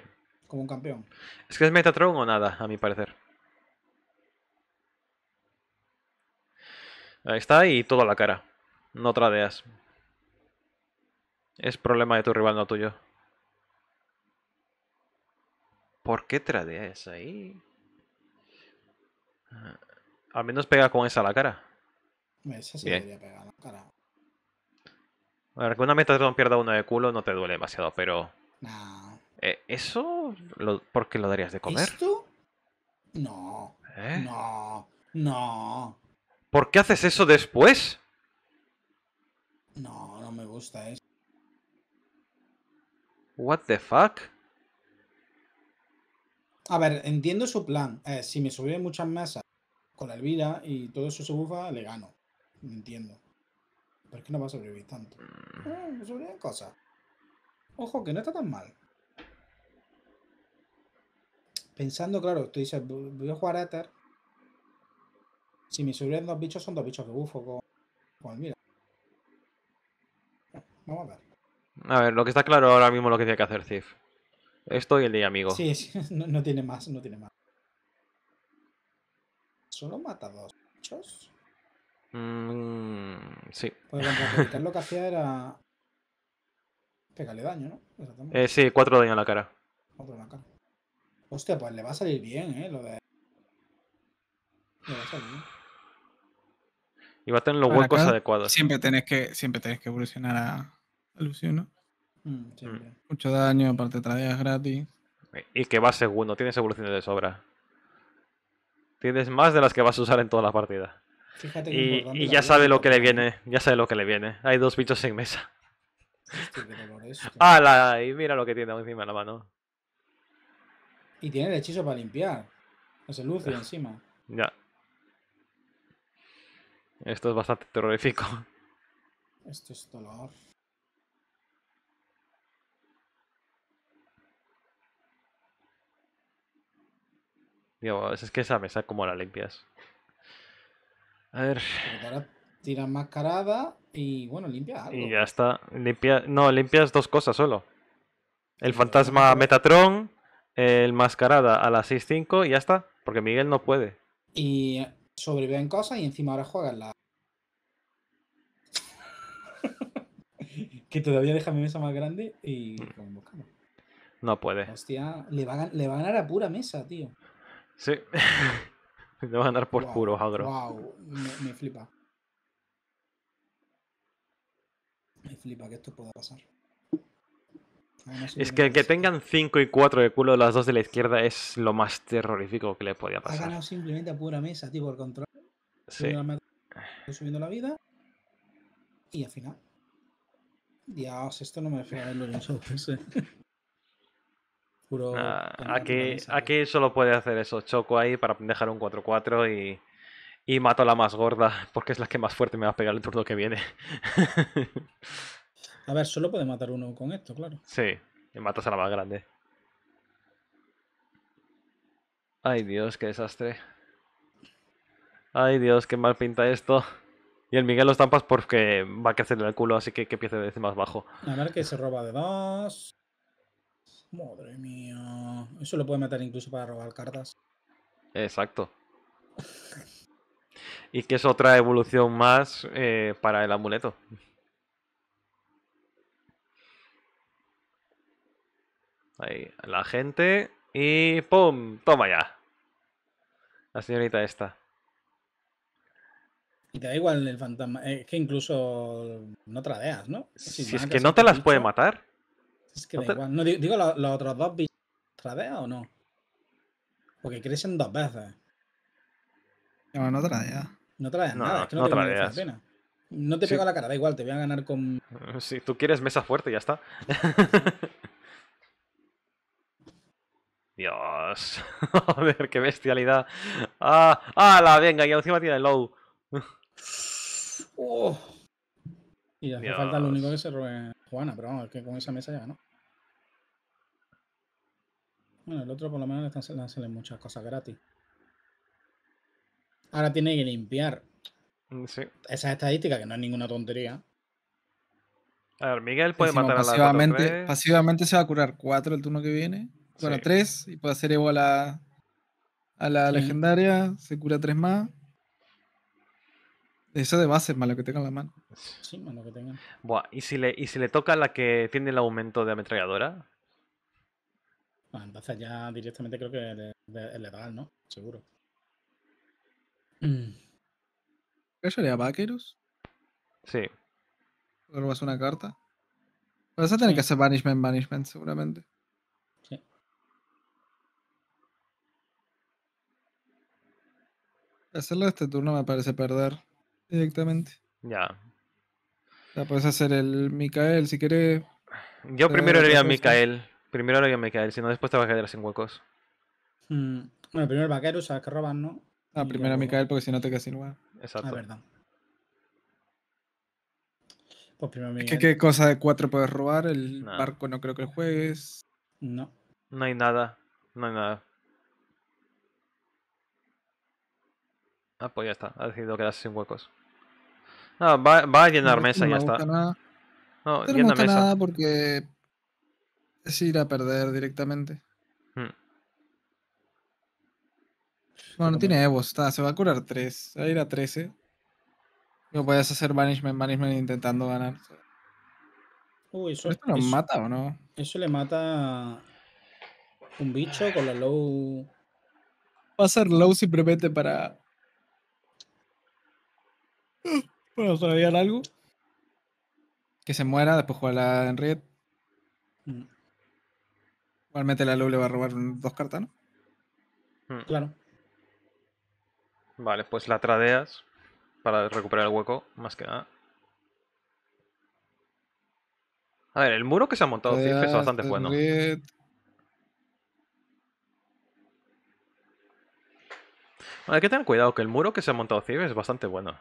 Speaker 1: Como un campeón.
Speaker 2: Es que es Metatron o nada, a mi parecer. Ahí está, y todo a la cara. No tradeas. Es problema de tu rival, no tuyo. ¿Por qué tradeas ahí? Al ah, menos pega con esa la cara. Esa sí debería
Speaker 1: pegar a la cara.
Speaker 2: A ver, que una Metatron pierda uno de culo no te duele demasiado, pero... Eh, ¿Eso? ¿Por qué lo darías de comer? ¿Esto?
Speaker 3: No. ¿Eh?
Speaker 1: No.
Speaker 2: No. ¿Por qué haces eso después?
Speaker 1: No, no me gusta eso.
Speaker 2: What the fuck?
Speaker 1: A ver, entiendo su plan. Eh, si me sube muchas masas con el vida, y todo eso se bufa, le gano. Me entiendo. Pero qué no va a sobrevivir tanto. Eh, me sobreviven cosas. Ojo, que no está tan mal. Pensando, claro, estoy voy a jugar a Ether si me subieron dos bichos, son dos bichos que bufo con, pues mira. Vamos a ver.
Speaker 2: A ver, lo que está claro ahora mismo es lo que tiene que hacer Cif. Esto y el día amigo. Sí,
Speaker 1: sí no, tiene más, no tiene más. ¿Solo mata dos bichos?
Speaker 2: Mmm. sí. Pues
Speaker 1: lo que hacía era. Pegarle daño, ¿no?
Speaker 2: Eh, sí, cuatro daño a la cara.
Speaker 1: Cuatro en la cara. Hostia, pues le va a salir bien, ¿eh? Lo de. Le va a salir bien.
Speaker 2: Y va a tener los huecos adecuados. Siempre tenés que,
Speaker 1: siempre que evolucionar a, ¿no? Mm, mm. Mucho daño, aparte traías gratis.
Speaker 2: Y que va segundo, tienes evoluciones de sobra. Tienes más de las que vas a usar en toda la partida. Fíjate y, y ya sabe lo que le viene, ya sabe lo que le viene. Hay dos bichos en mesa. Ah, y mira lo que tiene encima la mano.
Speaker 1: Y tiene el hechizo para limpiar. No se luce encima.
Speaker 2: Ya. Esto es bastante terrorífico.
Speaker 1: Esto es dolor.
Speaker 2: Digo, es que esa mesa, como la limpias? A ver. tira
Speaker 1: mascarada y bueno, limpia algo. Y
Speaker 2: ya está. Limpia... No, limpias dos cosas solo. El fantasma Metatron, el mascarada a las 6.5 y ya está. Porque Miguel no puede.
Speaker 1: Y sobreviven cosas y encima ahora juegan la. que todavía deja mi mesa más grande y
Speaker 2: No puede. Hostia,
Speaker 1: le va, a, a ganar a pura mesa, tío.
Speaker 2: Sí. le va a ganar por puro agro.
Speaker 1: Wow, me flipa. Me flipa que esto pueda pasar.
Speaker 2: Es que el que tengan 5 y 4 de culo las dos de la izquierda es lo más terrorífico que le podía
Speaker 1: pasar. Ha simplemente a pura mesa, tío, por control. Sí. Subiendo la vida. Y al final. Dios, esto no me a en
Speaker 3: Puro.
Speaker 2: Ah, aquí, solo puede hacer eso, Choco ahí para dejar un 4-4 y. Y mato a la más gorda, porque es la que más fuerte me va a pegar el turno que viene.
Speaker 1: A ver, solo puede matar uno con esto, claro.
Speaker 2: Sí, y matas a la más grande. Ay Dios, qué desastre. Ay Dios, qué mal pinta esto. Y el Miguel lo estampas porque va a crecer en el culo, así que que empiece desde más bajo.
Speaker 1: A ver que se roba de dos. Madre mía. Eso lo puede matar incluso para robar cartas.
Speaker 2: Exacto. y que es otra evolución más eh, para el amuleto. Ahí, la gente. Y ¡pum! Toma ya. La señorita esta.
Speaker 1: Y te da igual el fantasma. Eh, es que incluso no tradeas, ¿no? Si, es que no te las puede matar. Es que da igual. No, digo, los otros dos ¿Tradea o no? Porque crecen dos veces. No, no tradea. No tradea nada, no, te No te pega la cara, da igual, te voy
Speaker 2: a ganar con. Si tú quieres mesa fuerte, ya está.
Speaker 3: Dios.
Speaker 2: a ver, qué bestialidad. ¡Ah! ¡Hala! Venga, y encima tiene low.
Speaker 3: Oh. Y hace falta lo
Speaker 1: único que se robe Juana, pero vamos, es que con esa mesa ya no. Bueno, el otro por lo menos le están muchas cosas gratis. Ahora tiene que limpiar. Mm, sí. Esas estadísticas, que no es ninguna tontería.
Speaker 2: A ver, Miguel puede mandar matar a la pasivamente, pasivamente se va a curar
Speaker 1: cuatro el turno que viene cura 3 y puede hacer Evo a la, a la legendaria, se cura 3 más. Eso de base, más malo que tenga en la mano. Sí, más que
Speaker 2: tenga. Buah, ¿y si, le, ¿y si le toca la que tiene el aumento de ametralladora?
Speaker 1: Bueno, ah, entonces ya directamente creo que es letal, ¿no? Seguro. ¿Qué mm. a Vaqueros? Sí. Robas una carta. Vas a tener que hacer Banishment, Banishment, seguramente. Hacerlo este turno me parece perder directamente. Ya. O puedes hacer el Micael si querés. Yo primero haría Micael.
Speaker 2: Primero haría Micael, si no después te vas a quedar sin huecos.
Speaker 1: Hmm. Bueno, primero el vaquero, o que roban, ¿no? Ah, primero Micael porque si no te quedas sin lugar.
Speaker 2: Ah, Exacto. verdad. Pues qué cosa
Speaker 1: de cuatro puedes robar, el barco no
Speaker 2: creo que juegues. No. No hay nada, no hay nada. Ah, pues ya está. Ha decidido quedarse sin huecos. No, va, va a llenar mesa y ya está. No,
Speaker 1: no llena mesa. nada porque es ir a perder directamente. Hmm. Bueno, no tiene Evo, está, se va a curar 3. Va a ir a 13. No puedes hacer Banishment, Banishment intentando ganar. Uy, eso, ¿Esto nos mata o no? Eso le mata un bicho con la low. Va a ser low simplemente para Bueno, todavía algo. Que se muera, después juega en red. Mm. Igualmente la Le va a robar dos cartas, ¿no?
Speaker 3: Mm. Claro.
Speaker 2: Vale, pues la tradeas para recuperar el hueco, más que nada. A ver, el muro que se ha montado es bastante bueno. Hay que tener cuidado que el muro que se ha montado Cif es bastante bueno.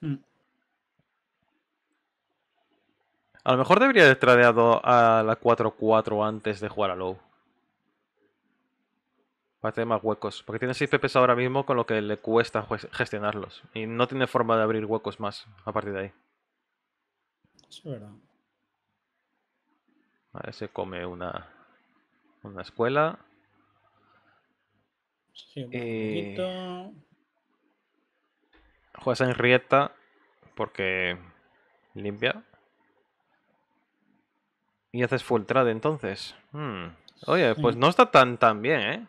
Speaker 2: Mm. A lo mejor debería haber tradeado a la 4-4 antes de jugar a Low. Para tener más huecos. Porque tiene 6 PPs ahora mismo con lo que le cuesta gestionarlos. Y no tiene forma de abrir huecos más a partir de ahí. Es verdad. Vale, se come una, una escuela. Sí, un eh, poquito en Rieta porque limpia. Y haces full trade entonces. Hmm. Oye, pues no está tan tan bien, ¿eh?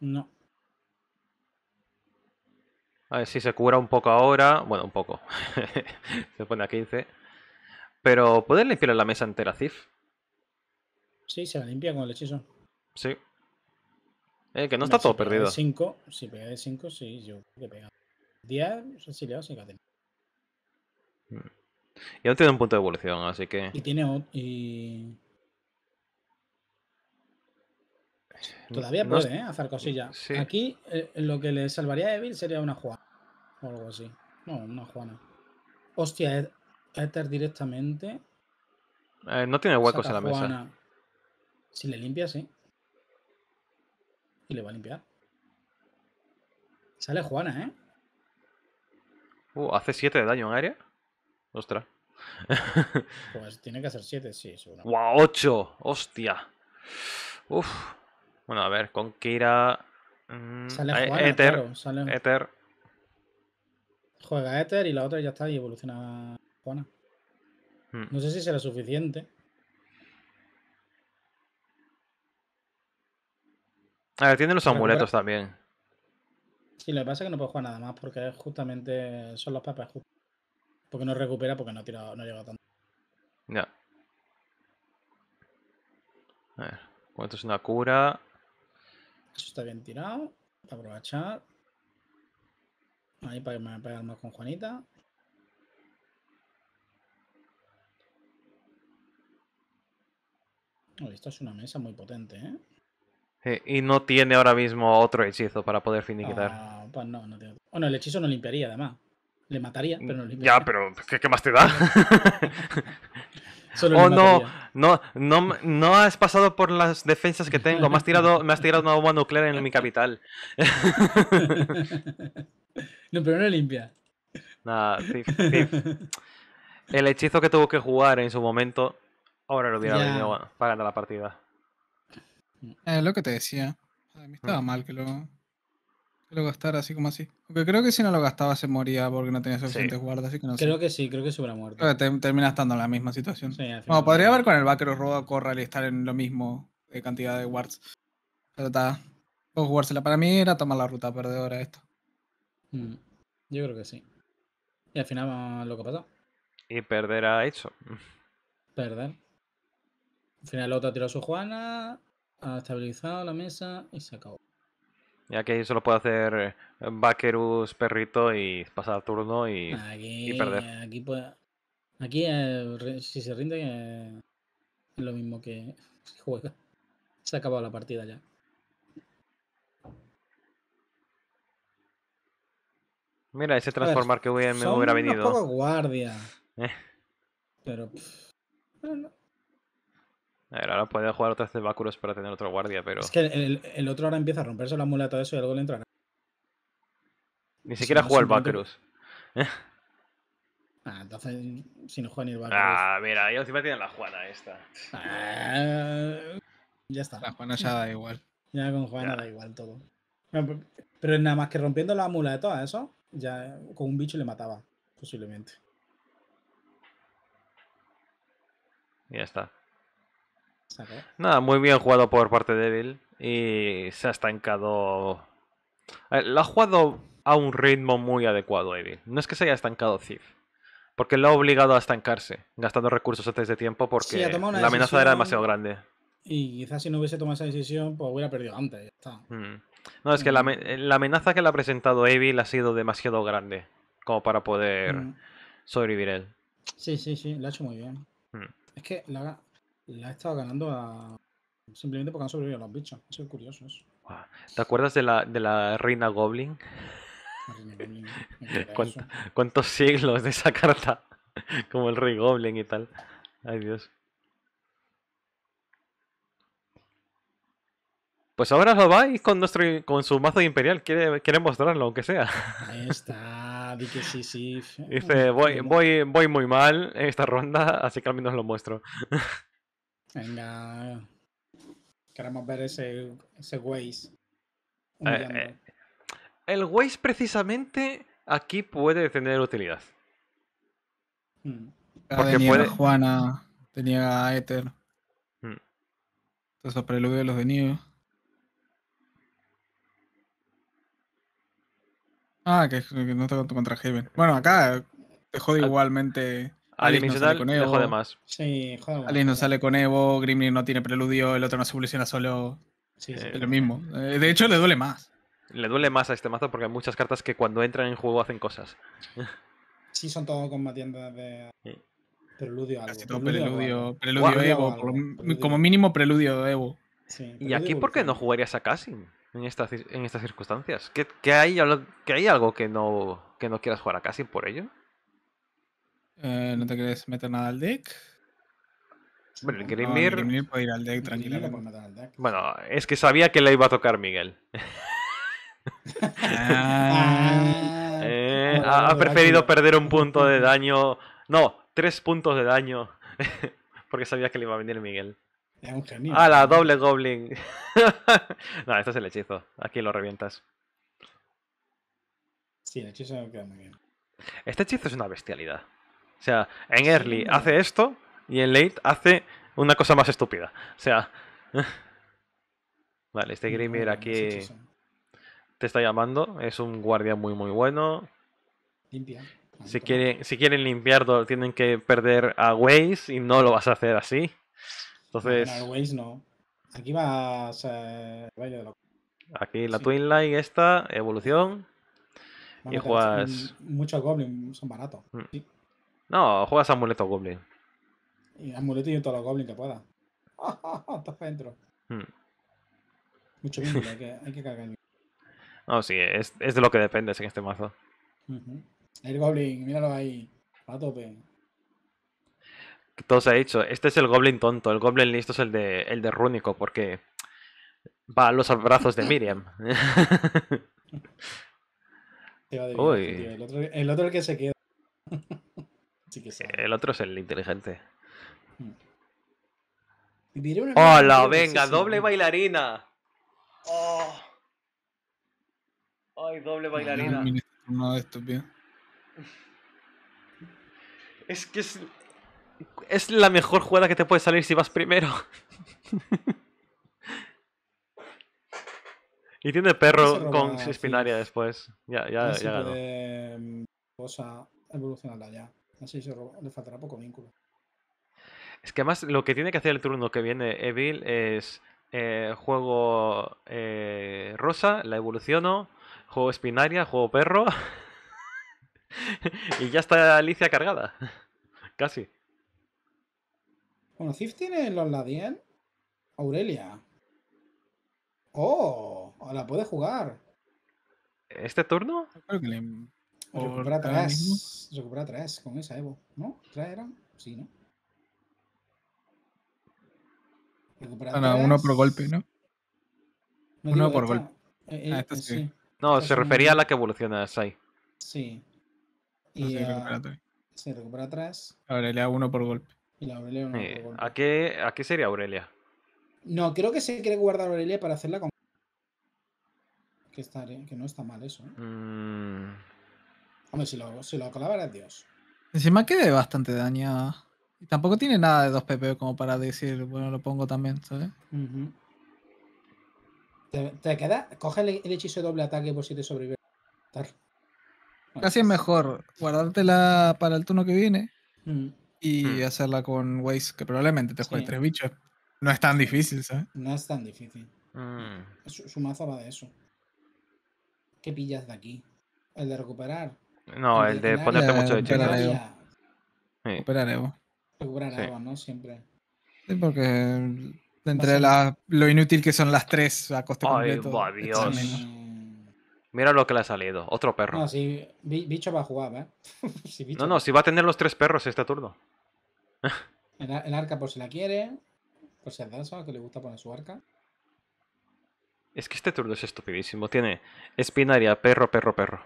Speaker 2: No. A ver si se cura un poco ahora. Bueno, un poco. se pone a 15. Pero ¿puedes limpiar la mesa entera, Cif?
Speaker 1: Sí, se la limpia con el hechizo.
Speaker 2: Sí. Eh, que no está todo perdido.
Speaker 1: 5, si pega de 5, sí, yo pega. 10 y catenario.
Speaker 2: Mm. Y aún tiene un punto de evolución, así que. Y
Speaker 1: tiene. Y... Todavía puede, ¿eh? Hacer cosillas. Aquí eh, lo que le salvaría a Evil sería una Juana. O algo así. No, una Juana. Hostia, Ether directamente.
Speaker 2: Eh, no tiene huecos en la mesa.
Speaker 1: Si le limpia, sí. Y le va a limpiar. Sale Juana, ¿eh?
Speaker 2: Uh, ¿hace 7 de daño en área? Ostras.
Speaker 1: pues tiene que hacer 7, sí, seguro.
Speaker 2: ¡Wow! 8. ¡Hostia! Uf. Bueno, a ver, con Kira. Mm, sale eh, Ether. sale... Ether.
Speaker 1: Juega Ether y la otra ya está y evoluciona Juana. Hmm. No sé si será suficiente.
Speaker 2: A ver, tiene los pues amuletos también.
Speaker 1: Sí, lo que pasa es que no puedo jugar nada más porque justamente son los papas. Porque no recupera porque no, tirado, no llegado tanto.
Speaker 3: Ya.
Speaker 2: A ver, ¿cuánto es una cura?
Speaker 1: Eso está bien tirado. aprovechar. Ahí para que me pegar más con Juanita. esto es una mesa muy potente, ¿eh?
Speaker 2: y no tiene ahora mismo otro hechizo para poder finiquitar. Ah,
Speaker 1: pues no, Bueno, el hechizo no limpiaría, además. Le mataría, pero no limpiaría.
Speaker 2: Ya, pero ¿qué, más te da? oh no, no, no, has pasado por las defensas que tengo. Me has tirado, una bomba nuclear en mi capital.
Speaker 1: no, pero no limpia.
Speaker 2: El hechizo que tuvo que jugar en su momento, ahora lo hubiera venido para ganar la partida.
Speaker 1: Mm. es eh, lo que te decía. A mí mm. estaba mal que lo, que lo gastara así como así. porque creo que si no lo gastaba se moría porque no tenía suficientes guardas, así que no creo que sí, creo que se hubiera muerto. termina estando en la misma situación. podría haber con el Vaquero Roda Corral y estar en lo mismo eh, cantidad de guards. Pero está. Puedo jugársela. Para mí era tomar la ruta perdedora esto. Mm. Yo creo que sí. Y al final ah, lo que pasó.
Speaker 2: Y perder a eso.
Speaker 1: Perder. Al final el otro tiró a su Juana ha estabilizado la mesa y se acabó.
Speaker 2: Ya que solo puede hacer eh, Vaquerus, perrito y pasar turno y, aquí,
Speaker 1: perder. Aquí, eh, si se rinde eh, es lo mismo que juega. Se ha acabado la partida ya.
Speaker 2: Mira, ese
Speaker 3: transformar que hubiera, me hubiera venido. Son
Speaker 1: guardia.
Speaker 3: Eh. Pero... no.
Speaker 2: A ver, ahora puede jugar otra vez de Bacurus para tener otro guardia, pero. Es que el,
Speaker 1: el otro ahora empieza a romperse la mula de eso y algo le entra...
Speaker 2: Ni siquiera juega el Bacurus.
Speaker 1: Ah, entonces, si no juega ni el Bacurus... Ah,
Speaker 2: mira, yo encima tienen la Juana esta.
Speaker 1: Ah, ya está. La Juana ya da igual. Ya con Juana da igual todo. Pero, nada más que rompiendo la mula de todo eso, ya con un bicho le mataba, posiblemente.
Speaker 2: ya está. Nada, muy bien jugado por parte de Evil y se ha estancado. Eh, lo ha jugado a un ritmo muy adecuado, Evil. No es que se haya estancado Thief, porque lo ha obligado a estancarse, gastando recursos antes de tiempo porque la amenaza era demasiado grande.
Speaker 1: Y quizás si no hubiese tomado esa decisión, pues hubiera perdido antes.
Speaker 2: Mm. No, es que mm. la, amenaza que le ha presentado Evil ha sido demasiado grande como para poder mm. sobrevivir él.
Speaker 1: Sí, sí, sí, lo ha hecho muy bien. Es que la, la ha estado ganando a... simplemente porque han sobrevivido a los bichos. Eso es curioso. Eso.
Speaker 2: ¿Te acuerdas de la, de la Reina Goblin? ¿Cuántos siglos de esa carta? Como el Rey Goblin y tal. Ay, Dios. Pues ahora lo vais con nuestro con su mazo imperial, quiere, mostrarlo, aunque sea. Ahí está, di que sí, sí. Dice, voy, voy, voy muy mal en esta ronda, así que al menos lo muestro.
Speaker 1: Venga. Queremos ver ese, ese Waze. Eh,
Speaker 3: eh,
Speaker 2: el Waze precisamente aquí puede tener utilidad.
Speaker 3: Hmm.
Speaker 1: Porque tenía Juana, tenía a Ether. Hmm. Entonces a de los venidos. Ah, que, no está contra Heaven. Bueno, acá te jode ah. igualmente Alice, no sale con Evo. Jode no sale con Evo, no tiene preludio, el otro no se evoluciona solo. es eh, lo mismo. Eh, de hecho, le duele más.
Speaker 2: Le duele más a este mazo porque hay muchas cartas que cuando entran en juego hacen cosas. Sí, son todos combatiendo de preludio algo. todo preludio, preludio, Evo,
Speaker 1: como mínimo preludio Evo. ¿Y aquí por
Speaker 2: qué no jugarías a Cassim en estas, circunstancias? ¿Qué hay, algo que no, quieras jugar a Cassim por ello?
Speaker 1: Eh, ¿No te quieres meter nada al deck?
Speaker 2: Bueno, Grimir... puede ir al deck Bueno, es que sabía que le iba a tocar Miguel. Ah. Eh, ah. ha preferido perder un punto de daño. No, tres puntos de daño. porque sabía que le iba a venir Miguel. a ¡Ah, la doble Goblin! no, este es el hechizo. Aquí lo revientas.
Speaker 1: Sí, el hechizo queda muy
Speaker 2: Este hechizo es una bestialidad. O sea, en early hace esto y en late hace una cosa más estúpida. O sea. vale, este Grimir aquí te está llamando. Es un guardia muy, muy bueno. Limpia. Si quieren, si quieren limpiarlo, tienen que perder a Waze y no lo vas a hacer así. Entonces.
Speaker 1: No, no. Aquí
Speaker 2: Aquí la Twin Line, esta, evolución. y juegas.
Speaker 1: Muchos goblins son baratos. Mm.
Speaker 2: No, juegas amuleto Goblin.
Speaker 1: Y amuleto y en todos los Goblin que pueda. Estás dentro.
Speaker 2: Hmm.
Speaker 3: Mucho
Speaker 1: bien, hay que, hay que cargar
Speaker 2: No, sí, es, es, de lo que dependes en este mazo.
Speaker 1: El Goblin, míralo ahí. A tope.
Speaker 2: Todo se ha dicho. Este es el Goblin tonto. El Goblin listo es el de, el de Rúnico, porque va a los brazos de Miriam. Uy. El
Speaker 1: otro, el otro que se queda.
Speaker 2: El otro es el inteligente.
Speaker 1: ¡Hola! ¡Venga! ¡Doble
Speaker 2: bailarina! Oh.
Speaker 3: ¡Ay, doble bailarina!
Speaker 2: Es que es. Es la mejor jugada que te puede salir si vas primero. y tiene perro con espinaria después. Ya, ya, ya
Speaker 1: Cosa mm, evolucionada ya. Así se le faltará poco vínculo.
Speaker 2: Es que además lo que tiene que hacer el turno que viene Evil es eh, juego eh, rosa, la evoluciono, juego espinaria, juego perro y ya está Alicia cargada. Casi.
Speaker 1: Bueno, Cif tiene los Ladien. Aurelia. Oh, la puede jugar.
Speaker 2: ¿Este turno? Recupera atrás, Recupera atrás con
Speaker 1: esa Evo, ¿no? ¿Tres Sí, ¿no? Recupera ah, no, uno por golpe, ¿no? uno por golpe. No, se refería a
Speaker 2: la que evoluciona Sai. Sí.
Speaker 1: Y, ah, recupera atrás.
Speaker 2: Aurelia uno por golpe.
Speaker 1: Y la Aurelia uno eh, por golpe.
Speaker 2: ¿A qué, ¿A qué sería Aurelia?
Speaker 1: No, creo que se quiere guardar Aurelia para hacerla con... Que, está, que no está mal eso. ¿eh? Mm. Hombre, si lo, si lo es Dios. Encima quede bastante dañada. Y tampoco tiene nada de 2 PP como para decir, bueno, lo pongo también, ¿sabes? te, queda, coge el, hechizo doble ataque por si te sobrevive. Casi es pues. mejor guardártela para el turno que viene mm. y mm. hacerla con Waze, que probablemente te juegue tres bichos. No es tan difícil, ¿sabes? No es tan difícil. Mm. Su, maza va de eso. ¿Qué pillas de aquí? El de recuperar.
Speaker 3: No, el de ponerte mucho de chingados.
Speaker 1: Recuperaremos. ¿no? Siempre. Sí, porque entre lo inútil que son las tres a coste completo. Dios.
Speaker 2: Mira lo que le ha salido. Otro perro. No,
Speaker 1: si bicho va a jugar, ¿eh?
Speaker 2: No, no, si va a tener los tres perros este turno.
Speaker 1: el, arca por si la quiere. Por si es danza, que le gusta poner su arca.
Speaker 2: Es que este turno es estupidísimo. Tiene espinaria, perro, perro, perro.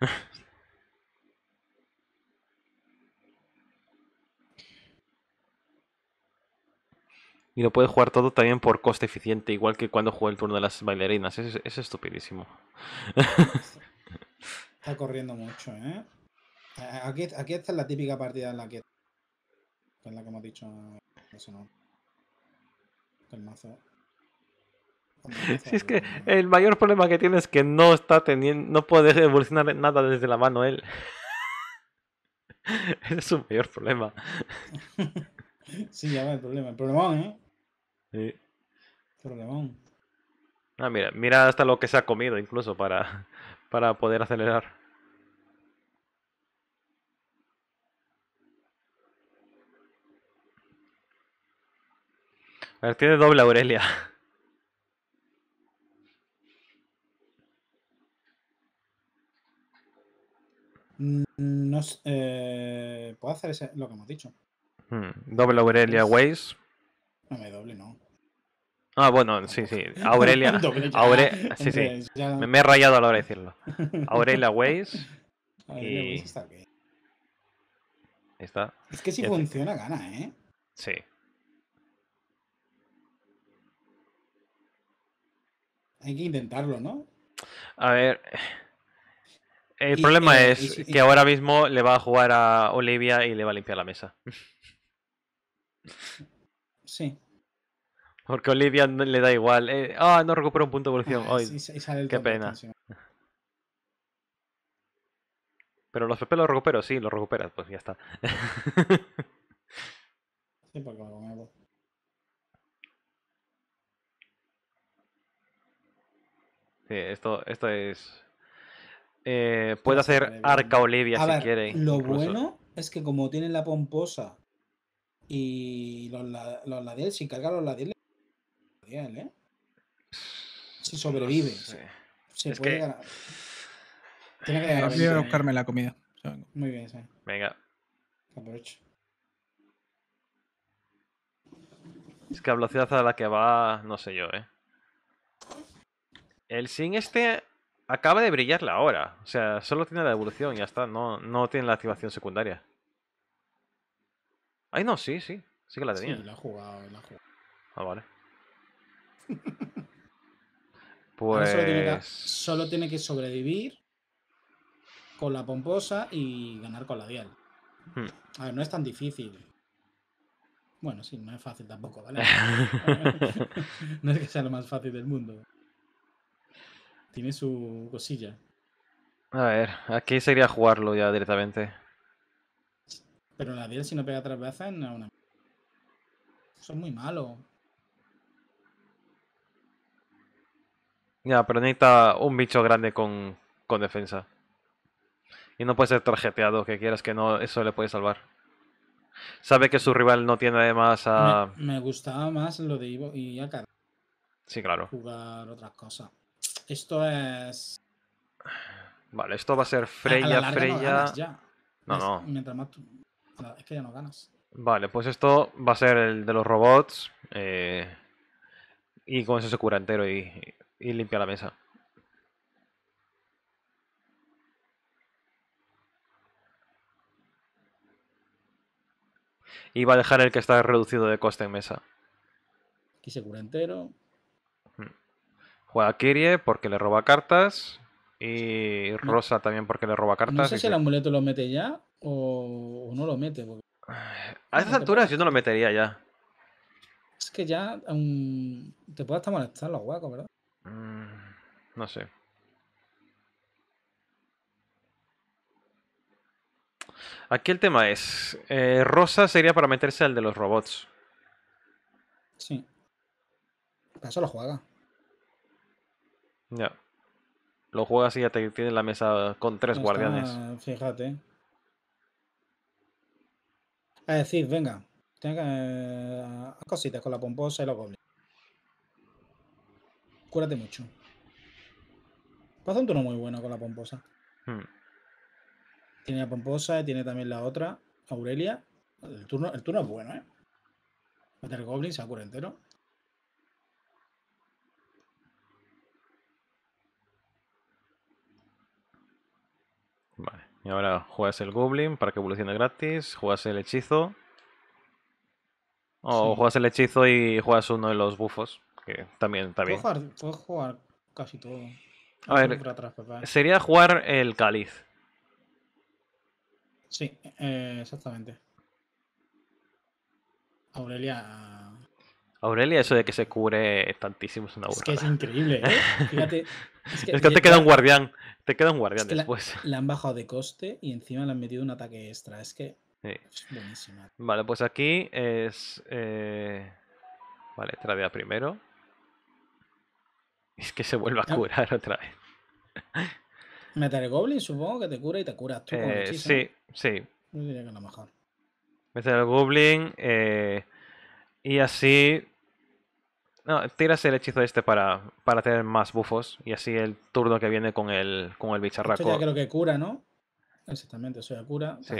Speaker 2: Y lo puedes jugar todo también por coste eficiente, igual que cuando juega el turno de las bailarinas. Es, es estupidísimo.
Speaker 1: Está corriendo mucho, ¿eh? Aquí, aquí la típica partida en la que, en la que hemos dicho no. El mazo.
Speaker 2: Si es que el mayor problema que tiene es que no está teniendo, no puede evolucionar nada desde la mano él. Ese es su mayor problema.
Speaker 1: Sí, ya va el problema. El problemón, ¿eh?
Speaker 2: Sí. Problemón. Ah, mira, mira hasta lo que se ha comido incluso para, para poder acelerar. A ver, tiene doble Aurelia. Mm, no eh,
Speaker 1: puedo hacer ese, lo que hemos dicho.
Speaker 2: Doble Aurelia Ways.
Speaker 1: No me doble, no.
Speaker 2: Ah, bueno, sí, sí. Aurelia. Sí, sí. Me, he rayado a la hora de decirlo. Aurelia Ways. y... está Ahí está. Es que si
Speaker 1: funciona, gana, ¿eh? Sí. Hay que intentarlo, ¿no?
Speaker 2: A ver. El problema es que ahora mismo le va a jugar a Olivia y le va a limpiar la mesa. Sí. Porque Olivia le da igual. Eh, ah, no recupero un punto ah, de evolución hoy. Qué pena. Pero los PP los recupero, sí, los recuperas, pues ya está. sí, pues. Sí, esto, esto es. Puedo eh, puede hacer arca Olivia si quiere. Lo bueno
Speaker 1: es que como tiene la pomposa y los, los Ladiel, si carga los Ladiel, ¿eh? Si pues sobrevive. ganar. Tiene que ganar. a buscarme ¿eh? la comida. Muy bien, sí.
Speaker 2: Venga. Aprovecho. Es que la velocidad a la que va, no sé yo, ¿eh? El Sin este acaba de brillarla ahora. O sea, solo tiene la evolución y ya está. No, no tiene la activación secundaria. Ay, no, sí, sí. Sí que la tenía. Sí, la
Speaker 1: ha jugado, la ha jugado.
Speaker 2: Ah, vale.
Speaker 3: pues.
Speaker 1: Solo tiene, que, sobrevivir con la pomposa y ganar con la dial. Hmm. A ver, no es tan difícil. Bueno, sí, no es fácil tampoco, ¿vale? no es que sea lo más fácil del mundo. Tiene su cosilla.
Speaker 2: A ver, aquí sería jugarlo ya directamente.
Speaker 1: Pero la si no pega tres veces no es una... Son muy malos.
Speaker 2: Ya, pero necesita un bicho grande con, con defensa. Y no puede ser tarjeteado, que quieras que no, eso le puede salvar. Sabe que su rival no tiene además a...
Speaker 1: Me, gustaba más lo de Ivo y Akar. Sí, claro. Jugar otras cosas. Esto es...
Speaker 2: Vale, esto va a ser Freya, Freya... No, no,
Speaker 1: Mientras más tú ganas.
Speaker 2: Vale, pues esto va a ser el de los robots. Eh, y con eso se cura entero y, y limpia la mesa. Y va a dejar el que está reducido de coste en mesa. Aquí
Speaker 1: se cura entero.
Speaker 2: Hmm. Juega Kirie porque le roba cartas. Y Rosa también porque le roba cartas. No sé si el
Speaker 1: amuleto lo mete ya o, no lo mete. A estas alturas
Speaker 2: yo no lo metería ya.
Speaker 1: Es que ya te puede hasta molestar los huecos, ¿verdad?
Speaker 2: Mm, no sé. Aquí el tema es, eh, Rosa sería para meterse al de los robots. Sí.
Speaker 1: Para eso lo juega.
Speaker 2: Ya. Lo juegas y ya te tienes la mesa con tres guardianes.
Speaker 1: fíjate. Es decir, venga, tenga hacer eh, cositas con la pomposa y los goblins. Cúrate mucho. Pasa un turno muy bueno con la pomposa. Hmm. Tiene la pomposa y tiene también la otra, Aurelia. El turno, el turno es bueno, ¿eh? Meter goblin, se cura entero.
Speaker 2: Y ahora juegas el Goblin para que evolucione gratis, juegas el hechizo. O juegas el hechizo y juegas uno de los bufos, que también también. Puedes
Speaker 1: jugar, casi todo. A ver,
Speaker 2: sería jugar el cáliz.
Speaker 1: Sí, eh, exactamente. Aurelia. Ah.
Speaker 2: Aurelia, eso de que se cure tantísimo es una Es que es increíble, ¿eh? Fíjate, es que, te queda un guardián. Te queda un guardián después.
Speaker 1: La, han bajado de coste y encima le han metido un ataque extra. Es que.
Speaker 2: Es buenísima. Vale, pues aquí es. Eh, vale, Vale, a primero. Es que se vuelve a ah. curar otra vez.
Speaker 1: el Goblin, supongo que te cura y te curas tú. Eh,
Speaker 2: sí, sí.
Speaker 1: Yo diría que lo mejor.
Speaker 2: Goblin. Eh, y así no, tiras el hechizo este para, para tener más bufos y así el turno que viene con el, con el bicharraco. Esto ya creo que
Speaker 1: cura, ¿no? Exactamente, eso ya cura. Sí.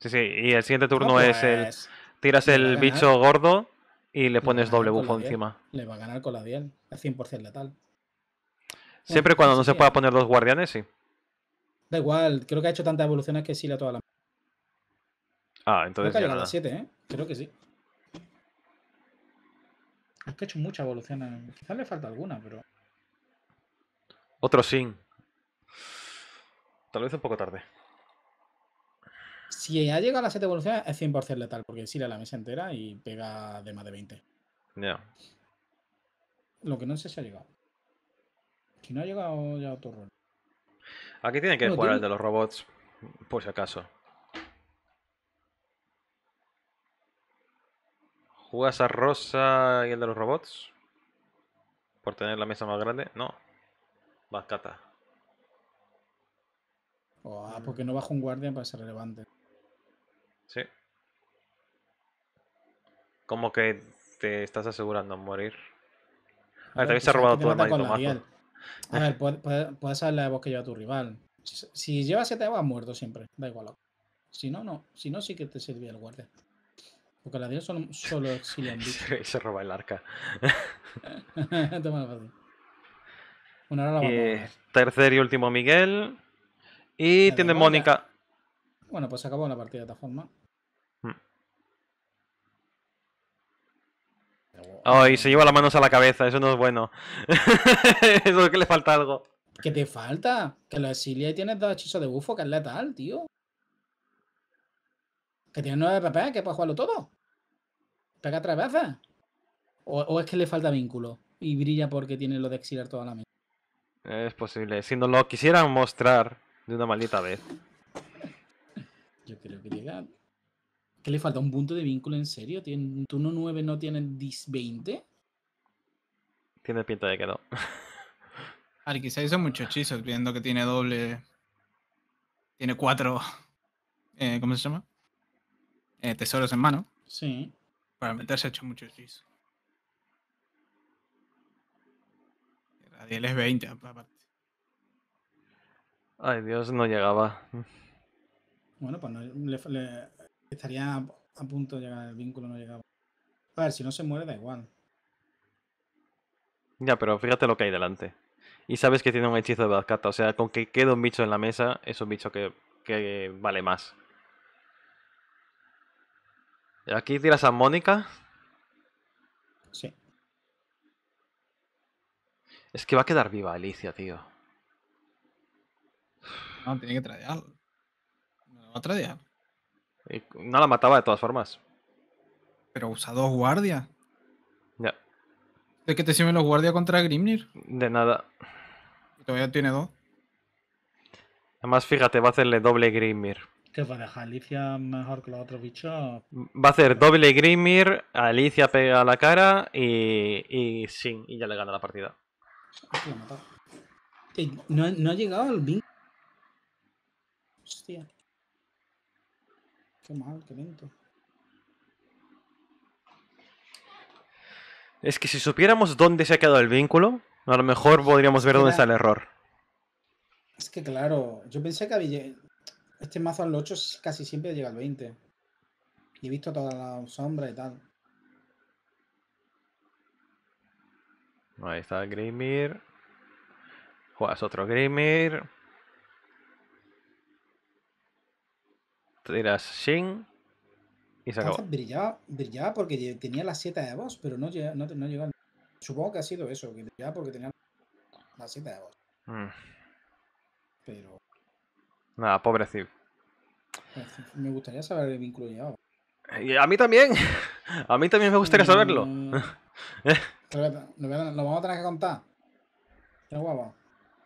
Speaker 2: sí, sí, y el siguiente ah, turno es el. Pues, tiras el bicho gordo y le pones doble bufo encima.
Speaker 1: Le va a ganar con la 10, es 100% letal. Siempre cuando no se pueda
Speaker 2: poner dos guardianes, sí.
Speaker 1: Da igual, creo que ha hecho tantas evoluciones que sí la toda la.
Speaker 2: Ah, entonces. Creo que ha llegado a 7, ¿eh? Creo que sí.
Speaker 1: Es que hecho mucha evolución. Quizás le falta alguna, pero.
Speaker 2: Otro sin. Tal vez un poco tarde. Si
Speaker 1: ha llegado a las 7 evoluciones, es 100% letal, porque si la mesa entera y pega de más de 20. Ya. Lo que no sé si ha llegado. Si no ha llegado ya otro
Speaker 2: rol. Aquí tiene que jugar el de los robots, por si acaso. ¿Jugas a Rosa y el de los robots? ¿Por tener la mesa más grande? No. Vas Cata.
Speaker 1: ah, porque no bajo un guardia para ser relevante.
Speaker 2: Sí. Como que te estás asegurando morir. Ah, a ver, te se robado todo el mazo.
Speaker 3: A ver, puedes,
Speaker 1: la de voz que lleva tu rival. Si, llevas 7 vas muerto siempre, da igual. Si no, no. Si no, sí que te sirve el guardia. Porque la solo, solo se roba el arca. Toma fácil. la
Speaker 2: eh, tercer y último Miguel. Y tiene Mónica.
Speaker 1: Bueno, pues acabó la partida de esta forma.
Speaker 2: Hmm. Ay, se lleva las manos a la cabeza, eso no es bueno. eso es que le falta algo. ¿Qué te
Speaker 1: falta? Que la exilia y tienes dos hechizos de bufo, que es letal, tío. Que tienes nueve papel que puedes jugarlo todo. ¿Paga trabaza? ¿O, es que le falta vínculo y brilla porque tiene lo de exilar toda la mente?
Speaker 2: Es posible. Si nos lo quisieran mostrar de una maldita vez. Yo creo que
Speaker 1: llega. ¿Qué le falta? ¿Un punto de vínculo en serio? ¿Tú no 9 no tienes 20?
Speaker 2: Tiene pinta de que no.
Speaker 1: ver, quizá hizo muchos hechizos, viendo que tiene doble. Tiene cuatro. Eh, ¿Cómo se llama? Eh, tesoros en mano. Sí. Para meterse ha hecho mucho hechizo. Radiel es 20, aparte.
Speaker 2: Ay, Dios, no llegaba.
Speaker 1: Bueno, pues estaría a, punto de llegar el vínculo, no llegaba. A ver, si no se muere, da igual.
Speaker 2: Ya, pero fíjate lo que hay delante. Y sabes que tiene un hechizo de Badcata, o sea, con que quede un bicho en la mesa, es un bicho que vale más. Aquí tiras a Mónica. Sí. Es que va a quedar viva Alicia, tío.
Speaker 1: No, tiene que tradear. No
Speaker 2: la va a tradear. no la mataba de todas formas.
Speaker 1: Pero usa dos guardias.
Speaker 2: Ya. ¿De qué te sirven los guardias contra Grimnir? De nada. todavía tiene dos. Además, fíjate, va a hacerle doble Grimnir.
Speaker 1: ¿Qué va a dejar Alicia mejor que los otros bichos? Va
Speaker 2: a hacer doble Grimir, Alicia pega la cara y, y sí, y ya le gana la partida.
Speaker 3: No,
Speaker 1: ha llegado al vínculo Hostia. Qué mal, qué lento.
Speaker 2: Es que si supiéramos dónde se ha quedado el vínculo, a lo mejor podríamos ver dónde está el error.
Speaker 1: Es que claro, yo pensé que había... Este mazo al 8 casi siempre llega al 20. Y he visto toda la sombra y tal.
Speaker 2: Ahí está el Grimir. Juegas otro Grimir. Tiras Shin. Y se acabó.
Speaker 1: Brillaba, porque tenía las 7 de voz, pero no, no, llegaba. Supongo que ha sido eso, brillaba porque tenía las 7 de voz. Mm. Pero
Speaker 2: Nada, pobre pobrecito.
Speaker 1: Me gustaría saber el vínculo
Speaker 2: Y a mí también. A mí también me gustaría saberlo. Mm.
Speaker 3: Eh,
Speaker 1: lo, vamos a tener que contar. Qué guapo.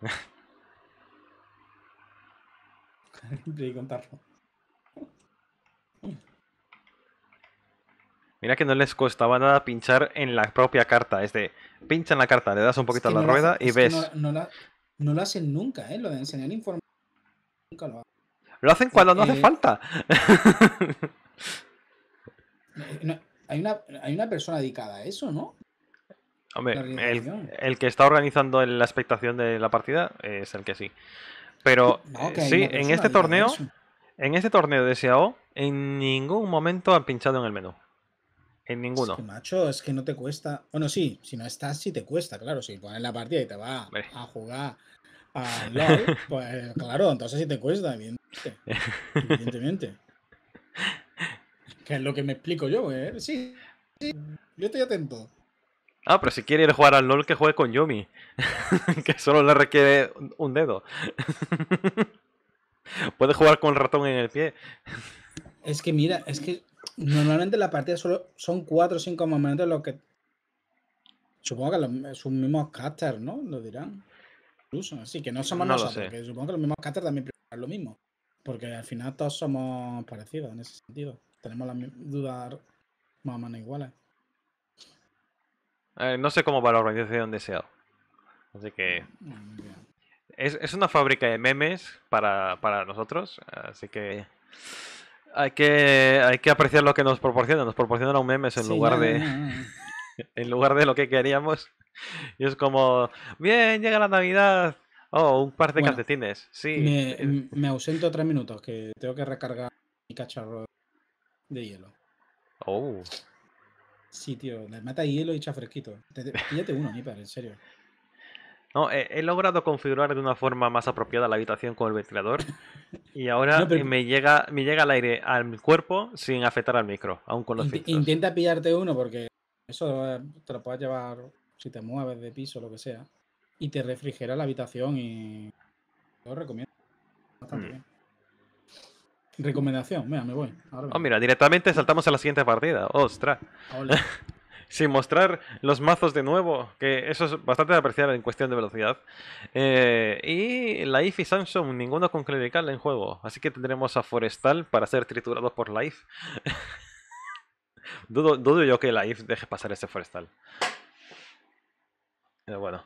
Speaker 1: y contarlo.
Speaker 2: Mira que no les costaba nada pinchar en la propia carta. Es de, pincha en la carta, le das un poquito a la rueda y ves.
Speaker 1: No, no, lo hacen nunca, ¿eh? Lo de enseñar información
Speaker 2: lo hacen cuando no hace eh, falta.
Speaker 1: Eh, hay, una, persona dedicada a eso, ¿no?
Speaker 2: Hombre, el, que está organizando la expectación de la partida es el que sí. Pero sí, en este torneo, en este torneo de SAO, en ningún momento han pinchado en el menú. En ninguno. Es
Speaker 1: macho, es que no te cuesta. Bueno, sí, si no estás, sí te cuesta, claro. Si pones la partida y te va a jugar a LOL, pues claro, entonces si te cuesta, evidentemente. evidentemente. Que es lo que me explico yo, ¿eh? Sí, yo estoy atento.
Speaker 2: Ah, pero si quiere ir a jugar al LOL, que juegue con Yomi. que solo le requiere un dedo. Puede jugar con el ratón en el pie. Es que mira,
Speaker 1: es que normalmente la partida solo son cuatro o 5 momentos los que. Supongo que los, sus mismos casters, ¿no? Lo dirán incluso. Así que no eh, somos nosotros, supongo que los mismos cáteres también lo mismo. Porque al final todos somos parecidos en ese sentido. Tenemos las dudas más o menos iguales.
Speaker 2: no sé cómo va la organización deseado. Así que. Mm, es, una fábrica de memes para, nosotros. Así que hay, que. hay que apreciar lo que nos proporciona Nos proporcionan un memes en lugar de. en lugar de lo que queríamos y es como, bien, llega la Navidad. Oh, un par
Speaker 3: de calcetines. Sí.
Speaker 1: Eh. Me, ausento tres minutos, que tengo que recargar mi cacharro
Speaker 2: de hielo.
Speaker 3: Oh.
Speaker 1: Sí, tío, me mata hielo y echa fresquito. Píllate uno, Nipper, en serio.
Speaker 2: No, he, logrado configurar de una forma más apropiada la habitación con el ventilador y ahora me, llega, me llega el aire al cuerpo sin afectar al micro, aún con los Intenta
Speaker 1: pillarte uno porque eso eh, te lo puedes llevar si te mueves de piso, lo que sea, y te refrigera la habitación y lo recomiendo bastante mm. bien. Recomendación, mira, me voy.
Speaker 2: oh, mira, directamente saltamos a la siguiente partida. ¡Ostras! Sin mostrar los mazos de nuevo, que eso es bastante apreciable en cuestión de velocidad. Eh, y Life y Samsung, ninguno con clerical en juego. Así que tendremos a Forestal para ser triturados por Life. dudo, dudo yo que Life deje pasar ese Forestal. Pero eh, bueno.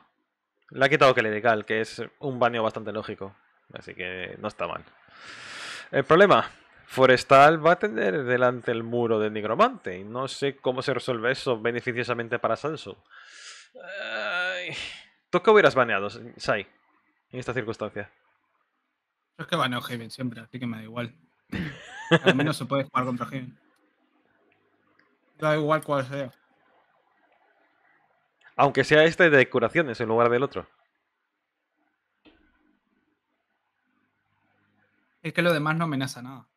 Speaker 2: Le ha quitado diga, que es un baño bastante lógico. Así que no está mal. El problema. Forestal va a tener delante el muro del Nigromante. No sé cómo se resuelve eso beneficiosamente para Sansu. ¿Tú qué hubieras baneado, Sai, en esta circunstancia? Yo
Speaker 1: es que baneo Haven siempre, así que me da igual. Al menos se puede jugar contra Heaven. Da igual cuál sea.
Speaker 2: Aunque sea este de decoraciones en lugar del otro.
Speaker 1: Es que lo demás no amenaza nada.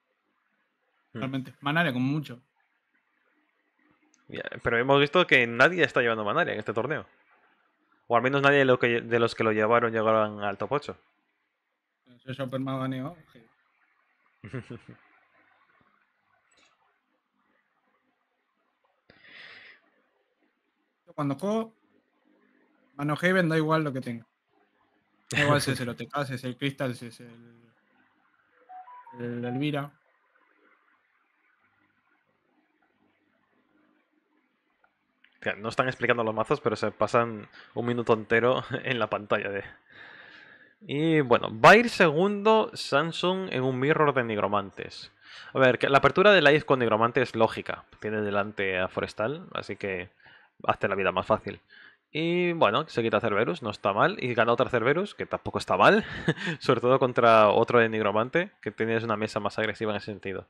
Speaker 1: Hmm. Realmente. Manaria como mucho.
Speaker 2: Pero hemos visto que nadie está llevando Manaria en este torneo. O al menos nadie de, que, de los que lo llevaron llegaron al top 8.
Speaker 3: Eso es
Speaker 1: Cuando juego a No da igual lo que tenga. Da igual si es el OTK, si es el Crystal, si es el, el Elvira.
Speaker 2: No están explicando los mazos, pero se pasan un minuto entero en la pantalla de... Y bueno, va a ir segundo Samsung en un mirror de nigromantes. A ver, que la apertura de la con nigromante es lógica. Tiene delante a Forestal, así que hace la vida más fácil. Y bueno, se quita Cerberus, no está mal. Y gana otra Cerberus, que tampoco está mal. Sobre todo contra otro de Nigromante, que tienes una mesa más agresiva en ese sentido.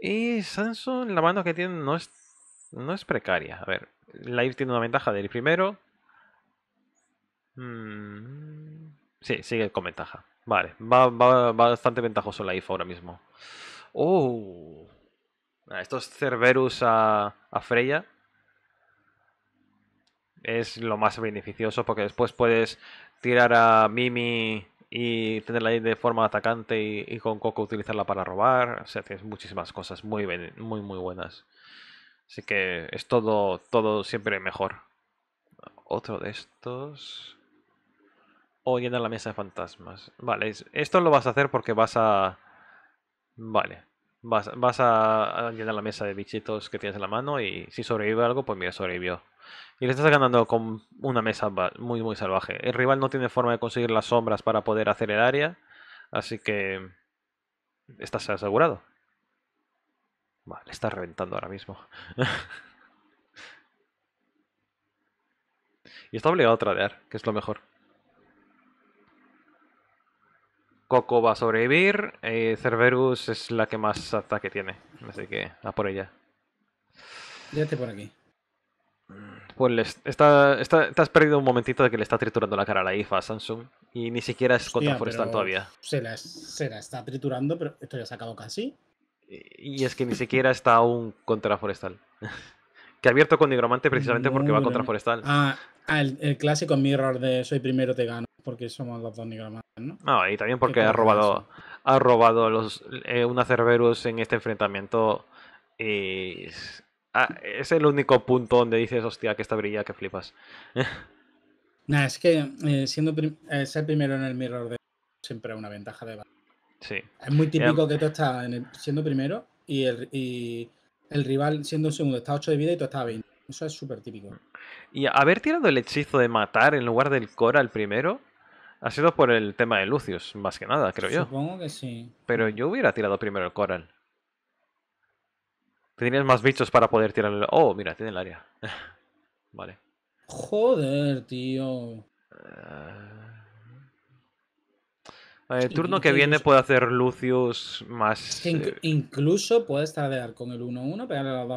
Speaker 2: Y Samsung, la mano que tiene no es, no es precaria. A ver, Live tiene una ventaja del primero. Mm, sí, sigue con ventaja. Vale, va, bastante ventajoso Live ahora mismo. ¡Oh! Ah, Estos Cerberus a, a Freya es lo más beneficioso porque después puedes tirar a Mimi y tenerla ahí de forma atacante y, con Coco utilizarla para robar. O sea, tienes muchísimas cosas muy, muy, muy buenas. Así que es todo, todo siempre mejor. Otro de estos. O oh, llenar la mesa de fantasmas. Vale, esto lo vas a hacer porque vas a... Vale. Vas, vas a llenar la mesa de bichitos que tienes en la mano y si sobrevive algo, pues mira, sobrevivió. Y le estás ganando con una mesa muy, muy salvaje. El rival no tiene forma de conseguir las sombras para poder hacer el área. Así que... Estás asegurado. Vale, le está reventando ahora mismo. y está obligado a tradear, que es lo mejor. Coco va a sobrevivir. Eh, Cerberus es la que más ataque tiene. Así que a por ella.
Speaker 1: Llévate por aquí.
Speaker 2: Pues está, te has perdido un momentito de que le está triturando la cara a la IFA a Samsung. Y ni siquiera es contraforestal todavía.
Speaker 1: Se la, está triturando, pero esto ya se acabó casi.
Speaker 2: Y, es que ni siquiera está aún contraforestal que ha abierto con Nigromante precisamente porque va contraforestal ah,
Speaker 1: ah, el, clásico mirror de soy primero te gano, porque somos los dos Nigromantes, ¿no?
Speaker 2: Ah, y también porque ha robado, ha robado los, eh, una Cerberus en este enfrentamiento. Y Ah, es el único punto donde dices, hostia, que esta brilla, que flipas.
Speaker 1: Nah, es que eh, siendo eh, ser primero en el mirror de siempre es una ventaja de
Speaker 2: Sí. Es muy típico que tú
Speaker 1: estás siendo primero y el, rival siendo segundo está a 8 de vida y tú estás 20. Eso es súper típico.
Speaker 2: Y haber tirado el hechizo de matar en lugar del Coral primero ha sido por el tema de Lucius, más que nada, creo yo.
Speaker 1: Supongo que sí.
Speaker 2: Pero yo hubiera tirado primero el Coral. Que más bichos para poder el. Oh, mira, tiene el área. vale.
Speaker 1: Joder, tío.
Speaker 2: Eh, el turno que viene puede hacer Lucius más. Eh,
Speaker 1: incluso puedes tardear con el 1-1, pegarle a la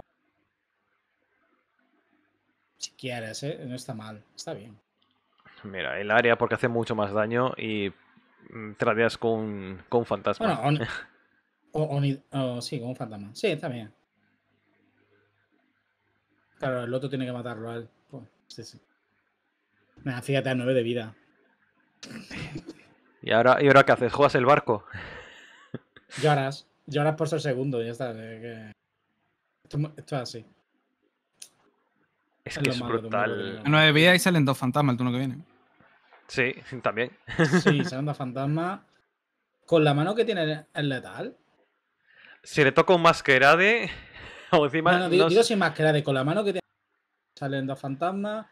Speaker 1: Si quieres, eh, No está mal. Está bien.
Speaker 2: Mira, el área porque hace mucho más daño y mm, tradeas con, con fantasma.
Speaker 1: sí, con un fantasma. Sí, está bien. Claro, el otro tiene que matarlo al. Pues, sí, sí. fíjate a 9 de vida.
Speaker 2: ¿Y ahora, ¿Y ahora qué haces? ¿Juegas el barco?
Speaker 1: Lloras. Lloras por ser segundo, ya está.
Speaker 2: Eh, esto, es así.
Speaker 1: Es, que es brutal.
Speaker 2: A 9 de vida y salen dos fantasmas el turno que viene. Sí, también. Sí, salen dos
Speaker 1: fantasmas. Con la mano que tiene el letal.
Speaker 2: Si le toca un masquerade. No, digo sin
Speaker 1: más que de con la mano que te salen dos fantasmas,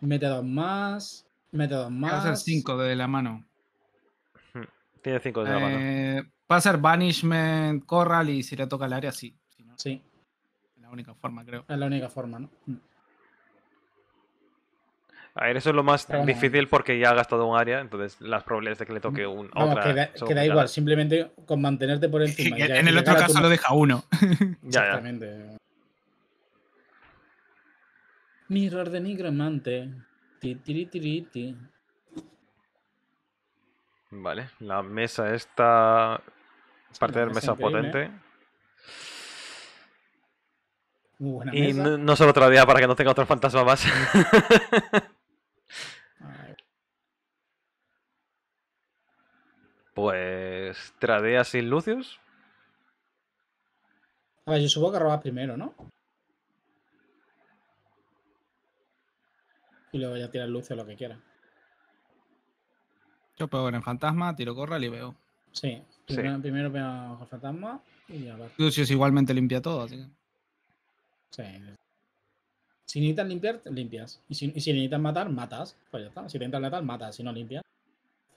Speaker 1: mete dos más, mete dos más. Va a ser cinco de la mano.
Speaker 2: Hmm, tiene cinco de la mano. va
Speaker 1: eh, a ser Banishment, Corral y si le toca el área, sí. sí. Es la única forma, creo. Es la única forma, ¿no? Hmm.
Speaker 2: A ver, eso es lo más ah. difícil porque ya ha gastado un área, entonces las probabilidades de que le toque mm. un no,
Speaker 1: otra. Que da, igual, simplemente con mantenerte por encima. en el otro caso lo deja uno.
Speaker 3: Exactamente.
Speaker 1: Ya, Mirror de nigromante.
Speaker 2: Vale, la mesa esta. Parte de mesa, mesa potente. ¿eh? y no, no solo otro día para que no tenga otro fantasma más. Pues tradea sin lucios?
Speaker 1: A pues ver, yo supongo que robas primero, ¿no? Y luego ya tiras Lucio lo que quiera. Yo ver en fantasma, tiro corral y veo. Sí, primero, veo fantasma y ya va. Lucius igualmente limpia todo, así que... Sí. Si necesitas limpiar, limpias. Y si, necesitas matar, matas. Pues ya está. Si intentas matar, matas. Si no, limpias.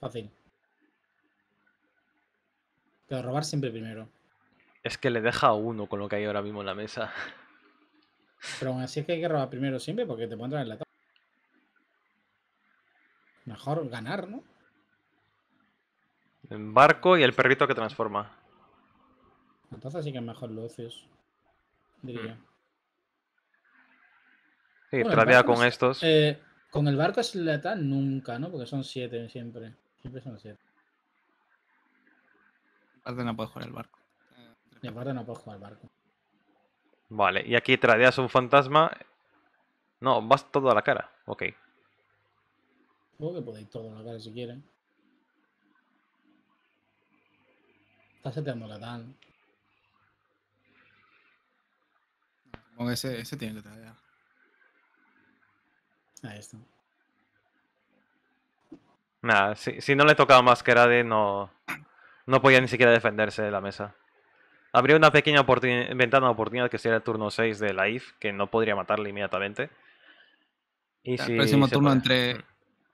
Speaker 1: Fácil. Pero robar siempre primero.
Speaker 2: Es que le deja a uno con lo que hay ahora mismo en la mesa.
Speaker 1: Pero aún así es que hay que robar primero siempre porque te pondrán en la tabla.
Speaker 2: Mejor ganar, ¿no? El barco y el perrito que transforma.
Speaker 1: Entonces sí que es mejor haces,
Speaker 3: diría. Sí, bueno, con estos.
Speaker 1: Eh, con el barco es letal nunca, ¿no? Porque son siete siempre. Siempre son siete. Aparte no puedes jugar el barco. Y eh, aparte no puedes jugar el barco.
Speaker 2: Vale, y aquí tradeas un fantasma. No, vas todo a la cara. Ok.
Speaker 1: Supongo que podéis todo a la cara si quieren. Está seteando la tal Supongo ese, ese tiene que tradear. Ahí está.
Speaker 2: Nada, si, si no le tocaba de no, no podía ni siquiera defenderse de la mesa. Habría una pequeña ventana de oportunidad que sería el turno 6 de la if que no podría matarle inmediatamente. Y el próximo turno
Speaker 1: entre,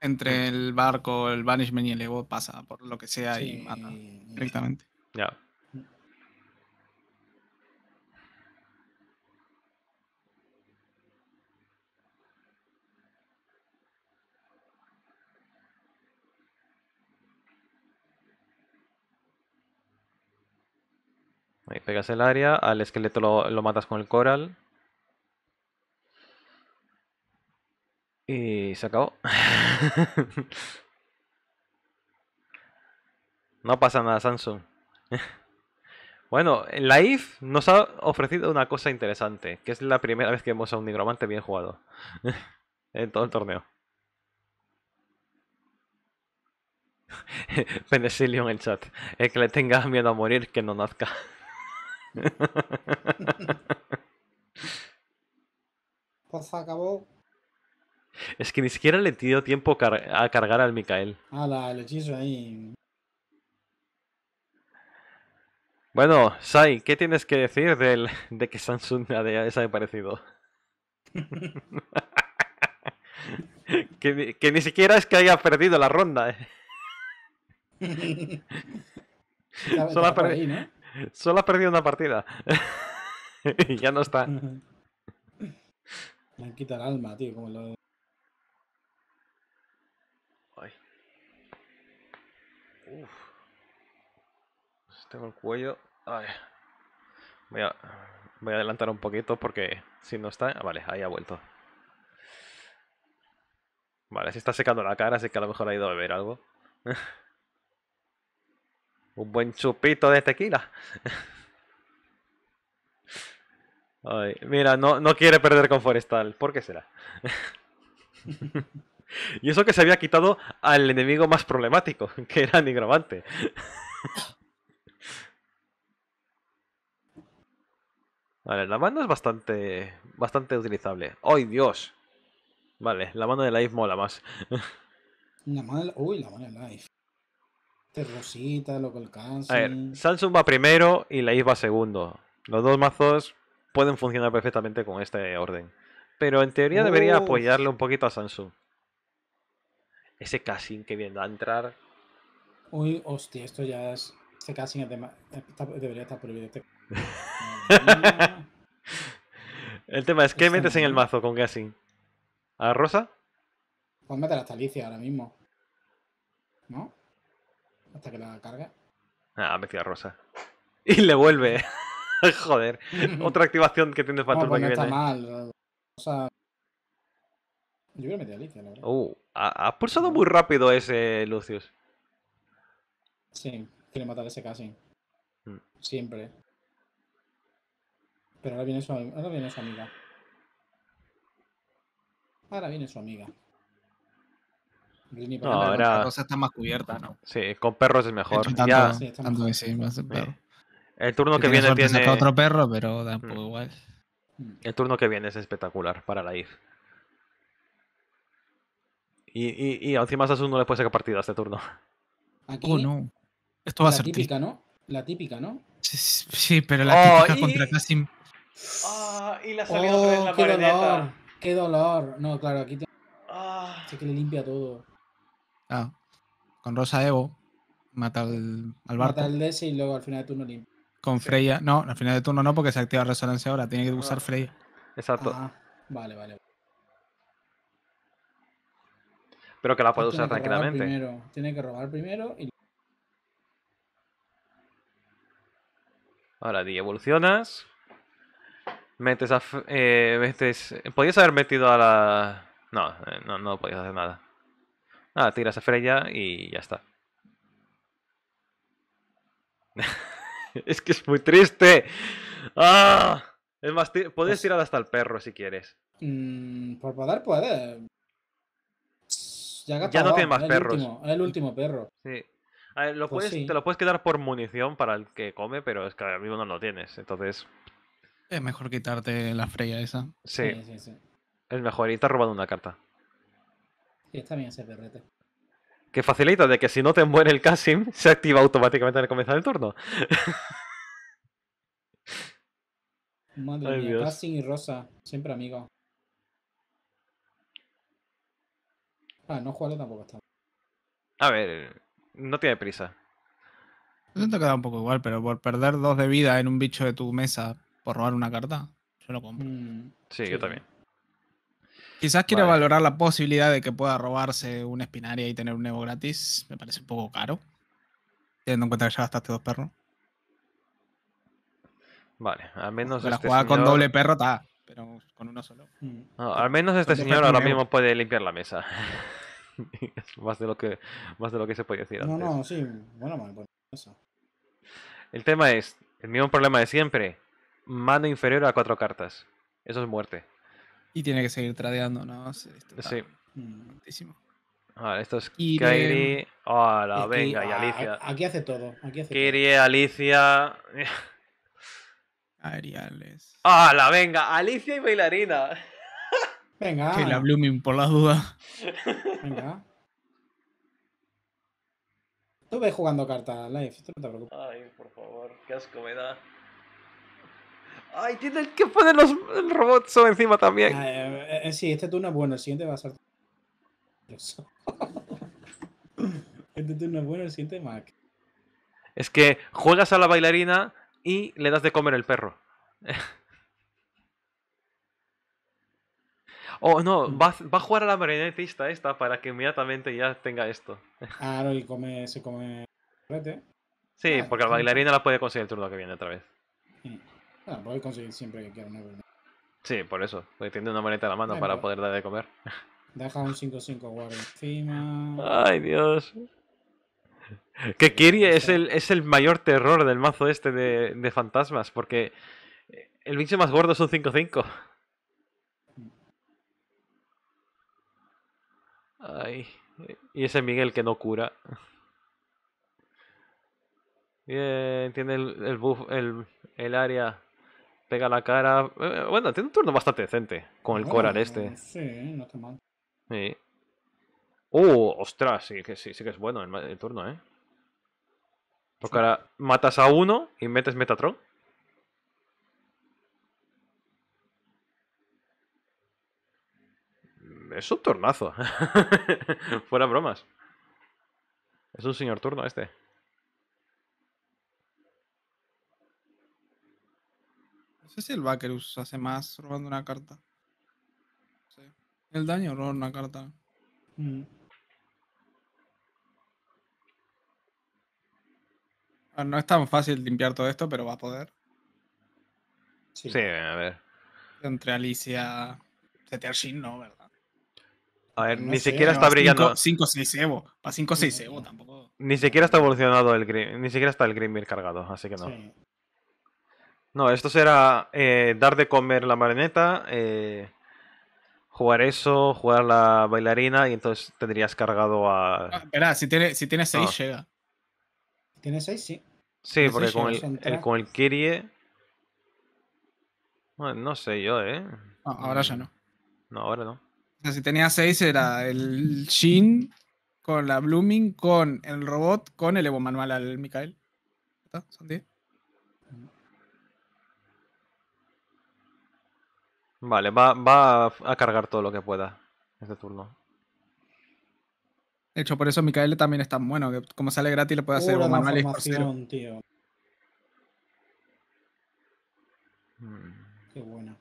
Speaker 1: mm. el barco, el Banishment y el Ego pasa por lo que sea y mata directamente.
Speaker 3: Ya.
Speaker 2: Ahí pegas el área, al esqueleto lo, matas con el coral. Y se acabó. no pasa nada, Samsung. bueno, la IF nos ha ofrecido una cosa interesante, que es la primera vez que vemos a un nigromante bien jugado en todo el torneo. Penesilion en el chat. Es que le tenga miedo a morir, que no nazca.
Speaker 1: pues acabó.
Speaker 2: Es que ni siquiera le he dio tiempo a cargar al Mikael.
Speaker 1: Ah, la, ahí.
Speaker 2: Bueno, Sai, ¿qué tienes que decir del, de que Samsung ha desaparecido? que, ni siquiera es que haya perdido la ronda. Eh.
Speaker 3: Solo, ha perdido
Speaker 2: Solo ha perdido una partida. y ya no está. Me han quitado el alma, tío, Uf. Pues tengo el cuello... Ay. Voy a... adelantar un poquito porque si no está... Ah, vale, ahí ha vuelto. Vale, se está secando la cara, así que a lo mejor ha ido a beber algo. Un buen chupito de tequila. mira, no, no quiere perder con Forestal. ¿Por qué será? y eso que se había quitado al enemigo más problemático, que era Nigromante. Vale, la mano es bastante bastante utilizable. ¡Ay, Dios! Vale, la mano de Life mola más.
Speaker 1: La mano Uy, la mano de Life. Este Rosita, lo que alcanza. A ver,
Speaker 2: Samsung va primero y la va segundo. Los dos mazos pueden funcionar perfectamente con este orden. Pero en teoría debería apoyarle un poquito a Samsung. Ese casing que viene a entrar.
Speaker 3: Uy,
Speaker 1: hostia, esto ya es. Ese casing debería estar prohibido. Este
Speaker 2: el tema es: ¿qué este metes en el mazo con casing? ¿A Rosa?
Speaker 1: Pues meter la talicia ahora mismo. ¿No? hasta que la carga.
Speaker 2: Ah, me tira rosa. Y le vuelve. Joder. Otra activación que tienes pues para no, pues no está
Speaker 1: mal. O sea, yo hubiera metido Alicia, la verdad.
Speaker 2: Uh, has pulsado muy rápido ese Lucius.
Speaker 1: Sí, quiere matar ese casi. Mm. Siempre. Pero ahora viene su, ahora viene su amiga. Ahora viene su
Speaker 2: amiga
Speaker 3: no, ahora... La cosa está más cubierta, ¿no?
Speaker 2: Sí, con perros es mejor. tanto, sí,
Speaker 1: que sí, más el, perro.
Speaker 2: el turno que viene tiene... otro
Speaker 1: perro, pero
Speaker 2: tampoco mm. igual. El turno que viene es espectacular para la IF. Y, y, y encima Sasun no le puede sacar partida este turno.
Speaker 1: Aquí, oh, no. Esto va a ser típica, ¿no? La típica, ¿no? Sí,
Speaker 3: pero la oh, típica contra casi
Speaker 1: Ah, y la salida oh, la qué dolor, qué dolor. No, claro, aquí te... ah. Sé que le limpia todo. Ah, con Rosa Evo mata al, al barco. Mata al Desi y luego al final de turno limpia. Con Freya. No, al final de turno no, porque se activa resonancia ahora. Tiene que ah. usar Freya. Exacto. Ah, vale, vale.
Speaker 2: Pero que la pues puede usar tranquilamente.
Speaker 1: Primero. Tiene que robar primero y.
Speaker 2: Ahora di evolucionas. Metes a. Eh, metes... Podías haber metido a la. No, eh, no, no podías hacer nada. Ah, tiras a Freya y ya está. es que es muy triste. Ah, es más, puedes pues tirar hasta el perro si quieres. Mm, por
Speaker 1: poder puede. Ya, no tiene más el perros. Último, el último perro.
Speaker 2: Pues sí. Te lo puedes quedar por munición para el que come, pero es que ahora mismo no lo tienes. Entonces. Es mejor quitarte la freya esa. Sí. sí, sí es mejor has robando una carta.
Speaker 1: Y está bien ese perrete.
Speaker 2: Que facilita de que si no te muere el Casim, se activa automáticamente al comenzar el turno.
Speaker 3: Madre mía, Casim
Speaker 1: y Rosa, siempre amigos. Ah, no jugarlo tampoco está.
Speaker 2: A ver, no tiene prisa.
Speaker 1: Eso te queda un poco igual, pero por perder dos de vida en un bicho de tu mesa por robar una carta,
Speaker 2: yo lo compro. Mm, sí, yo también.
Speaker 1: Quizás quiero valorar la posibilidad de que pueda robarse una espinaria y tener un Evo gratis. Me parece un poco caro. Teniendo en cuenta que ya gastaste dos perros.
Speaker 2: Vale, al menos. Este la jugada con doble perro está, pero con uno solo. Mm. al menos este señor ahora mismo puede limpiar la mesa. más, de lo que, más que se puede decir. No, no, sí. Bueno, mal, bueno, El tema es: el mismo problema de siempre. Mano inferior a cuatro cartas. Eso es muerte.
Speaker 1: Y tiene que seguir tradeando, ¿no? sí.
Speaker 2: A ah, ver, esto es Kyrie. venga, y Alicia.
Speaker 1: aquí hace todo. Aquí
Speaker 3: hace
Speaker 2: Kiri Alicia.
Speaker 3: Ariales.
Speaker 2: ¡Hala, venga! Alicia y bailarina.
Speaker 1: Venga. Que la Blooming por la duda. Venga. Tú ves jugando cartas live, te
Speaker 2: Ay, por favor, qué asco me da. Ay, tiene
Speaker 1: que poner los robots encima también. Ah, eh, eh, sí, este turno es bueno, el siguiente va a ser. este turno es bueno, el siguiente Mac.
Speaker 2: Es que juegas a la bailarina y le das de comer el perro. Oh, no, va, a jugar a la marionetista esta para que inmediatamente ya tenga esto.
Speaker 1: Claro, ah, y come, se come.
Speaker 2: Sí, ah, porque la bailarina la puede conseguir el turno que viene otra vez.
Speaker 1: Voy ah, a conseguir
Speaker 2: siempre que quieras, buena. Sí, por eso. Porque tiene una moneta en la mano para poder dar de comer.
Speaker 1: Deja un 5-5 guard encima.
Speaker 2: Ay, Dios. Que Kiri es el, mayor terror del mazo este de, fantasmas, porque el bicho más gordo es un 5-5. Ay, y ese Miguel que no cura. Bien, tiene el, buff, el, el área pega la cara. Eh, eh, bueno, tiene un turno bastante decente con el ah, Coral este.
Speaker 1: Sí, no está mal.
Speaker 2: Sí. Uh, ¡Ostras! Sí que, sí, que es bueno el, turno, ¿eh? Porque ahora matas a uno y metes Metatron. Mm, es un tornazo. Fuera bromas. Es un señor turno este.
Speaker 1: No sé si el Bakerus hace más robando una carta. Sí. El daño roba una carta. Mm. Ah, no es tan fácil limpiar todo esto, pero va a poder. Sí, a ver. Entre Alicia. Tetershin no, ¿verdad?
Speaker 2: A ver, ni siquiera está brillando. 5-6 Evo. Para 5-6 Evo tampoco. Ni siquiera está evolucionado el Ni siquiera está el Grimir cargado, así que no. Sí. No, esto será eh, dar de comer la marioneta, eh, jugar eso, jugar la bailarina y entonces tendrías cargado a... Ah, espera, si tiene, si 6
Speaker 1: llega. Si tiene 6, sí. Sí, porque con
Speaker 2: el, Kirie... Bueno, no sé yo, ¿eh? ahora ya no. No, ahora no. O
Speaker 1: sea, si tenía 6 era el Shin con la Blooming, con el robot, con el Evo Manual al Mikael. ¿Está?
Speaker 2: Vale, va, a cargar todo lo que pueda este turno.
Speaker 1: De hecho, por eso Mikael también es tan bueno, que como sale gratis le puede hacer un manual tío. Mm. Qué bueno.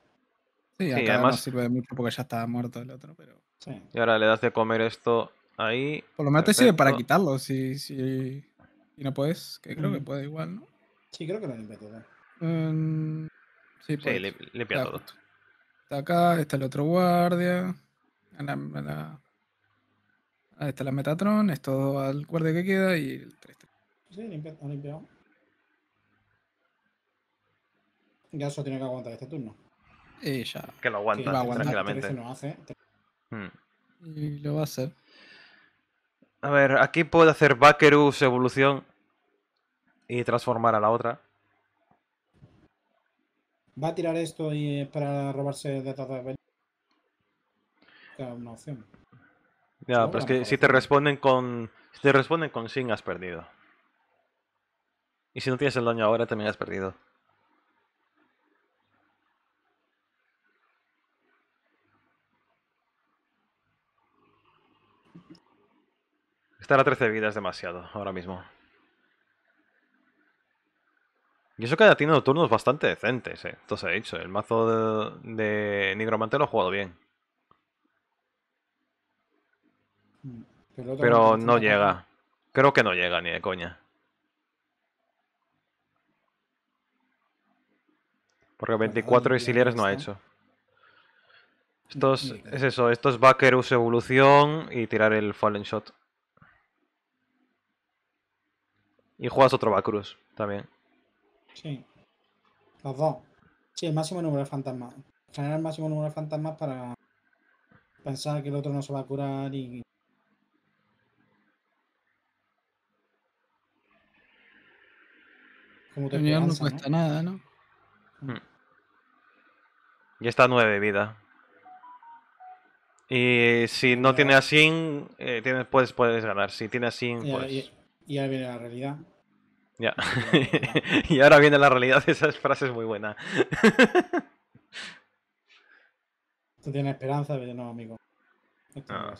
Speaker 1: Sí, además no sirve de mucho porque ya está muerto el otro, pero...
Speaker 2: Y ahora le das de comer esto ahí. Por lo menos te sirve para
Speaker 1: quitarlo, si, si... no puedes, que creo que mm. puede igual, ¿no? Sí, creo que lo limpia todo. Sí, le limpia todo. Está acá, está el otro guardia. la, está la Metatron, esto al guardia que queda y el 3 Sí, ha limpiado. Ya eso tiene que aguantar este turno. Y eh, ya.
Speaker 2: Que lo aguanta tranquilamente. Lo hmm.
Speaker 1: Y lo va a hacer.
Speaker 2: A ver, aquí puedo hacer Bakerus evolución y transformar a la otra
Speaker 1: va a tirar esto y eh, para robarse detrás de Es una opción.
Speaker 2: Ya, pero es que si te responden con. Si te responden con sin has perdido. Y si no tienes el daño ahora también has perdido. Estar a 13 vidas demasiado ahora mismo. Y eso que ha tenido turnos bastante decentes, eh. Esto se ha dicho. El mazo de, Nigromante lo ha jugado bien. Pero, no llega. Creo que no llega ni de coña. Porque 24 pues exiliares no ha hecho. Esto es, eso, esto es evolución y tirar el Fallen Shot. Y juegas otro Bakrus también.
Speaker 1: Sí. Los dos. Sí, el máximo número de fantasmas. Generar el máximo número de fantasmas para pensar que el otro no se va a curar y.
Speaker 3: Como te no cuesta nada, ¿no? Hmm.
Speaker 2: Y está a nueve vida. Y si no tiene así, eh, tienes, puedes, puedes ganar. Si tiene Sin, pues.
Speaker 1: Y, ahí viene la realidad.
Speaker 2: Ya. y ahora viene la realidad de esas frases muy buena.
Speaker 1: Esto tiene esperanza, pero no, amigo. Ah.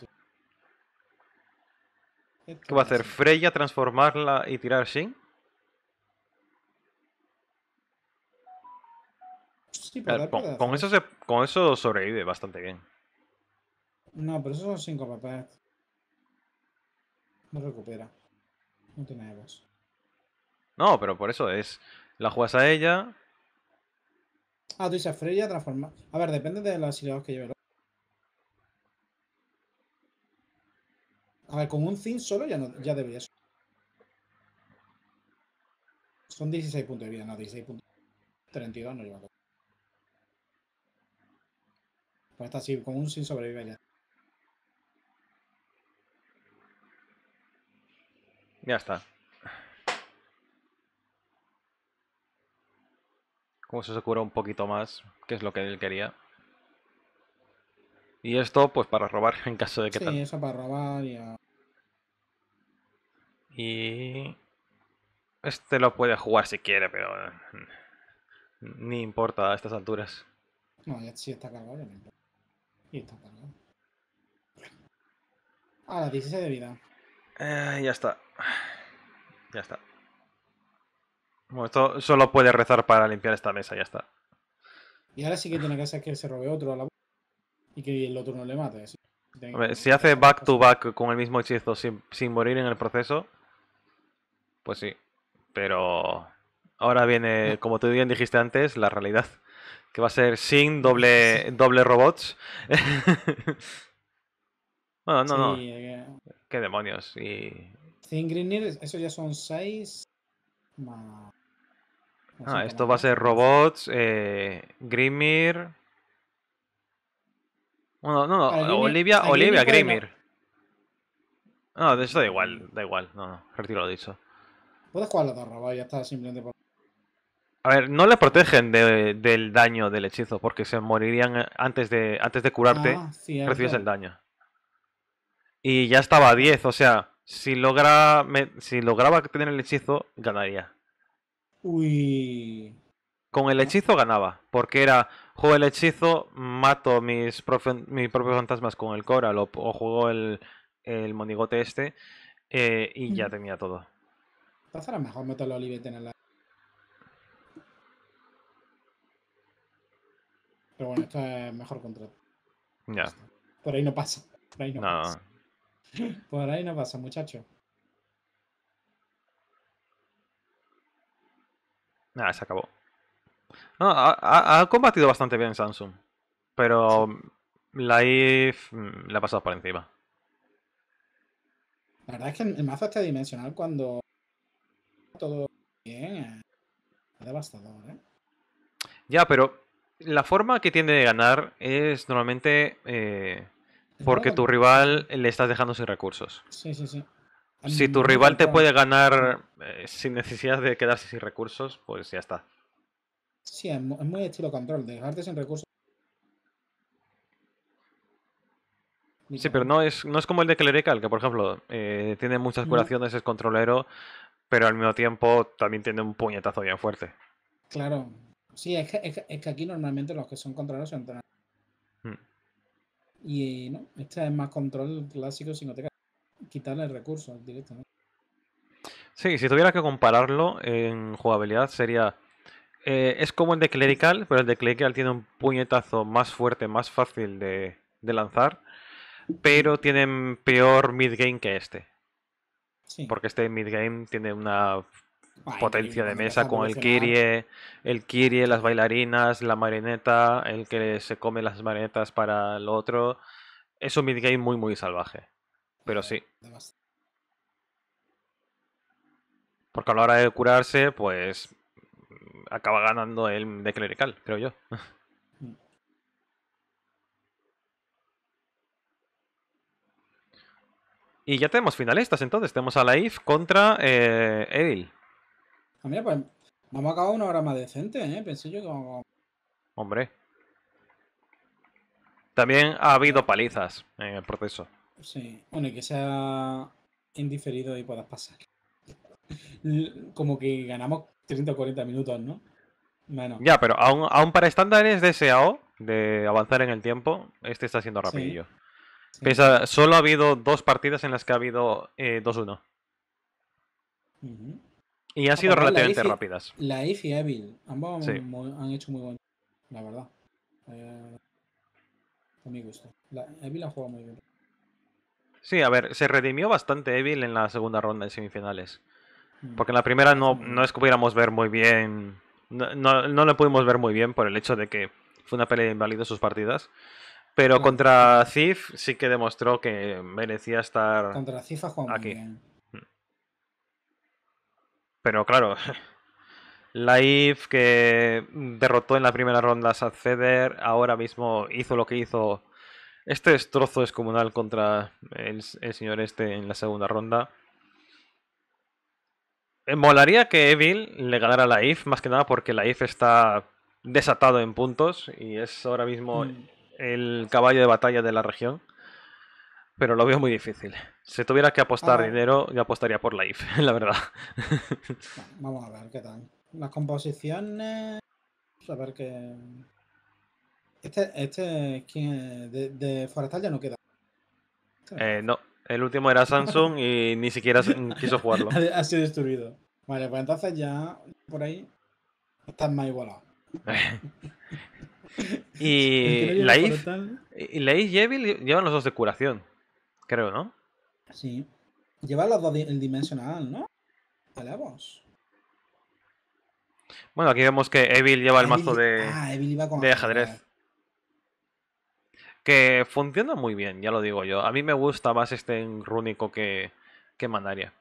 Speaker 2: ¿Qué va a hacer? ¿Freya transformarla y tirar sin?
Speaker 1: Sí, con, eso
Speaker 2: con eso sobrevive bastante bien.
Speaker 1: No, pero esos son 5 papás. No recupera. No tiene evas.
Speaker 2: No, pero por eso es. La juegas a ella.
Speaker 1: Ah, tú dices Freya transforma. A ver, depende de las habilidades que lleve. A ver, con un Zin solo ya, no, ya debería ser. Son 16 puntos de vida, no, 16 puntos. 32 no lleva. Pues está así, con un Zin sobrevive ya.
Speaker 2: Ya está. Eso se cura un poquito más, que es lo que él quería. Y esto, pues para robar, en caso de que sí,
Speaker 1: para robar
Speaker 2: y Este lo puede jugar si quiere, pero... Mm, ni importa a estas alturas.
Speaker 1: No, ya sí está cargado, ya Y está cargado.
Speaker 2: A la 16 de vida. Eh, ya está. Ya está. Bueno, esto solo puede rezar para limpiar esta mesa, ya está.
Speaker 1: Y ahora sí que tiene que hacer que se robe otro a la y que el otro no le mate.
Speaker 2: si hace back to back con el mismo hechizo sin, morir en el proceso, pues sí. Pero ahora viene, como tú bien dijiste antes, la realidad. Que va a ser sin doble, doble robots. bueno, no, no. Eh, Qué demonios. Y...
Speaker 1: Sin Greenir, eso ya son seis...
Speaker 2: Ah, esto va a ser robots, eh, Grimir. No, no, Olivia, Olivia, Grimir. No, de eso da igual, da igual, no, no, retiro lo dicho.
Speaker 1: Puedes jugar la dos ya está, simplemente por...
Speaker 2: A ver, no le protegen del daño del hechizo, porque se morirían antes de, antes de curarte, ah, recibes el daño. Y ya estaba a 10, o sea, si logra si lograba tener el hechizo, ganaría. Uy. Con el hechizo ganaba, porque era juego el hechizo, mato mis, mis propios fantasmas con el coral o, juego el, monigote este eh, y ya tenía todo.
Speaker 1: Entonces era mejor meterlo en la... Pero bueno, esto es mejor contrato. Ya. Por ahí no pasa. Por ahí no, no. pasa. Por ahí no pasa, muchacho.
Speaker 2: Nada, ah, se acabó. ha, combatido bastante bien Samsung. Pero Life mm, la ha pasado por encima.
Speaker 1: La verdad es que el mazo este dimensional cuando todo bien eh, es devastador, ¿eh?
Speaker 2: Ya, pero la forma que tiende de ganar es normalmente eh, porque tu rival le estás dejando sin recursos. Sí, sí, sí. Si tu mm, rival te puede ganar eh, sin necesidad de quedarse sin recursos, pues ya está.
Speaker 1: Sí, es muy estilo control, dejarte sin recursos.
Speaker 2: Sí, pero no es, no es como el de Clerical, que por ejemplo eh, tiene muchas curaciones, es controlero, pero al mismo tiempo también tiene un puñetazo bien fuerte.
Speaker 1: Claro. Sí, es que, aquí normalmente los que son controleros son mm. Y eh, no, este es más control clásico sin no quitarle el recurso directamente.
Speaker 2: Sí, si tuviera que compararlo en jugabilidad sería... Eh, es como el de Clerical, pero el de Clerical tiene un puñetazo más fuerte, más fácil de, lanzar, pero tienen peor mid-game que este. Porque este mid-game tiene una potencia de mesa con el Kirie, el Kirie, las bailarinas, la marineta el que se come las marionetas para el otro. Es un mid-game muy, muy salvaje. Pero sí. Porque a la hora de curarse, pues acaba ganando el de clerical, creo yo. Y ya tenemos finalistas entonces. Tenemos a Laif contra eh,
Speaker 1: ah, pues vamos a una hora más decente, ¿eh?
Speaker 2: Hombre. También ha habido palizas en el proceso.
Speaker 1: Sí, bueno, y que sea Indiferido y puedas pasar. Como que ganamos 340 minutos, ¿no?
Speaker 2: Bueno. Ya, pero aún, aún para estándares Deseado de avanzar en el tiempo, este está siendo rapidillo. solo ha habido dos partidas en las que ha habido 2-1. Eh, y han ah, sido relativamente rápidas. La IF
Speaker 1: y Evil, ambos han hecho muy buen. La verdad. a eh, mi gusto. La Evil ha jugado muy bien.
Speaker 2: Sí, a ver, se redimió bastante Evil en la segunda ronda de semifinales. Mm. Porque en la primera no, mm. no pudiéramos ver muy bien. No, lo pudimos ver muy bien por el hecho de que fue una pelea inválida sus partidas. Pero mm. contra Cif sí que demostró que merecía estar. Contra Cif ha aquí. Pero claro, If que derrotó en la primera ronda a Sadfeder, ahora mismo hizo lo que hizo este destrozo comunal contra el, señor este en la segunda ronda. Eh, molaría que Evil le ganara a la IF, más que nada porque la IF está desatado en puntos y es ahora mismo mm. el caballo de batalla de la región. Pero lo veo muy difícil. Si tuviera que apostar ah. dinero, yo apostaría por la IF, la verdad.
Speaker 1: Vamos a ver qué tal. Las composiciones. A ver qué. Este, este De, de, Forestal ya no queda.
Speaker 2: Eh, no, el último era Samsung y ni siquiera quiso jugarlo. ha
Speaker 1: sido destruido. Vale, pues entonces ya por ahí Están más igualados
Speaker 2: y Laith? y Evil llevan los dos de curación, creo, ¿no? Sí.
Speaker 1: Llevan los dos el dimensional, ¿no? Vale,
Speaker 2: Bueno, aquí vemos que Evil lleva el ah, mazo de, ah, de ajedrez. Que funciona muy bien, ya lo digo yo. A mí me gusta más este rúnico que, que Manaria.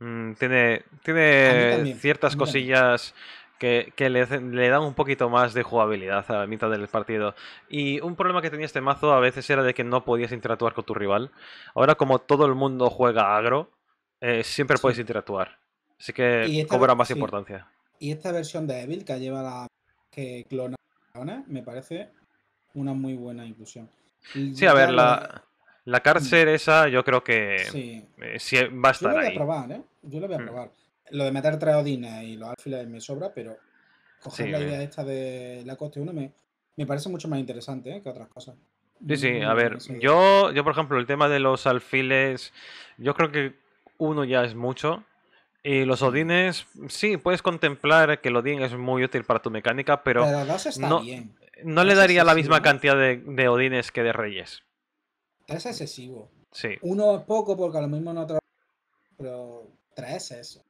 Speaker 2: Mm, tiene tiene ciertas cosillas que, le, dan un poquito más de jugabilidad a la mitad del partido. Y un problema que tenía este mazo a veces era de que no podías interactuar con tu rival. Ahora como todo el mundo juega agro, eh, siempre puedes interactuar. Así que cobra más importancia.
Speaker 1: Y esta versión de Evil que lleva la que clona, me parece una muy buena inclusión.
Speaker 3: sí,
Speaker 2: a ver, la, la, cárcel mm. esa yo creo que sí. Eh, va a estar Yo la voy a
Speaker 1: probar, ¿eh? Yo la voy a mm. probar. Lo de meter tres Odines y los alfiles me sobra, pero coger la idea esta de la coste 1 me, parece mucho más interesante ¿eh? que otras cosas.
Speaker 2: Sí, sí, mm, a ver, yo, yo por ejemplo, el tema de los alfiles, yo creo que uno ya es mucho. Y los odines, sí, puedes contemplar que el odín es muy útil para tu mecánica, pero... Pero dos está bien. No le daría la misma cantidad de, de, odines que de reyes.
Speaker 1: Tres es excesivo. Sí. Uno es poco porque a lo mismo no otro... Pero tres es eso.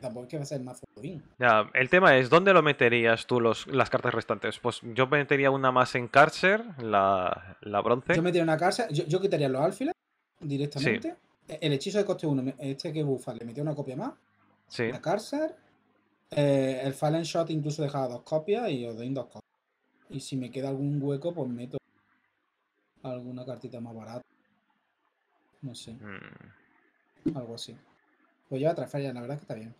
Speaker 1: Tampoco es que va a ser más odín.
Speaker 2: Ya, el tema es, ¿dónde lo meterías tú las cartas restantes? Pues yo metería una más en cárcer. la, bronce. Yo metería una cárcel, yo, quitaría los
Speaker 1: alfiles directamente. E-, el hechizo de coste 1, este que bufa, le metía una copia más. Sí. La cárcel. Eh, el Fallen Shot incluso dejaba dos copias y Odin dos copias. Y si me queda algún hueco, pues meto alguna cartita más barata. No sé. Hmm. Algo así. Pues lleva Trafalia, la verdad que está bien.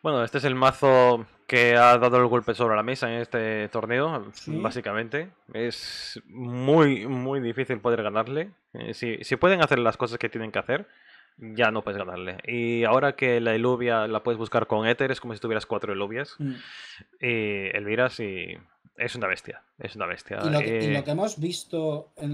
Speaker 2: Bueno, este es el mazo que ha dado el golpe sobre la mesa en este torneo, básicamente. Es muy, muy difícil poder ganarle. Eh, si, si, pueden hacer las cosas que tienen que hacer, ya no puedes ganarle. Y ahora que la Eluvia la puedes buscar con éter, es como si tuvieras cuatro Eluvias. Mm. Y Elvira sí. Es una bestia, es una bestia. Y lo que, eh,
Speaker 1: hemos visto que,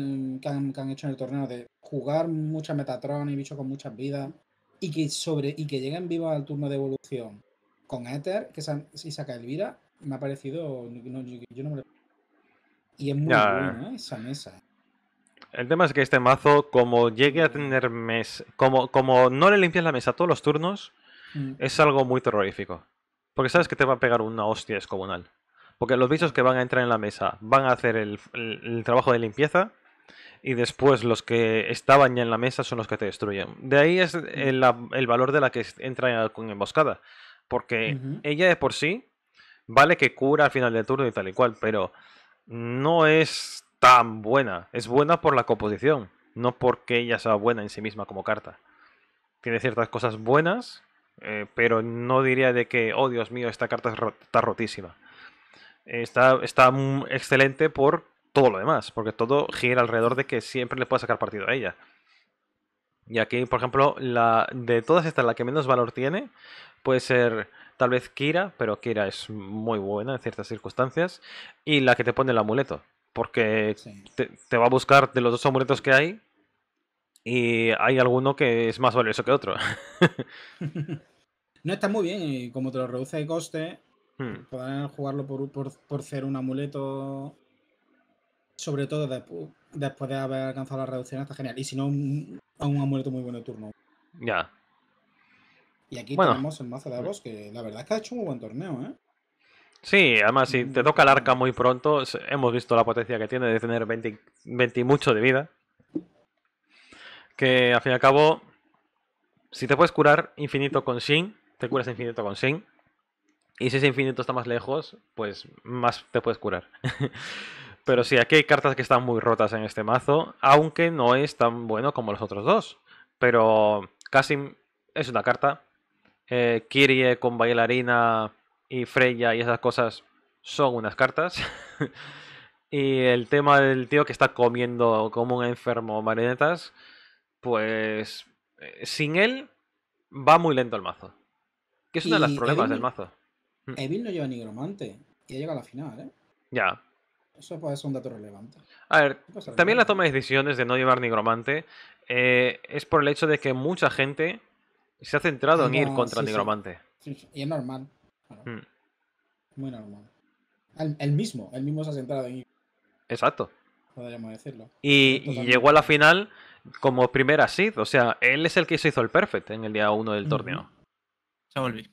Speaker 1: han, hecho en el torneo de jugar mucha Metatron y bicho con muchas vida y que sobre y que lleguen vivos al turno de evolución con Ether, que si saca Elvira, me ha parecido. yo, no me
Speaker 2: Y es muy
Speaker 3: bueno ¿eh?
Speaker 1: esa mesa.
Speaker 2: El tema es que este mazo, como llegue a tener mes. Como, como no le limpias la mesa todos los turnos, mm. es algo muy terrorífico. Porque sabes que te va a pegar una hostia descomunal. Porque los bichos que van a entrar en la mesa van a hacer el, trabajo de limpieza. Y después los que estaban ya en la mesa son los que te destruyen. De ahí es mm. el, valor de la que entra con emboscada. Porque ella de por sí, vale que cura al final del turno y tal y cual, pero no es tan buena. Es buena por la composición, no porque ella sea buena en sí misma como carta. Tiene ciertas cosas buenas, eh, pero no diría de que, oh Dios mío, esta carta está rotísima. está, está excelente por todo lo demás, porque todo gira alrededor de que siempre le puede sacar partido a ella. Y aquí, por ejemplo, la de todas estas, la que menos valor tiene puede ser tal vez Kira, pero Kira es muy buena en ciertas circunstancias, y la que te pone el amuleto porque te, va a buscar de los dos amuletos que hay y hay alguno que es más valioso que otro.
Speaker 1: no, está muy bien, y como te lo reduce de coste, hmm. podrán jugarlo por, por, ser un amuleto, sobre todo después, después de haber alcanzado la reducción, está genial. Y si no, un, un amuleto muy bueno de turno.
Speaker 3: Ya.
Speaker 2: Y aquí tenemos
Speaker 1: el mazo de Davos, que la verdad es que ha hecho un buen torneo, ¿eh?
Speaker 2: Sí, además, si te toca el arca mm. muy pronto, hemos visto la potencia que tiene de tener 20, 20 y mucho de vida. Que al fin y al cabo, si te puedes curar infinito con Shin, te curas infinito con Shin. Y si ese infinito está más lejos, pues más te puedes curar. Pero sí, aquí hay cartas que están muy rotas en este mazo, aunque no es tan bueno como los otros dos. Pero Kasim es una carta. Eh, Kirie con bailarina y Freya y esas cosas son unas cartas. y el tema del tío que está comiendo como un enfermo marionetas, pues eh, sin él va muy lento el mazo.
Speaker 1: Que es uno de los problemas del mazo. Mm. Evil no lleva nigromante y llega a la final, ¿eh? Ya. Eso puede ser un dato relevante.
Speaker 2: A ver, también la toma de decisiones de no llevar nigromante eh, es por el hecho de que mucha gente se ha centrado en ir contra nigromante.
Speaker 1: Y es normal. Hmm. Muy normal. El, mismo, el mismo se ha centrado en Exacto. Podríamos decirlo. Y, llegó
Speaker 2: a la final como primera seed, o sea, él es el que se hizo el perfect en el día 1 del torneo. Se volví.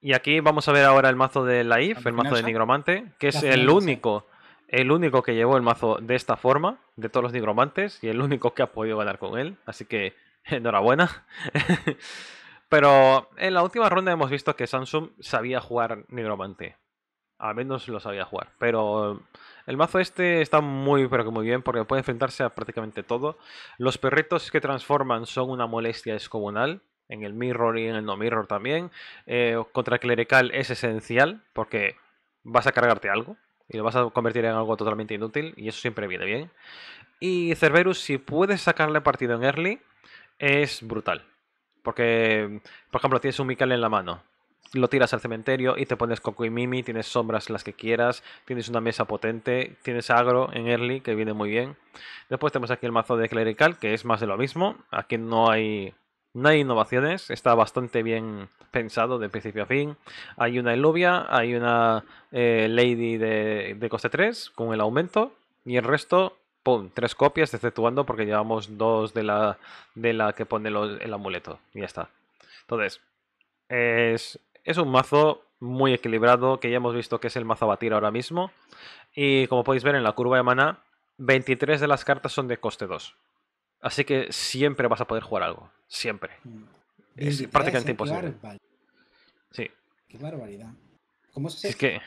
Speaker 2: Y aquí vamos a ver ahora el mazo de Laif, el mazo de Nigromante, que es el único, el único que llevó el mazo de esta forma, de todos los Nigromantes, y el único que ha podido ganar con él. Así que, enhorabuena. Pero en la última ronda hemos visto que Samsung sabía jugar negromante Al menos lo sabía jugar. Pero el mazo este está muy, pero muy bien porque puede enfrentarse a prácticamente todo. Los perritos que transforman son una molestia descomunal. En el mirror y en el no mirror también. Eh, contra clerical es esencial porque vas a cargarte algo y lo vas a convertir en algo totalmente inútil y eso siempre viene bien. Y Cerberus, si puedes sacarle partido en early, es brutal. Porque, por ejemplo, tienes un Mikel en la mano. Lo tiras al cementerio y te pones Coco y Mimi, tienes sombras las que quieras, tienes una mesa potente, tienes agro en early que viene muy bien. Después tenemos aquí el mazo de clerical, que es más de lo mismo. Aquí no hay no innovaciones, está bastante bien pensado de principio a fin. Hay una Eluvia, hay una eh, Lady de, de, coste 3 con el aumento y el resto tres copias, exceptuando porque llevamos dos de la, de la que pone el amuleto. Y ya está. Entonces, es, un mazo muy equilibrado, que ya hemos visto que es el mazo a batir ahora mismo. Y como podéis ver en la curva de maná, 23 de las cartas son de coste 2. Así que siempre vas a poder jugar algo. Siempre. Mm. Es prácticamente ¿eh? imposible. Sí.
Speaker 1: Qué barbaridad.
Speaker 2: ¿Cómo es que...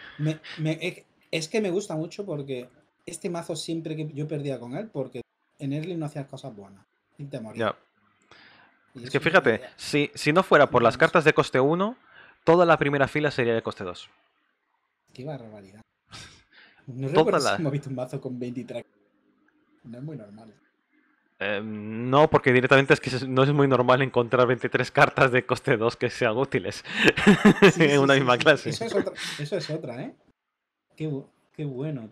Speaker 1: es que me gusta mucho porque este mazo siempre que yo perdía con él, porque en early no hacías cosas buenas. Y te
Speaker 2: Es que fíjate, si, si no fuera por las cartas de coste 1, toda la primera fila sería de coste 2.
Speaker 1: Qué barbaridad. No recuerdo hemos visto un mazo con 23. No es muy normal.
Speaker 2: Em, no, porque directamente es que no es muy normal encontrar 23 cartas de coste 2 que sean útiles en una misma clase. Eso es, otra,
Speaker 1: eso es otra, ¿eh? Qué, bueno,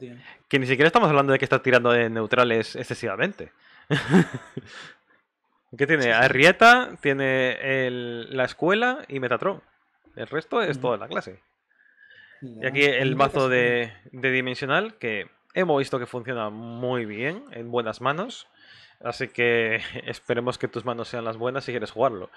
Speaker 2: Que ni siquiera estamos hablando de que está tirando de neutrales excesivamente. ¿Qué tiene? Sí, tiene la escuela y Metatron. El resto es toda la clase. y aquí el mazo de, dimensional que hemos visto que funciona muy bien, en buenas manos. Así que esperemos que tus manos sean las buenas si quieres jugarlo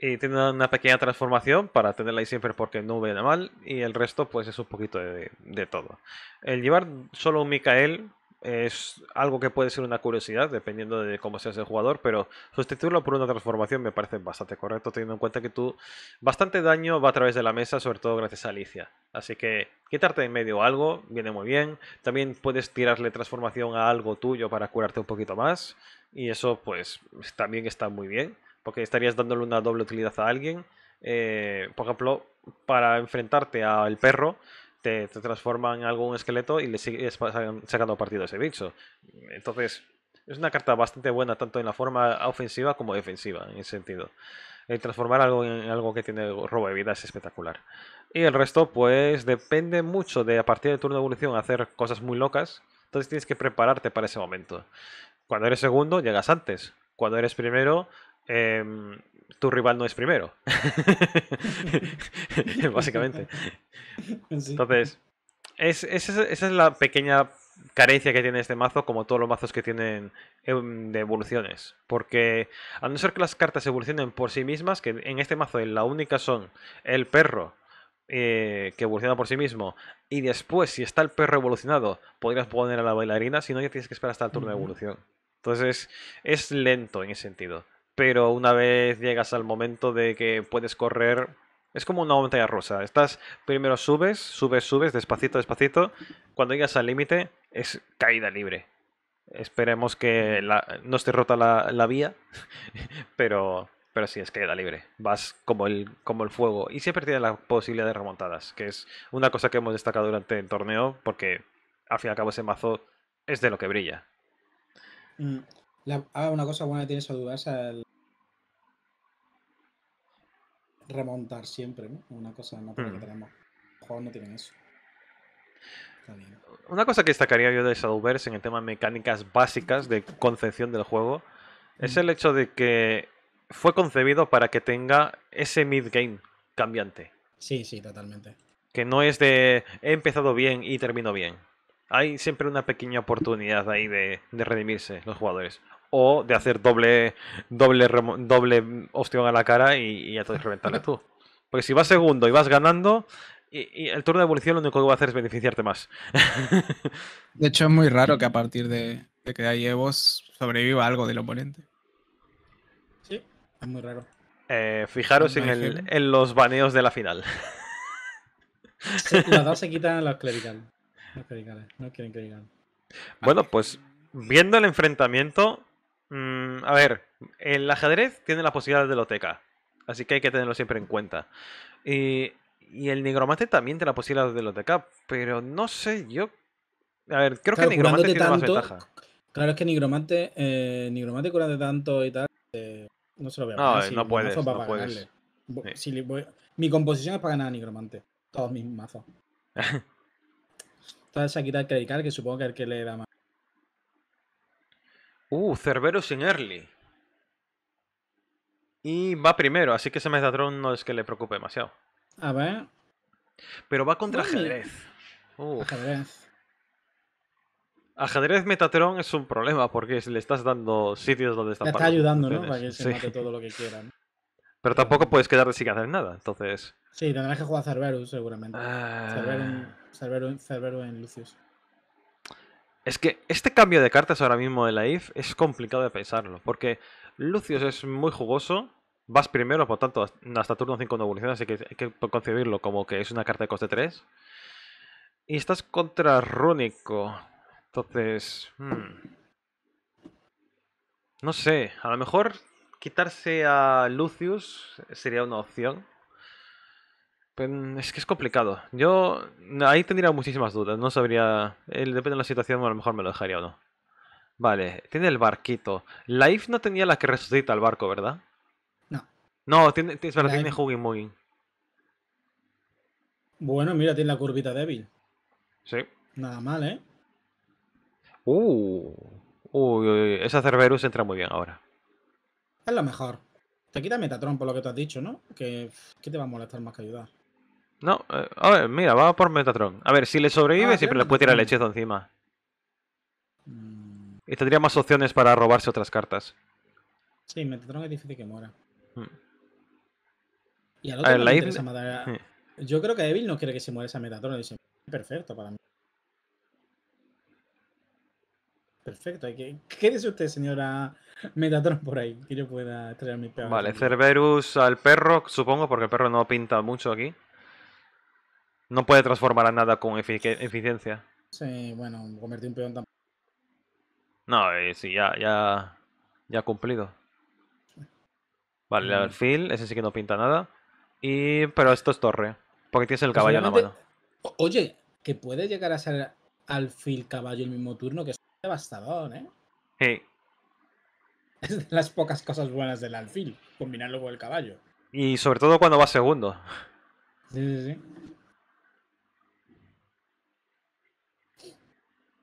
Speaker 2: y tiene una pequeña transformación para tenerla ahí siempre porque no viene mal y el resto pues es un poquito de, todo. El llevar solo un Mikael es algo que puede ser una curiosidad dependiendo de cómo seas el jugador, pero sustituirlo por una transformación me parece bastante correcto teniendo en cuenta que tú bastante daño va a través de la mesa, sobre todo gracias a Alicia. Así que quitarte en medio algo viene muy bien. También puedes tirarle transformación a algo tuyo para curarte un poquito más y eso pues también está muy bien porque estarías dándole una doble utilidad a alguien. Eh, por ejemplo, para enfrentarte al perro, te, transforma en algún esqueleto y le sigues sacando partido a ese bicho. Entonces, es una carta bastante buena tanto en la forma ofensiva como defensiva, en ese sentido. El transformar algo en algo que tiene robo de vida es espectacular. Y el resto, pues, depende mucho de a partir del turno de evolución hacer cosas muy locas. Entonces tienes que prepararte para ese momento. Cuando eres segundo, llegas antes. Cuando eres primero, Em, tu rival no es primero. Básicamente. Entonces, esa es la pequeña carencia que tiene este mazo, como todos los mazos que tienen em, de evoluciones. Porque a no ser que las cartas evolucionen por sí mismas, que en este mazo la única son el perro eh, que evoluciona por sí mismo, y después, si está el perro evolucionado, podrías poner a la bailarina, si no, ya tienes que esperar hasta el turno de evolución. Entonces, es lento en ese sentido pero una vez llegas al momento de que puedes correr, es como una montaña rusa. Estás, primero subes, subes, subes, despacito, despacito. Cuando llegas al límite, es caída libre. Esperemos que no esté rota la, vía, pero, pero sí, es caída libre. Vas como el, como el fuego. Y siempre tiene la posibilidad de remontadas, que es una cosa que hemos destacado durante el torneo, porque al fin y al cabo ese mazo es de lo que brilla.
Speaker 1: Mm. Ah, una cosa buena que tiene esa remontar siempre, ¿no? Una cosa no que tenemos. Los juegos no tienen eso.
Speaker 2: Una cosa que destacaría yo de Shadowverse en el tema de mecánicas básicas de concepción del juego es el hecho de que fue concebido para que tenga ese mid-game cambiante. Sí, sí, totalmente. Que no es de he empezado bien y termino bien. Hay siempre una pequeña oportunidad ahí de, de redimirse los jugadores o de hacer doble doble doble opción a la cara y, y entonces reventarle tú. Porque si vas segundo y vas ganando, y, el turno de evolución lo único que va a hacer es beneficiarte más. de hecho, es muy raro que a partir de, que hay Evos sobreviva algo del oponente. Sí, es muy raro. Eh, fijaros en, el, en, los baneos de la final. dos
Speaker 1: se quitan los clericales. Los no quieren
Speaker 2: Bueno, pues viendo el enfrentamiento, Mm, a ver, el ajedrez tiene la posibilidad de loteca, así que hay que tenerlo siempre en cuenta. Y, el nigromante también tiene la posibilidad de loteca, pero no sé, yo... A ver, creo que que nigromante tiene más ventaja.
Speaker 1: Claro, es que nigromante, eh, nigromante de tanto y tal, eh, no se lo veo a No, eh, no puedes, Mi composición es para ganar a nigromante, todos mis mazos.
Speaker 2: Entonces aquí está el Clerical, que supongo que es el que le da más Uh, Cerberus en early. Y va primero, así que ese Metatron no es que le preocupe demasiado. A ver. Pero va contra ajedrez.
Speaker 1: Ajedrez.
Speaker 2: Ajedrez Metatron es un problema porque le estás dando sitios donde está. Le está ayudando, ¿no? Para que se mate todo lo que quieran. Pero tampoco puedes quedarte sin hacer nada, entonces.
Speaker 1: Sí, tendrás que jugar Cerberus seguramente. Ah. Cerberus en Lucius.
Speaker 2: Es que este cambio de cartas ahora mismo de la IF es complicado de pensarlo, porque Lucius es muy jugoso, vas primero, por tanto, hasta turno 5 no evoluciona, así que hay que concebirlo como que es una carta de coste 3. Y estás contra Rúnico, entonces... Hmm. No sé, a lo mejor quitarse a Lucius sería una opción. Es que es complicado. Yo ahí tendría muchísimas dudas. No sabría. depende de la situación, a lo mejor me lo dejaría o no. Vale, tiene el barquito. Life no tenía la que resucita el barco, ¿verdad? No. No, tiene, es tiene
Speaker 1: Bueno, mira, tiene la curvita débil. Sí. Nada mal,
Speaker 2: ¿eh? Uh. Uy, esa Cerberus entra muy bien ahora.
Speaker 1: Es lo mejor. Te quita Metatron por lo que te has dicho, ¿no? Que, que te va a molestar más que ayudar.
Speaker 2: No, eh, a ver, mira, va por Metatron. A ver, si le sobrevive, si ah, siempre le puede tirar el hechizo encima. Mm. Y tendría más opciones para robarse otras cartas.
Speaker 1: Sí, Metatron es difícil que muera.
Speaker 2: Mm.
Speaker 3: Y
Speaker 1: al otro a ver, la Yo creo que Evil no quiere que se muera esa Metatron. Dice, perfecto para mí. Perfecto. ¿Qué, ¿Qué dice usted, señora Metatron, por ahí? Que yo pueda traer mi perro. Vale,
Speaker 2: Cerberus al perro, supongo, porque el perro no pinta mucho aquí. No puede transformar a nada con eficiencia.
Speaker 1: Sí, bueno, convertir un peón también.
Speaker 2: No, eh, sí, ya, ya, ya ha cumplido. Vale, el mm. alfil, ese sí que no pinta nada. Y, pero esto es torre, porque tienes el caballo en la mano.
Speaker 3: Oye,
Speaker 1: que puede llegar a ser alfil caballo el mismo turno, que es devastador, ¿eh? Sí. Es de las pocas cosas buenas del alfil, combinarlo con el caballo.
Speaker 2: Y sobre todo cuando va segundo. Sí, sí, sí.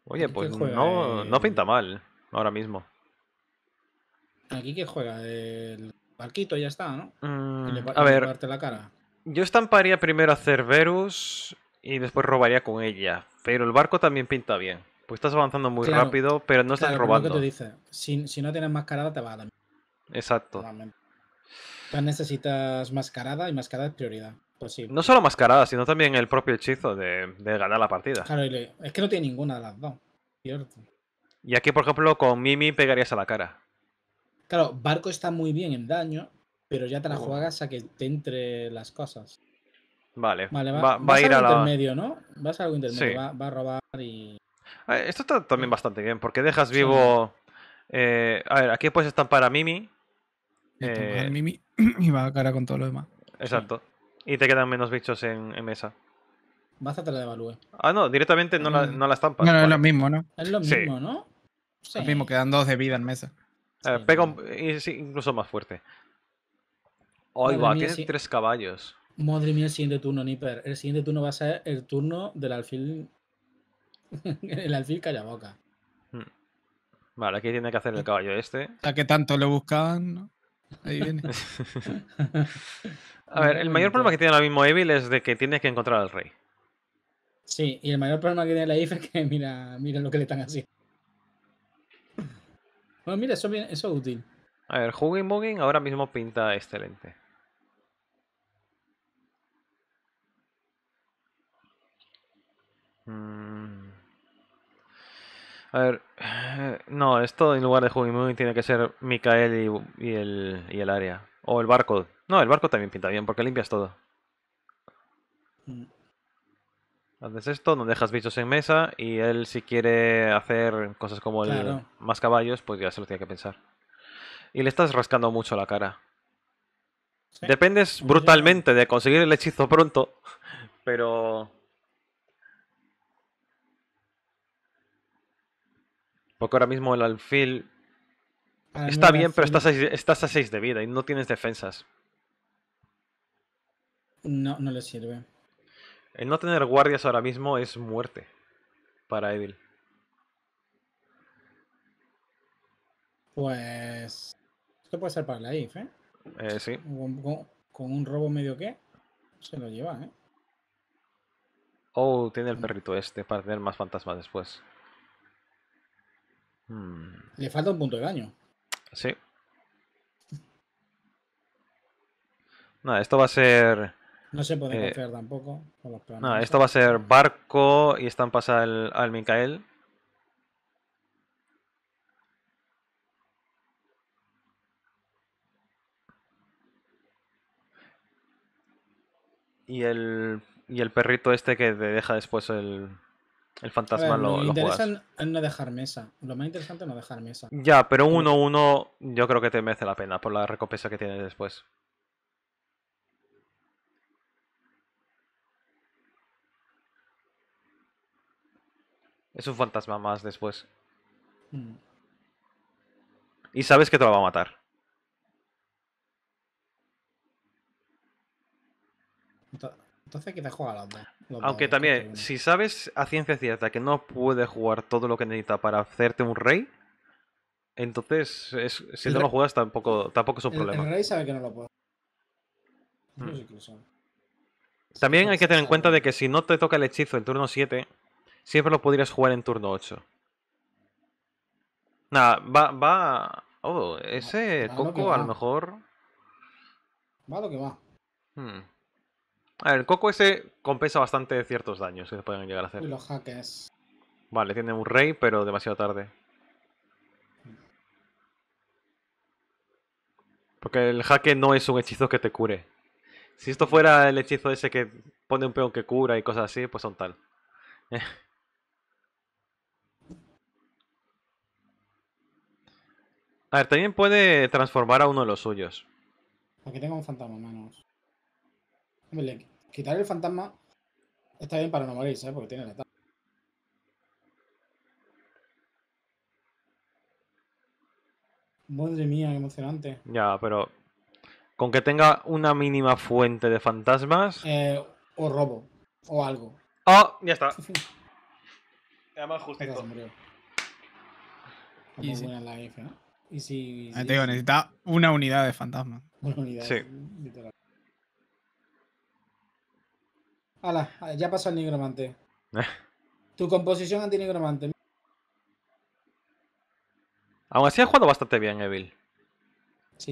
Speaker 2: Oye, pues no, pinta mal ahora mismo.
Speaker 1: Aquí que juega el barquito ya está, ¿no? Mm, a ver.
Speaker 2: Yo estamparía primero a Cerberus y después robaría con ella. Pero el barco también pinta bien. Pues estás avanzando muy rápido, pero no estás robando. Lo que tú
Speaker 1: dice. si, si, no tienes mascarada, te va a dar.
Speaker 2: Exacto. Entonces
Speaker 1: necesitas mascarada y mascarada es prioridad.
Speaker 2: Pues no solo mascarada, sino también el propio hechizo de, ganar la partida.
Speaker 1: Claro, es que no tiene ninguna de las dos.
Speaker 2: Cierto. Y aquí, por ejemplo, con Mimi pegarías a la cara.
Speaker 1: Claro, Barco está muy bien en daño, pero ya te la juegas a que te entre las cosas.
Speaker 2: Vale. va, a ir a la...
Speaker 1: ¿no? Vas a algo intermedio, va, a robar y.
Speaker 2: Esto está también bastante bien, porque dejas vivo. Eh, a ver, aquí puedes estampar a Mimi. Eh... Mimi
Speaker 1: y va a cara con todo lo demás.
Speaker 2: Exacto. Y te quedan menos bichos en, mesa.
Speaker 1: Vas a te la devalúe.
Speaker 2: Ah, no, directamente no, la, mm. no estampas. No, no es lo
Speaker 1: mismo, ¿no? Es lo mismo, ¿no? Es Lo mismo, quedan dos de vida en mesa.
Speaker 2: Eh, sí, pega incluso más fuerte. Hoy va, tiene si... tres caballos.
Speaker 1: Madre mía, el siguiente turno, Nipper. El siguiente turno va a ser el turno del alfil. el alfil boca
Speaker 3: hmm.
Speaker 2: Vale, aquí tiene que hacer el caballo este.
Speaker 1: a que tanto le buscaban, ahí viene. A ver, el mayor problema
Speaker 2: que tiene ahora mismo Evil es de que tienes que encontrar al rey.
Speaker 1: Sí, y el mayor problema que tiene la IF es que mira, mira lo que le están haciendo.
Speaker 2: Bueno, mira, eso, es útil. A ver, Hugging Mugging ahora mismo pinta excelente. Mm. A ver, eh, no, esto en lugar de Hugging Mugging tiene que ser Mikael y, el, y área. O el barco, no, el barco también pinta bien porque limpias todo. Mm. Haces esto, no dejas bichos en mesa y él si quiere hacer cosas como más caballos, pues ya se lo tiene que pensar. Y le estás rascando mucho la cara. Dependes brutalmente de conseguir el hechizo pronto, pero... Porque ahora mismo el alfil
Speaker 1: está bien, pero estás
Speaker 2: estás a 6 de vida y no tienes defensas.
Speaker 1: No, no le sirve.
Speaker 2: El no tener guardias ahora mismo es muerte para Evil.
Speaker 1: Pues. Esto puede ser para la IF, ¿eh? ¿eh? sí. Con, un robo medio que se lo lleva, ¿eh?
Speaker 2: Oh, tiene el perrito este para tener más fantasmas después.
Speaker 3: Hmm.
Speaker 1: Le falta un punto de daño.
Speaker 2: Sí. Nada, esto va a ser no se puede eh, confiar
Speaker 1: tampoco esto va a ser
Speaker 2: barco y están pasando al Mikael. Y el, y el perrito este que te deja después el, fantasma lo, lo, interesa
Speaker 1: no dejar mesa. Lo más interesante es no dejar mesa.
Speaker 3: Ya, pero 1-1
Speaker 2: uno, yo creo que te merece la pena por la recompensa que tienes después. Es un fantasma más después. Mm. Y sabes que te lo va a matar.
Speaker 1: Entonces hay que te juega Aunque
Speaker 2: también, si sabes a ciencia cierta que no puede jugar todo lo que necesita para hacerte un rey, entonces si no lo juegas tampoco, tampoco es un problema. El
Speaker 1: rey sabe que no lo puede.
Speaker 2: Mm. también hay que tener en cuenta de que si no te toca el hechizo en turno 7, Siempre lo podrías jugar en turno 8. Nada, va, va... Oh, ese Coco a lo mejor...
Speaker 1: Va lo que va. Hmm.
Speaker 2: A ver, el Coco ese compensa bastante ciertos daños que se pueden llegar a hacer. Y los hackers. Vale, tiene un rey, pero demasiado tarde. Porque el jaque no es un hechizo que te cure. Si esto fuera el hechizo ese que pone un peón que cura y cosas así, pues son tal. A ver, también puede transformar a uno de los suyos.
Speaker 1: Porque tengo un fantasma manos. Hombre, quitar el fantasma está bien para no morir, ¿sabes? Porque tiene la tapa. Madre mía, qué emocionante.
Speaker 2: Ya, pero. Con que tenga una mínima fuente de fantasmas. Eh, o robo. O algo. ¡Oh! Ya está. Además, justito. Muy buena
Speaker 1: la F, ¿no? Y si. Ah, te digo, necesita una unidad de fantasma. Una unidad. Sí. ya pasó el nigromante. tu composición anti-nigromante.
Speaker 2: Aún así ha jugado bastante bien, Evil.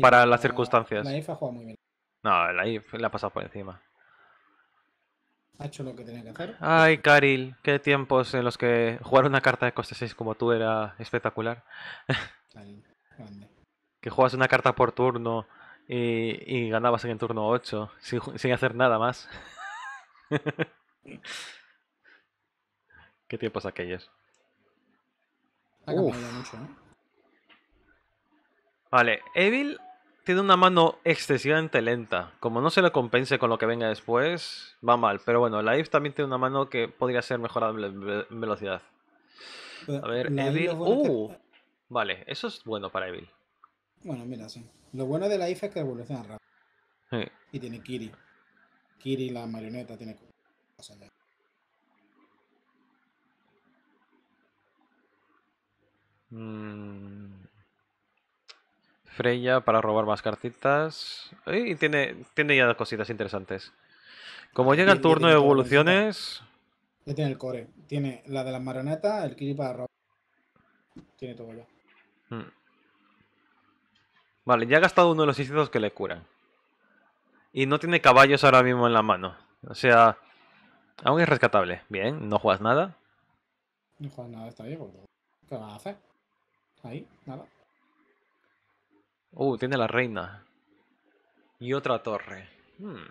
Speaker 2: para las circunstancias. La
Speaker 1: IF ha jugado muy bien.
Speaker 2: No, la IF la ha pasado por encima.
Speaker 1: Ha hecho lo que tenía que hacer.
Speaker 2: Ay, Karil, qué tiempos en los que jugar una carta de coste 6 como tú era espectacular. Que juegas una carta por turno y, ganabas en el turno 8 sin, hacer nada más. ¿Qué tiempos aquellos? ¿eh? Vale, Evil tiene una mano excesivamente lenta. Como no se le compense con lo que venga después, va mal. Pero bueno, Live también tiene una mano que podría ser mejorable en velocidad. A ver, Evil. Vale, eso es bueno para Evil.
Speaker 1: Bueno, mira, sí. Lo bueno de la IFA es que evoluciona
Speaker 3: rápido.
Speaker 1: Y tiene Kiri. Kiri, la marioneta, tiene
Speaker 3: mm.
Speaker 2: Freya para robar más cartitas. Y tiene, tiene ya cositas interesantes. Como llega el turno de evoluciones.
Speaker 1: Ya tiene el core. Tiene la de la marioneta el Kiri para robar. Tiene todo ya.
Speaker 2: Mm. Vale, ya ha gastado uno de los hechizos que le curan. Y no tiene caballos ahora mismo en la mano. O sea, aún es rescatable. Bien, no juegas nada.
Speaker 1: No juegas nada, está bien, ¿Qué vas a hacer? Ahí, nada.
Speaker 2: Uh, tiene la reina. Y otra torre. Hmm.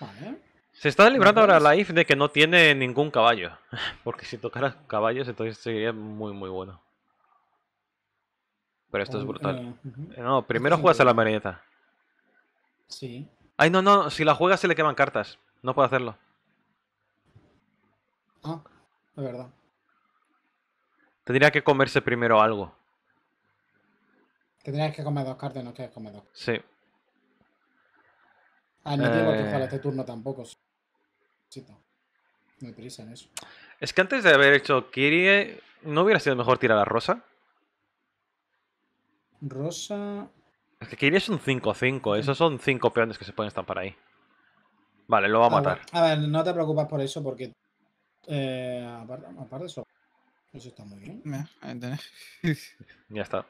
Speaker 2: Vale. Se está librando ahora la if de que no tiene ningún caballo. Porque si tocara caballos, entonces sería muy, muy bueno. Pero esto es brutal. Eh, eh, no, primero juegas a la marioneta. Sí. Ay, no, no, si la juegas se le queman cartas. No puedo hacerlo.
Speaker 1: Ah, de verdad.
Speaker 2: Tendría que comerse primero algo.
Speaker 1: Tendrías que comer dos cartas, no quieres comer dos.
Speaker 2: Sí. Ah, no tengo que eh. jugar este
Speaker 1: turno tampoco.
Speaker 2: No hay prisa en eso. Es que antes de haber hecho Kirie, ¿no hubiera sido mejor tirar a Rosa?
Speaker 1: Rosa.
Speaker 2: Es que Kiri es un 5-5. Esos son 5 peones que se pueden estampar ahí. Vale, lo va a ah, matar.
Speaker 1: A ver, no te preocupes por eso porque. Eh, aparte, aparte, eso. Eso está muy bien.
Speaker 2: ya está.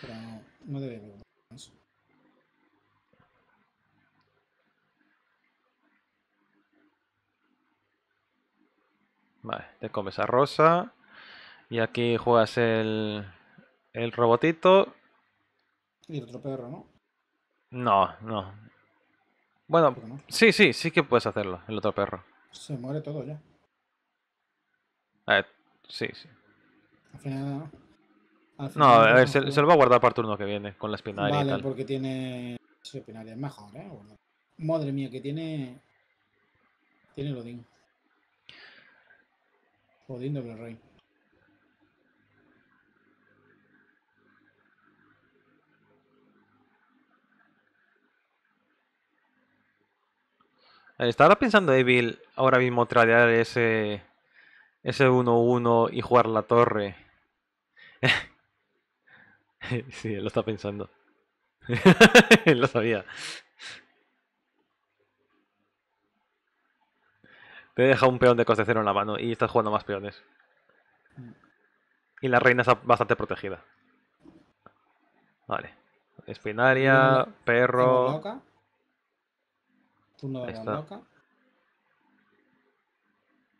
Speaker 2: Pero no, no te preocupar por eso. Vale, te comes a Rosa. Y aquí juegas el, el robotito.
Speaker 1: Y el otro perro, ¿no?
Speaker 2: No, no. Bueno, sí, sí, sí que puedes hacerlo, el otro perro.
Speaker 1: Se muere todo ya.
Speaker 2: Eh, sí, sí. no, a ver, se, lo va a guardar para el turno que viene con la espinaria. Vale,
Speaker 1: porque tiene. es mejor, ¿eh? Madre mía, que tiene. Tiene el Odín. Odín doble rey.
Speaker 2: Estaba pensando Evil ahora mismo tradear ese ese 1-1 y jugar la torre? sí, lo está pensando. lo sabía. Te deja un peón de coste cero en la mano y estás jugando más peones. Y la reina está bastante protegida. Vale. Espinaria, perro.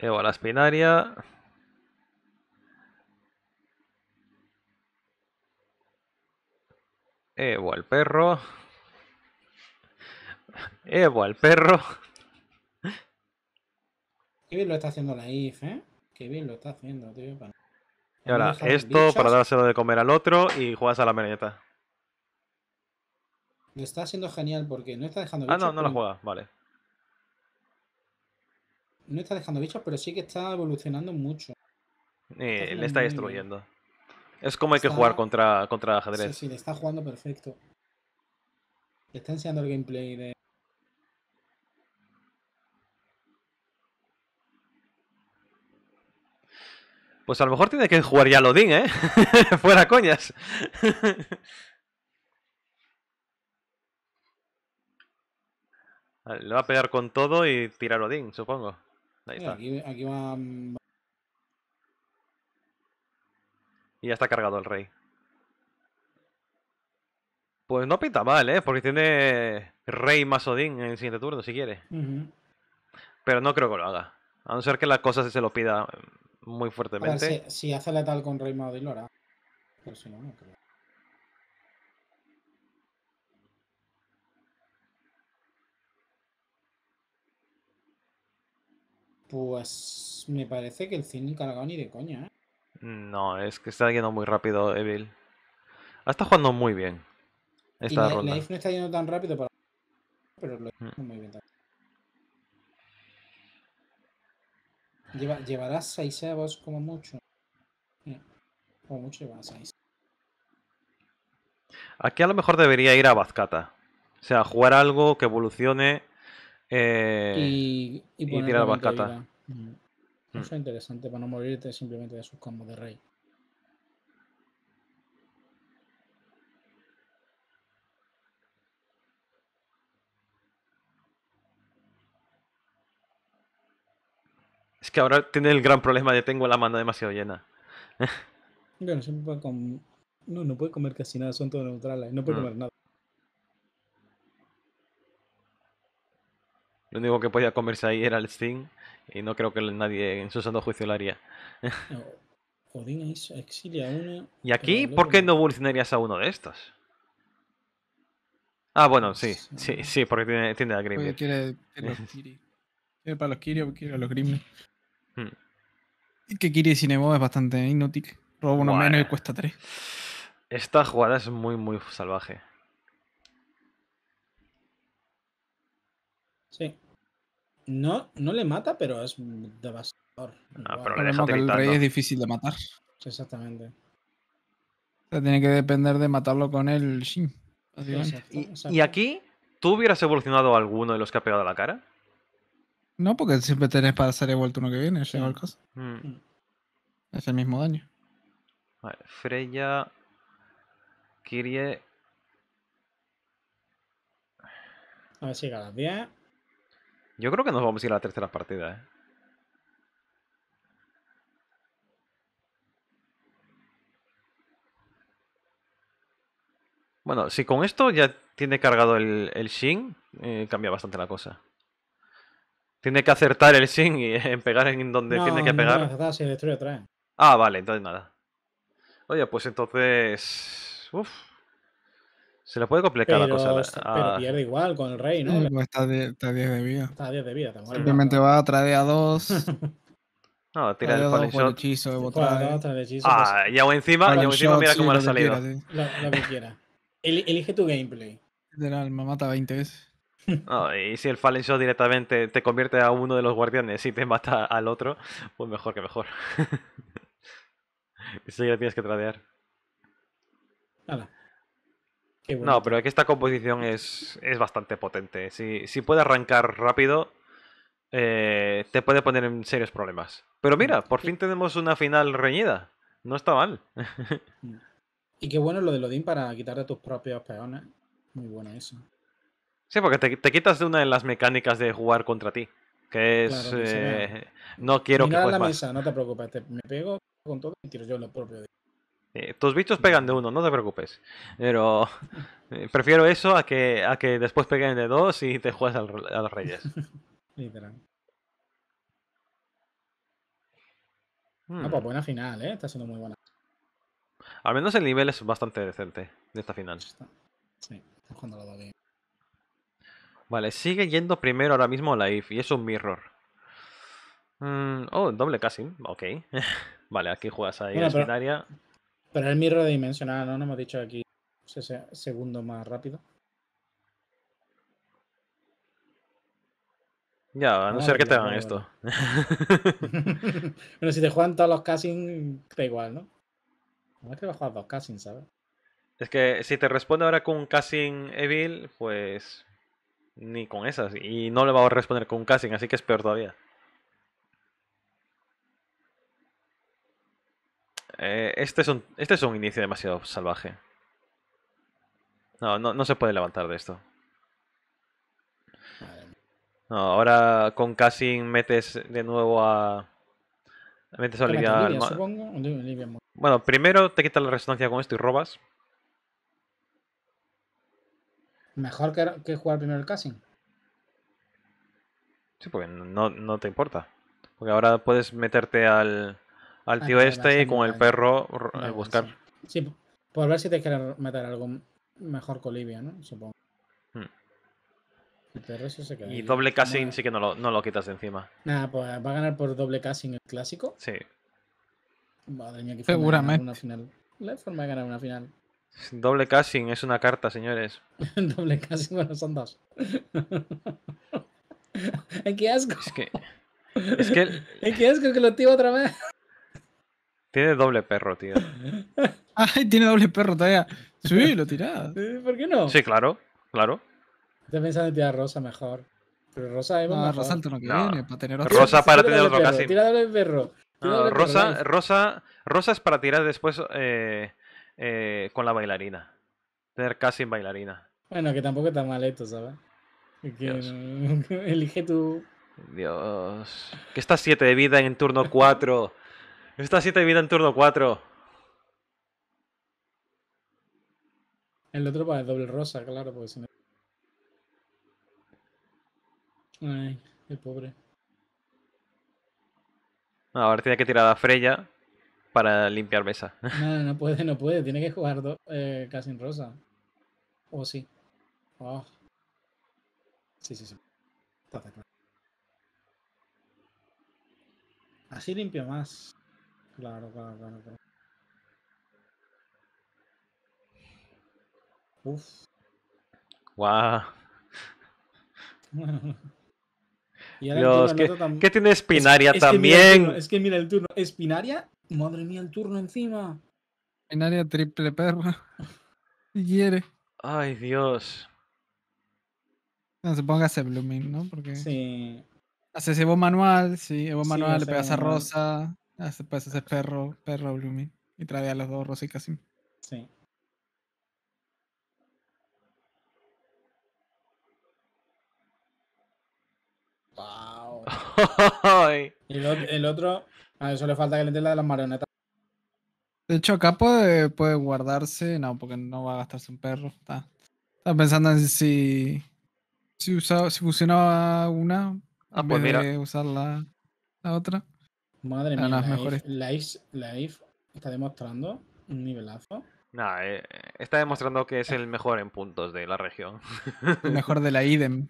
Speaker 2: Evo a la espinaria. Evo al perro. Evo al perro. Qué bien lo
Speaker 1: está haciendo la IF, ¿eh? Qué bien lo está haciendo, tío. Y ahora, esto para dárselo
Speaker 2: de comer al otro y juegas a la mereneta.
Speaker 1: Lo está haciendo genial porque no está dejando ah, bichos. Ah, no, no la juega, vale. No está dejando bichos, pero sí que está evolucionando mucho.
Speaker 2: Eh, le está destruyendo. Es como hay que jugar contra, contra ajedrez. Sí,
Speaker 1: sí, le está jugando perfecto. Le está enseñando el gameplay de.
Speaker 2: Pues a lo mejor tiene que jugar ya Lodin, ¿eh? Fuera
Speaker 3: coñas.
Speaker 2: Le va a pegar con todo y tirar Odín, supongo. Ahí está. Aquí, va... Mm, y ya está cargado el rey. Pues no pinta mal, ¿eh? Porque tiene Rey más Odín en el siguiente turno, si quiere. Pero no creo que lo haga. A no ser que las cosas se lo pida muy fuertemente.
Speaker 1: si, hace la tal con Rey más Odín, lo hará. Pero si no, no creo. Pues me parece que el cine cargado ni de coña, ¿eh?
Speaker 2: No, es que está yendo muy rápido Evil. Está jugando muy bien. Esta y la, ronda. no
Speaker 1: está yendo tan rápido, para... pero lo mm. está muy bien también. Llevarás llevará 6 avos como mucho. Eh, como mucho llevará 6.
Speaker 2: Aquí a lo mejor debería ir a Bazcata. O sea, jugar algo que evolucione eh, y, tirar la
Speaker 1: mm. Eso es interesante para no morirte simplemente de sus combos de rey.
Speaker 2: Es que ahora tiene el gran problema de tengo la mano demasiado llena.
Speaker 1: bueno, no, no puede comer casi nada, son todos neutrales, no puede mm. comer nada.
Speaker 2: Lo único que podía comerse ahí era el Sting y no creo que nadie en su santo juicio lo haría.
Speaker 1: exilia uno. ¿Y aquí por qué
Speaker 2: no evolucionarías a uno de estos? Ah, bueno, sí, pues, sí, eh, sí, porque tiene, tiene a Grimnir. Quiere,
Speaker 3: quiere,
Speaker 1: los para los Kiri o quiere los Grimmy? Hmm. Que Kiri sin Evo es bastante ¿eh? inútil. Robo uno menos y cuesta tres.
Speaker 2: Esta jugada es muy, muy salvaje.
Speaker 1: Sí. No, no le mata, pero es devastador. Ah, pero le el rey es difícil de matar. Exactamente. O tiene que depender de matarlo con el Shin.
Speaker 2: ¿Y, aquí tú hubieras evolucionado alguno de los que ha pegado a la cara?
Speaker 1: No, porque siempre tenés para hacer el uno que viene, mm. Mm. Es el mismo daño.
Speaker 2: Freya. Kirie.
Speaker 3: A ver si gana bien
Speaker 2: yo creo que nos vamos a ir a la tercera partida, ¿eh? Bueno, si con esto ya tiene cargado el, el Shin, eh, cambia bastante la cosa. Tiene que acertar el Shin y eh, pegar en donde tiene que pegar. No, si Ah, vale, entonces nada. Oye, pues entonces... Uf. Se le puede complicar la cosa. Este, pero ah. pierde igual con el rey, ¿no?
Speaker 1: pues está, a 10 de vida. Está a 10 de vida, te Simplemente va a tradear a 2. no, tira el polishot. hechizo, de botar. Ah, pues, y aún encima, y encima mira
Speaker 3: cómo le ha salido.
Speaker 1: Lo, que quiera. elige tu gameplay. General, me mata 20 veces.
Speaker 2: No, y si el Fallen Shot directamente te convierte a uno de los guardianes y te mata al otro, pues mejor que mejor. Eso ya tienes que tradear. Nada. No, pero es que esta composición es, es bastante potente. Si, si puede arrancar rápido, eh, te puede poner en serios problemas. Pero mira, mm. por fin tenemos una final reñida. No está mal. Mm.
Speaker 1: y qué bueno lo de Lodin para a tus propios peones. Muy bueno eso.
Speaker 2: Sí, porque te, quitas de una de las mecánicas de jugar contra ti. Que es. Eh, no quiero que. la
Speaker 1: no te preocupes. me pego con todo y tiro yo lo propio.
Speaker 2: Eh, tus bichos pegan de uno, no te preocupes. Pero eh, prefiero eso a que, a que después peguen de dos y te juegas a los reyes. Literal.
Speaker 1: No, hmm. ah, pues buena final, ¿eh? Está siendo muy buena.
Speaker 2: Al menos el nivel es bastante decente de esta final. Sí,
Speaker 1: cuando
Speaker 3: lo
Speaker 2: Vale, sigue yendo primero ahora mismo la IF y es un mirror. Mm, oh, doble casi, ok. vale, aquí juegas ahí bueno, la
Speaker 1: pero es el mirror dimensional, ¿no? No hemos dicho aquí ese segundo más rápido.
Speaker 2: Ya, a no ser que te hagan esto. bueno,
Speaker 1: si te juegan todos los castings, da igual, ¿no? No es que a jugar dos
Speaker 2: ¿sabes? Es que si te responde ahora con un casting evil, pues ni con esas. Y no le va a responder con un casting, así que es peor todavía. Eh, este, es un, este es un inicio demasiado salvaje. No, no, se puede levantar de esto. No, ahora con Cassin metes de nuevo a... Metes a Olivia... Bueno, primero te quitas la resonancia con esto y robas.
Speaker 1: Mejor que, jugar primero el Cassin.
Speaker 2: Sí, porque no te importa. Porque ahora puedes meterte al al ah, tío este y con el perro a eh, buscar. Sí.
Speaker 1: por ver si te quieres meter algo mejor con Olivia, ¿no? Supongo. Hmm. El perro se y
Speaker 2: doble casting sí que no lo, no lo quitas de encima.
Speaker 1: Nada, pues va a ganar por doble casting el clásico. Sí. Madre mía, que Seguramente. Una final. La forma de ganar una final.
Speaker 2: Doble casting es una carta, señores.
Speaker 1: Doble casting, bueno, son dos. qué asco! Es que. Es que. qué asco que lo activo otra vez!
Speaker 2: Tiene doble perro, tío.
Speaker 1: Ay, tiene doble perro todavía. Sí, lo tirás.
Speaker 3: ¿Por qué
Speaker 2: no? Sí, claro, claro. Te pensaba
Speaker 1: en tirar rosa mejor. Pero rosa es ah, más. rosa no viene, para tener otro. Rosa para tener otro casi. Tira doble perro.
Speaker 2: rosa, rosa, rosa es para tirar después eh, eh, con la bailarina. Tener casi en bailarina.
Speaker 1: Bueno, que tampoco está mal esto, ¿sabes? Que, elige tú.
Speaker 2: Dios. Que está 7 de vida en turno 4. Esta siete vida vida en turno 4.
Speaker 1: El otro para de doble rosa, claro, porque si no. Ay, el pobre.
Speaker 2: Ahora tiene que tirar a Freya para limpiar mesa.
Speaker 1: No, no puede, no puede. Tiene que jugar eh, casi en rosa. O oh, sí. Oh. Sí, sí, sí. Así limpio más. Claro, claro, claro,
Speaker 3: Uf. Wow.
Speaker 2: Dios, ¿qué, tiene Espinaria también?
Speaker 3: es
Speaker 1: que mira el turno. Espinaria, madre mía, el turno encima. Espinaria triple perra. quiere
Speaker 2: Ay, Dios.
Speaker 1: No, póngase Blooming, ¿no? Porque...
Speaker 2: Sí.
Speaker 1: Haces Evo Manual, sí, Evo Manual, le pegas a Rosa, Ah, se puede hacer perro, perro Blooming. Y trae a los dos Rosy casi
Speaker 3: Sí. Wow. el
Speaker 1: otro, a eso le falta que le dé la de las marionetas. De hecho, acá puede, guardarse. No, porque no va a gastarse un perro. Está, está pensando en si. Si, usaba, si funcionaba una. Ah, pues usar la otra. Madre mía, las la mejores. está demostrando un nivelazo.
Speaker 2: Nah, eh, está demostrando que es el mejor en puntos de la región. El
Speaker 1: mejor de la IDEM.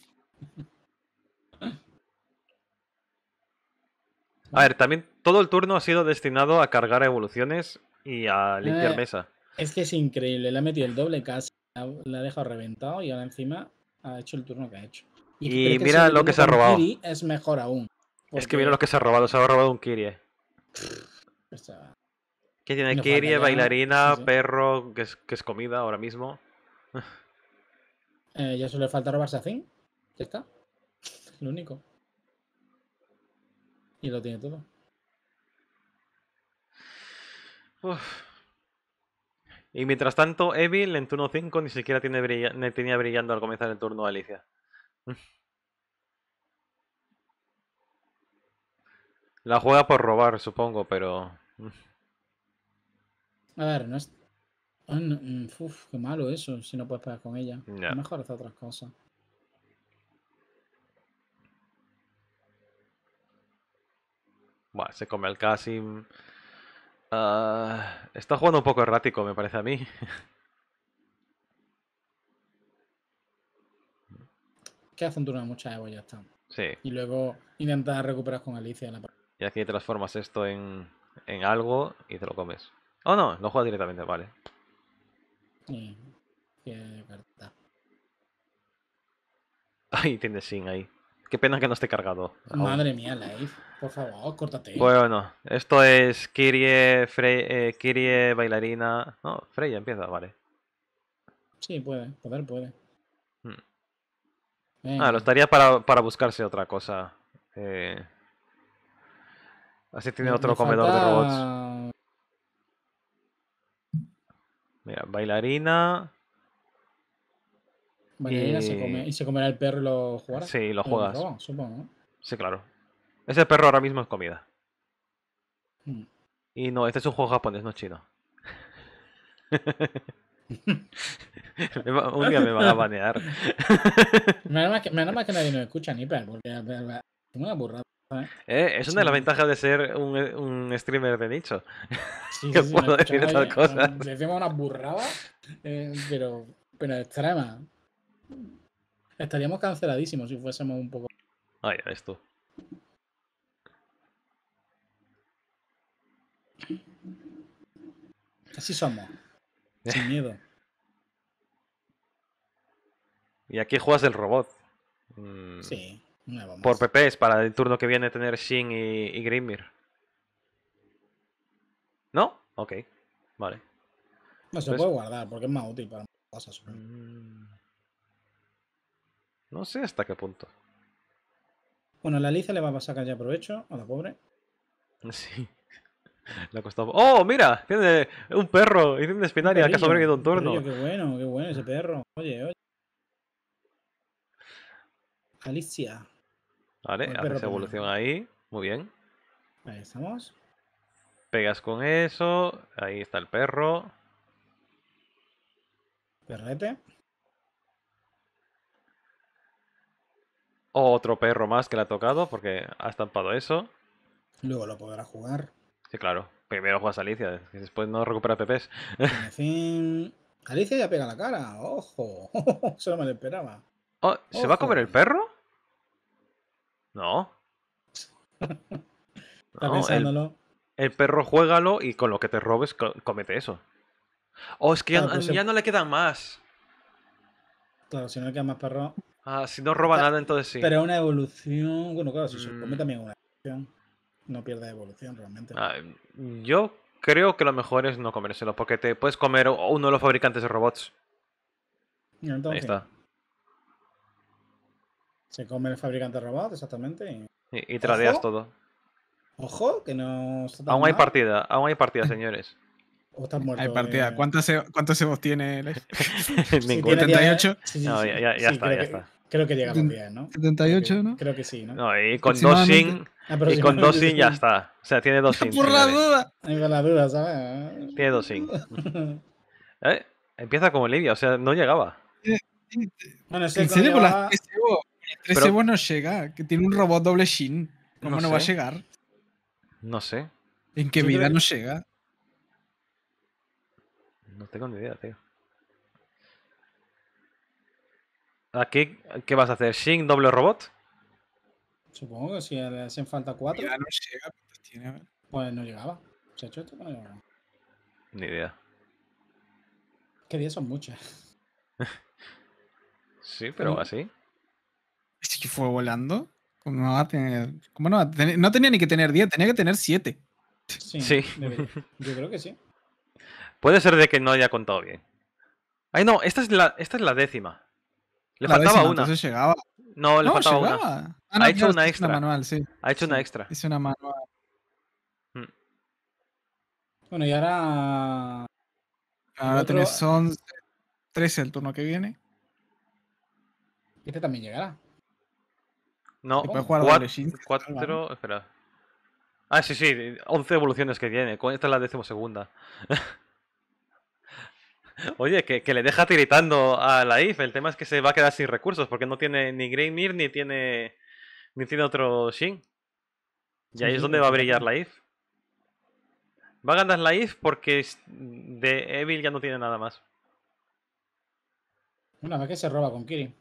Speaker 2: A ver, también todo el turno ha sido destinado a cargar evoluciones y a limpiar eh, mesa.
Speaker 1: Es que es increíble, le ha metido el doble casi, la ha dejado reventado y ahora encima ha hecho el turno que ha hecho. Y, y mira lo que se ha robado. Es mejor aún.
Speaker 2: Es que mira lo que se ha robado, se ha robado un Kirie. ¿Qué tiene Kirie, bailarina, perro, que es, comida ahora mismo?
Speaker 1: Eh, ya solo le falta robarse a Zin. Ya está. Lo único. Y lo
Speaker 2: tiene todo. Y mientras tanto, Evil en turno 5 ni siquiera tiene tenía brillando al comenzar el turno Alicia. La juega por robar, supongo, pero. A
Speaker 1: ver, no es. Ah, mm, uf, qué malo eso, si no puedes pegar con ella. Mejor hace otras cosas.
Speaker 2: Bueno, se come el casi. Ah, está jugando un poco errático, me parece a mí.
Speaker 1: que hacen un turno de mucha Evo ya está. Sí. Y luego intentar recuperar con Alicia en la parte.
Speaker 2: Y aquí transformas esto en, algo y te lo comes. Oh, no, lo juegas directamente, vale. Ay, tiene sin ahí. Qué pena que no esté cargado. Madre mía,
Speaker 1: Life. Por favor,
Speaker 2: córtate. Bueno, esto es Kirie, eh, Kirie bailarina. No, Freya empieza, vale.
Speaker 1: Sí, puede, poder puede.
Speaker 2: Hmm. Ah, lo estaría para, para buscarse otra cosa. Eh, Así tiene otro comedor de robots. Mira, bailarina. Bailarina y... se eh, come. ¿Y se comerá el perro y lo jugará. Sí, lo juegas. Sí, claro. Ese perro ahora mismo es comida. Hmm. Y no, este es un juego japonés, no chino. un
Speaker 3: día me van a banear. me
Speaker 1: da que, que nadie nos escucha, ni perro, porque es una burrada. ¿Eh?
Speaker 3: Eh, es una de las
Speaker 2: ventajas de ser un, eh, streamer de nicho. Sí, que puedo decir estas cosas.
Speaker 1: Decimos una burrada, pero, pero extrema. Estaríamos canceladísimos si fuésemos un poco. Ah, ya Así somos. Sin miedo.
Speaker 2: Y aquí juegas el robot. Mm. Sí. Por pp es para el turno que viene tener Shin y, y Grimir. ¿No? Ok, vale. No, se pues puede guardar
Speaker 1: porque es más útil para
Speaker 2: cosas. Mm, no sé hasta qué punto.
Speaker 1: Bueno, la Alicia le va a sacar ya provecho a la pobre.
Speaker 2: Sí. Le ha ¡Oh, mira! Tiene un perro y tiene una espinaria un que ha sobrevivido un turno. qué bueno, qué bueno ese perro. Oye, oye.
Speaker 1: Alicia.
Speaker 2: Vale, pues haces evolución ahí. Muy bien. Ahí estamos. Pegas con eso. Ahí está el perro. Perrete. Otro perro más que le ha tocado porque ha estampado eso.
Speaker 1: Luego lo podrá jugar.
Speaker 2: Sí, claro. Primero juegas a Alicia, después no recupera PPs.
Speaker 1: Alicia ya pega la cara. ¡Ojo! Solo me lo esperaba.
Speaker 2: Oh, ¿Se va a comer el perro? No.
Speaker 3: el,
Speaker 2: el, perro juégalo y con lo que te robes comete eso. O es que ah, pues ya, no le queda más. Claro, si no le quedan más perro. Ah, si no roba nada, entonces sí. Pero una
Speaker 1: evolución. Bueno, claro, si se come mm. también una evolución. No pierde evolución realmente. Ah,
Speaker 2: yo creo que lo mejor es no comérselo, porque te puedes comer uno de los fabricantes de robots.
Speaker 1: Ahí está. Se come el fabricante robot, exactamente. Y,
Speaker 2: y tradeas todo.
Speaker 1: Ojo, que no. aún hay
Speaker 2: partida, aún hay partida, señores.
Speaker 1: O están muerto. Hay partida. ¿Cuántos ¿Cuántos, tiene el 78. Sí, no, ya, ya, está, ya está.
Speaker 3: Creo que llega bien,
Speaker 1: ¿no? 78, ¿no? Creo que sí, ¿no? no y con dos sin. Y con dos sin ya
Speaker 2: está. O sea, tiene dos sin. Por la
Speaker 1: duda. Por la duda, ¿sabes? Tiene dos sin.
Speaker 2: ¿Eh? Empieza como Livia, o sea, no llegaba.
Speaker 3: Eh, eh, bueno, sí, con llegaba...
Speaker 1: Ese Pero... no llega, que tiene un robot doble Shin. ¿Cómo no, va a llegar?
Speaker 2: No sé. ¿En qué vida no llega? No tengo ni idea, tío. Aquí, ¿qué vas a hacer? ¿Shin doble robot?
Speaker 1: Supongo que si le hacen falta cuatro. Ya no llega, pues, tiene... pues no llegaba. Ni idea. Qué que son muchas.
Speaker 2: sí, pero así.
Speaker 1: Este que fue volando. ¿Cómo no va a tener? ¿Cómo no va a tener? No tenía ni que tener 10, tenía que tener 7. Sí.
Speaker 2: Yo creo que sí. Puede ser de que no haya contado bien. Ay, no, esta es la, esta es la décima. Le faltaba una. Llegaba. Ah, no, le faltaba una. ha hecho una extra. manual, sí. Ha hecho una extra. Hice
Speaker 1: una manual. Mm. Bueno, y ahora. Ahora tenés 11, 13 el turno que viene.
Speaker 2: Este también llegará. No, 4 espera. Ah, sí, sí, 11 evoluciones que tiene. Esta es la decimosegunda. Oye, que, le deja tiritando a la IF. El tema es que se va a quedar sin recursos porque no tiene ni Greymir ni tiene ni tiene otro Shin. Y ahí es donde va a brillar la IF. Va a ganar la IF porque de Evil ya no tiene nada más.
Speaker 1: Una vez que se roba con Kirin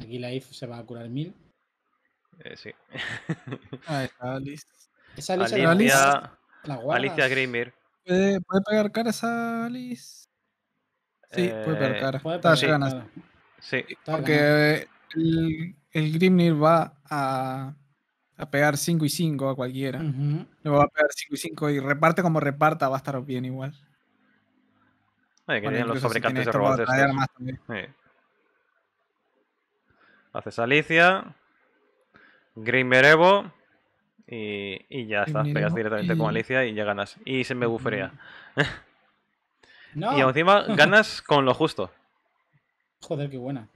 Speaker 1: Aquí la IF se va a curar mil. Eh, sí. Ahí está Alice. Esa Alice, Alicia, la guarda. Alicia Grimmir. ¿Puede, ¿Puede, pegar caras a Alice? Sí, eh, puede pegar caras. Puede pegar, está
Speaker 2: sí. Sí. Porque
Speaker 1: el, el, Grimnir va a, a pegar 5 y 5 a cualquiera. Le va a pegar 5 y 5 y reparte como reparta, va a estar bien igual.
Speaker 2: Ay, que bueno, los fabricantes de robots. De sí haces Alicia, Green y, ya está. Pegas directamente con Alicia y ya ganas. Y se me bufrea mm. y encima ganas con lo justo.
Speaker 1: Joder, qué buena.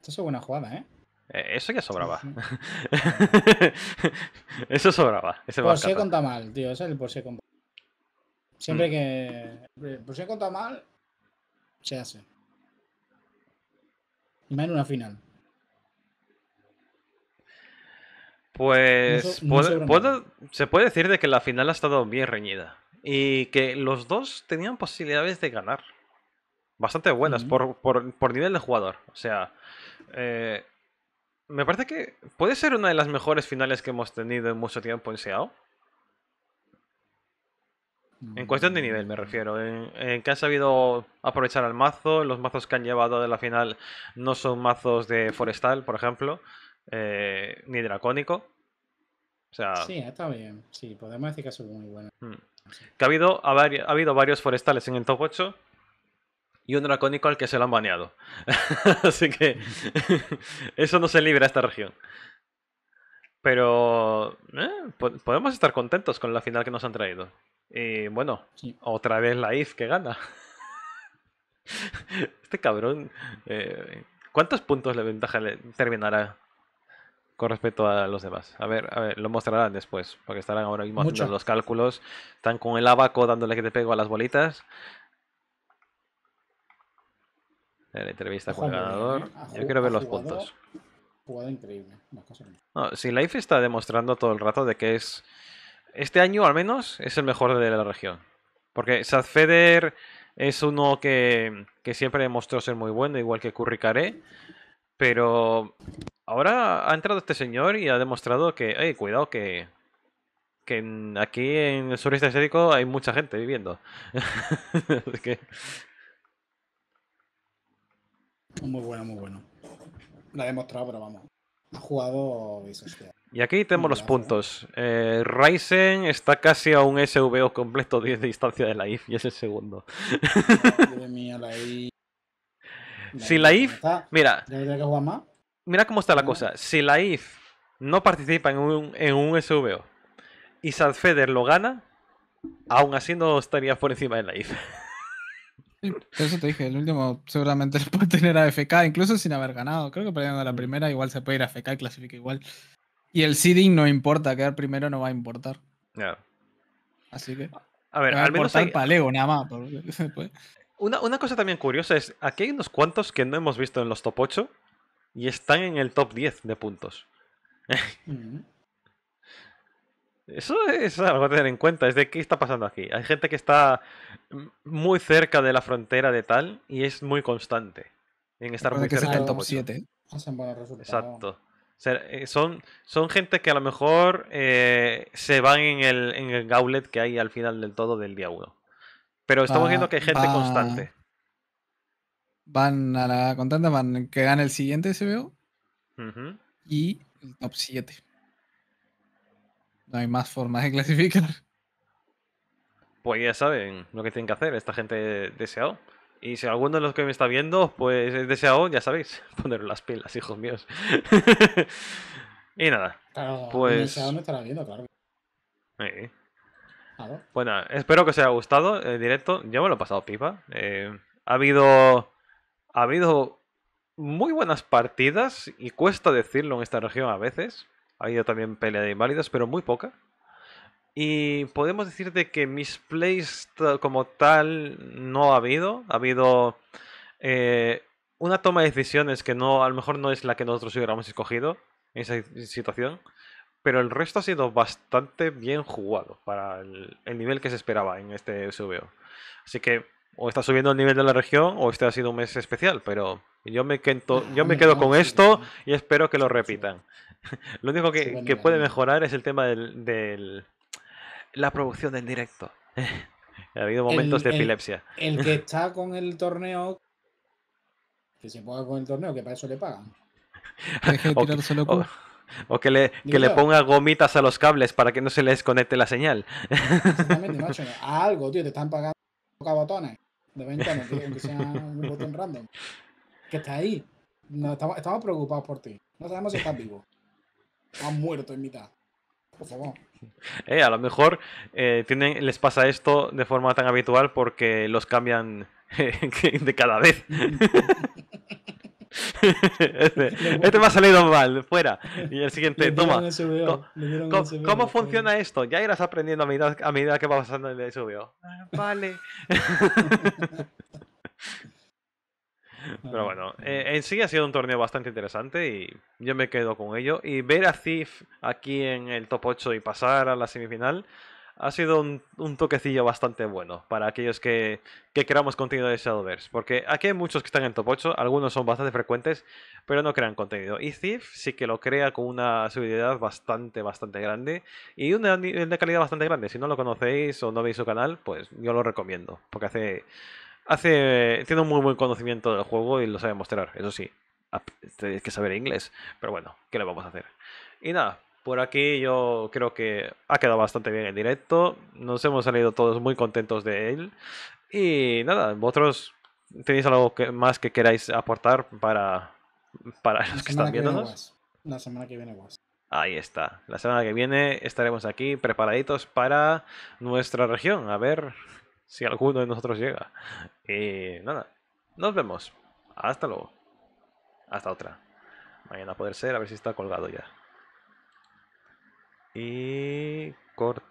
Speaker 1: Esta es una buena jugada, ¿eh?
Speaker 2: eh eso ya sobraba. Eso sobraba. Ese por si he
Speaker 1: mal, tío. Ese es el por si Siempre mm. que. Por si he mal, se hace. Y más en una final.
Speaker 2: Pues se puede decir de que la final ha estado bien reñida y que los dos tenían posibilidades de ganar. Bastante buenas por, nivel de jugador. O sea, eh, me parece que puede ser una de las mejores finales que hemos tenido en mucho tiempo en SEAO. En cuestión de nivel me mm. refiero, en, en, que han sabido aprovechar al mazo, los mazos que han llevado de la final no son mazos de forestal, por ejemplo, eh, ni dracónico. O sea, sí, está
Speaker 1: bien. Sí, podemos decir que es muy bueno. Hmm.
Speaker 2: ha habido, ha, habido varios forestales en el top 8 y un dracónico al que se lo han baneado. Así que eso no se libra a esta región. Pero eh, podemos estar contentos con la final que nos han traído. Y bueno, otra vez la IF que gana. este cabrón, eh, ¿cuántos puntos de ventaja le terminará con respecto a los demás. A ver, a ver, lo mostrarán después, porque estarán ahora mismo haciendo los cálculos. Están con el abaco dándole que te pego a las bolitas. La entrevista con el ganador. Eh, eh, Yo quiero ver los puntos.
Speaker 1: Jugada increíble.
Speaker 2: No, si Life está demostrando todo el rato de que es. Este año, al menos, es el mejor de la región. Porque Feder es uno que, que siempre demostró ser muy bueno, igual que Curricaré. Pero ahora ha entrado este señor y ha demostrado que, hey, cuidado que, que aquí en el sureste asiático hay mucha gente viviendo.
Speaker 1: Muy bueno, muy bueno. La ha demostrado, pero vamos. Ha jugado
Speaker 2: y aquí tenemos los puntos. Eh, Ryzen está casi a un SVO completo 10 de distancia de la IF y es el segundo. ¿eh? Dios mío, la IF. Si la IF. Mira mira cómo está la cosa. Si la IF no participa en un, en un SVO y Feder lo gana, aún así no estaría por encima de la IF.
Speaker 1: por eso te dije, el último seguramente lo puede tener a FK, incluso sin haber ganado. Creo que perdiendo la mm. primera, igual se puede ir a FK y clasifica igual. Y el seeding no importa, quedar primero no va a importar.
Speaker 3: Ya.
Speaker 2: Así que. A ver, al menos.
Speaker 1: Paleo, nada más.
Speaker 2: una, una cosa también curiosa es: aquí hay unos cuantos que no hemos visto en los top 8 y están en el top 10 de puntos. Eso es algo a tener en cuenta, es de qué está pasando aquí. Hay gente que está muy cerca de la frontera de tal y es muy constante en estar muy cerca del top 7.
Speaker 1: Exacto.
Speaker 2: Eh, son, son gente que a lo mejor eh, se van en el, en que hay al final del todo del día 1. Pero estamos ah, viendo que hay gente constante
Speaker 1: van a la contanda, van que gane el siguiente se veo y el top 7. No hay más formas de clasificar.
Speaker 2: Pues ya saben lo que tienen que hacer, esta gente deseado. Y si alguno de los que me está viendo, pues es deseado, ya sabéis, poner las pilas, hijos míos. y nada. pues. Bueno, pues espero que os haya gustado el directo. Yo me lo he pasado pipa. Eh, ha habido ha habido muy buenas partidas, y cuesta decirlo en esta región a veces. Ha habido también pelea de inválidas, pero muy poca. Y podemos decir que mis plays como tal no ha habido. Ha habido eh, una toma de decisiones que no, a lo mejor no es la que nosotros hubiéramos escogido en esa situación. Pero el resto ha sido bastante bien jugado para el, nivel que se esperaba en este SVO. Así que o está subiendo el nivel de la región o este ha sido un mes especial, pero yo me, quedo, yo me quedo con esto y espero que lo repitan. Lo único que, puede mejorar es el tema de la producción en directo. ha habido momentos de epilepsia. El, que
Speaker 1: está con el torneo, que se ponga con el torneo, que para eso le pagan.
Speaker 2: o, que, le, ponga gomitas a los cables para que no se les conecte la señal. Exactamente,
Speaker 1: macho. A algo, tío, te están pagando botones de ventana, tío, que sea un botón random. Que está ahí. No, estamos, preocupados por ti. No sabemos si estás vivo. Has muerto en mitad. Por favor.
Speaker 2: Eh, a lo mejor eh, tienen, les pasa esto de forma tan habitual porque los cambian de cada vez.
Speaker 3: este, este, me ha salido mal, fuera. Y el siguiente, toma. ¿Cómo, funciona
Speaker 2: esto? Ya irás aprendiendo a medida, que va pasando el SVO.
Speaker 3: Ah, vale.
Speaker 2: Pero bueno, eh, en sí ha sido un torneo bastante interesante y yo me quedo con ello. Y ver a Thief aquí en el top 8 y pasar a la semifinal ha sido un, toquecillo bastante bueno para aquellos que, que queramos contenido de Shadowverse. Porque aquí hay muchos que están en top 8, algunos son bastante frecuentes, pero no crean contenido. Y Thief sí que lo crea con una seguridad bastante, bastante grande y un nivel de calidad bastante grande. Si no lo conocéis o no veis su canal, pues yo lo recomiendo. Porque hace. hace tiene un muy buen conocimiento del juego y lo sabe mostrar, eso sí. Tenéis que saber inglés, pero bueno, ¿qué le vamos a hacer? Y nada, por aquí yo creo que ha quedado bastante bien el directo. Nos hemos salido todos muy contentos de él. Y nada, vosotros tenéis algo más que queráis aportar para, para los que están viéndonos.
Speaker 1: Que la semana que viene
Speaker 2: Ahí está. La semana que viene estaremos aquí preparaditos para nuestra región. A ver si alguno de nosotros llega. Y nada, nos vemos. Hasta luego. Hasta otra. Mañana a poder ser, a ver si está colgado ya y corta